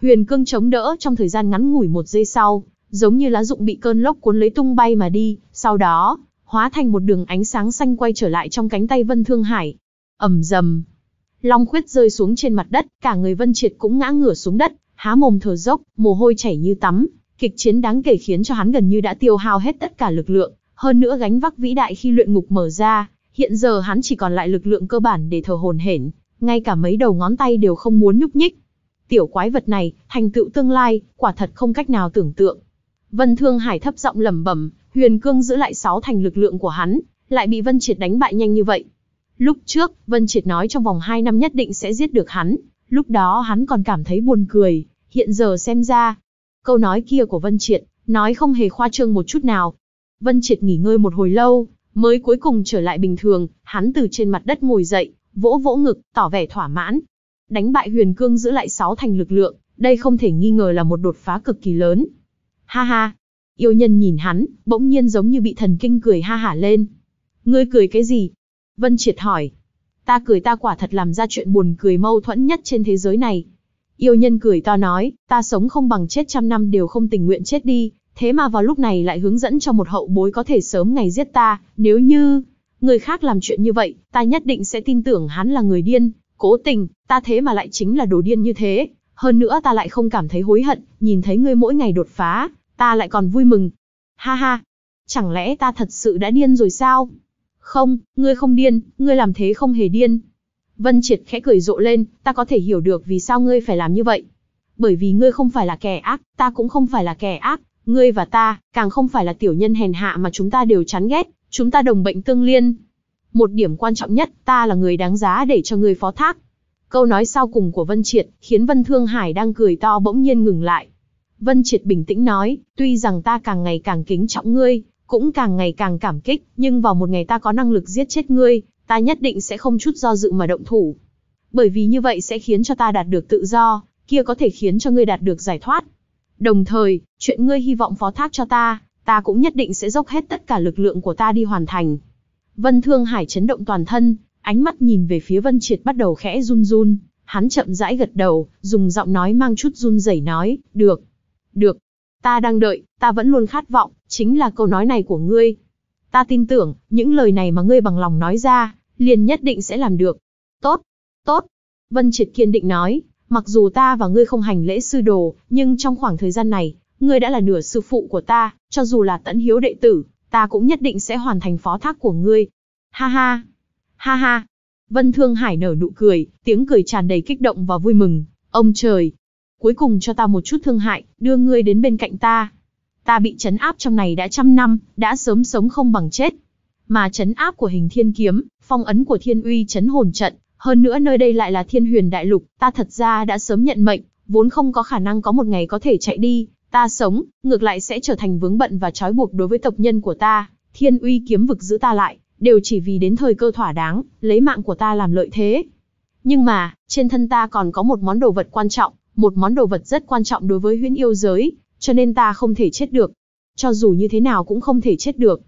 Huyền cương chống đỡ trong thời gian ngắn ngủi một giây sau, giống như lá rụng bị cơn lốc cuốn lấy tung bay mà đi, sau đó, hóa thành một đường ánh sáng xanh quay trở lại trong cánh tay Vân Thương Hải. Ẩm rầm. Long khuyết rơi xuống trên mặt đất, cả người Vân Triệt cũng ngã ngửa xuống đất, há mồm thở dốc, mồ hôi chảy như tắm, kịch chiến đáng kể khiến cho hắn gần như đã tiêu hao hết tất cả lực lượng, hơn nữa gánh vác vĩ đại khi luyện ngục mở ra, Hiện giờ hắn chỉ còn lại lực lượng cơ bản để thở hồn hển, ngay cả mấy đầu ngón tay đều không muốn nhúc nhích. Tiểu quái vật này, thành tựu tương lai, quả thật không cách nào tưởng tượng. Vân Thương Hải thấp giọng lẩm bẩm, Huyền Cương giữ lại sáu thành lực lượng của hắn, lại bị Vân Triệt đánh bại nhanh như vậy. Lúc trước, Vân Triệt nói trong vòng 2 năm nhất định sẽ giết được hắn, lúc đó hắn còn cảm thấy buồn cười, hiện giờ xem ra. Câu nói kia của Vân Triệt, nói không hề khoa trương một chút nào. Vân Triệt nghỉ ngơi một hồi lâu, Mới cuối cùng trở lại bình thường, hắn từ trên mặt đất ngồi dậy, vỗ vỗ ngực, tỏ vẻ thỏa mãn. Đánh bại huyền cương giữ lại sáu thành lực lượng, đây không thể nghi ngờ là một đột phá cực kỳ lớn. Ha ha! Yêu nhân nhìn hắn, bỗng nhiên giống như bị thần kinh cười ha hả lên. Ngươi cười cái gì? Vân Triệt hỏi. Ta cười ta quả thật làm ra chuyện buồn cười mâu thuẫn nhất trên thế giới này. Yêu nhân cười to nói, ta sống không bằng chết trăm năm đều không tình nguyện chết đi, thế mà vào lúc này lại hướng dẫn cho một hậu bối có thể sớm ngày giết ta, nếu như người khác làm chuyện như vậy, ta nhất định sẽ tin tưởng hắn là người điên, cố tình, ta thế mà lại chính là đồ điên như thế, hơn nữa ta lại không cảm thấy hối hận, nhìn thấy ngươi mỗi ngày đột phá, ta lại còn vui mừng. Ha ha, chẳng lẽ ta thật sự đã điên rồi sao? Không, ngươi không điên, ngươi làm thế không hề điên. Vân Triệt khẽ cười rộ lên, ta có thể hiểu được vì sao ngươi phải làm như vậy. Bởi vì ngươi không phải là kẻ ác, ta cũng không phải là kẻ ác, Ngươi và ta, càng không phải là tiểu nhân hèn hạ mà chúng ta đều chán ghét, chúng ta đồng bệnh tương liên. Một điểm quan trọng nhất, ta là người đáng giá để cho ngươi phó thác. Câu nói sau cùng của Vân Triệt, khiến Vân Thương Hải đang cười to bỗng nhiên ngừng lại. Vân Triệt bình tĩnh nói, tuy rằng ta càng ngày càng kính trọng ngươi, cũng càng ngày càng cảm kích, nhưng vào một ngày ta có năng lực giết chết ngươi, ta nhất định sẽ không chút do dự mà động thủ. Bởi vì như vậy sẽ khiến cho ta đạt được tự do, kia có thể khiến cho ngươi đạt được giải thoát. Đồng thời, chuyện ngươi hy vọng phó thác cho ta, ta cũng nhất định sẽ dốc hết tất cả lực lượng của ta đi hoàn thành. Vân Thương Hải chấn động toàn thân, ánh mắt nhìn về phía Vân Triệt bắt đầu khẽ run run, hắn chậm rãi gật đầu, dùng giọng nói mang chút run rẩy nói, được, được, ta đang đợi, ta vẫn luôn khát vọng, chính là câu nói này của ngươi. Ta tin tưởng, những lời này mà ngươi bằng lòng nói ra, liền nhất định sẽ làm được. Tốt, tốt, Vân Triệt kiên định nói, Mặc dù ta và ngươi không hành lễ sư đồ, nhưng trong khoảng thời gian này, ngươi đã là nửa sư phụ của ta, cho dù là tẫn hiếu đệ tử, ta cũng nhất định sẽ hoàn thành phó thác của ngươi. Ha ha! Ha ha! Vân Thương Hải nở nụ cười, tiếng cười tràn đầy kích động và vui mừng. Ông trời! Cuối cùng cho ta một chút thương hại, đưa ngươi đến bên cạnh ta. Ta bị chấn áp trong này đã trăm năm, đã sớm sống không bằng chết. Mà chấn áp của hình thiên kiếm, phong ấn của thiên uy chấn hồn trận, hơn nữa nơi đây lại là thiên huyền đại lục, ta thật ra đã sớm nhận mệnh, vốn không có khả năng có một ngày có thể chạy đi, ta sống, ngược lại sẽ trở thành vướng bận và trói buộc đối với tộc nhân của ta, thiên uy kiếm vực giữ ta lại, đều chỉ vì đến thời cơ thỏa đáng, lấy mạng của ta làm lợi thế. Nhưng mà, trên thân ta còn có một món đồ vật quan trọng, một món đồ vật rất quan trọng đối với huyễn yêu giới, cho nên ta không thể chết được. Cho dù như thế nào cũng không thể chết được.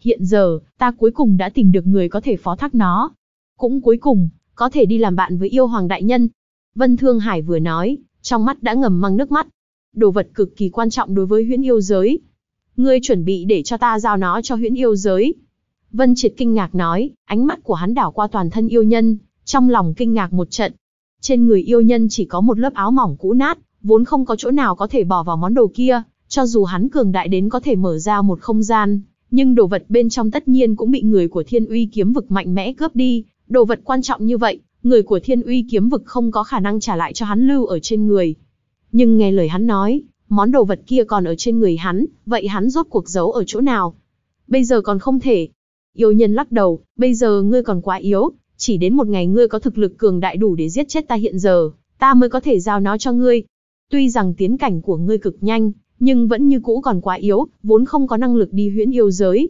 Hiện giờ, ta cuối cùng đã tìm được người có thể phó thác nó. Cũng cuối cùng, có thể đi làm bạn với yêu hoàng đại nhân. Vân Thương Hải vừa nói, trong mắt đã ngầm mang nước mắt. Đồ vật cực kỳ quan trọng đối với huyễn yêu giới. Ngươi chuẩn bị để cho ta giao nó cho huyễn yêu giới. Vân Triệt kinh ngạc nói, ánh mắt của hắn đảo qua toàn thân yêu nhân, trong lòng kinh ngạc một trận. Trên người yêu nhân chỉ có một lớp áo mỏng cũ nát, vốn không có chỗ nào có thể bỏ vào món đồ kia, cho dù hắn cường đại đến có thể mở ra một không gian, nhưng đồ vật bên trong tất nhiên cũng bị người của thiên uy kiếm vực mạnh mẽ cướp đi, Đồ vật quan trọng như vậy, người của thiên uy kiếm vực không có khả năng trả lại cho hắn lưu ở trên người. Nhưng nghe lời hắn nói, món đồ vật kia còn ở trên người hắn, vậy hắn rốt cuộc giấu ở chỗ nào? Bây giờ còn không thể. Yêu nhân lắc đầu, bây giờ ngươi còn quá yếu, chỉ đến một ngày ngươi có thực lực cường đại đủ để giết chết ta hiện giờ, ta mới có thể giao nó cho ngươi. Tuy rằng tiến cảnh của ngươi cực nhanh, nhưng vẫn như cũ còn quá yếu, vốn không có năng lực đi huyễn yêu giới.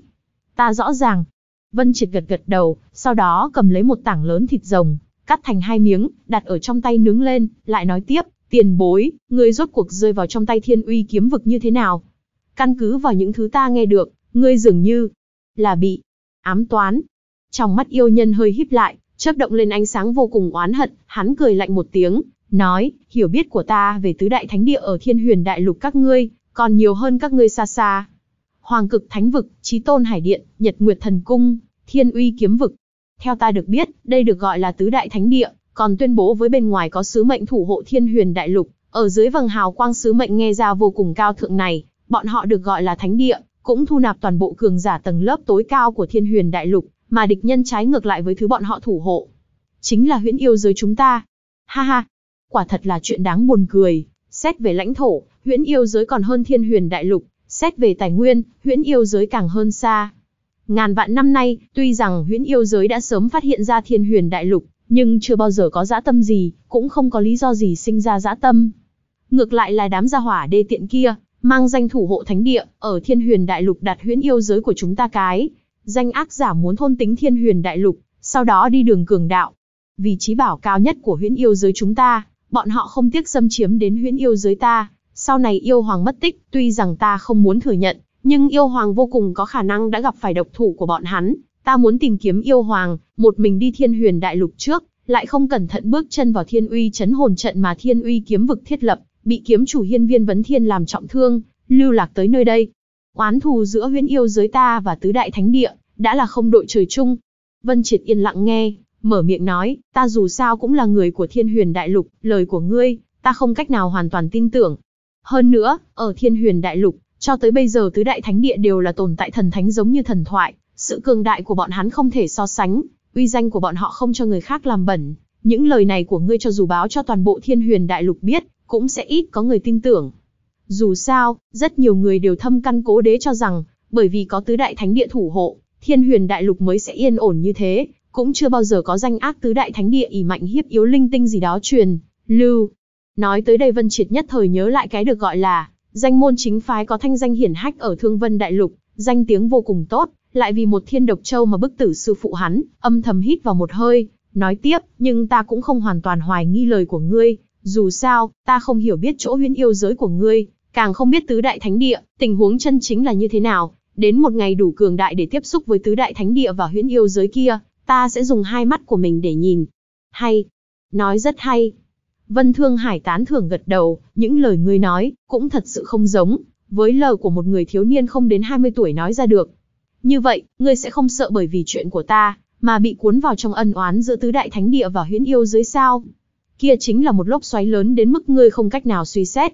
Ta rõ ràng, Vân Triệt gật gật đầu, sau đó cầm lấy một tảng lớn thịt rồng, cắt thành hai miếng, đặt ở trong tay nướng lên, lại nói tiếp, tiền bối, ngươi rốt cuộc rơi vào trong tay thiên uy kiếm vực như thế nào? Căn cứ vào những thứ ta nghe được, ngươi dường như là bị ám toán. Trong mắt yêu nhân hơi híp lại, chớp động lên ánh sáng vô cùng oán hận, hắn cười lạnh một tiếng, nói, hiểu biết của ta về tứ đại thánh địa ở thiên huyền đại lục các ngươi, còn nhiều hơn các ngươi xa xa, Hoàng Cực Thánh Vực, Chí Tôn Hải Điện, Nhật Nguyệt Thần Cung, Thiên Uy Kiếm Vực. Theo ta được biết, đây được gọi là tứ đại thánh địa, còn tuyên bố với bên ngoài có sứ mệnh thủ hộ Thiên Huyền Đại Lục, ở dưới vầng hào quang sứ mệnh nghe ra vô cùng cao thượng này, bọn họ được gọi là thánh địa, cũng thu nạp toàn bộ cường giả tầng lớp tối cao của Thiên Huyền Đại Lục, mà địch nhân trái ngược lại với thứ bọn họ thủ hộ, chính là huyễn yêu giới chúng ta. Ha ha, quả thật là chuyện đáng buồn cười, xét về lãnh thổ, huyễn yêu giới còn hơn Thiên Huyền Đại Lục, Xét về tài nguyên, huyễn yêu giới càng hơn xa. Ngàn vạn năm nay, tuy rằng huyễn yêu giới đã sớm phát hiện ra thiên huyền đại lục, nhưng chưa bao giờ có dã tâm gì, cũng không có lý do gì sinh ra dã tâm. Ngược lại là đám gia hỏa đê tiện kia, mang danh thủ hộ thánh địa, ở thiên huyền đại lục đặt huyễn yêu giới của chúng ta cái. Danh ác giả muốn thôn tính thiên huyền đại lục, sau đó đi đường cường đạo. Vì trí bảo cao nhất của huyễn yêu giới chúng ta, bọn họ không tiếc xâm chiếm đến huyễn yêu giới ta, sau này yêu hoàng mất tích, tuy rằng ta không muốn thừa nhận, nhưng yêu hoàng vô cùng có khả năng đã gặp phải độc thủ của bọn hắn. Ta muốn tìm kiếm yêu hoàng, một mình đi thiên huyền đại lục trước, lại không cẩn thận bước chân vào thiên uy chấn hồn trận mà thiên uy kiếm vực thiết lập, bị kiếm chủ hiên viên vấn thiên làm trọng thương, lưu lạc tới nơi đây. Oán thù giữa huyễn yêu giới ta và tứ đại thánh địa, đã là không đội trời chung. Vân Triệt yên lặng nghe, mở miệng nói, ta dù sao cũng là người của thiên huyền đại lục, lời của ngươi, ta không cách nào hoàn toàn tin tưởng, hơn nữa, ở thiên huyền đại lục, cho tới bây giờ tứ đại thánh địa đều là tồn tại thần thánh giống như thần thoại, sự cường đại của bọn hắn không thể so sánh, uy danh của bọn họ không cho người khác làm bẩn. Những lời này của ngươi cho dù báo cho toàn bộ thiên huyền đại lục biết, cũng sẽ ít có người tin tưởng. Dù sao, rất nhiều người đều thâm căn cố đế cho rằng, bởi vì có tứ đại thánh địa thủ hộ, thiên huyền đại lục mới sẽ yên ổn như thế, cũng chưa bao giờ có danh ác tứ đại thánh địa ỉ mạnh hiếp yếu linh tinh gì đó truyền lưu Nói tới đây Vân Triệt nhất thời nhớ lại cái được gọi là danh môn chính phái có thanh danh hiển hách ở Thương Vân Đại Lục, danh tiếng vô cùng tốt, lại vì một thiên độc châu mà bức tử sư phụ hắn, âm thầm hít vào một hơi, nói tiếp, nhưng ta cũng không hoàn toàn hoài nghi lời của ngươi, dù sao, ta không hiểu biết chỗ huyễn yêu giới của ngươi, càng không biết tứ đại thánh địa, tình huống chân chính là như thế nào, đến một ngày đủ cường đại để tiếp xúc với tứ đại thánh địa và huyễn yêu giới kia, ta sẽ dùng hai mắt của mình để nhìn. Hay, nói rất hay. Vân Thương Hải tán thưởng gật đầu, những lời ngươi nói, cũng thật sự không giống, với lời của một người thiếu niên không đến 20 tuổi nói ra được. Như vậy, ngươi sẽ không sợ bởi vì chuyện của ta, mà bị cuốn vào trong ân oán giữa tứ đại thánh địa và huyễn yêu dưới sao. Kia chính là một lốc xoáy lớn đến mức ngươi không cách nào suy xét.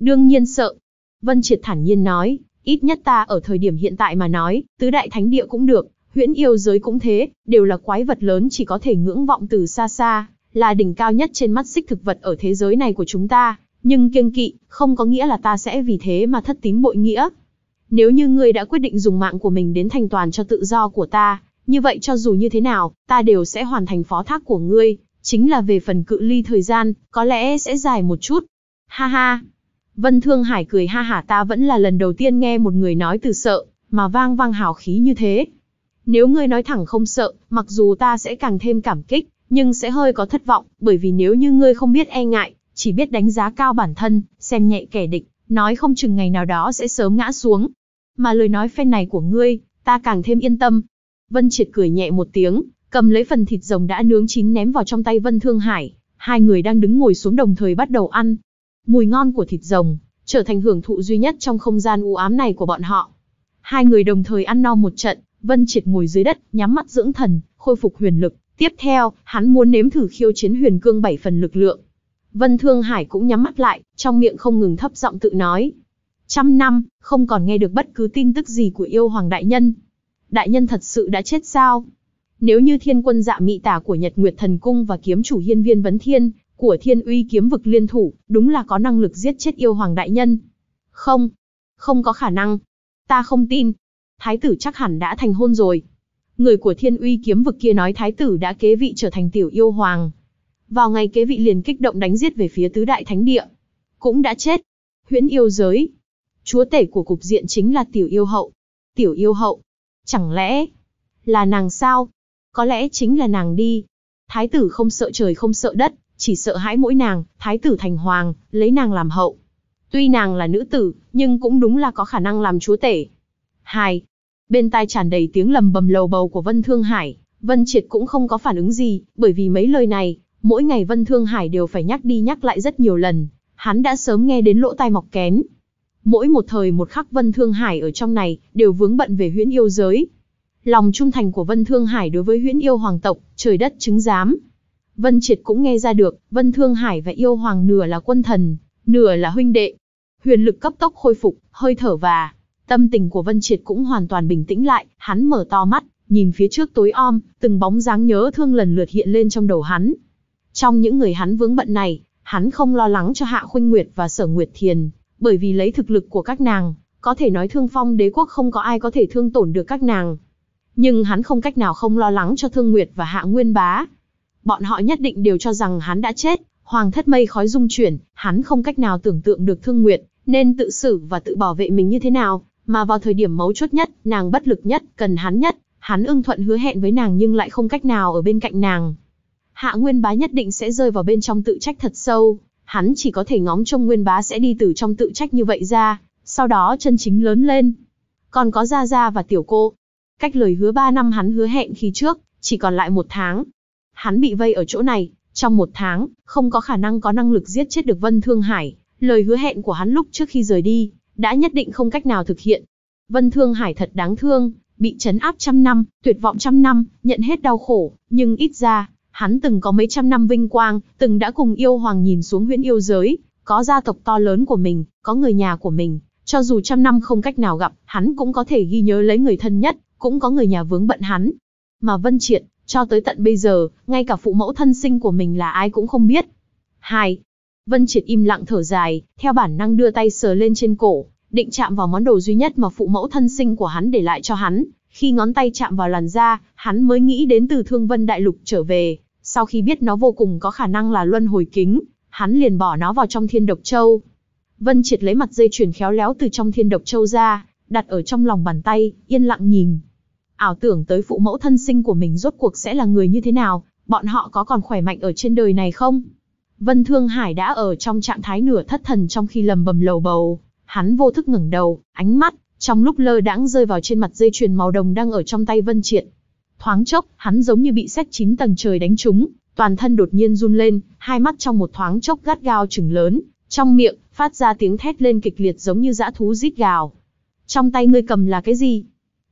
Đương nhiên sợ. Vân Triệt thản nhiên nói, ít nhất ta ở thời điểm hiện tại mà nói, tứ đại thánh địa cũng được, huyễn yêu giới cũng thế, đều là quái vật lớn chỉ có thể ngưỡng vọng từ xa xa, là đỉnh cao nhất trên mắt xích thực vật ở thế giới này của chúng ta, nhưng kiêng kỵ, không có nghĩa là ta sẽ vì thế mà thất tín bội nghĩa. Nếu như ngươi đã quyết định dùng mạng của mình đến thành toàn cho tự do của ta, như vậy cho dù như thế nào, ta đều sẽ hoàn thành phó thác của ngươi, chính là về phần cự ly thời gian, có lẽ sẽ dài một chút. Ha ha. Vân Thương Hải cười ha hả ta vẫn là lần đầu tiên nghe một người nói từ sợ, mà vang vang hào khí như thế. Nếu ngươi nói thẳng không sợ, mặc dù ta sẽ càng thêm cảm kích, nhưng sẽ hơi có thất vọng, bởi vì nếu như ngươi không biết e ngại, chỉ biết đánh giá cao bản thân, xem nhẹ kẻ địch, nói không chừng ngày nào đó sẽ sớm ngã xuống. Mà lời nói phen này của ngươi, ta càng thêm yên tâm. Vân Triệt cười nhẹ một tiếng, cầm lấy phần thịt rồng đã nướng chín ném vào trong tay Vân Thương Hải, hai người đang đứng ngồi xuống đồng thời bắt đầu ăn. Mùi ngon của thịt rồng trở thành hưởng thụ duy nhất trong không gian u ám này của bọn họ. Hai người đồng thời ăn no một trận, Vân Triệt ngồi dưới đất, nhắm mắt dưỡng thần, khôi phục huyền lực, Tiếp theo, hắn muốn nếm thử khiêu chiến huyền cương bảy phần lực lượng. Vân Thương Hải cũng nhắm mắt lại, trong miệng không ngừng thấp giọng tự nói. Trăm năm, không còn nghe được bất cứ tin tức gì của yêu hoàng đại nhân. Đại nhân thật sự đã chết sao? Nếu như thiên quân dạ mị tả của Nhật Nguyệt Thần Cung và kiếm chủ hiên viên vấn thiên, của thiên uy kiếm vực liên thủ, đúng là có năng lực giết chết yêu hoàng đại nhân. Không, không có khả năng. Ta không tin. Thái tử chắc hẳn đã thành hôn rồi người của thiên uy kiếm vực kia nói thái tử đã kế vị trở thành tiểu yêu hoàng. Vào ngày kế vị liền kích động đánh giết về phía tứ đại thánh địa. Cũng đã chết. Huyễn yêu giới. Chúa tể của cục diện chính là tiểu yêu hậu. Tiểu yêu hậu. Chẳng lẽ là nàng sao? Có lẽ chính là nàng đi. Thái tử không sợ trời không sợ đất, chỉ sợ hãi mỗi nàng, thái tử thành hoàng, lấy nàng làm hậu. Tuy nàng là nữ tử, nhưng cũng đúng là có khả năng làm chúa tể. Hai, Bên tai tràn đầy tiếng lầm bầm lầu bầu của Vân Thương Hải, Vân Triệt cũng không có phản ứng gì, bởi vì mấy lời này, mỗi ngày Vân Thương Hải đều phải nhắc đi nhắc lại rất nhiều lần, hắn đã sớm nghe đến lỗ tai mọc kén. Mỗi một thời một khắc Vân Thương Hải ở trong này, đều vướng bận về huyễn yêu giới. Lòng trung thành của Vân Thương Hải đối với huyễn yêu hoàng tộc, trời đất chứng giám. Vân Triệt cũng nghe ra được, Vân Thương Hải và yêu hoàng nửa là quân thần, nửa là huynh đệ. Huyền lực cấp tốc khôi phục, hơi thở và Tâm tình của Vân Triệt cũng hoàn toàn bình tĩnh lại, hắn mở to mắt, nhìn phía trước tối om, từng bóng dáng nhớ thương lần lượt hiện lên trong đầu hắn. Trong những người hắn vướng bận này, hắn không lo lắng cho Hạ Khuynh Nguyệt và Sở Nguyệt Thiền, bởi vì lấy thực lực của các nàng, có thể nói thương phong đế quốc không có ai có thể thương tổn được các nàng. Nhưng hắn không cách nào không lo lắng cho Thương Nguyệt và Hạ Nguyên Bá. Bọn họ nhất định đều cho rằng hắn đã chết, hoàng thất mây khói dung chuyển, hắn không cách nào tưởng tượng được Thương Nguyệt, nên tự xử và tự bảo vệ mình như thế nào, mà vào thời điểm mấu chốt nhất, nàng bất lực nhất, cần hắn nhất, hắn ưng thuận hứa hẹn với nàng nhưng lại không cách nào ở bên cạnh nàng. Hạ Nguyên Bá nhất định sẽ rơi vào bên trong tự trách thật sâu, hắn chỉ có thể ngóng trông Nguyên Bá sẽ đi từ trong tự trách như vậy ra, sau đó chân chính lớn lên. Còn có Gia Gia và Tiểu Cô. Cách lời hứa 3 năm hắn hứa hẹn khi trước, chỉ còn lại một tháng. Hắn bị vây ở chỗ này, trong một tháng, không có khả năng có năng lực giết chết được Vân Thương Hải, lời hứa hẹn của hắn lúc trước khi rời đi, đã nhất định không cách nào thực hiện. Vân Thương Hải thật đáng thương, bị trấn áp trăm năm, tuyệt vọng trăm năm, nhận hết đau khổ, nhưng ít ra, hắn từng có mấy trăm năm vinh quang, từng đã cùng yêu hoàng nhìn xuống huyễn yêu giới, có gia tộc to lớn của mình, có người nhà của mình, cho dù trăm năm không cách nào gặp, hắn cũng có thể ghi nhớ lấy người thân nhất, cũng có người nhà vướng bận hắn. Mà Vân Triệt, cho tới tận bây giờ, ngay cả phụ mẫu thân sinh của mình là ai cũng không biết. Hai, Vân Triệt im lặng thở dài, theo bản năng đưa tay sờ lên trên cổ, định chạm vào món đồ duy nhất mà phụ mẫu thân sinh của hắn để lại cho hắn. Khi ngón tay chạm vào làn da, hắn mới nghĩ đến từ thương vân đại lục trở về. Sau khi biết nó vô cùng có khả năng là luân hồi kính, hắn liền bỏ nó vào trong thiên độc châu. Vân Triệt lấy mặt dây chuyền khéo léo từ trong thiên độc châu ra, đặt ở trong lòng bàn tay, yên lặng nhìn. Ảo tưởng tới phụ mẫu thân sinh của mình rốt cuộc sẽ là người như thế nào, bọn họ có còn khỏe mạnh ở trên đời này không? Vân Thương Hải đã ở trong trạng thái nửa thất thần trong khi lầm bầm lầu bầu, hắn vô thức ngẩng đầu, ánh mắt trong lúc lơ đãng rơi vào trên mặt dây chuyền màu đồng đang ở trong tay Vân Triệt. Thoáng chốc, hắn giống như bị xét chín tầng trời đánh trúng, toàn thân đột nhiên run lên, hai mắt trong một thoáng chốc gắt gao trừng lớn, trong miệng phát ra tiếng thét lên kịch liệt giống như dã thú rít gào. Trong tay ngươi cầm là cái gì?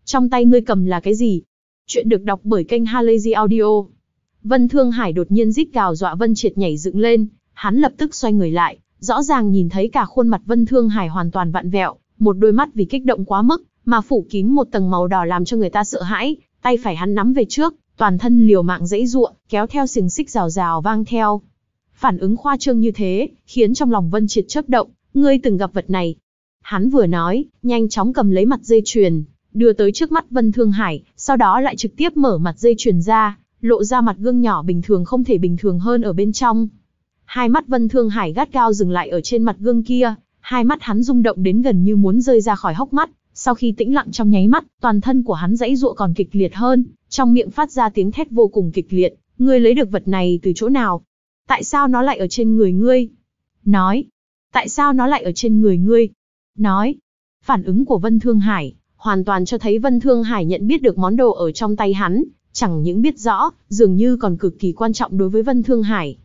Trong tay ngươi cầm là cái gì? Chuyện được đọc bởi kênh Halazy Audio. Vân Thương Hải đột nhiên rít gào dọa Vân Triệt nhảy dựng lên, hắn lập tức xoay người lại, rõ ràng nhìn thấy cả khuôn mặt Vân Thương Hải hoàn toàn vặn vẹo, một đôi mắt vì kích động quá mức mà phủ kín một tầng màu đỏ làm cho người ta sợ hãi, tay phải hắn nắm về trước, toàn thân liều mạng dãy giụa, kéo theo xiềng xích rào rào vang theo. Phản ứng khoa trương như thế, khiến trong lòng Vân Triệt chớp động, ngươi từng gặp vật này. Hắn vừa nói, nhanh chóng cầm lấy mặt dây chuyền, đưa tới trước mắt Vân Thương Hải, sau đó lại trực tiếp mở mặt dây chuyền ra, lộ ra mặt gương nhỏ bình thường không thể bình thường hơn ở bên trong. Hai mắt Vân Thương Hải gắt cao dừng lại ở trên mặt gương kia, hai mắt hắn rung động đến gần như muốn rơi ra khỏi hốc mắt, sau khi tĩnh lặng trong nháy mắt, toàn thân của hắn dãy dụa còn kịch liệt hơn, trong miệng phát ra tiếng thét vô cùng kịch liệt, ngươi lấy được vật này từ chỗ nào? Tại sao nó lại ở trên người ngươi? Nói, tại sao nó lại ở trên người ngươi? Nói, phản ứng của Vân Thương Hải, hoàn toàn cho thấy Vân Thương Hải nhận biết được món đồ ở trong tay hắn, Chẳng những biết rõ, dường như còn cực kỳ quan trọng đối với Vân Thương Hải.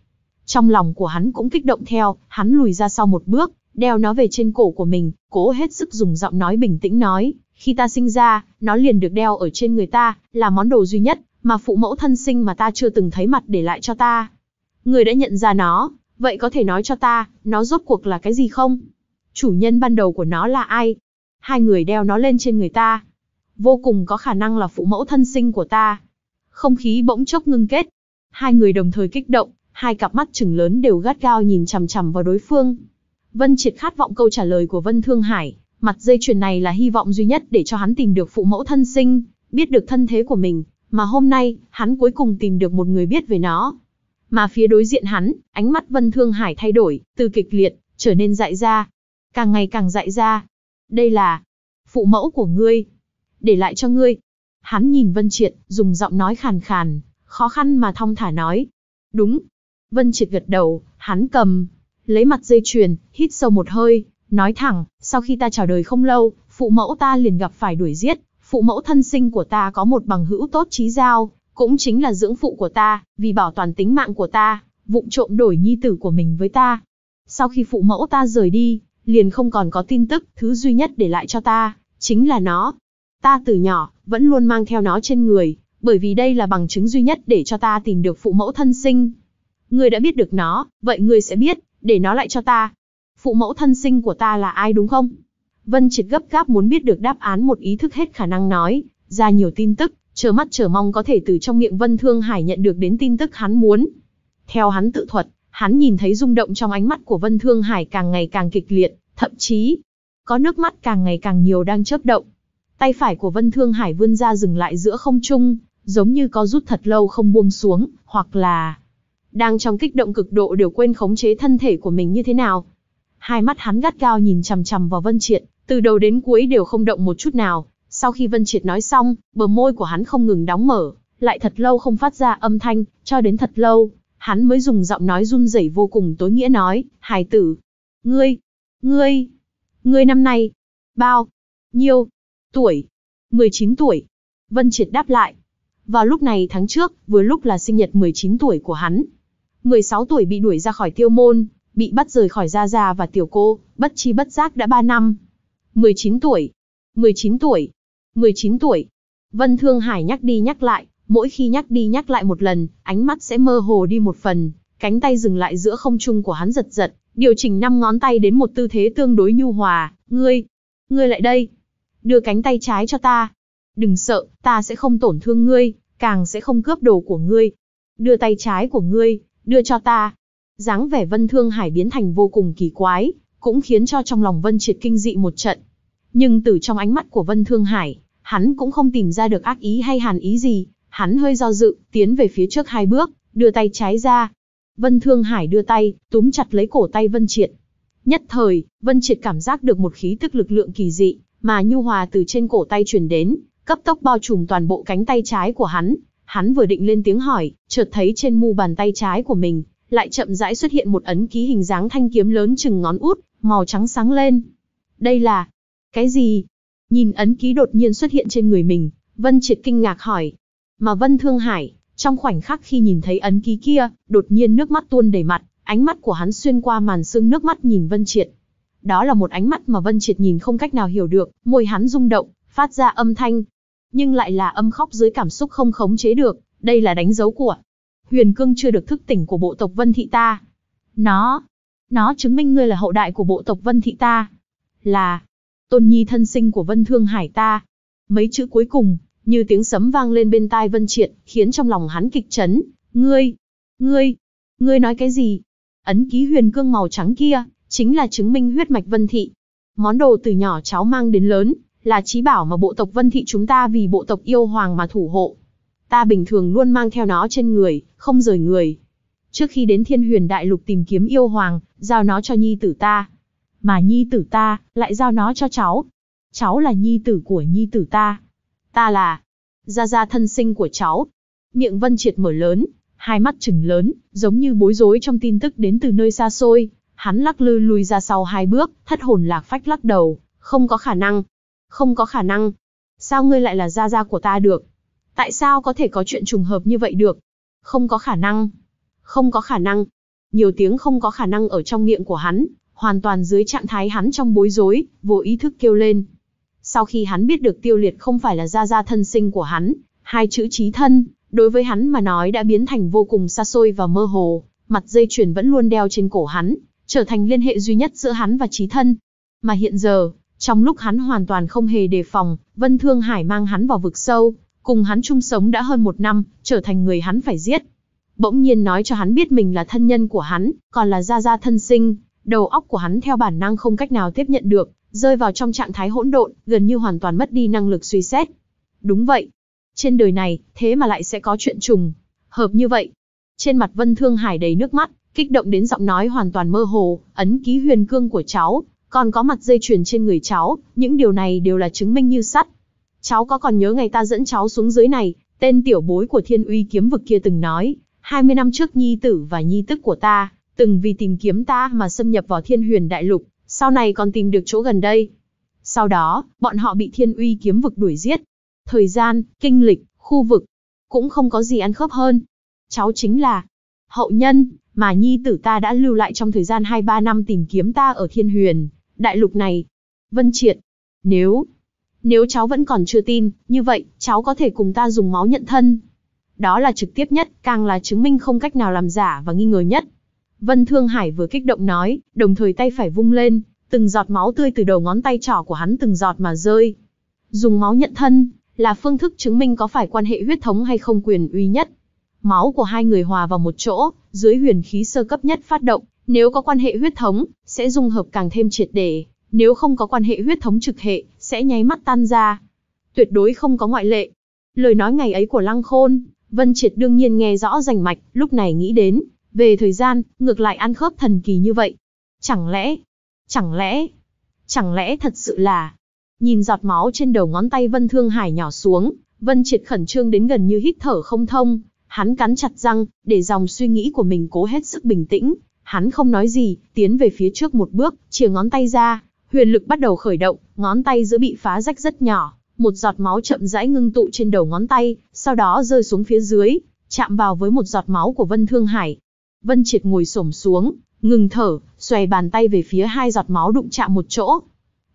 Trong lòng của hắn cũng kích động theo, hắn lùi ra sau một bước, đeo nó về trên cổ của mình, cố hết sức dùng giọng nói bình tĩnh nói, khi ta sinh ra, nó liền được đeo ở trên người ta, là món đồ duy nhất mà phụ mẫu thân sinh mà ta chưa từng thấy mặt để lại cho ta. Người đã nhận ra nó, vậy có thể nói cho ta, nó rốt cuộc là cái gì không? Chủ nhân ban đầu của nó là ai? Hai người đeo nó lên trên người ta. Vô cùng có khả năng là phụ mẫu thân sinh của ta không khí bỗng chốc ngưng kết. Hai người đồng thời kích động, hai cặp mắt trừng lớn đều gắt gao nhìn chằm chằm vào đối phương. Vân Triệt khát vọng câu trả lời của Vân Thương Hải, mặt dây chuyền này là hy vọng duy nhất để cho hắn tìm được phụ mẫu thân sinh, biết được thân thế của mình, mà hôm nay, hắn cuối cùng tìm được một người biết về nó. Mà phía đối diện hắn, ánh mắt Vân Thương Hải thay đổi, từ kịch liệt, trở nên dại ra. Càng ngày càng dại ra. Đây là phụ mẫu của ngươi. Để lại cho ngươi, Hắn nhìn Vân Triệt, dùng giọng nói khàn khàn, khó khăn mà thong thả nói. Đúng. Vân Triệt gật đầu, hắn cầm, lấy mặt dây chuyền, hít sâu một hơi, nói thẳng, sau khi ta chào đời không lâu, phụ mẫu ta liền gặp phải đuổi giết, phụ mẫu thân sinh của ta có một bằng hữu tốt trí giao, cũng chính là dưỡng phụ của ta, vì bảo toàn tính mạng của ta, vụng trộm đổi nhi tử của mình với ta. Sau khi phụ mẫu ta rời đi, liền không còn có tin tức, thứ duy nhất để lại cho ta, chính là nó. Ta từ nhỏ, vẫn luôn mang theo nó trên người, bởi vì đây là bằng chứng duy nhất để cho ta tìm được phụ mẫu thân sinh. Ngươi đã biết được nó, vậy ngươi sẽ biết, để nó lại cho ta. Phụ mẫu thân sinh của ta là ai đúng không? Vân Triệt gấp gáp muốn biết được đáp án một ý thức hết khả năng nói, ra nhiều tin tức, chờ mắt chờ mong có thể từ trong miệng Vân Thương Hải nhận được đến tin tức hắn muốn. Theo hắn tự thuật, hắn nhìn thấy rung động trong ánh mắt của Vân Thương Hải càng ngày càng kịch liệt, thậm chí có nước mắt càng ngày càng nhiều đang chớp động. Tay phải của Vân Thương Hải vươn ra dừng lại giữa không trung, giống như có rút thật lâu không buông xuống, hoặc là đang trong kích động cực độ đều quên khống chế thân thể của mình như thế nào. Hai mắt hắn gắt gao nhìn chằm chằm vào Vân Triệt, từ đầu đến cuối đều không động một chút nào. Sau khi Vân Triệt nói xong, bờ môi của hắn không ngừng đóng mở, lại thật lâu không phát ra âm thanh, cho đến thật lâu, hắn mới dùng giọng nói run rẩy vô cùng tối nghĩa nói, hài tử, ngươi, ngươi, ngươi năm nay, bao, nhiêu, Tuổi. 19 tuổi. Vân Triệt đáp lại. Vào lúc này tháng trước, vừa lúc là sinh nhật 19 tuổi của hắn. 16 tuổi bị đuổi ra khỏi tiêu môn, bị bắt rời khỏi Gia Gia và tiểu cô, bất chi bất giác đã 3 năm. 19 tuổi. 19 tuổi. 19 tuổi. Vân Thương Hải nhắc đi nhắc lại, mỗi khi nhắc đi nhắc lại một lần, ánh mắt sẽ mơ hồ đi một phần, cánh tay dừng lại giữa không trung của hắn giật giật, điều chỉnh năm ngón tay đến một tư thế tương đối nhu hòa, "Ngươi, ngươi lại đây." đưa cánh tay trái cho ta. Đừng sợ, ta sẽ không tổn thương ngươi, càng sẽ không cướp đồ của ngươi. Đưa tay trái của ngươi, đưa cho ta. dáng vẻ Vân Thương Hải biến thành vô cùng kỳ quái, cũng khiến cho trong lòng Vân Triệt kinh dị một trận. Nhưng từ trong ánh mắt của Vân Thương Hải, hắn cũng không tìm ra được ác ý hay hàn ý gì, hắn hơi do dự, tiến về phía trước hai bước, đưa tay trái ra. Vân Thương Hải đưa tay, túm chặt lấy cổ tay Vân Triệt. Nhất thời, Vân Triệt cảm giác được một khí tức lực lượng kỳ dị, mà nhu hòa từ trên cổ tay chuyển đến, cấp tốc bao trùm toàn bộ cánh tay trái của hắn. Hắn vừa định lên tiếng hỏi, chợt thấy trên mu bàn tay trái của mình, lại chậm rãi xuất hiện một ấn ký hình dáng thanh kiếm lớn chừng ngón út, màu trắng sáng lên. Đây là... cái gì? Nhìn ấn ký đột nhiên xuất hiện trên người mình, Vân Triệt kinh ngạc hỏi. Mà Vân Thương Hải, trong khoảnh khắc khi nhìn thấy ấn ký kia, đột nhiên nước mắt tuôn đầy mặt, ánh mắt của hắn xuyên qua màn sương nước mắt nhìn Vân Triệt, đó là một ánh mắt mà Vân Triệt nhìn không cách nào hiểu được, môi hắn rung động, phát ra âm thanh. Nhưng lại là âm khóc dưới cảm xúc không khống chế được, đây là đánh dấu của huyền cương chưa được thức tỉnh của bộ tộc Vân Thị ta. Nó, nó chứng minh ngươi là hậu đại của bộ tộc Vân Thị ta. Là, tôn nhi thân sinh của Vân Thương Hải ta. Mấy chữ cuối cùng, như tiếng sấm vang lên bên tai Vân Triệt, khiến trong lòng hắn kịch chấn. Ngươi, ngươi, ngươi nói cái gì? Ấn ký huyền cương màu trắng kia, chính là chứng minh huyết mạch Vân Thị. Món đồ từ nhỏ cháu mang đến lớn, là trí bảo mà bộ tộc Vân Thị chúng ta vì bộ tộc yêu hoàng mà thủ hộ. Ta bình thường luôn mang theo nó trên người, không rời người. Trước khi đến thiên huyền đại lục tìm kiếm yêu hoàng, giao nó cho nhi tử ta. Mà nhi tử ta, lại giao nó cho cháu. Cháu là nhi tử của nhi tử ta. Ta là gia gia thân sinh của cháu. Miệng Vân Triệt mở lớn, hai mắt trừng lớn, giống như bối rối trong tin tức đến từ nơi xa xôi, Hắn lắc lư lui ra sau hai bước, thất hồn lạc phách lắc đầu, không có khả năng. Không có khả năng. Sao ngươi lại là gia gia của ta được? Tại sao có thể có chuyện trùng hợp như vậy được? Không có khả năng. Không có khả năng. Nhiều tiếng không có khả năng ở trong miệng của hắn, hoàn toàn dưới trạng thái hắn trong bối rối, vô ý thức kêu lên. Sau khi hắn biết được tiêu liệt không phải là gia gia thân sinh của hắn, hai chữ trí thân, đối với hắn mà nói đã biến thành vô cùng xa xôi và mơ hồ, mặt dây chuyền vẫn luôn đeo trên cổ hắn, trở thành liên hệ duy nhất giữa hắn và trí thân. Mà hiện giờ, trong lúc hắn hoàn toàn không hề đề phòng, Vân Thương Hải mang hắn vào vực sâu, cùng hắn chung sống đã hơn một năm, trở thành người hắn phải giết. Bỗng nhiên nói cho hắn biết mình là thân nhân của hắn, còn là gia gia thân sinh, đầu óc của hắn theo bản năng không cách nào tiếp nhận được, rơi vào trong trạng thái hỗn độn, gần như hoàn toàn mất đi năng lực suy xét. Đúng vậy. Trên đời này, thế mà lại sẽ có chuyện trùng. Hợp như vậy. Trên mặt Vân Thương Hải đầy nước mắt, kích động đến giọng nói hoàn toàn mơ hồ, ấn ký huyền cương của cháu, còn có mặt dây chuyền trên người cháu, những điều này đều là chứng minh như sắt. Cháu có còn nhớ ngày ta dẫn cháu xuống dưới này, tên tiểu bối của thiên uy kiếm vực kia từng nói, 20 năm trước nhi tử và nhi tức của ta, từng vì tìm kiếm ta mà xâm nhập vào thiên huyền đại lục, sau này còn tìm được chỗ gần đây. Sau đó, bọn họ bị thiên uy kiếm vực đuổi giết. Thời gian, kinh lịch, khu vực, cũng không có gì ăn khớp hơn. Cháu chính là hậu nhân, mà nhi tử ta đã lưu lại trong thời gian 2-3 năm tìm kiếm ta ở thiên huyền, đại lục này. Vân Triệt, nếu, nếu cháu vẫn còn chưa tin, như vậy, cháu có thể cùng ta dùng máu nhận thân. Đó là trực tiếp nhất, càng là chứng minh không cách nào làm giả và nghi ngờ nhất. Vân Thương Hải vừa kích động nói, đồng thời tay phải vung lên, từng giọt máu tươi từ đầu ngón tay trỏ của hắn từng giọt mà rơi. Dùng máu nhận thân, là phương thức chứng minh có phải quan hệ huyết thống hay không quyền uy nhất. Máu của hai người hòa vào một chỗ, dưới huyền khí sơ cấp nhất phát động, nếu có quan hệ huyết thống, sẽ dung hợp càng thêm triệt để, nếu không có quan hệ huyết thống trực hệ, sẽ nháy mắt tan ra. Tuyệt đối không có ngoại lệ. Lời nói ngày ấy của Lăng Khôn, Vân Triệt đương nhiên nghe rõ rành mạch, lúc này nghĩ đến, về thời gian, ngược lại ăn khớp thần kỳ như vậy. Chẳng lẽ, chẳng lẽ, chẳng lẽ thật sự là... Nhìn giọt máu trên đầu ngón tay Vân Thương Hải nhỏ xuống, Vân Triệt khẩn trương đến gần như hít thở không thông, Hắn cắn chặt răng, để dòng suy nghĩ của mình cố hết sức bình tĩnh. Hắn không nói gì, tiến về phía trước một bước, chìa ngón tay ra. Huyền lực bắt đầu khởi động, ngón tay giữa bị phá rách rất nhỏ. Một giọt máu chậm rãi ngưng tụ trên đầu ngón tay, sau đó rơi xuống phía dưới, chạm vào với một giọt máu của Vân Thương Hải. Vân Triệt ngồi xổm xuống, ngừng thở, xòe bàn tay về phía hai giọt máu đụng chạm một chỗ.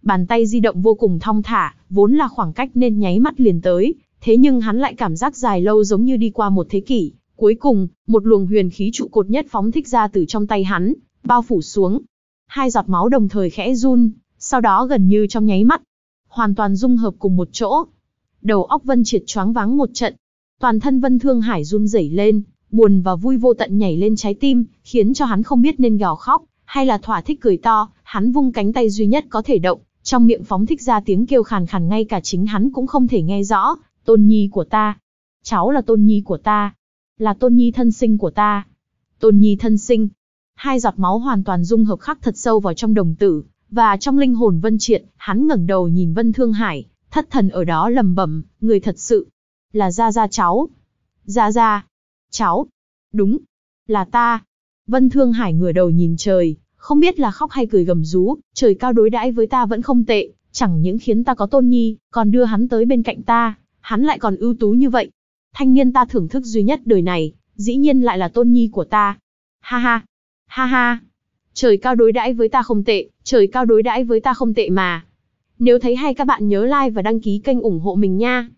Bàn tay di động vô cùng thong thả, vốn là khoảng cách nên nháy mắt liền tới, thế nhưng hắn lại cảm giác dài lâu giống như đi qua một thế kỷ. Cuối cùng, một luồng huyền khí trụ cột nhất phóng thích ra từ trong tay hắn, bao phủ xuống. Hai giọt máu đồng thời khẽ run, sau đó gần như trong nháy mắt, hoàn toàn dung hợp cùng một chỗ. Đầu óc Vân Triệt choáng váng một trận, toàn thân Vân Thương Hải run rẩy lên, buồn và vui vô tận nhảy lên trái tim, khiến cho hắn không biết nên gào khóc hay là thỏa thích cười to, hắn vung cánh tay duy nhất có thể động, trong miệng phóng thích ra tiếng kêu khàn khàn ngay cả chính hắn cũng không thể nghe rõ, Tôn nhi của ta. Cháu là tôn nhi của ta. Là tôn nhi thân sinh của ta. Tôn nhi thân sinh. Hai giọt máu hoàn toàn dung hợp khắc thật sâu vào trong đồng tử, và trong linh hồn Vân Triệt, hắn ngẩng đầu nhìn Vân Thương Hải, thất thần ở đó lầm bẩm, người thật sự là gia gia cháu. Gia gia, cháu, đúng, là ta. Vân Thương Hải ngửa đầu nhìn trời, không biết là khóc hay cười gầm rú, trời cao đối đãi với ta vẫn không tệ, chẳng những khiến ta có tôn nhi, còn đưa hắn tới bên cạnh ta hắn lại còn ưu tú như vậy. Thanh niên ta thưởng thức duy nhất đời này, dĩ nhiên lại là tôn nhi của ta. Ha ha, ha ha, trời cao đối đãi với ta không tệ, trời cao đối đãi với ta không tệ mà. Nếu thấy hay các bạn nhớ like và đăng ký kênh ủng hộ mình nha.